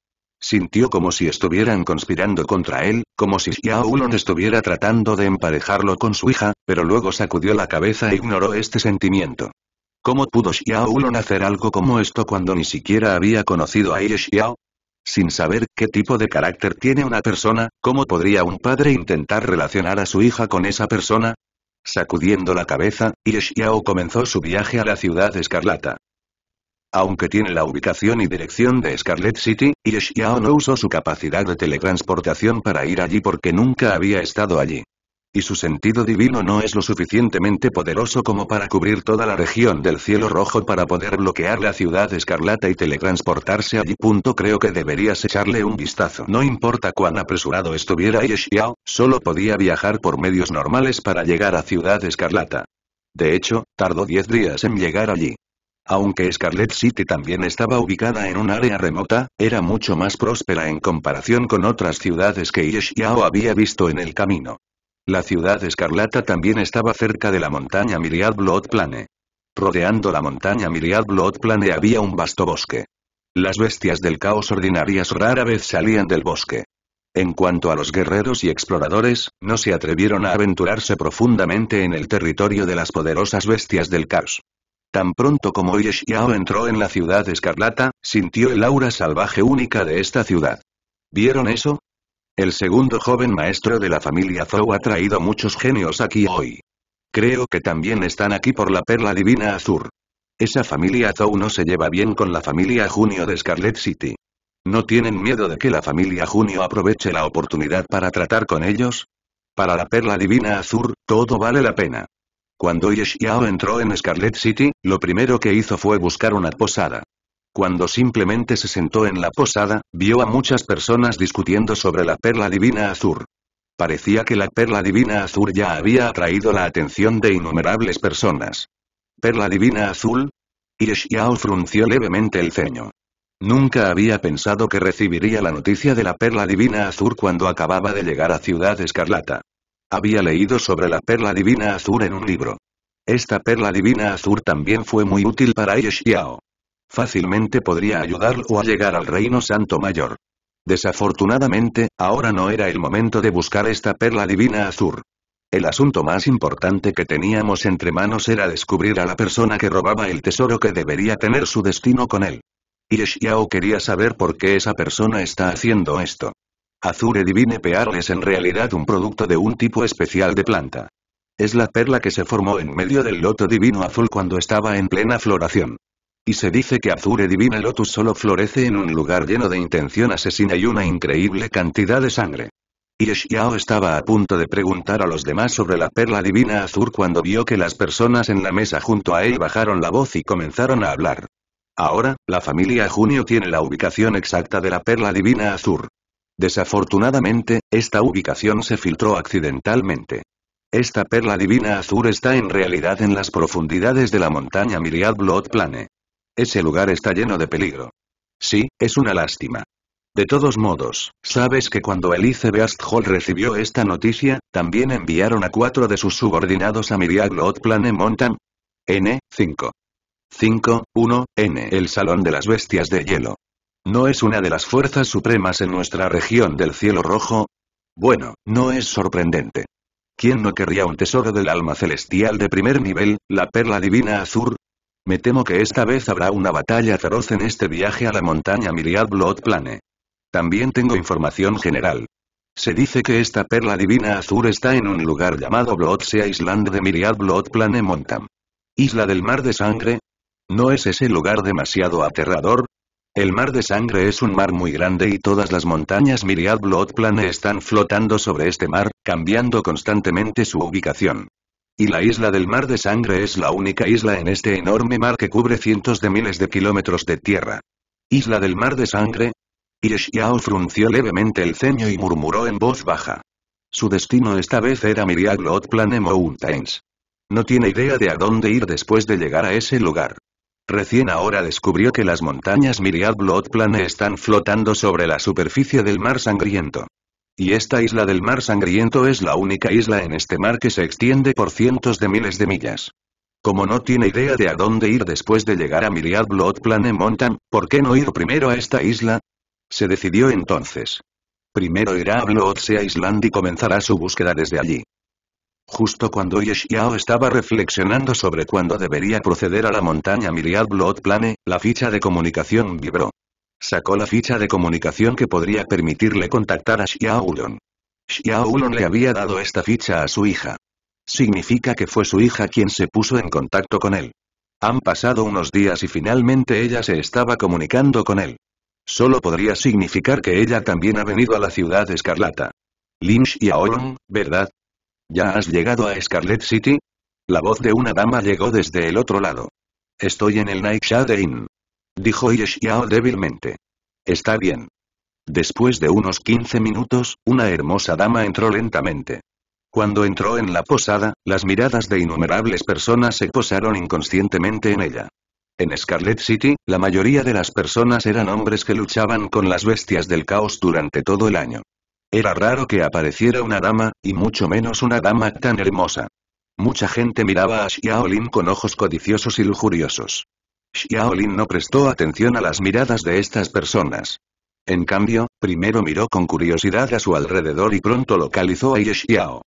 Sintió como si estuvieran conspirando contra él, como si Xiao estuviera tratando de emparejarlo con su hija, pero luego sacudió la cabeza e ignoró este sentimiento. ¿Cómo pudo Xiao hacer algo como esto cuando ni siquiera había conocido a Xiao? Sin saber qué tipo de carácter tiene una persona, ¿cómo podría un padre intentar relacionar a su hija con esa persona? Sacudiendo la cabeza, Xiao comenzó su viaje a la ciudad escarlata. Aunque tiene la ubicación y dirección de Scarlet City, Xiao no usó su capacidad de teletransportación para ir allí porque nunca había estado allí y su sentido divino no es lo suficientemente poderoso como para cubrir toda la región del cielo rojo para poder bloquear la ciudad escarlata y teletransportarse allí. Punto creo que deberías echarle un vistazo. No importa cuán apresurado estuviera Yeshiao, solo podía viajar por medios normales para llegar a ciudad escarlata. De hecho, tardó 10 días en llegar allí. Aunque Scarlet City también estaba ubicada en un área remota, era mucho más próspera en comparación con otras ciudades que Yeshiao había visto en el camino. La ciudad escarlata también estaba cerca de la montaña Miriad Blood Plane. Rodeando la montaña Miriad Blood Plane había un vasto bosque. Las bestias del caos ordinarias rara vez salían del bosque. En cuanto a los guerreros y exploradores, no se atrevieron a aventurarse profundamente en el territorio de las poderosas bestias del caos. Tan pronto como Yeshiao entró en la ciudad escarlata, sintió el aura salvaje única de esta ciudad. ¿Vieron eso? El segundo joven maestro de la familia Zhou ha traído muchos genios aquí hoy. Creo que también están aquí por la perla divina Azur. Esa familia Zhou no se lleva bien con la familia Junio de Scarlet City. ¿No tienen miedo de que la familia Junio aproveche la oportunidad para tratar con ellos? Para la perla divina Azur, todo vale la pena. Cuando Ye entró en Scarlet City, lo primero que hizo fue buscar una posada. Cuando simplemente se sentó en la posada, vio a muchas personas discutiendo sobre la perla divina azul. Parecía que la perla divina azul ya había atraído la atención de innumerables personas. ¿Perla divina azul? Y frunció levemente el ceño. Nunca había pensado que recibiría la noticia de la perla divina azul cuando acababa de llegar a Ciudad Escarlata. Había leído sobre la perla divina azul en un libro. Esta perla divina azul también fue muy útil para Irish fácilmente podría ayudarlo a llegar al Reino Santo Mayor. Desafortunadamente, ahora no era el momento de buscar esta perla divina azul. El asunto más importante que teníamos entre manos era descubrir a la persona que robaba el tesoro que debería tener su destino con él. Yao quería saber por qué esa persona está haciendo esto. Azure Divine Pearl es en realidad un producto de un tipo especial de planta. Es la perla que se formó en medio del loto divino azul cuando estaba en plena floración. Y se dice que Azure divina Lotus solo florece en un lugar lleno de intención asesina y una increíble cantidad de sangre. Y Xiao estaba a punto de preguntar a los demás sobre la perla divina Azur cuando vio que las personas en la mesa junto a él bajaron la voz y comenzaron a hablar. Ahora, la familia Junio tiene la ubicación exacta de la perla divina Azur. Desafortunadamente, esta ubicación se filtró accidentalmente. Esta perla divina Azur está en realidad en las profundidades de la montaña Miriad Blood Plane. Ese lugar está lleno de peligro. Sí, es una lástima. De todos modos, sabes que cuando Elizabeth Hall recibió esta noticia, también enviaron a cuatro de sus subordinados a Miriaglot en Montan. N. 5. 5. 1. N. El Salón de las Bestias de Hielo. ¿No es una de las fuerzas supremas en nuestra región del cielo rojo? Bueno, no es sorprendente. ¿Quién no querría un tesoro del alma celestial de primer nivel, la perla divina azul? Me temo que esta vez habrá una batalla feroz en este viaje a la montaña Myriad Blood Plane. También tengo información general. Se dice que esta perla divina azul está en un lugar llamado Bloodsea Island de Myriad Blood Plane Montam. Isla del Mar de Sangre. ¿No es ese lugar demasiado aterrador? El Mar de Sangre es un mar muy grande y todas las montañas Myriad Blood Plane están flotando sobre este mar, cambiando constantemente su ubicación. Y la isla del Mar de Sangre es la única isla en este enorme mar que cubre cientos de miles de kilómetros de tierra. ¿Isla del Mar de Sangre? Yeshiao frunció levemente el ceño y murmuró en voz baja. Su destino esta vez era Miriaglot Plane Mountains. No tiene idea de a dónde ir después de llegar a ese lugar. Recién ahora descubrió que las montañas Miriad están flotando sobre la superficie del mar sangriento. Y esta isla del mar sangriento es la única isla en este mar que se extiende por cientos de miles de millas. Como no tiene idea de a dónde ir después de llegar a Myriad Blood Plane Mountain, ¿por qué no ir primero a esta isla? Se decidió entonces. Primero irá a Blood Sea Island y comenzará su búsqueda desde allí. Justo cuando Yeshiao estaba reflexionando sobre cuándo debería proceder a la montaña Myriad Blood Plane, la ficha de comunicación vibró. Sacó la ficha de comunicación que podría permitirle contactar a Xiaolong. Xiaolong le había dado esta ficha a su hija. Significa que fue su hija quien se puso en contacto con él. Han pasado unos días y finalmente ella se estaba comunicando con él. Solo podría significar que ella también ha venido a la ciudad escarlata. Lin y ¿verdad? ¿Ya has llegado a Scarlet City? La voz de una dama llegó desde el otro lado. Estoy en el Night Shade Inn dijo Yeshiao débilmente. Está bien. Después de unos 15 minutos, una hermosa dama entró lentamente. Cuando entró en la posada, las miradas de innumerables personas se posaron inconscientemente en ella. En Scarlet City, la mayoría de las personas eran hombres que luchaban con las bestias del caos durante todo el año. Era raro que apareciera una dama, y mucho menos una dama tan hermosa. Mucha gente miraba a Xiaolin con ojos codiciosos y lujuriosos. Xiaolin no prestó atención a las miradas de estas personas. En cambio, primero miró con curiosidad a su alrededor y pronto localizó a Ye Xiao.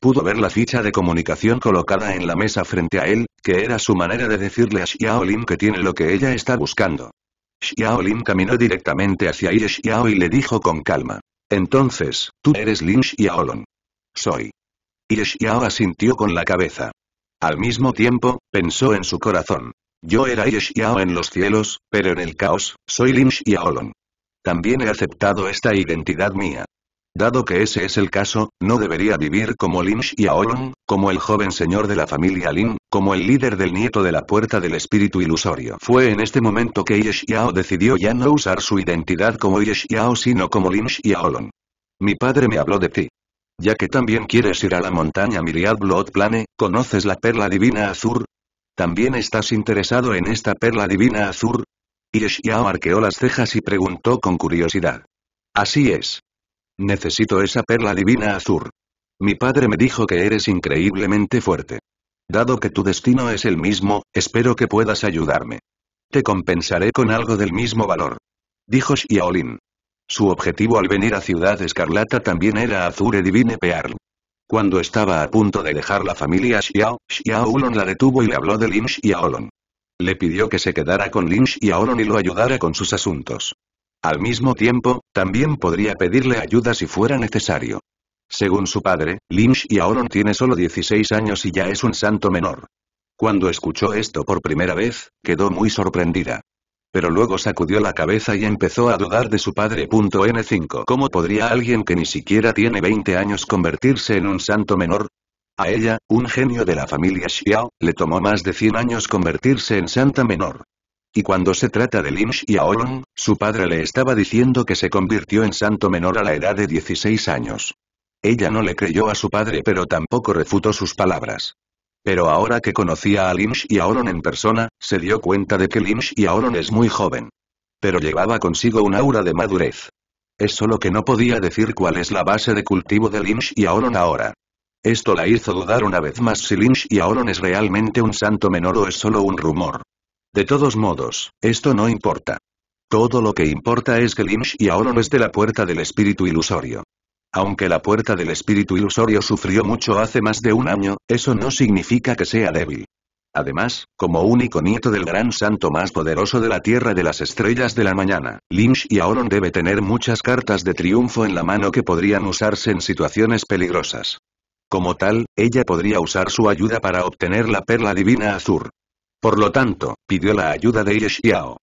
Pudo ver la ficha de comunicación colocada en la mesa frente a él, que era su manera de decirle a Xiaolin que tiene lo que ella está buscando. Xiaolin caminó directamente hacia Ye Xiao y le dijo con calma. Entonces, tú eres Lin Xiaolin. Soy. Ye Xiao asintió con la cabeza. Al mismo tiempo, pensó en su corazón. Yo era Yeshiao en los cielos, pero en el caos, soy Lin Xiaolong. También he aceptado esta identidad mía. Dado que ese es el caso, no debería vivir como Lin Xiaolong, como el joven señor de la familia Lin, como el líder del nieto de la puerta del espíritu ilusorio. Fue en este momento que Yeshiao decidió ya no usar su identidad como Yeshiao, sino como Lin Xiaolong. Mi padre me habló de ti. Ya que también quieres ir a la montaña Miriad Blood Plane, ¿conoces la perla divina azul? ¿También estás interesado en esta perla divina azul? Xiao arqueó las cejas y preguntó con curiosidad. Así es. Necesito esa perla divina azul. Mi padre me dijo que eres increíblemente fuerte. Dado que tu destino es el mismo, espero que puedas ayudarme. Te compensaré con algo del mismo valor. Dijo Xiaolin. Su objetivo al venir a Ciudad Escarlata también era Azure Divine Pearl. Cuando estaba a punto de dejar la familia Xiao, Xiaolong la detuvo y le habló de Lin Aolon. Le pidió que se quedara con y Aolon y lo ayudara con sus asuntos. Al mismo tiempo, también podría pedirle ayuda si fuera necesario. Según su padre, y Aolon tiene solo 16 años y ya es un santo menor. Cuando escuchó esto por primera vez, quedó muy sorprendida. Pero luego sacudió la cabeza y empezó a dudar de su padre. N5. ¿Cómo podría alguien que ni siquiera tiene 20 años convertirse en un santo menor? A ella, un genio de la familia Xiao, le tomó más de 100 años convertirse en santa menor. Y cuando se trata de Lin Xiaolong, su padre le estaba diciendo que se convirtió en santo menor a la edad de 16 años. Ella no le creyó a su padre pero tampoco refutó sus palabras. Pero ahora que conocía a Lynch y a Oron en persona, se dio cuenta de que Lynch y Oron es muy joven. Pero llevaba consigo un aura de madurez. Es solo que no podía decir cuál es la base de cultivo de Lynch y Oron ahora. Esto la hizo dudar una vez más si Lynch y Oron es realmente un santo menor o es solo un rumor. De todos modos, esto no importa. Todo lo que importa es que Lynch y Aoron es de la puerta del espíritu ilusorio. Aunque la puerta del espíritu ilusorio sufrió mucho hace más de un año, eso no significa que sea débil. Además, como único nieto del gran santo más poderoso de la Tierra de las Estrellas de la Mañana, Lynch y Auron debe tener muchas cartas de triunfo en la mano que podrían usarse en situaciones peligrosas. Como tal, ella podría usar su ayuda para obtener la perla divina azur. Por lo tanto, pidió la ayuda de Yeshiao.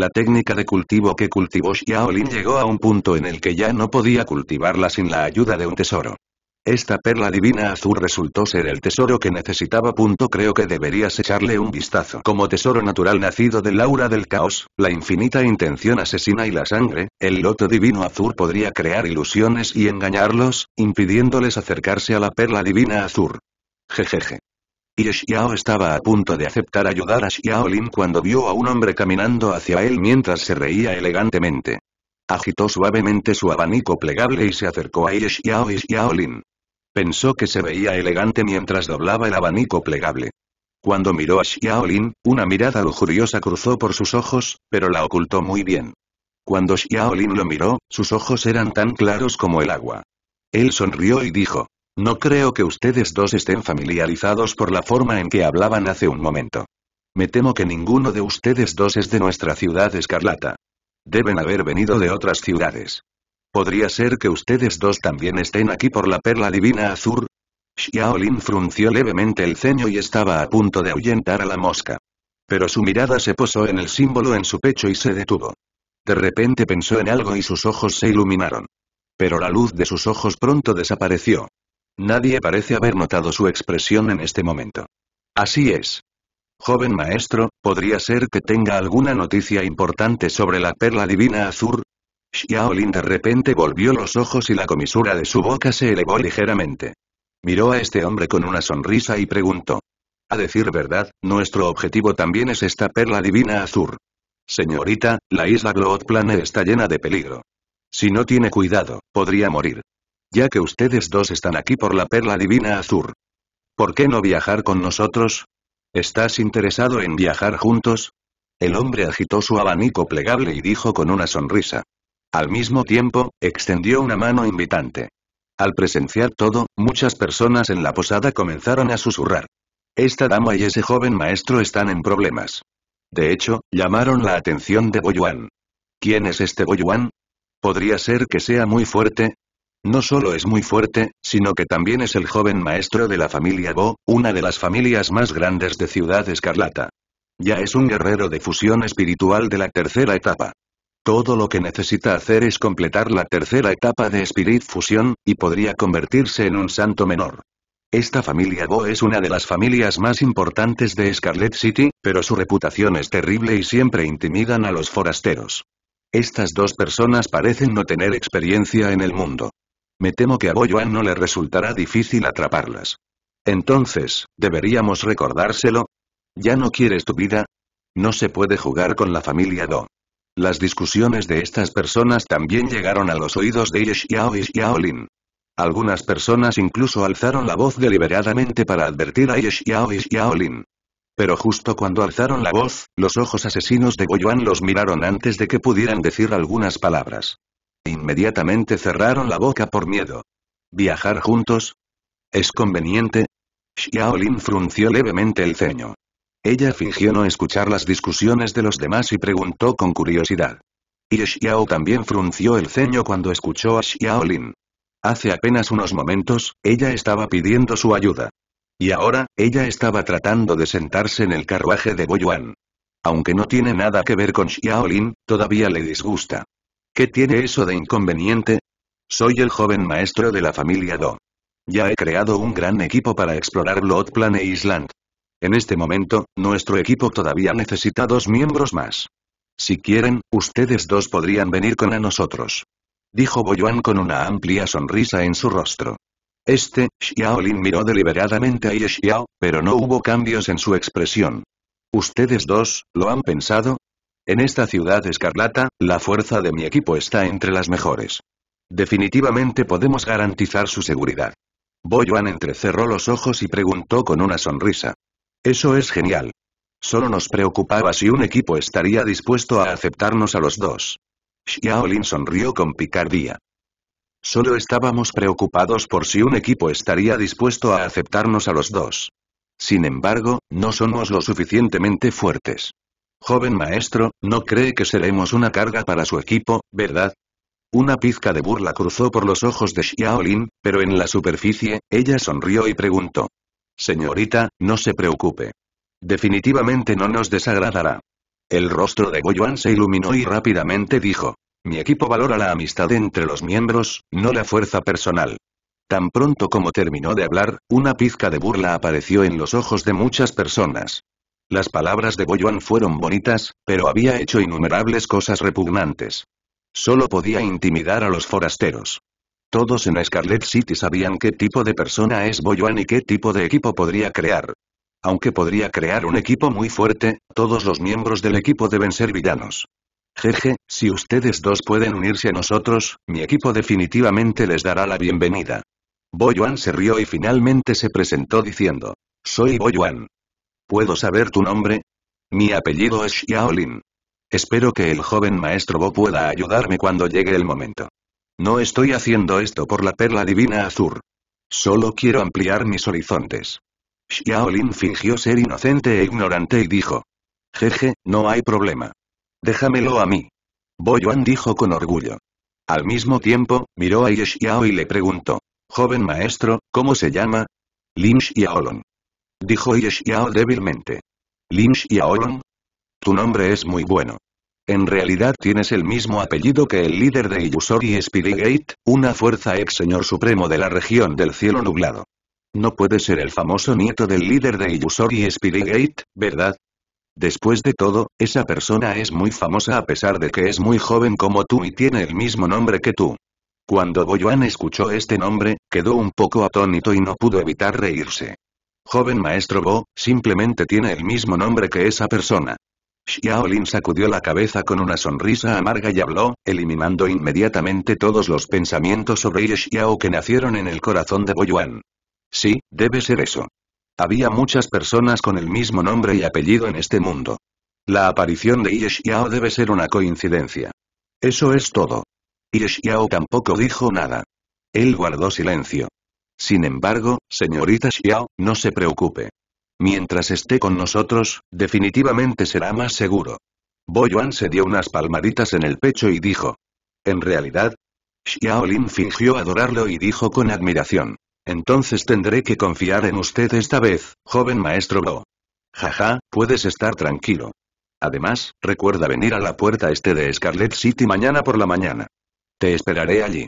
La técnica de cultivo que cultivó Xiaolin llegó a un punto en el que ya no podía cultivarla sin la ayuda de un tesoro. Esta perla divina azul resultó ser el tesoro que necesitaba. Punto creo que deberías echarle un vistazo. Como tesoro natural nacido del aura del caos, la infinita intención asesina y la sangre, el loto divino azul podría crear ilusiones y engañarlos, impidiéndoles acercarse a la perla divina azul. Jejeje. Y Xiao estaba a punto de aceptar ayudar a Xiaolin cuando vio a un hombre caminando hacia él mientras se reía elegantemente. Agitó suavemente su abanico plegable y se acercó a Xiao y Xiaolin. Pensó que se veía elegante mientras doblaba el abanico plegable. Cuando miró a Xiaolin, una mirada lujuriosa cruzó por sus ojos, pero la ocultó muy bien. Cuando Xiaolin lo miró, sus ojos eran tan claros como el agua. Él sonrió y dijo, no creo que ustedes dos estén familiarizados por la forma en que hablaban hace un momento. Me temo que ninguno de ustedes dos es de nuestra ciudad escarlata. Deben haber venido de otras ciudades. ¿Podría ser que ustedes dos también estén aquí por la perla divina azul? Xiaolin frunció levemente el ceño y estaba a punto de ahuyentar a la mosca. Pero su mirada se posó en el símbolo en su pecho y se detuvo. De repente pensó en algo y sus ojos se iluminaron. Pero la luz de sus ojos pronto desapareció. Nadie parece haber notado su expresión en este momento. Así es. Joven maestro, ¿podría ser que tenga alguna noticia importante sobre la perla divina azul? Xiaolin de repente volvió los ojos y la comisura de su boca se elevó ligeramente. Miró a este hombre con una sonrisa y preguntó. A decir verdad, nuestro objetivo también es esta perla divina azul. Señorita, la isla Glotplane está llena de peligro. Si no tiene cuidado, podría morir. Ya que ustedes dos están aquí por la perla divina azul. ¿Por qué no viajar con nosotros? ¿Estás interesado en viajar juntos? El hombre agitó su abanico plegable y dijo con una sonrisa. Al mismo tiempo, extendió una mano invitante. Al presenciar todo, muchas personas en la posada comenzaron a susurrar. Esta dama y ese joven maestro están en problemas. De hecho, llamaron la atención de Boyuan. ¿Quién es este Boyuan? Podría ser que sea muy fuerte, no solo es muy fuerte, sino que también es el joven maestro de la familia Bo, una de las familias más grandes de Ciudad Escarlata. Ya es un guerrero de fusión espiritual de la tercera etapa. Todo lo que necesita hacer es completar la tercera etapa de Spirit Fusión, y podría convertirse en un santo menor. Esta familia Bo es una de las familias más importantes de Scarlet City, pero su reputación es terrible y siempre intimidan a los forasteros. Estas dos personas parecen no tener experiencia en el mundo. Me temo que a Boyuan no le resultará difícil atraparlas. Entonces, ¿deberíamos recordárselo? ¿Ya no quieres tu vida? No se puede jugar con la familia Do. Las discusiones de estas personas también llegaron a los oídos de Yishiao y Xiaolin. Algunas personas incluso alzaron la voz deliberadamente para advertir a Xiao y Xiaolin. Pero justo cuando alzaron la voz, los ojos asesinos de Boyuan los miraron antes de que pudieran decir algunas palabras. Inmediatamente cerraron la boca por miedo. ¿Viajar juntos? ¿Es conveniente? Xiaolin frunció levemente el ceño. Ella fingió no escuchar las discusiones de los demás y preguntó con curiosidad. Y Xiao también frunció el ceño cuando escuchó a Xiaolin. Hace apenas unos momentos, ella estaba pidiendo su ayuda. Y ahora, ella estaba tratando de sentarse en el carruaje de Boyuan. Aunque no tiene nada que ver con Xiaolin, todavía le disgusta. ¿Qué tiene eso de inconveniente? Soy el joven maestro de la familia Do. Ya he creado un gran equipo para explorar Blood Plane Island. En este momento, nuestro equipo todavía necesita dos miembros más. Si quieren, ustedes dos podrían venir con a nosotros. Dijo Boyuan con una amplia sonrisa en su rostro. Este, Xiaolin miró deliberadamente a Ye Xiao, pero no hubo cambios en su expresión. ¿Ustedes dos, lo han pensado? En esta ciudad escarlata, la fuerza de mi equipo está entre las mejores. Definitivamente podemos garantizar su seguridad. Boyuan entrecerró los ojos y preguntó con una sonrisa. Eso es genial. Solo nos preocupaba si un equipo estaría dispuesto a aceptarnos a los dos. Xiaolin sonrió con picardía. Solo estábamos preocupados por si un equipo estaría dispuesto a aceptarnos a los dos. Sin embargo, no somos lo suficientemente fuertes. Joven maestro, ¿no cree que seremos una carga para su equipo, verdad? Una pizca de burla cruzó por los ojos de Xiaolin, pero en la superficie, ella sonrió y preguntó. Señorita, no se preocupe. Definitivamente no nos desagradará. El rostro de Goyuan se iluminó y rápidamente dijo. Mi equipo valora la amistad entre los miembros, no la fuerza personal. Tan pronto como terminó de hablar, una pizca de burla apareció en los ojos de muchas personas. Las palabras de Boyuan fueron bonitas, pero había hecho innumerables cosas repugnantes. Solo podía intimidar a los forasteros. Todos en Scarlet City sabían qué tipo de persona es Boyuan y qué tipo de equipo podría crear. Aunque podría crear un equipo muy fuerte, todos los miembros del equipo deben ser villanos. Jeje, si ustedes dos pueden unirse a nosotros, mi equipo definitivamente les dará la bienvenida. Boyuan se rió y finalmente se presentó diciendo. Soy Boyuan. ¿Puedo saber tu nombre? Mi apellido es Xiaolin. Espero que el joven maestro Bo pueda ayudarme cuando llegue el momento. No estoy haciendo esto por la perla divina azul. Solo quiero ampliar mis horizontes. Xiaolin fingió ser inocente e ignorante y dijo. Jeje, no hay problema. Déjamelo a mí. Bo Yuan dijo con orgullo. Al mismo tiempo, miró a Ye Xiao y le preguntó. Joven maestro, ¿cómo se llama? Lin Xiaolin. Dijo Yeshiao débilmente. Lin Xiaolong. Tu nombre es muy bueno. En realidad tienes el mismo apellido que el líder de Illusory y una fuerza ex señor supremo de la región del cielo nublado. No puede ser el famoso nieto del líder de Illusory y ¿verdad? Después de todo, esa persona es muy famosa a pesar de que es muy joven como tú y tiene el mismo nombre que tú. Cuando Boyuan escuchó este nombre, quedó un poco atónito y no pudo evitar reírse. Joven maestro Bo, simplemente tiene el mismo nombre que esa persona. Xiao Lin sacudió la cabeza con una sonrisa amarga y habló, eliminando inmediatamente todos los pensamientos sobre Yi Xiao que nacieron en el corazón de Bo Yuan. Sí, debe ser eso. Había muchas personas con el mismo nombre y apellido en este mundo. La aparición de Yi Xiao debe ser una coincidencia. Eso es todo. Yi Xiao tampoco dijo nada. Él guardó silencio. Sin embargo, señorita Xiao, no se preocupe. Mientras esté con nosotros, definitivamente será más seguro. Bo Yuan se dio unas palmaditas en el pecho y dijo. En realidad, Xiao Lin fingió adorarlo y dijo con admiración. Entonces tendré que confiar en usted esta vez, joven maestro Bo. Jaja, puedes estar tranquilo. Además, recuerda venir a la puerta este de Scarlet City mañana por la mañana. Te esperaré allí.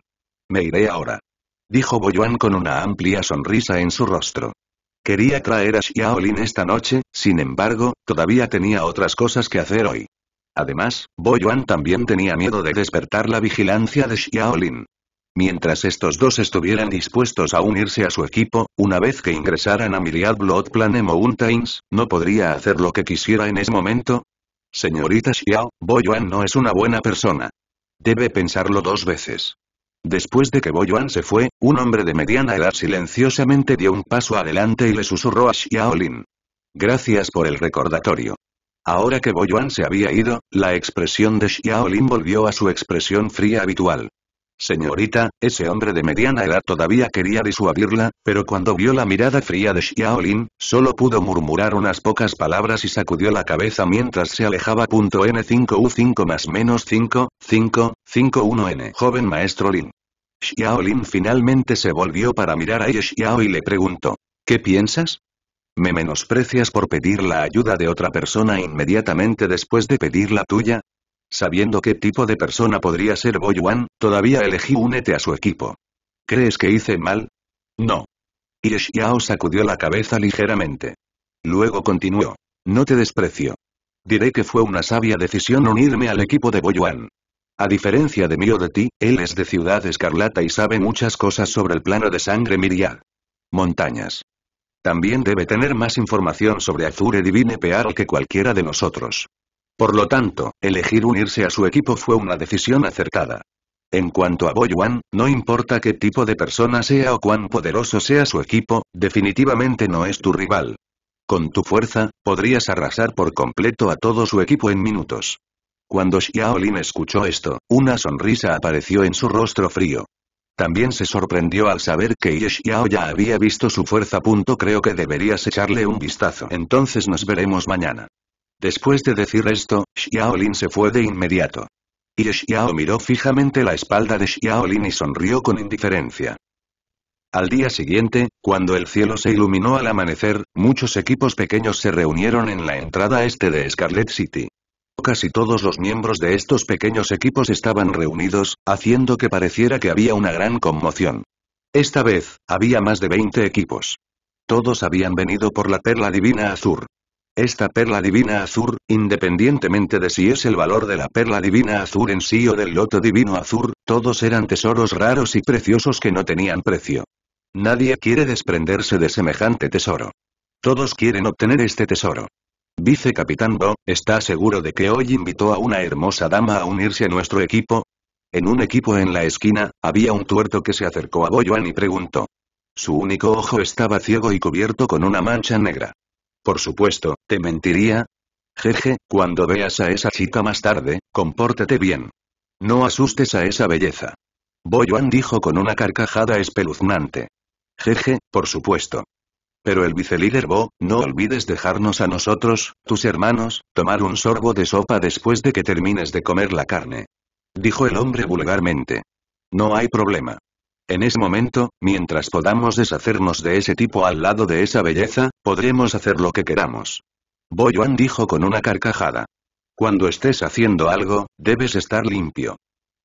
Me iré ahora dijo Boyuan con una amplia sonrisa en su rostro. Quería traer a Xiaolin esta noche, sin embargo, todavía tenía otras cosas que hacer hoy. Además, Boyuan también tenía miedo de despertar la vigilancia de Xiaolin. Mientras estos dos estuvieran dispuestos a unirse a su equipo, una vez que ingresaran a Myriad Blood Plane Mountains, ¿no podría hacer lo que quisiera en ese momento? Señorita Xiao, Boyuan no es una buena persona. Debe pensarlo dos veces. Después de que Boyuan se fue, un hombre de mediana edad silenciosamente dio un paso adelante y le susurró a Xiaolin. Gracias por el recordatorio. Ahora que Boyuan se había ido, la expresión de Xiaolin volvió a su expresión fría habitual. Señorita, ese hombre de mediana edad todavía quería disuadirla, pero cuando vio la mirada fría de Xiaolin, solo pudo murmurar unas pocas palabras y sacudió la cabeza mientras se alejaba. N5U5 más menos 5, 5, 51 n Joven maestro Lin. Xiaolin finalmente se volvió para mirar a Xiao y le preguntó. ¿Qué piensas? ¿Me menosprecias por pedir la ayuda de otra persona inmediatamente después de pedir la tuya? Sabiendo qué tipo de persona podría ser Boyuan, todavía elegí únete a su equipo. ¿Crees que hice mal? No. Y Xiao sacudió la cabeza ligeramente. Luego continuó. No te desprecio. Diré que fue una sabia decisión unirme al equipo de Boyuan. A diferencia de mí o de ti, él es de Ciudad Escarlata y sabe muchas cosas sobre el plano de sangre Miriad. Montañas. También debe tener más información sobre Azure Divine Pearl que cualquiera de nosotros. Por lo tanto, elegir unirse a su equipo fue una decisión acertada. En cuanto a Boyuan, no importa qué tipo de persona sea o cuán poderoso sea su equipo, definitivamente no es tu rival. Con tu fuerza, podrías arrasar por completo a todo su equipo en minutos. Cuando Xiaolin escuchó esto, una sonrisa apareció en su rostro frío. También se sorprendió al saber que Ye Xiao ya había visto su fuerza. Creo que deberías echarle un vistazo. Entonces nos veremos mañana. Después de decir esto, Xiaolin se fue de inmediato. Y Xiao miró fijamente la espalda de Xiaolin y sonrió con indiferencia. Al día siguiente, cuando el cielo se iluminó al amanecer, muchos equipos pequeños se reunieron en la entrada este de Scarlet City. Casi todos los miembros de estos pequeños equipos estaban reunidos, haciendo que pareciera que había una gran conmoción. Esta vez, había más de 20 equipos. Todos habían venido por la perla divina azul. Esta perla divina azur, independientemente de si es el valor de la perla divina azur en sí o del loto divino azur, todos eran tesoros raros y preciosos que no tenían precio. Nadie quiere desprenderse de semejante tesoro. Todos quieren obtener este tesoro. Vice Capitán Bo, ¿está seguro de que hoy invitó a una hermosa dama a unirse a nuestro equipo? En un equipo en la esquina, había un tuerto que se acercó a Boyuan y preguntó. Su único ojo estaba ciego y cubierto con una mancha negra. Por supuesto, te mentiría. Jeje, cuando veas a esa chica más tarde, compórtate bien. No asustes a esa belleza. Boyuan dijo con una carcajada espeluznante. Jeje, por supuesto. Pero el vicelíder Bo, no olvides dejarnos a nosotros, tus hermanos, tomar un sorbo de sopa después de que termines de comer la carne. Dijo el hombre vulgarmente. No hay problema. En ese momento, mientras podamos deshacernos de ese tipo al lado de esa belleza, podremos hacer lo que queramos. Bo Yuan dijo con una carcajada. Cuando estés haciendo algo, debes estar limpio.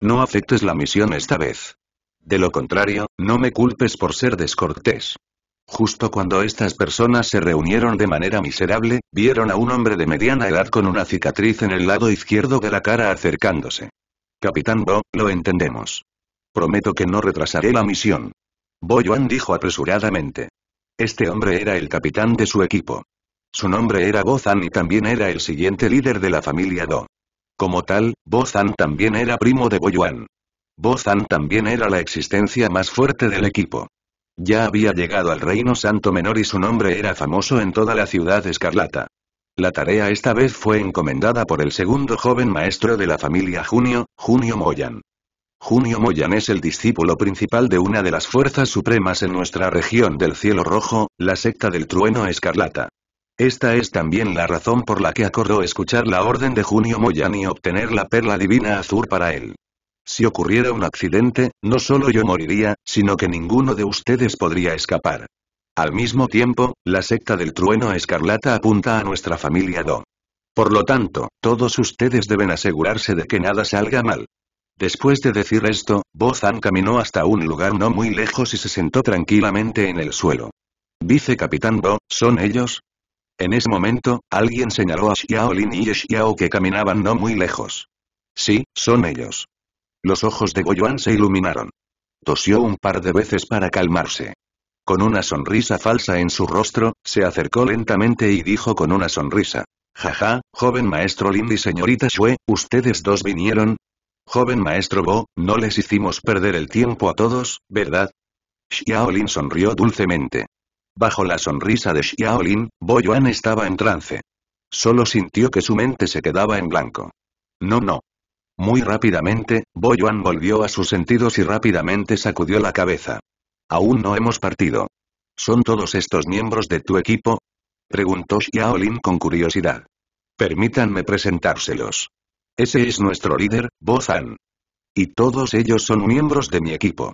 No afectes la misión esta vez. De lo contrario, no me culpes por ser descortés. Justo cuando estas personas se reunieron de manera miserable, vieron a un hombre de mediana edad con una cicatriz en el lado izquierdo de la cara acercándose. Capitán Bo, lo entendemos. Prometo que no retrasaré la misión. Bo Yuan dijo apresuradamente. Este hombre era el capitán de su equipo. Su nombre era Bozan y también era el siguiente líder de la familia Do. Como tal, Zan también era primo de Bo Bozan también era la existencia más fuerte del equipo. Ya había llegado al Reino Santo Menor y su nombre era famoso en toda la ciudad escarlata. La tarea esta vez fue encomendada por el segundo joven maestro de la familia Junio, Junio Moyan. Junio Moyan es el discípulo principal de una de las fuerzas supremas en nuestra región del cielo rojo, la secta del trueno escarlata. Esta es también la razón por la que acordó escuchar la orden de Junio Moyan y obtener la perla divina azul para él. Si ocurriera un accidente, no solo yo moriría, sino que ninguno de ustedes podría escapar. Al mismo tiempo, la secta del trueno escarlata apunta a nuestra familia Do. Por lo tanto, todos ustedes deben asegurarse de que nada salga mal. Después de decir esto, bo Bozan caminó hasta un lugar no muy lejos y se sentó tranquilamente en el suelo. Capitán Bo, ¿son ellos? En ese momento, alguien señaló a Lin y Xiao que caminaban no muy lejos. Sí, son ellos. Los ojos de Goyuan se iluminaron. Tosió un par de veces para calmarse. Con una sonrisa falsa en su rostro, se acercó lentamente y dijo con una sonrisa. Jaja, joven maestro Lin y señorita Xue, ustedes dos vinieron, Joven maestro Bo, no les hicimos perder el tiempo a todos, ¿verdad? Xiaolin sonrió dulcemente. Bajo la sonrisa de Xiaolin, Bo Yuan estaba en trance. Solo sintió que su mente se quedaba en blanco. No, no. Muy rápidamente, Bo Yuan volvió a sus sentidos y rápidamente sacudió la cabeza. Aún no hemos partido. ¿Son todos estos miembros de tu equipo? Preguntó Xiaolin con curiosidad. Permítanme presentárselos. Ese es nuestro líder, Bozan. Y todos ellos son miembros de mi equipo.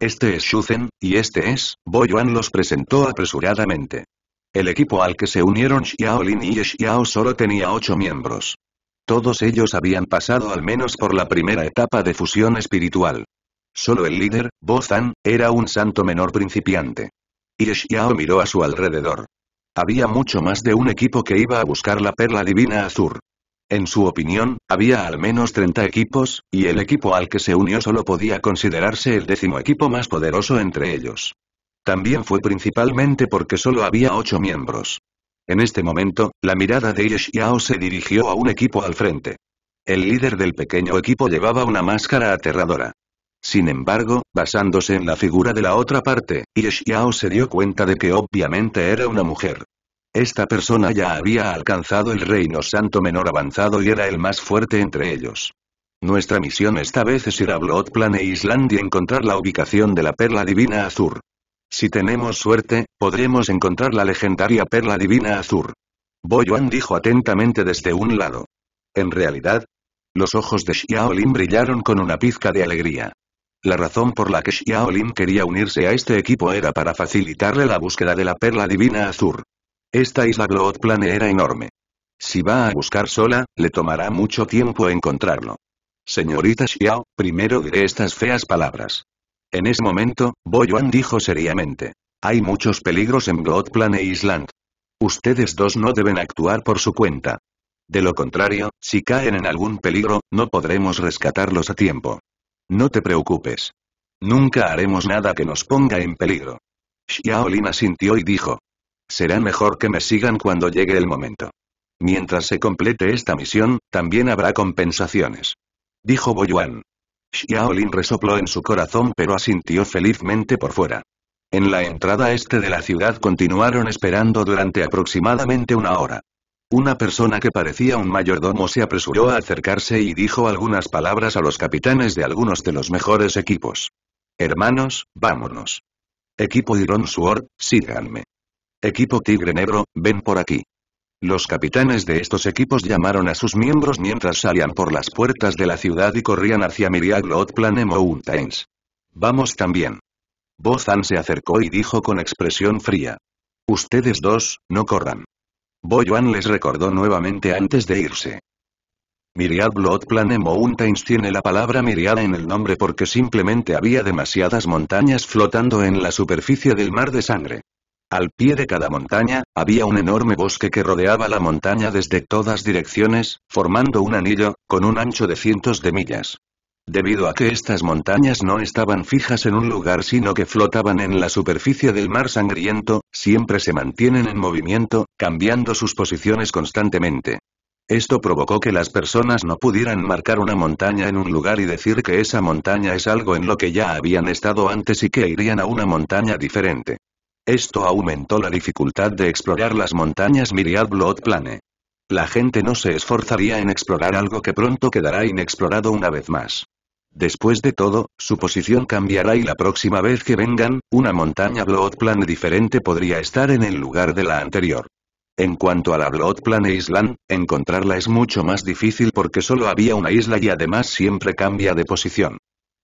Este es Shuzen, y este es, Yuan los presentó apresuradamente. El equipo al que se unieron Lin y Xiao solo tenía ocho miembros. Todos ellos habían pasado al menos por la primera etapa de fusión espiritual. Solo el líder, Bo-Zan, era un santo menor principiante. Y Xiao miró a su alrededor. Había mucho más de un equipo que iba a buscar la perla divina azul. En su opinión, había al menos 30 equipos, y el equipo al que se unió solo podía considerarse el décimo equipo más poderoso entre ellos. También fue principalmente porque solo había 8 miembros. En este momento, la mirada de Ye se dirigió a un equipo al frente. El líder del pequeño equipo llevaba una máscara aterradora. Sin embargo, basándose en la figura de la otra parte, Ye se dio cuenta de que obviamente era una mujer. Esta persona ya había alcanzado el reino santo menor avanzado y era el más fuerte entre ellos. Nuestra misión esta vez es ir a Bloodplane e Island y encontrar la ubicación de la perla divina azur. Si tenemos suerte, podremos encontrar la legendaria perla divina azur. Boyuan dijo atentamente desde un lado. En realidad, los ojos de Xiaolin brillaron con una pizca de alegría. La razón por la que Xiaolin quería unirse a este equipo era para facilitarle la búsqueda de la perla divina azur. Esta isla Gloodplane era enorme. Si va a buscar sola, le tomará mucho tiempo encontrarlo. Señorita Xiao, primero diré estas feas palabras. En ese momento, Boyuan dijo seriamente. Hay muchos peligros en e Island. Ustedes dos no deben actuar por su cuenta. De lo contrario, si caen en algún peligro, no podremos rescatarlos a tiempo. No te preocupes. Nunca haremos nada que nos ponga en peligro. Xiaolin sintió y dijo será mejor que me sigan cuando llegue el momento. Mientras se complete esta misión, también habrá compensaciones. Dijo Boyuan. Xiaolin resopló en su corazón pero asintió felizmente por fuera. En la entrada este de la ciudad continuaron esperando durante aproximadamente una hora. Una persona que parecía un mayordomo se apresuró a acercarse y dijo algunas palabras a los capitanes de algunos de los mejores equipos. Hermanos, vámonos. Equipo Iron Sword, síganme. Equipo Tigre Negro, ven por aquí. Los capitanes de estos equipos llamaron a sus miembros mientras salían por las puertas de la ciudad y corrían hacia Miriaglot Plane Mountains. Vamos también. Bozan se acercó y dijo con expresión fría. Ustedes dos, no corran. Boyuan les recordó nuevamente antes de irse. Miriad Blood Plane Mountains tiene la palabra Miriad en el nombre porque simplemente había demasiadas montañas flotando en la superficie del mar de sangre. Al pie de cada montaña, había un enorme bosque que rodeaba la montaña desde todas direcciones, formando un anillo, con un ancho de cientos de millas. Debido a que estas montañas no estaban fijas en un lugar sino que flotaban en la superficie del mar sangriento, siempre se mantienen en movimiento, cambiando sus posiciones constantemente. Esto provocó que las personas no pudieran marcar una montaña en un lugar y decir que esa montaña es algo en lo que ya habían estado antes y que irían a una montaña diferente. Esto aumentó la dificultad de explorar las montañas Myriad Blood Plane. La gente no se esforzaría en explorar algo que pronto quedará inexplorado una vez más. Después de todo, su posición cambiará y la próxima vez que vengan, una montaña Blood Plane diferente podría estar en el lugar de la anterior. En cuanto a la Blood Plane Island, encontrarla es mucho más difícil porque solo había una isla y además siempre cambia de posición.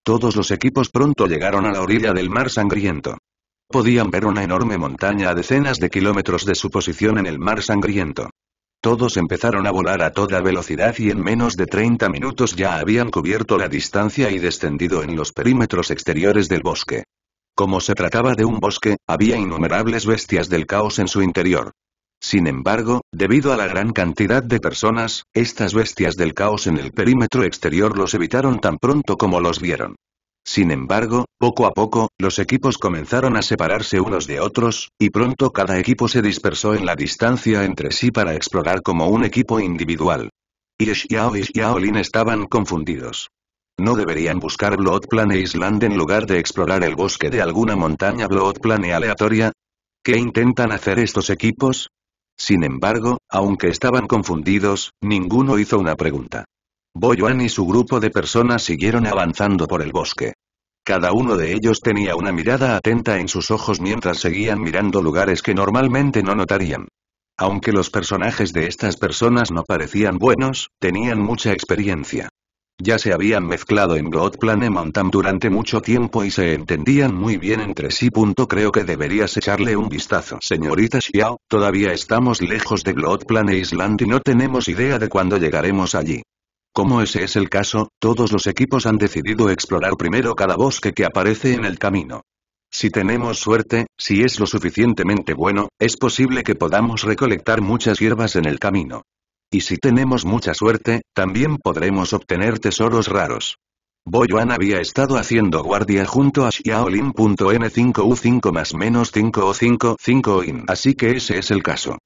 Todos los equipos pronto llegaron a la orilla del mar sangriento. Podían ver una enorme montaña a decenas de kilómetros de su posición en el mar sangriento. Todos empezaron a volar a toda velocidad y en menos de 30 minutos ya habían cubierto la distancia y descendido en los perímetros exteriores del bosque. Como se trataba de un bosque, había innumerables bestias del caos en su interior. Sin embargo, debido a la gran cantidad de personas, estas bestias del caos en el perímetro exterior los evitaron tan pronto como los vieron. Sin embargo, poco a poco, los equipos comenzaron a separarse unos de otros, y pronto cada equipo se dispersó en la distancia entre sí para explorar como un equipo individual. Y Xiao y Xiaolin estaban confundidos. No deberían buscar Bloodplane Island en lugar de explorar el bosque de alguna montaña Bloodplane aleatoria. ¿Qué intentan hacer estos equipos? Sin embargo, aunque estaban confundidos, ninguno hizo una pregunta. Boyuan y su grupo de personas siguieron avanzando por el bosque. Cada uno de ellos tenía una mirada atenta en sus ojos mientras seguían mirando lugares que normalmente no notarían. Aunque los personajes de estas personas no parecían buenos, tenían mucha experiencia. Ya se habían mezclado en Blood Mountain durante mucho tiempo y se entendían muy bien entre sí. creo que deberías echarle un vistazo. Señorita Xiao, todavía estamos lejos de Blood Island y no tenemos idea de cuándo llegaremos allí. Como ese es el caso, todos los equipos han decidido explorar primero cada bosque que aparece en el camino. Si tenemos suerte, si es lo suficientemente bueno, es posible que podamos recolectar muchas hierbas en el camino. Y si tenemos mucha suerte, también podremos obtener tesoros raros. Boyuan había estado haciendo guardia junto a Xiaolin.n5U5 más menos 5 o 55 5 in así que ese es el caso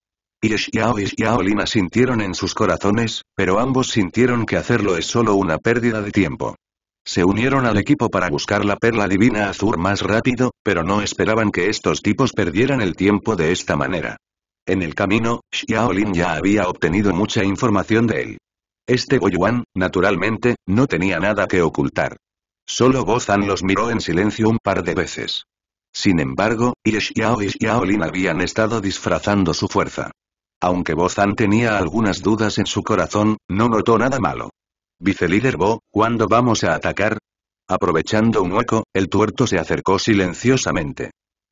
y y en sus corazones, pero ambos sintieron que hacerlo es solo una pérdida de tiempo. Se unieron al equipo para buscar la perla divina azul más rápido, pero no esperaban que estos tipos perdieran el tiempo de esta manera. En el camino, Xiaolin ya había obtenido mucha información de él. Este Boyuan, naturalmente, no tenía nada que ocultar. Solo Bozan los miró en silencio un par de veces. Sin embargo, Xiao y Xiaolin habían estado disfrazando su fuerza. Aunque Bozan tenía algunas dudas en su corazón, no notó nada malo. Vicelíder Bo, ¿cuándo vamos a atacar? Aprovechando un hueco, el tuerto se acercó silenciosamente.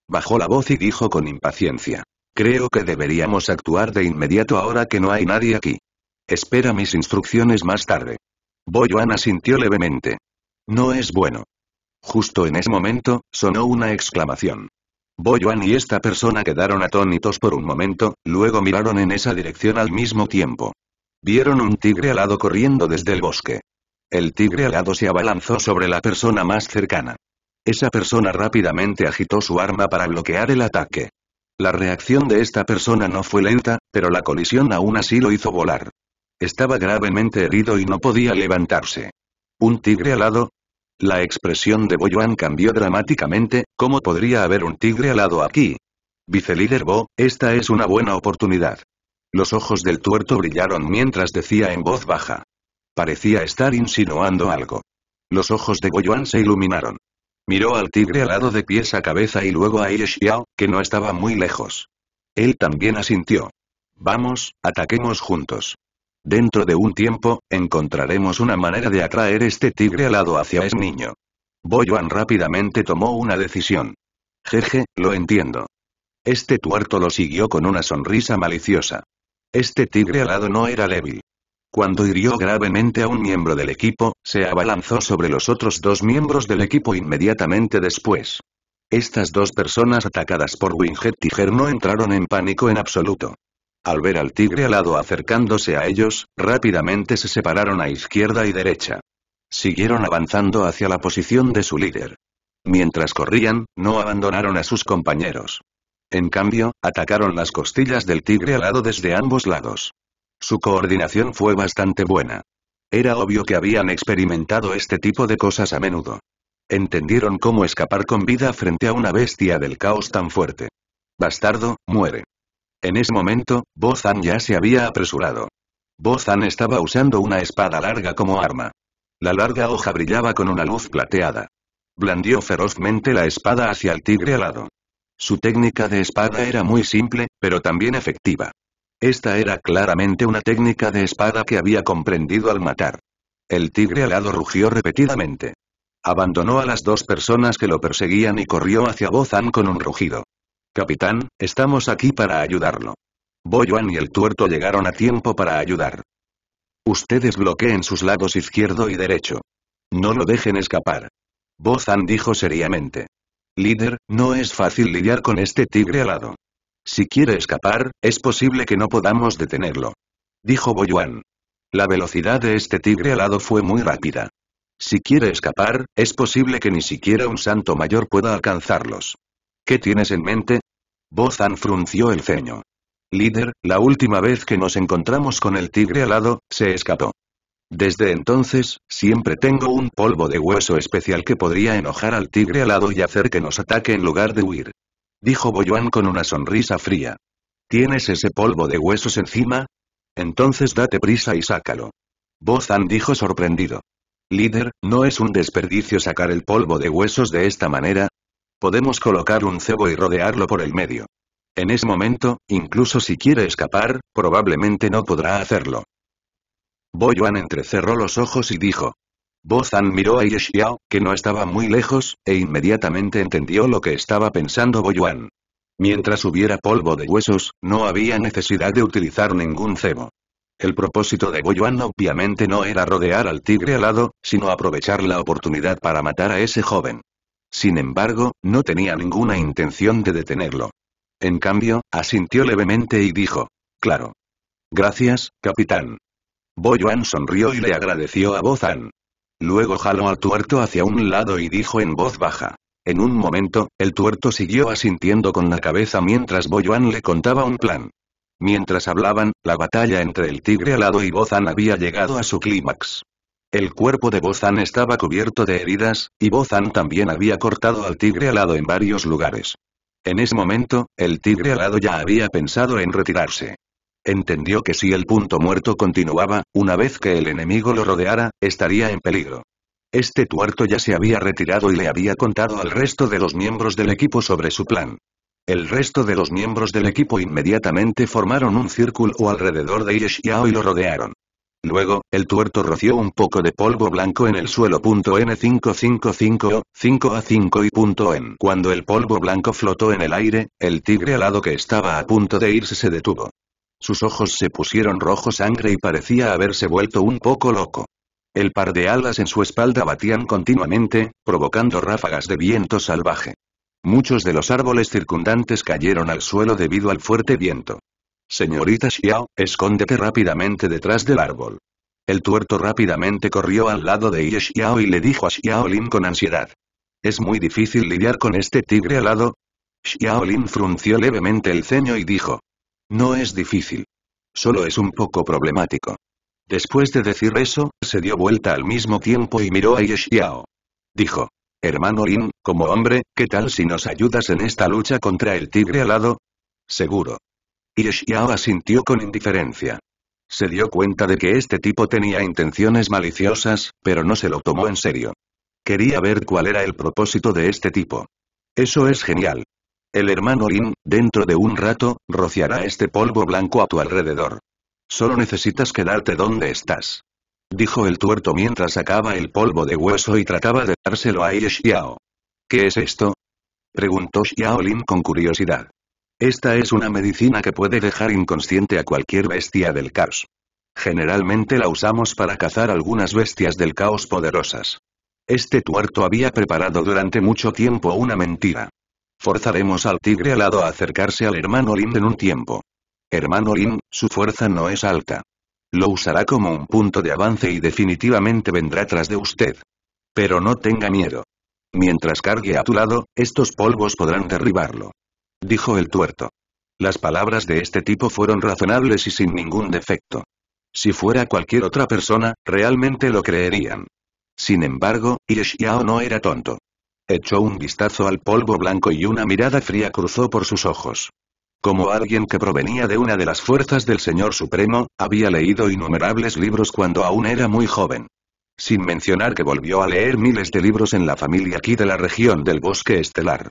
Bajó la voz y dijo con impaciencia. Creo que deberíamos actuar de inmediato ahora que no hay nadie aquí. Espera mis instrucciones más tarde. Yuan asintió levemente. No es bueno. Justo en ese momento, sonó una exclamación. Boyuan y esta persona quedaron atónitos por un momento, luego miraron en esa dirección al mismo tiempo. Vieron un tigre alado corriendo desde el bosque. El tigre alado se abalanzó sobre la persona más cercana. Esa persona rápidamente agitó su arma para bloquear el ataque. La reacción de esta persona no fue lenta, pero la colisión aún así lo hizo volar. Estaba gravemente herido y no podía levantarse. Un tigre alado, la expresión de Boyuan cambió dramáticamente, ¿cómo podría haber un tigre alado aquí? Vicelíder Bo, esta es una buena oportunidad. Los ojos del tuerto brillaron mientras decía en voz baja. Parecía estar insinuando algo. Los ojos de Boyuan se iluminaron. Miró al tigre alado de pies a cabeza y luego a Ye que no estaba muy lejos. Él también asintió. Vamos, ataquemos juntos. Dentro de un tiempo, encontraremos una manera de atraer este tigre alado hacia ese niño. Boyuan rápidamente tomó una decisión. Jeje, lo entiendo. Este tuerto lo siguió con una sonrisa maliciosa. Este tigre alado no era débil. Cuando hirió gravemente a un miembro del equipo, se abalanzó sobre los otros dos miembros del equipo inmediatamente después. Estas dos personas atacadas por Winget Tiger no entraron en pánico en absoluto. Al ver al tigre alado acercándose a ellos, rápidamente se separaron a izquierda y derecha. Siguieron avanzando hacia la posición de su líder. Mientras corrían, no abandonaron a sus compañeros. En cambio, atacaron las costillas del tigre alado desde ambos lados. Su coordinación fue bastante buena. Era obvio que habían experimentado este tipo de cosas a menudo. Entendieron cómo escapar con vida frente a una bestia del caos tan fuerte. Bastardo, muere. En ese momento, Bozan ya se había apresurado. Bozan estaba usando una espada larga como arma. La larga hoja brillaba con una luz plateada. Blandió ferozmente la espada hacia el tigre alado. Su técnica de espada era muy simple, pero también efectiva. Esta era claramente una técnica de espada que había comprendido al matar. El tigre alado rugió repetidamente. Abandonó a las dos personas que lo perseguían y corrió hacia Bozan con un rugido. Capitán, estamos aquí para ayudarlo. Boyuan y el tuerto llegaron a tiempo para ayudar. Ustedes bloqueen sus lados izquierdo y derecho. No lo dejen escapar. Bozan dijo seriamente. Líder, no es fácil lidiar con este tigre alado. Si quiere escapar, es posible que no podamos detenerlo. Dijo Boyuan. La velocidad de este tigre alado fue muy rápida. Si quiere escapar, es posible que ni siquiera un santo mayor pueda alcanzarlos. ¿Qué tienes en mente? Bozan frunció el ceño. Líder, la última vez que nos encontramos con el tigre alado, se escapó. Desde entonces, siempre tengo un polvo de hueso especial que podría enojar al tigre alado y hacer que nos ataque en lugar de huir. Dijo Boyuan con una sonrisa fría. ¿Tienes ese polvo de huesos encima? Entonces date prisa y sácalo. Bozan dijo sorprendido. Líder, no es un desperdicio sacar el polvo de huesos de esta manera, Podemos colocar un cebo y rodearlo por el medio. En ese momento, incluso si quiere escapar, probablemente no podrá hacerlo. Boyuan entrecerró los ojos y dijo. Bo miró a Ye que no estaba muy lejos, e inmediatamente entendió lo que estaba pensando Boyuan. Mientras hubiera polvo de huesos, no había necesidad de utilizar ningún cebo. El propósito de Boyuan obviamente no era rodear al tigre alado, sino aprovechar la oportunidad para matar a ese joven. Sin embargo, no tenía ninguna intención de detenerlo. En cambio, asintió levemente y dijo. Claro. Gracias, capitán. Boyuan sonrió y le agradeció a Bozan. Luego jaló al tuerto hacia un lado y dijo en voz baja. En un momento, el tuerto siguió asintiendo con la cabeza mientras Boyuan le contaba un plan. Mientras hablaban, la batalla entre el tigre alado y Bozan había llegado a su clímax. El cuerpo de Bozan estaba cubierto de heridas, y Bozan también había cortado al tigre alado en varios lugares. En ese momento, el tigre alado ya había pensado en retirarse. Entendió que si el punto muerto continuaba, una vez que el enemigo lo rodeara, estaría en peligro. Este tuerto ya se había retirado y le había contado al resto de los miembros del equipo sobre su plan. El resto de los miembros del equipo inmediatamente formaron un círculo alrededor de Yeshiao y lo rodearon. Luego, el tuerto roció un poco de polvo blanco en el suelo. N555O, 5A5 y N. Cuando el polvo blanco flotó en el aire, el tigre alado que estaba a punto de irse se detuvo. Sus ojos se pusieron rojo sangre y parecía haberse vuelto un poco loco. El par de alas en su espalda batían continuamente, provocando ráfagas de viento salvaje. Muchos de los árboles circundantes cayeron al suelo debido al fuerte viento. Señorita Xiao, escóndete rápidamente detrás del árbol. El tuerto rápidamente corrió al lado de Ye Xiao y le dijo a Xiao Lin con ansiedad. Es muy difícil lidiar con este tigre alado. Xiao Lin frunció levemente el ceño y dijo. No es difícil. Solo es un poco problemático. Después de decir eso, se dio vuelta al mismo tiempo y miró a Xiao. Dijo. Hermano Lin, como hombre, ¿qué tal si nos ayudas en esta lucha contra el tigre alado? Seguro, Xiao asintió con indiferencia. Se dio cuenta de que este tipo tenía intenciones maliciosas, pero no se lo tomó en serio. Quería ver cuál era el propósito de este tipo. Eso es genial. El hermano Lin, dentro de un rato, rociará este polvo blanco a tu alrededor. Solo necesitas quedarte donde estás. Dijo el tuerto mientras sacaba el polvo de hueso y trataba de dárselo a Xiao. ¿Qué es esto? Preguntó Xiao Lin con curiosidad. Esta es una medicina que puede dejar inconsciente a cualquier bestia del caos. Generalmente la usamos para cazar algunas bestias del caos poderosas. Este tuerto había preparado durante mucho tiempo una mentira. Forzaremos al tigre alado a acercarse al hermano Lin en un tiempo. Hermano Lin, su fuerza no es alta. Lo usará como un punto de avance y definitivamente vendrá tras de usted. Pero no tenga miedo. Mientras cargue a tu lado, estos polvos podrán derribarlo dijo el tuerto. Las palabras de este tipo fueron razonables y sin ningún defecto. Si fuera cualquier otra persona, realmente lo creerían. Sin embargo, Yao no era tonto. Echó un vistazo al polvo blanco y una mirada fría cruzó por sus ojos. Como alguien que provenía de una de las fuerzas del Señor Supremo, había leído innumerables libros cuando aún era muy joven. Sin mencionar que volvió a leer miles de libros en la familia aquí de la región del Bosque Estelar.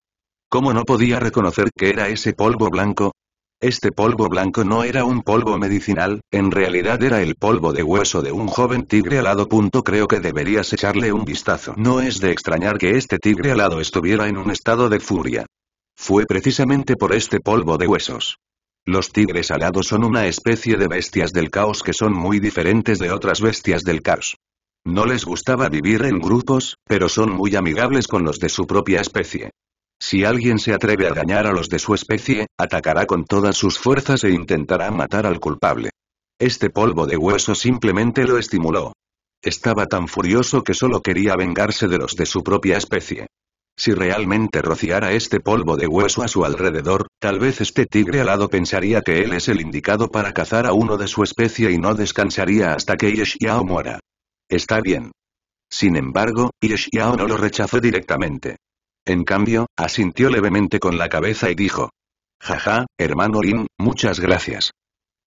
¿Cómo no podía reconocer que era ese polvo blanco? Este polvo blanco no era un polvo medicinal, en realidad era el polvo de hueso de un joven tigre alado. Creo que deberías echarle un vistazo. No es de extrañar que este tigre alado estuviera en un estado de furia. Fue precisamente por este polvo de huesos. Los tigres alados son una especie de bestias del caos que son muy diferentes de otras bestias del caos. No les gustaba vivir en grupos, pero son muy amigables con los de su propia especie. Si alguien se atreve a dañar a los de su especie, atacará con todas sus fuerzas e intentará matar al culpable. Este polvo de hueso simplemente lo estimuló. Estaba tan furioso que solo quería vengarse de los de su propia especie. Si realmente rociara este polvo de hueso a su alrededor, tal vez este tigre alado pensaría que él es el indicado para cazar a uno de su especie y no descansaría hasta que Yeshiao muera. Está bien. Sin embargo, Yeshiao no lo rechazó directamente. En cambio, asintió levemente con la cabeza y dijo. Jaja, hermano Lin, muchas gracias.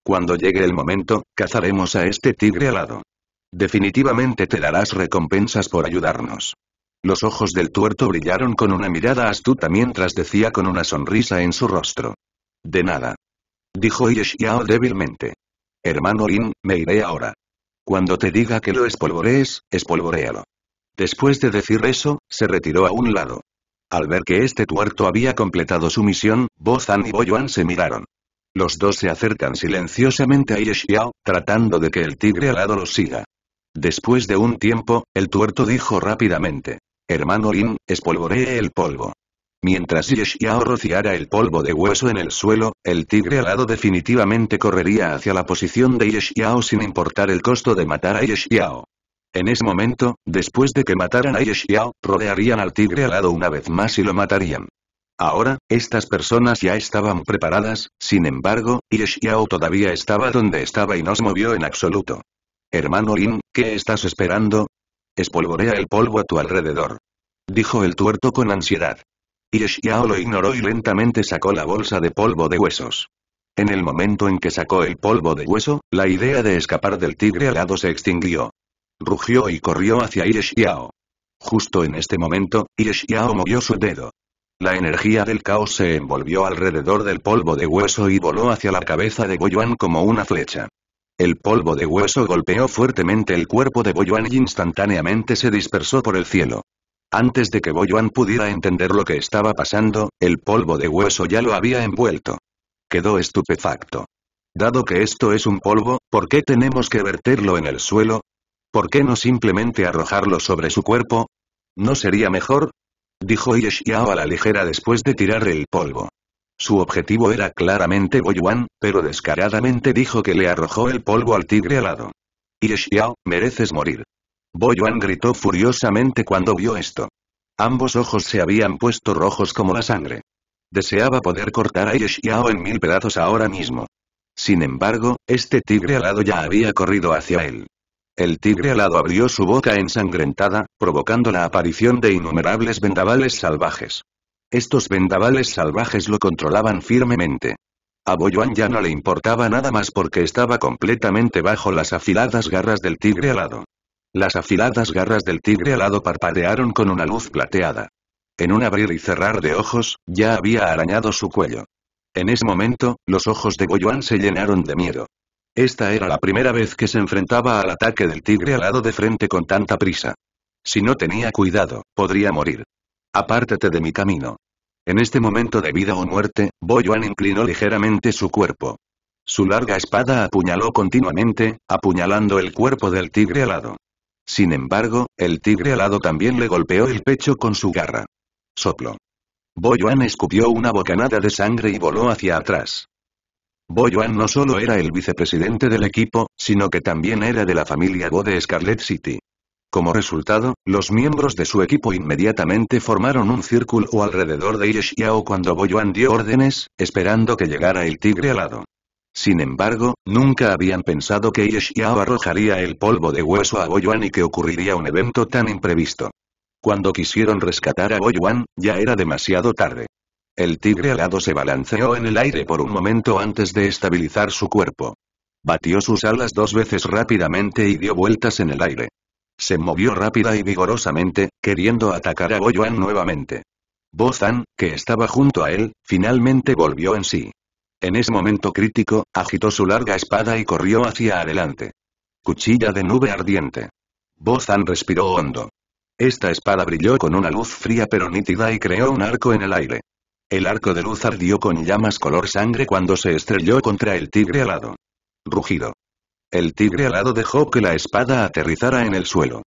Cuando llegue el momento, cazaremos a este tigre alado. Definitivamente te darás recompensas por ayudarnos. Los ojos del tuerto brillaron con una mirada astuta mientras decía con una sonrisa en su rostro. De nada. Dijo Yeshiao débilmente. Hermano Lin, me iré ahora. Cuando te diga que lo espolvorees, espolvorealo. Después de decir eso, se retiró a un lado. Al ver que este tuerto había completado su misión, Bo y Bo se miraron. Los dos se acercan silenciosamente a Yeshiao, tratando de que el tigre alado los siga. Después de un tiempo, el tuerto dijo rápidamente. Hermano Lin, espolvoree el polvo. Mientras Yeshiao rociara el polvo de hueso en el suelo, el tigre alado definitivamente correría hacia la posición de Yeshiao sin importar el costo de matar a Yeshiao. En ese momento, después de que mataran a Yeshiao, rodearían al tigre alado una vez más y lo matarían. Ahora, estas personas ya estaban preparadas, sin embargo, Yeshiao todavía estaba donde estaba y no se movió en absoluto. Hermano Lin, ¿qué estás esperando? Espolvorea el polvo a tu alrededor. Dijo el tuerto con ansiedad. Yeshiao lo ignoró y lentamente sacó la bolsa de polvo de huesos. En el momento en que sacó el polvo de hueso, la idea de escapar del tigre alado se extinguió rugió y corrió hacia Ire Justo en este momento, Yishiao movió su dedo. La energía del caos se envolvió alrededor del polvo de hueso y voló hacia la cabeza de Boyuan como una flecha. El polvo de hueso golpeó fuertemente el cuerpo de Boyuan y instantáneamente se dispersó por el cielo. Antes de que Boyuan pudiera entender lo que estaba pasando, el polvo de hueso ya lo había envuelto. Quedó estupefacto. Dado que esto es un polvo, ¿por qué tenemos que verterlo en el suelo? ¿Por qué no simplemente arrojarlo sobre su cuerpo? ¿No sería mejor? Dijo Yeshiao a la ligera después de tirar el polvo. Su objetivo era claramente Boyuan, pero descaradamente dijo que le arrojó el polvo al tigre alado. Yeshiao, mereces morir. Boyuan gritó furiosamente cuando vio esto. Ambos ojos se habían puesto rojos como la sangre. Deseaba poder cortar a Yeshiao en mil pedazos ahora mismo. Sin embargo, este tigre alado ya había corrido hacia él. El tigre alado abrió su boca ensangrentada, provocando la aparición de innumerables vendavales salvajes. Estos vendavales salvajes lo controlaban firmemente. A Boyuan ya no le importaba nada más porque estaba completamente bajo las afiladas garras del tigre alado. Las afiladas garras del tigre alado parpadearon con una luz plateada. En un abrir y cerrar de ojos, ya había arañado su cuello. En ese momento, los ojos de Boyuan se llenaron de miedo. Esta era la primera vez que se enfrentaba al ataque del tigre alado de frente con tanta prisa. Si no tenía cuidado, podría morir. Apártate de mi camino. En este momento de vida o muerte, Boyuan inclinó ligeramente su cuerpo. Su larga espada apuñaló continuamente, apuñalando el cuerpo del tigre alado. Sin embargo, el tigre alado también le golpeó el pecho con su garra. Soplo. Boyuan escupió una bocanada de sangre y voló hacia atrás. Boyuan no solo era el vicepresidente del equipo, sino que también era de la familia Go de Scarlet City. Como resultado, los miembros de su equipo inmediatamente formaron un círculo alrededor de Xiao cuando Boyuan dio órdenes, esperando que llegara el tigre alado. Sin embargo, nunca habían pensado que Xiao arrojaría el polvo de hueso a Boyuan y que ocurriría un evento tan imprevisto. Cuando quisieron rescatar a Boyuan, ya era demasiado tarde. El tigre alado se balanceó en el aire por un momento antes de estabilizar su cuerpo. Batió sus alas dos veces rápidamente y dio vueltas en el aire. Se movió rápida y vigorosamente, queriendo atacar a Boyuan nuevamente. Bozan, que estaba junto a él, finalmente volvió en sí. En ese momento crítico, agitó su larga espada y corrió hacia adelante. Cuchilla de nube ardiente. Bozan respiró hondo. Esta espada brilló con una luz fría pero nítida y creó un arco en el aire. El arco de luz ardió con llamas color sangre cuando se estrelló contra el tigre alado. Rugido. El tigre alado dejó que la espada aterrizara en el suelo.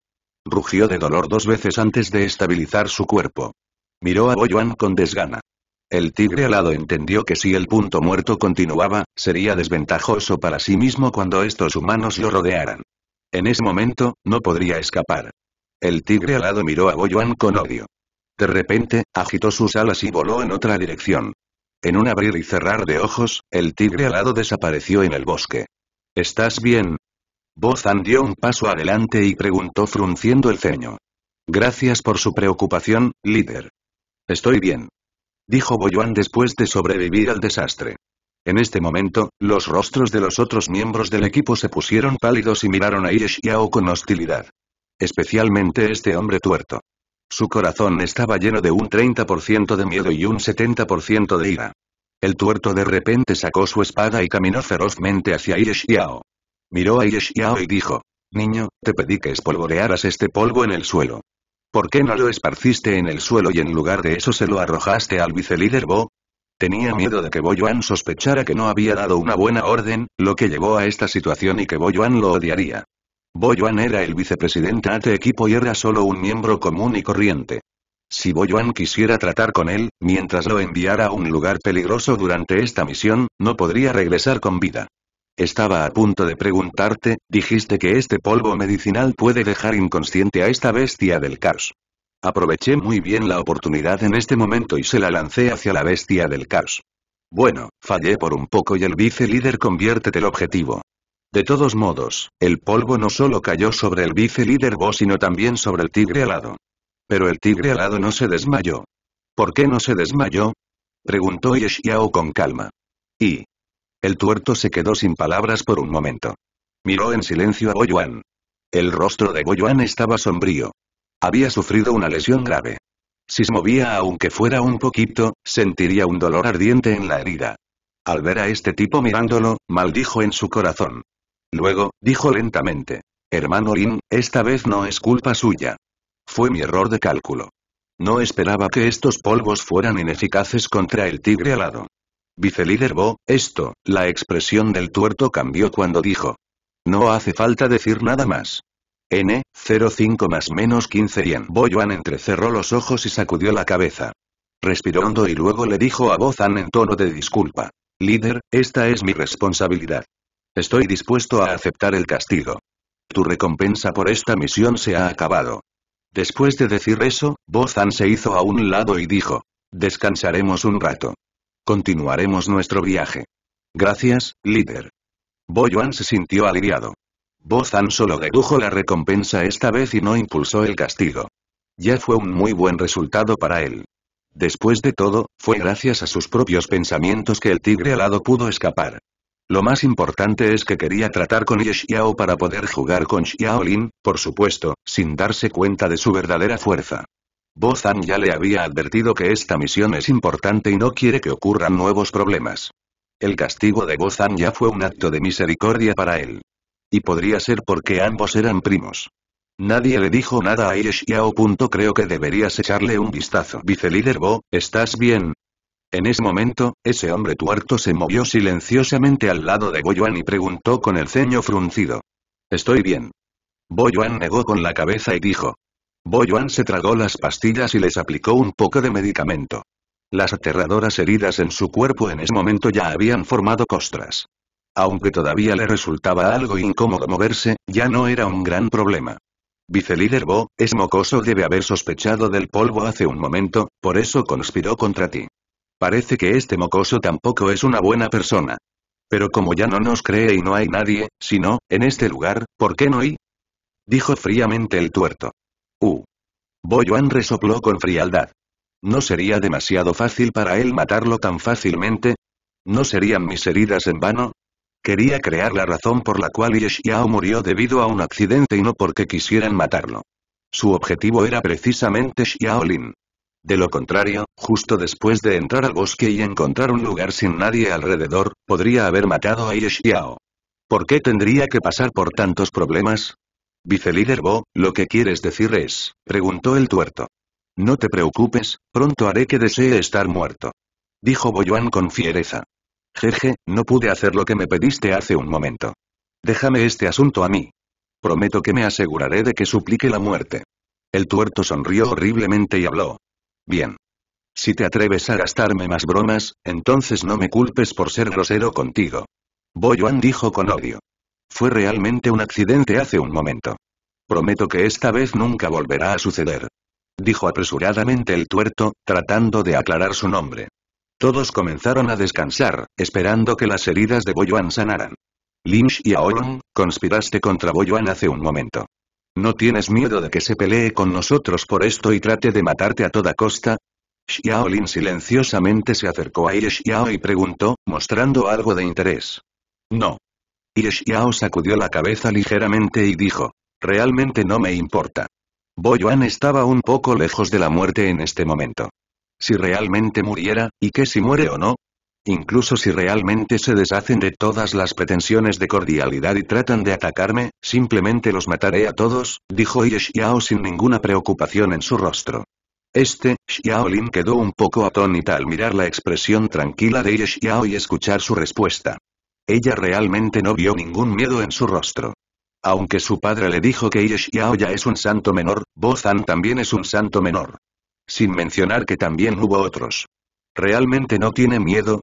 Rugió de dolor dos veces antes de estabilizar su cuerpo. Miró a Boyuan con desgana. El tigre alado entendió que si el punto muerto continuaba, sería desventajoso para sí mismo cuando estos humanos lo rodearan. En ese momento, no podría escapar. El tigre alado miró a Boyuan con odio. De repente, agitó sus alas y voló en otra dirección. En un abrir y cerrar de ojos, el tigre alado desapareció en el bosque. ¿Estás bien? Bozan dio un paso adelante y preguntó frunciendo el ceño. Gracias por su preocupación, líder. Estoy bien. Dijo Boyuan después de sobrevivir al desastre. En este momento, los rostros de los otros miembros del equipo se pusieron pálidos y miraron a Ieshao con hostilidad. Especialmente este hombre tuerto. Su corazón estaba lleno de un 30% de miedo y un 70% de ira. El tuerto de repente sacó su espada y caminó ferozmente hacia Yeshiao. Miró a Aire y dijo, Niño, te pedí que espolvorearas este polvo en el suelo. ¿Por qué no lo esparciste en el suelo y en lugar de eso se lo arrojaste al vicelíder Bo? Tenía miedo de que Bo Yuan sospechara que no había dado una buena orden, lo que llevó a esta situación y que Bo Yuan lo odiaría. Boyuan era el vicepresidente ATE equipo y era solo un miembro común y corriente. Si Boyuan quisiera tratar con él, mientras lo enviara a un lugar peligroso durante esta misión, no podría regresar con vida. Estaba a punto de preguntarte, dijiste que este polvo medicinal puede dejar inconsciente a esta bestia del caos. Aproveché muy bien la oportunidad en este momento y se la lancé hacia la bestia del caos. Bueno, fallé por un poco y el vice líder conviértete el objetivo. De todos modos, el polvo no solo cayó sobre el vice líder Bo sino también sobre el tigre alado. Pero el tigre alado no se desmayó. ¿Por qué no se desmayó? Preguntó Yeshiao con calma. Y. El tuerto se quedó sin palabras por un momento. Miró en silencio a Boyuan. El rostro de Boyuan estaba sombrío. Había sufrido una lesión grave. Si se movía aunque fuera un poquito, sentiría un dolor ardiente en la herida. Al ver a este tipo mirándolo, maldijo en su corazón. Luego, dijo lentamente. Hermano Lin, esta vez no es culpa suya. Fue mi error de cálculo. No esperaba que estos polvos fueran ineficaces contra el tigre alado. Vicelíder Bo, esto, la expresión del tuerto cambió cuando dijo. No hace falta decir nada más. N, 05 más menos 15 yen. Bo Yuan entrecerró los ojos y sacudió la cabeza. Respiró hondo y luego le dijo a Bo-Zan en tono de disculpa. Líder, esta es mi responsabilidad. Estoy dispuesto a aceptar el castigo. Tu recompensa por esta misión se ha acabado. Después de decir eso, Bozan se hizo a un lado y dijo. Descansaremos un rato. Continuaremos nuestro viaje. Gracias, líder. Boyuan se sintió aliviado. Bozan solo dedujo la recompensa esta vez y no impulsó el castigo. Ya fue un muy buen resultado para él. Después de todo, fue gracias a sus propios pensamientos que el tigre alado pudo escapar. Lo más importante es que quería tratar con Ye para poder jugar con Xiaolin, por supuesto, sin darse cuenta de su verdadera fuerza. Bo Zhang ya le había advertido que esta misión es importante y no quiere que ocurran nuevos problemas. El castigo de Bo Zhan ya fue un acto de misericordia para él. Y podría ser porque ambos eran primos. Nadie le dijo nada a Ye Xiao. Creo que deberías echarle un vistazo. Vice-líder Bo, ¿estás bien? En ese momento, ese hombre tuerto se movió silenciosamente al lado de Boyuan y preguntó con el ceño fruncido. Estoy bien. Boyuan negó con la cabeza y dijo. Boyuan se tragó las pastillas y les aplicó un poco de medicamento. Las aterradoras heridas en su cuerpo en ese momento ya habían formado costras. Aunque todavía le resultaba algo incómodo moverse, ya no era un gran problema. Vicelíder Bo, es mocoso debe haber sospechado del polvo hace un momento, por eso conspiró contra ti. Parece que este mocoso tampoco es una buena persona. Pero como ya no nos cree y no hay nadie, sino, en este lugar, ¿por qué no y? Dijo fríamente el tuerto. Uh. Boyuan resopló con frialdad. ¿No sería demasiado fácil para él matarlo tan fácilmente? ¿No serían mis heridas en vano? Quería crear la razón por la cual Xiao murió debido a un accidente y no porque quisieran matarlo. Su objetivo era precisamente Xiaolin. De lo contrario, justo después de entrar al bosque y encontrar un lugar sin nadie alrededor, podría haber matado a Yeshiao. ¿Por qué tendría que pasar por tantos problemas? Vicelíder Bo, lo que quieres decir es, preguntó el tuerto. No te preocupes, pronto haré que desee estar muerto. Dijo Boyuan con fiereza. Jeje, no pude hacer lo que me pediste hace un momento. Déjame este asunto a mí. Prometo que me aseguraré de que suplique la muerte. El tuerto sonrió horriblemente y habló. Bien. Si te atreves a gastarme más bromas, entonces no me culpes por ser grosero contigo. Boyuan dijo con odio. Fue realmente un accidente hace un momento. Prometo que esta vez nunca volverá a suceder. Dijo apresuradamente el tuerto, tratando de aclarar su nombre. Todos comenzaron a descansar, esperando que las heridas de Boyuan sanaran. Lynch y Aolong, conspiraste contra Boyuan hace un momento. ¿No tienes miedo de que se pelee con nosotros por esto y trate de matarte a toda costa? Xiaolin silenciosamente se acercó a Ye Xiao y preguntó, mostrando algo de interés. No. Ye Xiao sacudió la cabeza ligeramente y dijo, realmente no me importa. Boyuan estaba un poco lejos de la muerte en este momento. Si realmente muriera, y que si muere o no, Incluso si realmente se deshacen de todas las pretensiones de cordialidad y tratan de atacarme, simplemente los mataré a todos, dijo Xiao sin ninguna preocupación en su rostro. Este, Xiaolin quedó un poco atónita al mirar la expresión tranquila de Xiao y escuchar su respuesta. Ella realmente no vio ningún miedo en su rostro. Aunque su padre le dijo que Xiao ya es un santo menor, Bozan también es un santo menor. Sin mencionar que también hubo otros. Realmente no tiene miedo,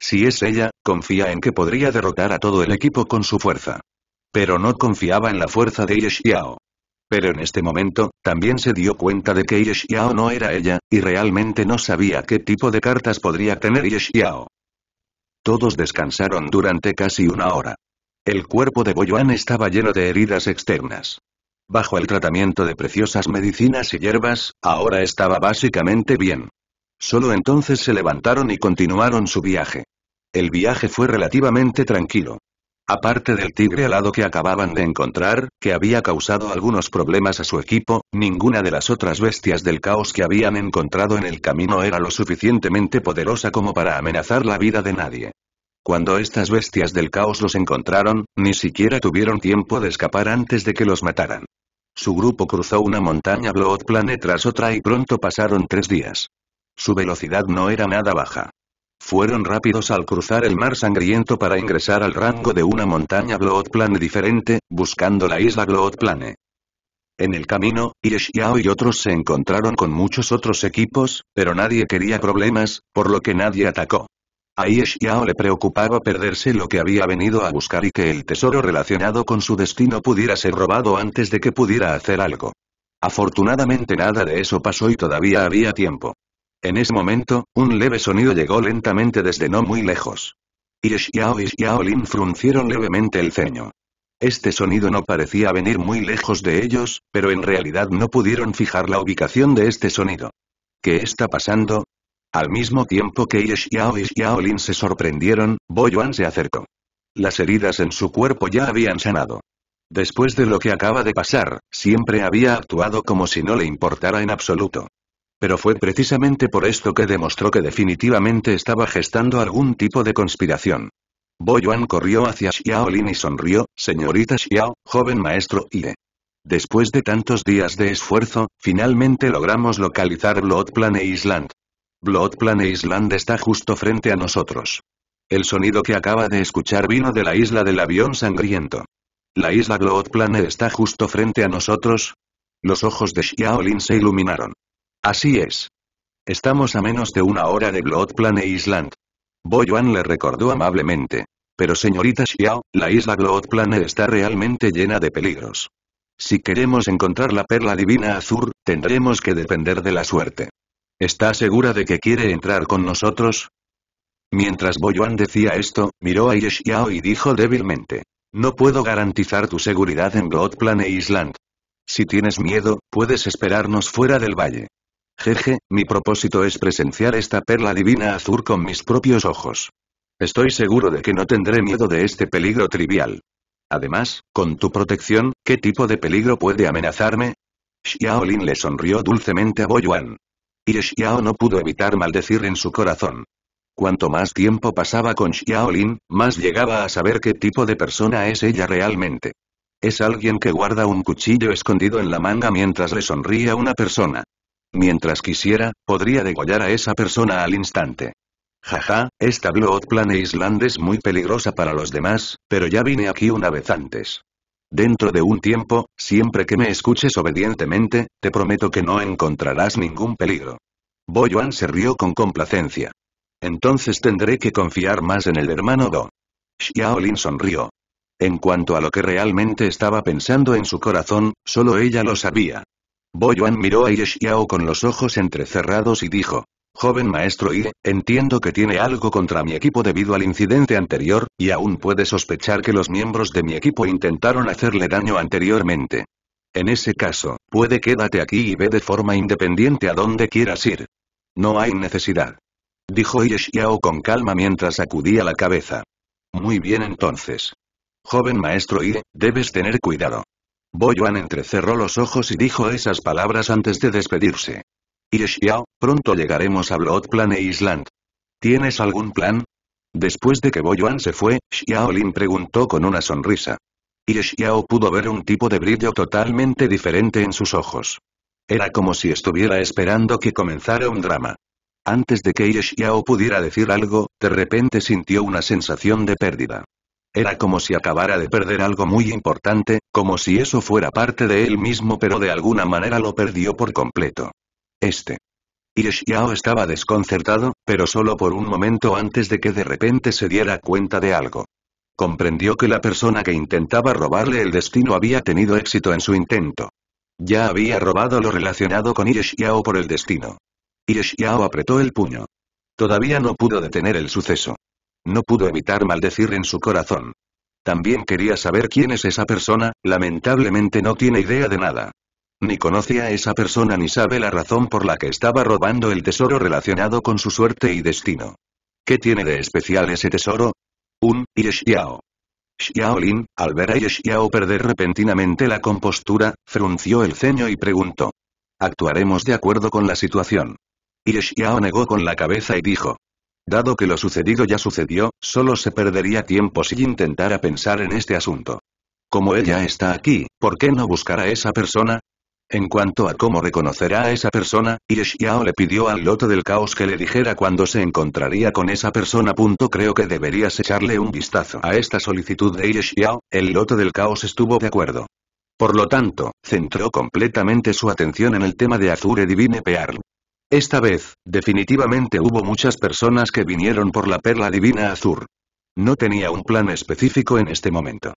si es ella, confía en que podría derrotar a todo el equipo con su fuerza. Pero no confiaba en la fuerza de Yeshiao. Pero en este momento, también se dio cuenta de que Yeshiao no era ella, y realmente no sabía qué tipo de cartas podría tener Yeshiao. Todos descansaron durante casi una hora. El cuerpo de Boyuan estaba lleno de heridas externas. Bajo el tratamiento de preciosas medicinas y hierbas, ahora estaba básicamente bien. Solo entonces se levantaron y continuaron su viaje. El viaje fue relativamente tranquilo. Aparte del tigre alado que acababan de encontrar, que había causado algunos problemas a su equipo, ninguna de las otras bestias del caos que habían encontrado en el camino era lo suficientemente poderosa como para amenazar la vida de nadie. Cuando estas bestias del caos los encontraron, ni siquiera tuvieron tiempo de escapar antes de que los mataran. Su grupo cruzó una montaña Blood Planet tras otra y pronto pasaron tres días. Su velocidad no era nada baja. Fueron rápidos al cruzar el mar sangriento para ingresar al rango de una montaña Plane diferente, buscando la isla Plane. En el camino, Yeshiao y otros se encontraron con muchos otros equipos, pero nadie quería problemas, por lo que nadie atacó. A Yeshiao le preocupaba perderse lo que había venido a buscar y que el tesoro relacionado con su destino pudiera ser robado antes de que pudiera hacer algo. Afortunadamente nada de eso pasó y todavía había tiempo. En ese momento, un leve sonido llegó lentamente desde no muy lejos. Y y Xiaolin fruncieron levemente el ceño. Este sonido no parecía venir muy lejos de ellos, pero en realidad no pudieron fijar la ubicación de este sonido. ¿Qué está pasando? Al mismo tiempo que Yishiao y Xiaolin se sorprendieron, Bo Yuan se acercó. Las heridas en su cuerpo ya habían sanado. Después de lo que acaba de pasar, siempre había actuado como si no le importara en absoluto. Pero fue precisamente por esto que demostró que definitivamente estaba gestando algún tipo de conspiración. Bo corrió hacia Xiaolin y sonrió, señorita Xiao, joven maestro Ie. Después de tantos días de esfuerzo, finalmente logramos localizar Blood Plane Island. Blood Plane Island está justo frente a nosotros. El sonido que acaba de escuchar vino de la isla del avión sangriento. La isla Blood Plane está justo frente a nosotros. Los ojos de Xiaolin se iluminaron. Así es. Estamos a menos de una hora de Gloodplane Island. Boyuan le recordó amablemente. Pero señorita Xiao, la isla Glotplane está realmente llena de peligros. Si queremos encontrar la perla divina azul, tendremos que depender de la suerte. ¿Está segura de que quiere entrar con nosotros? Mientras Boyuan decía esto, miró a Xiao y dijo débilmente. No puedo garantizar tu seguridad en Bloodplane Island. Si tienes miedo, puedes esperarnos fuera del valle. Jeje, mi propósito es presenciar esta perla divina azul con mis propios ojos. Estoy seguro de que no tendré miedo de este peligro trivial. Además, con tu protección, ¿qué tipo de peligro puede amenazarme? Xiaolin le sonrió dulcemente a Boyuan. Y Xiao no pudo evitar maldecir en su corazón. Cuanto más tiempo pasaba con Xiaolin, más llegaba a saber qué tipo de persona es ella realmente. Es alguien que guarda un cuchillo escondido en la manga mientras le sonríe a una persona. Mientras quisiera, podría degollar a esa persona al instante. Jaja, esta Blood Plane Island es muy peligrosa para los demás, pero ya vine aquí una vez antes. Dentro de un tiempo, siempre que me escuches obedientemente, te prometo que no encontrarás ningún peligro. Boyuan se rió con complacencia. Entonces tendré que confiar más en el hermano Do. Xiaolin sonrió. En cuanto a lo que realmente estaba pensando en su corazón, solo ella lo sabía. Boyuan miró a Yeshiao con los ojos entrecerrados y dijo. Joven maestro Y, entiendo que tiene algo contra mi equipo debido al incidente anterior, y aún puede sospechar que los miembros de mi equipo intentaron hacerle daño anteriormente. En ese caso, puede quédate aquí y ve de forma independiente a donde quieras ir. No hay necesidad. Dijo Yeshiao con calma mientras sacudía la cabeza. Muy bien entonces. Joven maestro Y, debes tener cuidado. Boyuan entrecerró los ojos y dijo esas palabras antes de despedirse. Y Xiao, pronto llegaremos a Blood Plane Island. ¿Tienes algún plan? Después de que Boyuan se fue, Xiao Lin preguntó con una sonrisa. Y Xiao pudo ver un tipo de brillo totalmente diferente en sus ojos. Era como si estuviera esperando que comenzara un drama. Antes de que Xiao pudiera decir algo, de repente sintió una sensación de pérdida. Era como si acabara de perder algo muy importante, como si eso fuera parte de él mismo pero de alguna manera lo perdió por completo. Este. yao estaba desconcertado, pero solo por un momento antes de que de repente se diera cuenta de algo. Comprendió que la persona que intentaba robarle el destino había tenido éxito en su intento. Ya había robado lo relacionado con yao por el destino. yao apretó el puño. Todavía no pudo detener el suceso no pudo evitar maldecir en su corazón. También quería saber quién es esa persona, lamentablemente no tiene idea de nada. Ni conoce a esa persona ni sabe la razón por la que estaba robando el tesoro relacionado con su suerte y destino. ¿Qué tiene de especial ese tesoro? Un, y Xiaolin, al ver a Xiao perder repentinamente la compostura, frunció el ceño y preguntó. Actuaremos de acuerdo con la situación. Y negó con la cabeza y dijo. Dado que lo sucedido ya sucedió, solo se perdería tiempo si intentara pensar en este asunto. Como ella está aquí, ¿por qué no buscar a esa persona? En cuanto a cómo reconocerá a esa persona, Xiao le pidió al loto del caos que le dijera cuándo se encontraría con esa persona. Creo que deberías echarle un vistazo a esta solicitud de Yishiao. el loto del caos estuvo de acuerdo. Por lo tanto, centró completamente su atención en el tema de Azure Divine Pearl. Esta vez, definitivamente hubo muchas personas que vinieron por la perla divina Azur. No tenía un plan específico en este momento.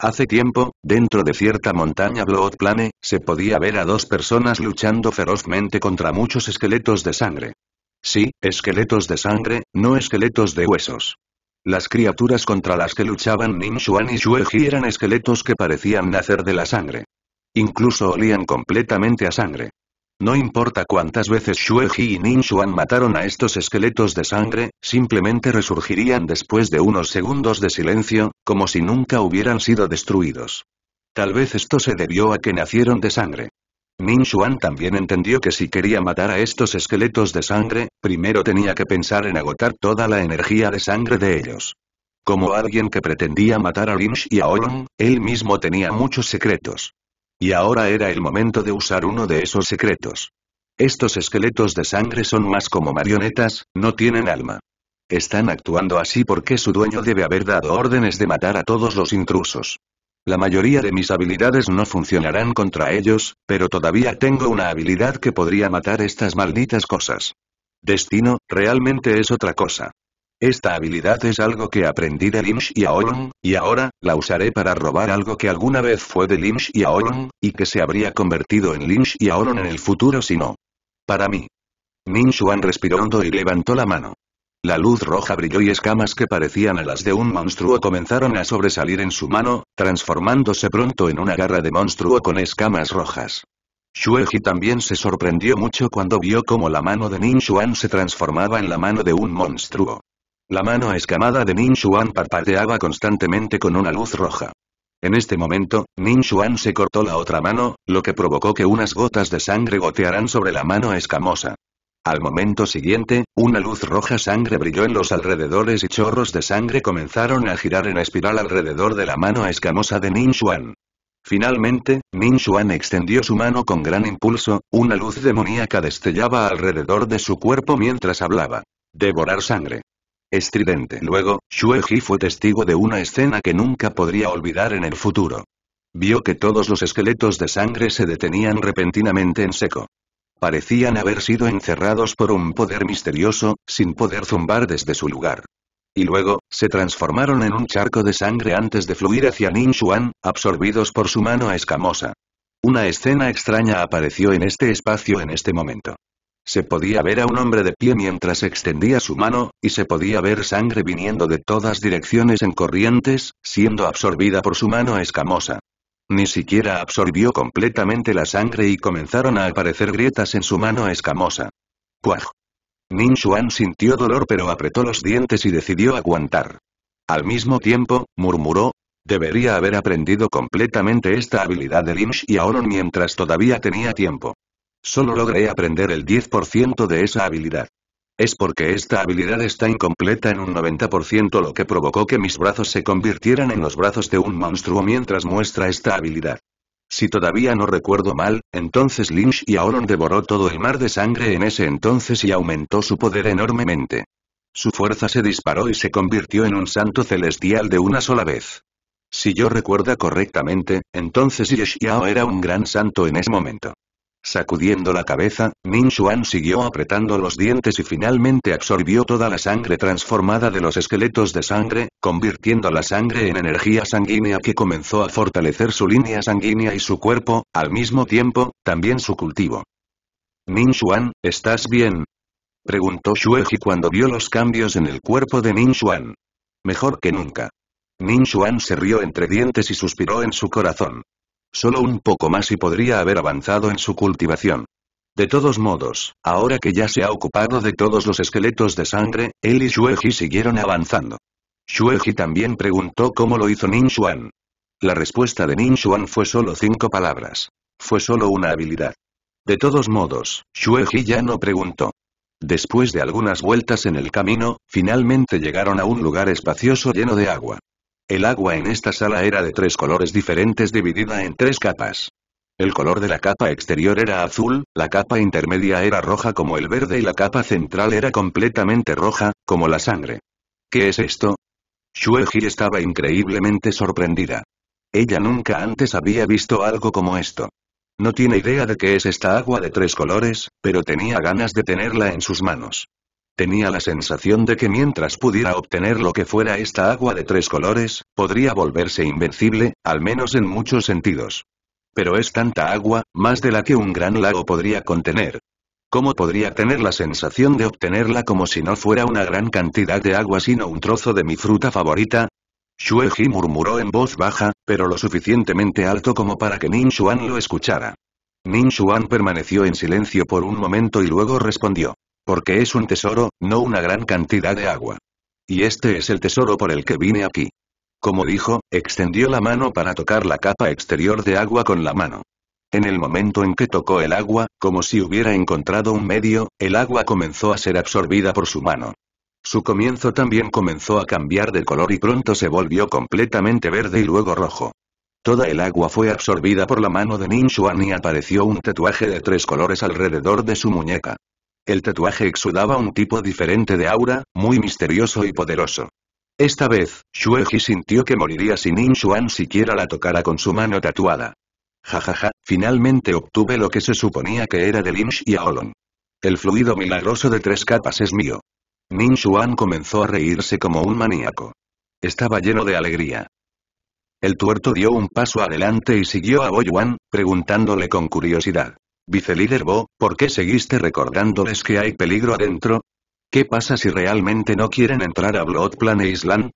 Hace tiempo, dentro de cierta montaña Blood Plane, se podía ver a dos personas luchando ferozmente contra muchos esqueletos de sangre. Sí, esqueletos de sangre, no esqueletos de huesos. Las criaturas contra las que luchaban Ning Xuan y Xueji eran esqueletos que parecían nacer de la sangre. Incluso olían completamente a sangre. No importa cuántas veces Xue y Ning Xuan mataron a estos esqueletos de sangre, simplemente resurgirían después de unos segundos de silencio, como si nunca hubieran sido destruidos. Tal vez esto se debió a que nacieron de sangre. Nin Xuan también entendió que si quería matar a estos esqueletos de sangre, primero tenía que pensar en agotar toda la energía de sangre de ellos. Como alguien que pretendía matar a Lynch y a Olong, él mismo tenía muchos secretos. Y ahora era el momento de usar uno de esos secretos. Estos esqueletos de sangre son más como marionetas, no tienen alma. Están actuando así porque su dueño debe haber dado órdenes de matar a todos los intrusos. La mayoría de mis habilidades no funcionarán contra ellos, pero todavía tengo una habilidad que podría matar estas malditas cosas. Destino, realmente es otra cosa. Esta habilidad es algo que aprendí de Lynch y Aoron, y ahora, la usaré para robar algo que alguna vez fue de Lynch y Aoron, y que se habría convertido en Lynch y Aoron en el futuro si no. Para mí. Min Xuan respiró hondo y levantó la mano. La luz roja brilló y escamas que parecían a las de un monstruo comenzaron a sobresalir en su mano, transformándose pronto en una garra de monstruo con escamas rojas. Shueji también se sorprendió mucho cuando vio cómo la mano de Nin se transformaba en la mano de un monstruo. La mano escamada de Ning Xuan parpadeaba constantemente con una luz roja. En este momento, Ning Xuan se cortó la otra mano, lo que provocó que unas gotas de sangre gotearan sobre la mano escamosa. Al momento siguiente, una luz roja sangre brilló en los alrededores y chorros de sangre comenzaron a girar en espiral alrededor de la mano escamosa de Ning Xuan. Finalmente, Ning Xuan extendió su mano con gran impulso, una luz demoníaca destellaba alrededor de su cuerpo mientras hablaba. Devorar sangre. Estridente luego, Ji fue testigo de una escena que nunca podría olvidar en el futuro. Vio que todos los esqueletos de sangre se detenían repentinamente en seco. Parecían haber sido encerrados por un poder misterioso, sin poder zumbar desde su lugar. Y luego, se transformaron en un charco de sangre antes de fluir hacia Ning Xuan, absorbidos por su mano escamosa. Una escena extraña apareció en este espacio en este momento. Se podía ver a un hombre de pie mientras extendía su mano, y se podía ver sangre viniendo de todas direcciones en corrientes, siendo absorbida por su mano escamosa. Ni siquiera absorbió completamente la sangre y comenzaron a aparecer grietas en su mano escamosa. ¡Cuaj! Nin Xuan sintió dolor pero apretó los dientes y decidió aguantar. Al mismo tiempo, murmuró, debería haber aprendido completamente esta habilidad de Lynch y Aoron mientras todavía tenía tiempo. Solo logré aprender el 10% de esa habilidad. Es porque esta habilidad está incompleta en un 90% lo que provocó que mis brazos se convirtieran en los brazos de un monstruo mientras muestra esta habilidad. Si todavía no recuerdo mal, entonces Lynch y devoró todo el mar de sangre en ese entonces y aumentó su poder enormemente. Su fuerza se disparó y se convirtió en un santo celestial de una sola vez. Si yo recuerda correctamente, entonces Yeshiao era un gran santo en ese momento. Sacudiendo la cabeza, Ning Xuan siguió apretando los dientes y finalmente absorbió toda la sangre transformada de los esqueletos de sangre, convirtiendo la sangre en energía sanguínea que comenzó a fortalecer su línea sanguínea y su cuerpo, al mismo tiempo, también su cultivo. Ning Xuan, ¿estás bien? Preguntó Shueji cuando vio los cambios en el cuerpo de Ning Xuan. Mejor que nunca. Ning Xuan se rió entre dientes y suspiró en su corazón. Solo un poco más y podría haber avanzado en su cultivación. De todos modos, ahora que ya se ha ocupado de todos los esqueletos de sangre, él y Shueji siguieron avanzando. Shueji también preguntó cómo lo hizo Nin Xuan. La respuesta de Nin Xuan fue solo cinco palabras. Fue solo una habilidad. De todos modos, Shueji ya no preguntó. Después de algunas vueltas en el camino, finalmente llegaron a un lugar espacioso lleno de agua. El agua en esta sala era de tres colores diferentes dividida en tres capas. El color de la capa exterior era azul, la capa intermedia era roja como el verde y la capa central era completamente roja, como la sangre. ¿Qué es esto? Shueji estaba increíblemente sorprendida. Ella nunca antes había visto algo como esto. No tiene idea de qué es esta agua de tres colores, pero tenía ganas de tenerla en sus manos. Tenía la sensación de que mientras pudiera obtener lo que fuera esta agua de tres colores, podría volverse invencible, al menos en muchos sentidos. Pero es tanta agua, más de la que un gran lago podría contener. ¿Cómo podría tener la sensación de obtenerla como si no fuera una gran cantidad de agua sino un trozo de mi fruta favorita? Shueji murmuró en voz baja, pero lo suficientemente alto como para que Ning Xuan lo escuchara. Ning Xuan permaneció en silencio por un momento y luego respondió. Porque es un tesoro, no una gran cantidad de agua. Y este es el tesoro por el que vine aquí. Como dijo, extendió la mano para tocar la capa exterior de agua con la mano. En el momento en que tocó el agua, como si hubiera encontrado un medio, el agua comenzó a ser absorbida por su mano. Su comienzo también comenzó a cambiar de color y pronto se volvió completamente verde y luego rojo. Toda el agua fue absorbida por la mano de Ning y apareció un tatuaje de tres colores alrededor de su muñeca. El tatuaje exudaba un tipo diferente de aura, muy misterioso y poderoso. Esta vez, Shueji sintió que moriría si Nin Xuan siquiera la tocara con su mano tatuada. Jajaja, finalmente obtuve lo que se suponía que era de Lin Aolon. El fluido milagroso de tres capas es mío. Nin Xuan comenzó a reírse como un maníaco. Estaba lleno de alegría. El tuerto dio un paso adelante y siguió a Bo preguntándole con curiosidad. Vicelíder Bo, ¿por qué seguiste recordándoles que hay peligro adentro? ¿Qué pasa si realmente no quieren entrar a e Island?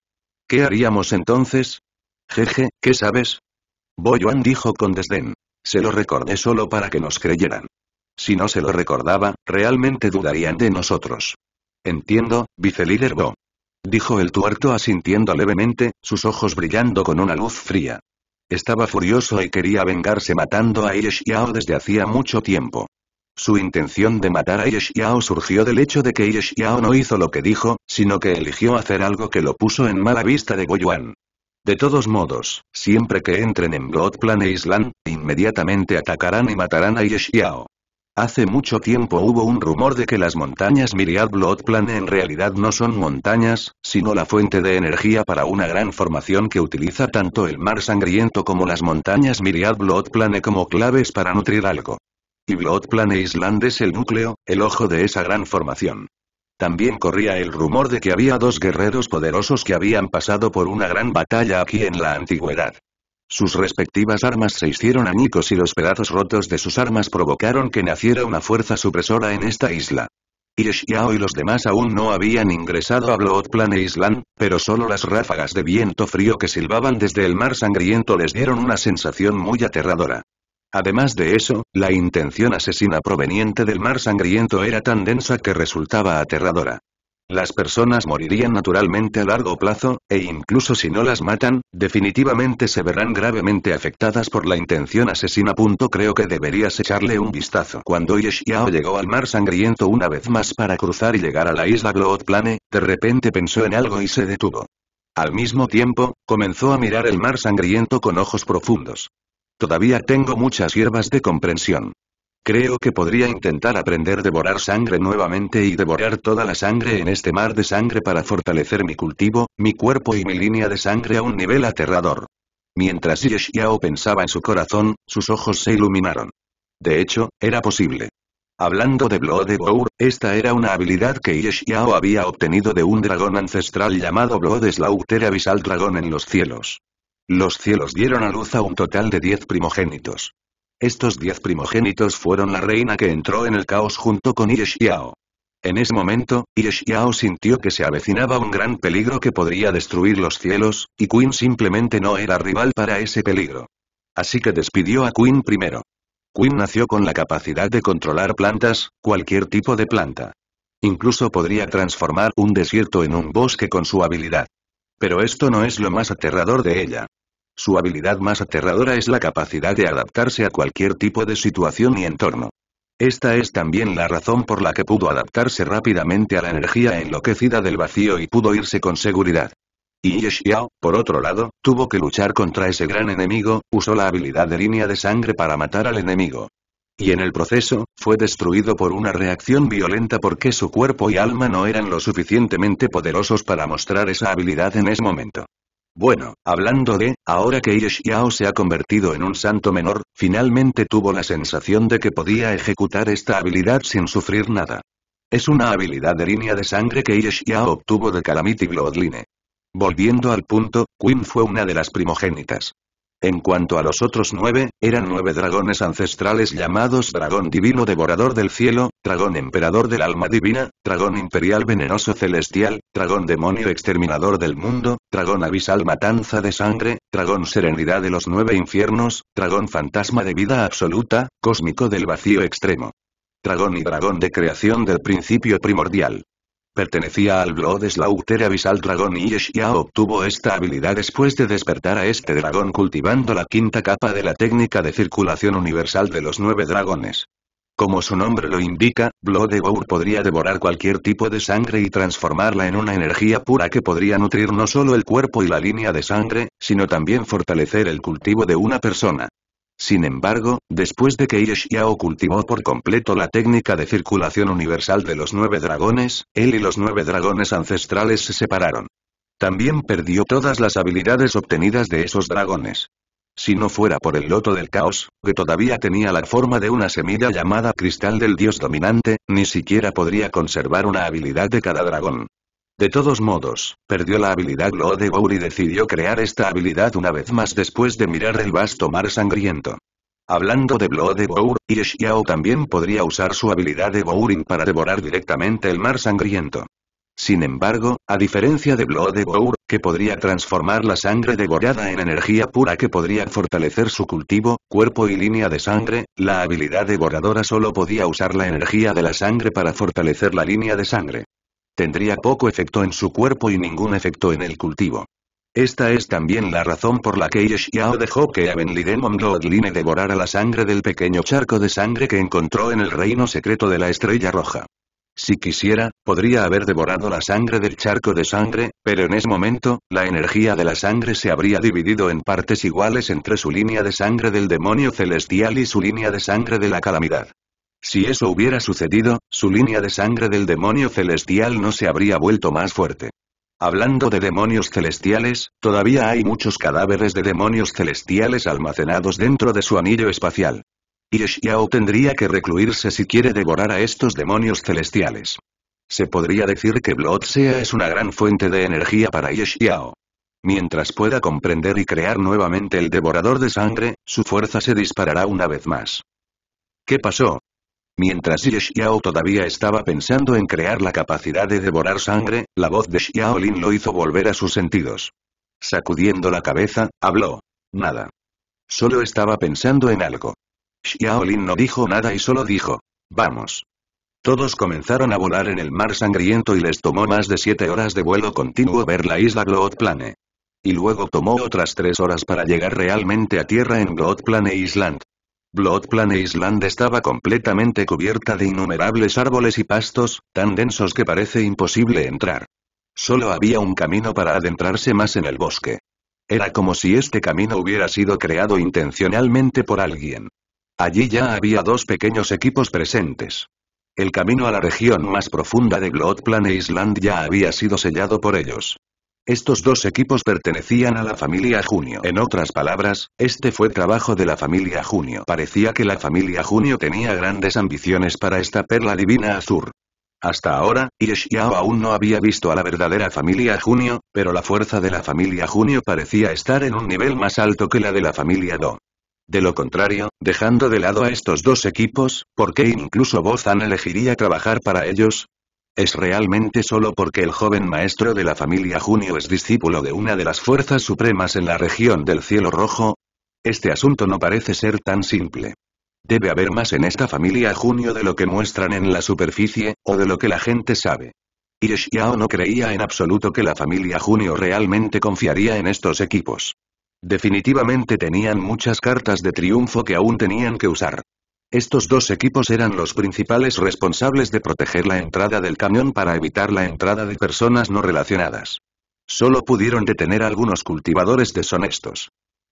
¿Qué haríamos entonces? Jeje, ¿qué sabes? Bo Yuan dijo con desdén. Se lo recordé solo para que nos creyeran. Si no se lo recordaba, realmente dudarían de nosotros. Entiendo, vicelíder Bo. Dijo el tuerto asintiendo levemente, sus ojos brillando con una luz fría. Estaba furioso y quería vengarse matando a Yeshiao desde hacía mucho tiempo. Su intención de matar a Yeshiao surgió del hecho de que Yeshiao no hizo lo que dijo, sino que eligió hacer algo que lo puso en mala vista de Goyuan. De todos modos, siempre que entren en Blood Plane Island, inmediatamente atacarán y matarán a Yeshiao. Hace mucho tiempo hubo un rumor de que las montañas Myriad Bloodplane en realidad no son montañas, sino la fuente de energía para una gran formación que utiliza tanto el mar sangriento como las montañas Myriad Bloodplane como claves para nutrir algo. Y Bloodplane Island es el núcleo, el ojo de esa gran formación. También corría el rumor de que había dos guerreros poderosos que habían pasado por una gran batalla aquí en la antigüedad. Sus respectivas armas se hicieron añicos y los pedazos rotos de sus armas provocaron que naciera una fuerza supresora en esta isla. Yao y los demás aún no habían ingresado a Bloodplane Island, pero solo las ráfagas de viento frío que silbaban desde el mar sangriento les dieron una sensación muy aterradora. Además de eso, la intención asesina proveniente del mar sangriento era tan densa que resultaba aterradora. Las personas morirían naturalmente a largo plazo, e incluso si no las matan, definitivamente se verán gravemente afectadas por la intención asesina. Creo que deberías echarle un vistazo. Cuando Yeshiao llegó al mar sangriento una vez más para cruzar y llegar a la isla Plane, de repente pensó en algo y se detuvo. Al mismo tiempo, comenzó a mirar el mar sangriento con ojos profundos. Todavía tengo muchas hierbas de comprensión. Creo que podría intentar aprender devorar sangre nuevamente y devorar toda la sangre en este mar de sangre para fortalecer mi cultivo, mi cuerpo y mi línea de sangre a un nivel aterrador. Mientras Ye pensaba en su corazón, sus ojos se iluminaron. De hecho, era posible. Hablando de Blood esta era una habilidad que Ye había obtenido de un dragón ancestral llamado Blood Slaughter Abyssal Dragón en los cielos. Los cielos dieron a luz a un total de 10 primogénitos. Estos diez primogénitos fueron la reina que entró en el caos junto con Yeshiao. En ese momento, Yeshiao sintió que se avecinaba un gran peligro que podría destruir los cielos, y Quinn simplemente no era rival para ese peligro. Así que despidió a Quinn primero. Quinn nació con la capacidad de controlar plantas, cualquier tipo de planta. Incluso podría transformar un desierto en un bosque con su habilidad. Pero esto no es lo más aterrador de ella. Su habilidad más aterradora es la capacidad de adaptarse a cualquier tipo de situación y entorno. Esta es también la razón por la que pudo adaptarse rápidamente a la energía enloquecida del vacío y pudo irse con seguridad. Y Ye por otro lado, tuvo que luchar contra ese gran enemigo, usó la habilidad de línea de sangre para matar al enemigo. Y en el proceso, fue destruido por una reacción violenta porque su cuerpo y alma no eran lo suficientemente poderosos para mostrar esa habilidad en ese momento. Bueno, hablando de, ahora que Yao se ha convertido en un santo menor, finalmente tuvo la sensación de que podía ejecutar esta habilidad sin sufrir nada. Es una habilidad de línea de sangre que Yao obtuvo de Calamity Bloodline. Volviendo al punto, Quinn fue una de las primogénitas. En cuanto a los otros nueve, eran nueve dragones ancestrales llamados Dragón Divino Devorador del Cielo, Dragón Emperador del Alma Divina, Dragón Imperial Venenoso Celestial, Dragón Demonio Exterminador del Mundo, Dragón Abisal Matanza de Sangre, Dragón Serenidad de los Nueve Infiernos, Dragón Fantasma de Vida Absoluta, Cósmico del Vacío Extremo. Dragón y Dragón de Creación del Principio Primordial pertenecía al Blood Slaughter Abyssal Dragon y Eshia obtuvo esta habilidad después de despertar a este dragón cultivando la quinta capa de la técnica de circulación universal de los nueve dragones. Como su nombre lo indica, Blood Bloodgour podría devorar cualquier tipo de sangre y transformarla en una energía pura que podría nutrir no solo el cuerpo y la línea de sangre, sino también fortalecer el cultivo de una persona. Sin embargo, después de que Yeshiao cultivó por completo la técnica de circulación universal de los nueve dragones, él y los nueve dragones ancestrales se separaron. También perdió todas las habilidades obtenidas de esos dragones. Si no fuera por el loto del caos, que todavía tenía la forma de una semilla llamada cristal del dios dominante, ni siquiera podría conservar una habilidad de cada dragón. De todos modos, perdió la habilidad Blood de y decidió crear esta habilidad una vez más después de mirar el vasto mar sangriento. Hablando de Blood de Gour, también podría usar su habilidad de para devorar directamente el mar sangriento. Sin embargo, a diferencia de Blood de que podría transformar la sangre devorada en energía pura que podría fortalecer su cultivo, cuerpo y línea de sangre, la habilidad devoradora solo podía usar la energía de la sangre para fortalecer la línea de sangre tendría poco efecto en su cuerpo y ningún efecto en el cultivo. Esta es también la razón por la que Yeshiao dejó que Abenlidemon Godline devorara la sangre del pequeño charco de sangre que encontró en el reino secreto de la Estrella Roja. Si quisiera, podría haber devorado la sangre del charco de sangre, pero en ese momento, la energía de la sangre se habría dividido en partes iguales entre su línea de sangre del demonio celestial y su línea de sangre de la calamidad. Si eso hubiera sucedido, su línea de sangre del demonio celestial no se habría vuelto más fuerte. Hablando de demonios celestiales, todavía hay muchos cadáveres de demonios celestiales almacenados dentro de su anillo espacial. Y tendría que recluirse si quiere devorar a estos demonios celestiales. Se podría decir que Bloodsea es una gran fuente de energía para Yeshiao. Mientras pueda comprender y crear nuevamente el devorador de sangre, su fuerza se disparará una vez más. ¿Qué pasó? Mientras Xiao todavía estaba pensando en crear la capacidad de devorar sangre, la voz de Xiaolin lo hizo volver a sus sentidos. Sacudiendo la cabeza, habló. Nada. Solo estaba pensando en algo. Xiaolin no dijo nada y solo dijo. Vamos. Todos comenzaron a volar en el mar sangriento y les tomó más de siete horas de vuelo continuo ver la isla Plane. Y luego tomó otras tres horas para llegar realmente a tierra en Plane Island. Blood Island estaba completamente cubierta de innumerables árboles y pastos, tan densos que parece imposible entrar. Solo había un camino para adentrarse más en el bosque. Era como si este camino hubiera sido creado intencionalmente por alguien. Allí ya había dos pequeños equipos presentes. El camino a la región más profunda de Blood Island ya había sido sellado por ellos. Estos dos equipos pertenecían a la familia Junio. En otras palabras, este fue trabajo de la familia Junio. Parecía que la familia Junio tenía grandes ambiciones para esta perla divina azul. Hasta ahora, Yeshiao aún no había visto a la verdadera familia Junio, pero la fuerza de la familia Junio parecía estar en un nivel más alto que la de la familia Do. De lo contrario, dejando de lado a estos dos equipos, ¿por qué incluso Bozan elegiría trabajar para ellos? Es realmente solo porque el joven maestro de la familia Junio es discípulo de una de las fuerzas supremas en la región del cielo rojo. Este asunto no parece ser tan simple. Debe haber más en esta familia Junio de lo que muestran en la superficie, o de lo que la gente sabe. Y Xiao no creía en absoluto que la familia Junio realmente confiaría en estos equipos. Definitivamente tenían muchas cartas de triunfo que aún tenían que usar. Estos dos equipos eran los principales responsables de proteger la entrada del camión para evitar la entrada de personas no relacionadas. Solo pudieron detener a algunos cultivadores deshonestos.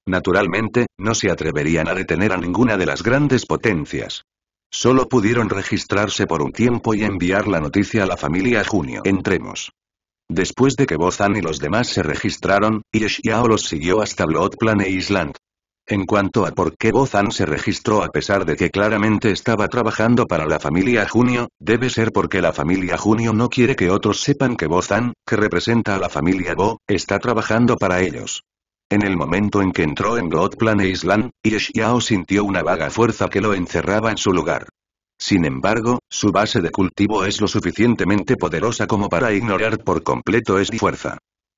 Naturalmente, no se atreverían a detener a ninguna de las grandes potencias. Solo pudieron registrarse por un tiempo y enviar la noticia a la familia Junio. Entremos. Después de que Bozan y los demás se registraron, y Yao los siguió hasta Blood Plane Island, en cuanto a por qué Bozan se registró a pesar de que claramente estaba trabajando para la familia Junio, debe ser porque la familia Junio no quiere que otros sepan que Bozan, que representa a la familia Bo, está trabajando para ellos. En el momento en que entró en Godplane Island, Yeshiao sintió una vaga fuerza que lo encerraba en su lugar. Sin embargo, su base de cultivo es lo suficientemente poderosa como para ignorar por completo esa fuerza.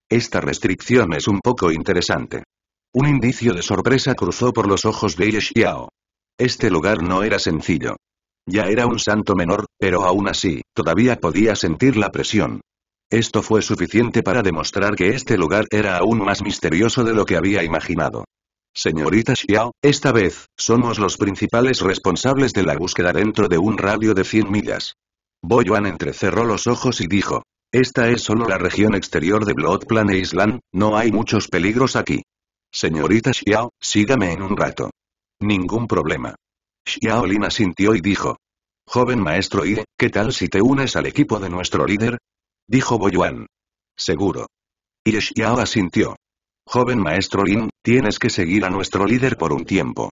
Esta restricción es un poco interesante. Un indicio de sorpresa cruzó por los ojos de Ye Xiao. Este lugar no era sencillo. Ya era un santo menor, pero aún así, todavía podía sentir la presión. Esto fue suficiente para demostrar que este lugar era aún más misterioso de lo que había imaginado. Señorita Xiao, esta vez, somos los principales responsables de la búsqueda dentro de un radio de 100 millas. Boyuan entrecerró los ojos y dijo. Esta es solo la región exterior de Blood Plane Island, no hay muchos peligros aquí. Señorita Xiao, sígame en un rato. Ningún problema. Xiao Lin asintió y dijo. Joven maestro Yi, ¿qué tal si te unes al equipo de nuestro líder? Dijo Boyuan. Seguro. y Xiao asintió. Joven maestro Lin, tienes que seguir a nuestro líder por un tiempo.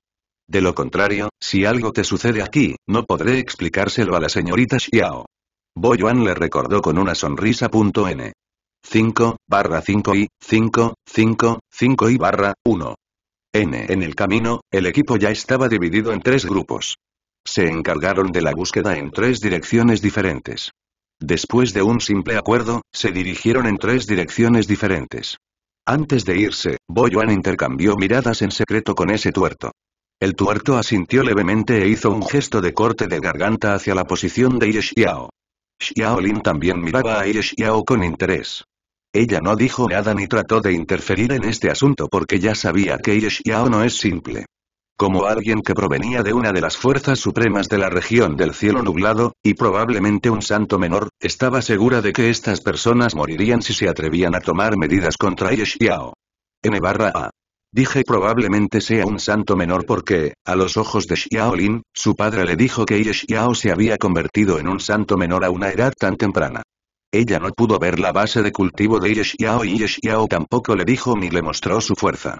De lo contrario, si algo te sucede aquí, no podré explicárselo a la señorita Xiao. boyuan le recordó con una sonrisa. N. 5, barra 5 y, 5, 5, 5 y barra, 1. N. En el camino, el equipo ya estaba dividido en tres grupos. Se encargaron de la búsqueda en tres direcciones diferentes. Después de un simple acuerdo, se dirigieron en tres direcciones diferentes. Antes de irse, boyuan intercambió miradas en secreto con ese tuerto. El tuerto asintió levemente e hizo un gesto de corte de garganta hacia la posición de Ye Xiaolin también miraba a Ye con interés. Ella no dijo nada ni trató de interferir en este asunto porque ya sabía que Yeshiao no es simple. Como alguien que provenía de una de las fuerzas supremas de la región del cielo nublado, y probablemente un santo menor, estaba segura de que estas personas morirían si se atrevían a tomar medidas contra Yeshiao. N barra A. Dije probablemente sea un santo menor porque, a los ojos de Xiaolin, su padre le dijo que Yeshiao se había convertido en un santo menor a una edad tan temprana. Ella no pudo ver la base de cultivo de Yeshiao y Yeshiao tampoco le dijo ni le mostró su fuerza.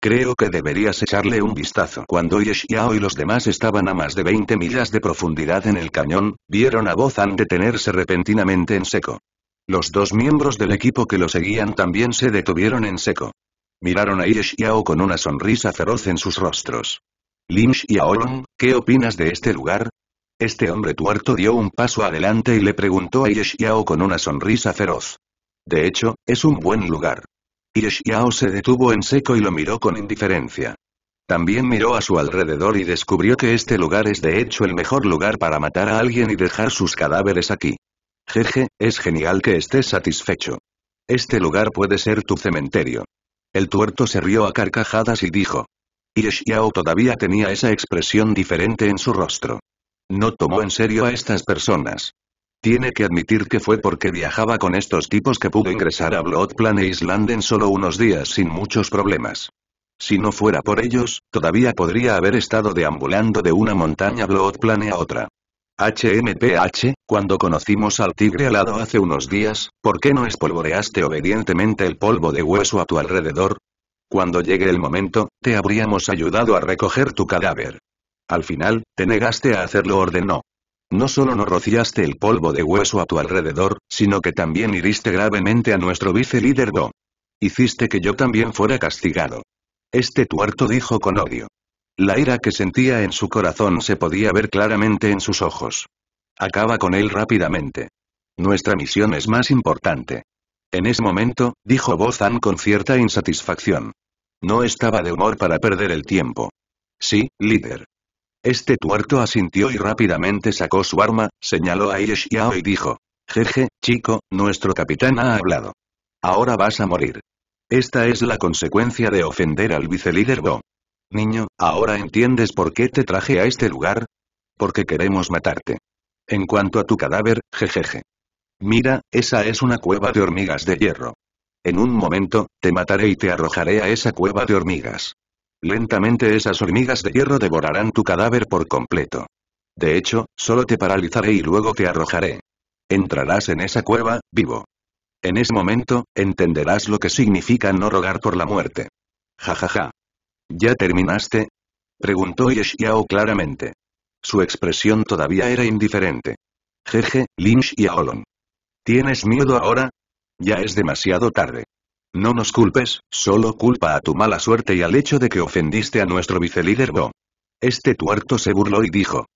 Creo que deberías echarle un vistazo. Cuando Yeshiao y los demás estaban a más de 20 millas de profundidad en el cañón, vieron a Bozan detenerse repentinamente en seco. Los dos miembros del equipo que lo seguían también se detuvieron en seco. Miraron a Yeshiao con una sonrisa feroz en sus rostros. y Xiaolong, ¿qué opinas de este lugar? Este hombre tuerto dio un paso adelante y le preguntó a Yeshiao con una sonrisa feroz. De hecho, es un buen lugar. Yeshiao se detuvo en seco y lo miró con indiferencia. También miró a su alrededor y descubrió que este lugar es de hecho el mejor lugar para matar a alguien y dejar sus cadáveres aquí. Jeje, es genial que estés satisfecho. Este lugar puede ser tu cementerio. El tuerto se rió a carcajadas y dijo. Yeshiao todavía tenía esa expresión diferente en su rostro no tomó en serio a estas personas. Tiene que admitir que fue porque viajaba con estos tipos que pude ingresar a Blood Plane Island en solo unos días sin muchos problemas. Si no fuera por ellos, todavía podría haber estado deambulando de una montaña Blood Plane a otra. HMPH, cuando conocimos al tigre alado hace unos días, ¿por qué no espolvoreaste obedientemente el polvo de hueso a tu alrededor? Cuando llegue el momento, te habríamos ayudado a recoger tu cadáver. Al final, te negaste a hacerlo ordenó. No solo no rociaste el polvo de hueso a tu alrededor, sino que también hiriste gravemente a nuestro vice líder Do. Hiciste que yo también fuera castigado. Este tuerto dijo con odio. La ira que sentía en su corazón se podía ver claramente en sus ojos. Acaba con él rápidamente. Nuestra misión es más importante. En ese momento, dijo Bozan con cierta insatisfacción. No estaba de humor para perder el tiempo. Sí, líder. Este tuerto asintió y rápidamente sacó su arma, señaló a Yeshiao y dijo. Jeje, chico, nuestro capitán ha hablado. Ahora vas a morir. Esta es la consecuencia de ofender al vicelíder Bo. Niño, ¿ahora entiendes por qué te traje a este lugar? Porque queremos matarte. En cuanto a tu cadáver, jejeje. Mira, esa es una cueva de hormigas de hierro. En un momento, te mataré y te arrojaré a esa cueva de hormigas. Lentamente esas hormigas de hierro devorarán tu cadáver por completo. De hecho, solo te paralizaré y luego te arrojaré. Entrarás en esa cueva, vivo. En ese momento, entenderás lo que significa no rogar por la muerte. Ja ja ja. ¿Ya terminaste? Preguntó Yeshiao claramente. Su expresión todavía era indiferente. Jeje, Lynch y Aolon. ¿Tienes miedo ahora? Ya es demasiado tarde. No nos culpes, solo culpa a tu mala suerte y al hecho de que ofendiste a nuestro vicelíder Bo. Este tuerto se burló y dijo.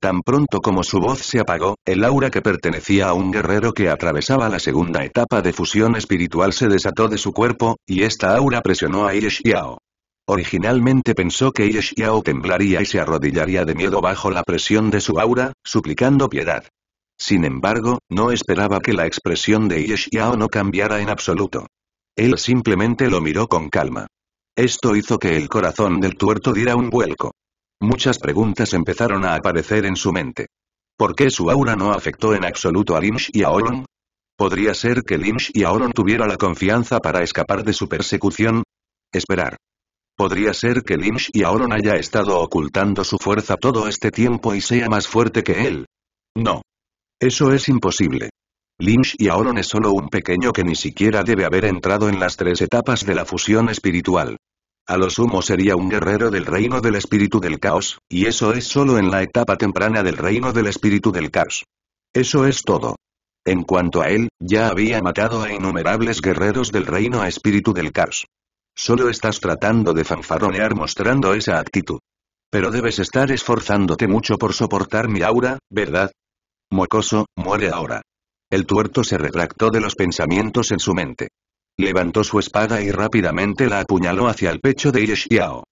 Tan pronto como su voz se apagó, el aura que pertenecía a un guerrero que atravesaba la segunda etapa de fusión espiritual se desató de su cuerpo, y esta aura presionó a Yeshiao. Originalmente pensó que Yeshiao temblaría y se arrodillaría de miedo bajo la presión de su aura, suplicando piedad. Sin embargo, no esperaba que la expresión de Yeshiao no cambiara en absoluto. Él simplemente lo miró con calma. Esto hizo que el corazón del tuerto diera un vuelco. Muchas preguntas empezaron a aparecer en su mente. ¿Por qué su aura no afectó en absoluto a Lynch y a Oron? ¿Podría ser que Lynch y Oron tuviera la confianza para escapar de su persecución? Esperar. ¿Podría ser que Lynch y Oron haya estado ocultando su fuerza todo este tiempo y sea más fuerte que él? No. Eso es imposible. Lynch y Auron es solo un pequeño que ni siquiera debe haber entrado en las tres etapas de la fusión espiritual. A lo sumo sería un guerrero del reino del espíritu del caos, y eso es solo en la etapa temprana del reino del espíritu del caos. Eso es todo. En cuanto a él, ya había matado a innumerables guerreros del reino espíritu del caos. Solo estás tratando de fanfaronear mostrando esa actitud. Pero debes estar esforzándote mucho por soportar mi aura, ¿verdad? Mocoso, muere ahora. El tuerto se retractó de los pensamientos en su mente. Levantó su espada y rápidamente la apuñaló hacia el pecho de Yeshiao.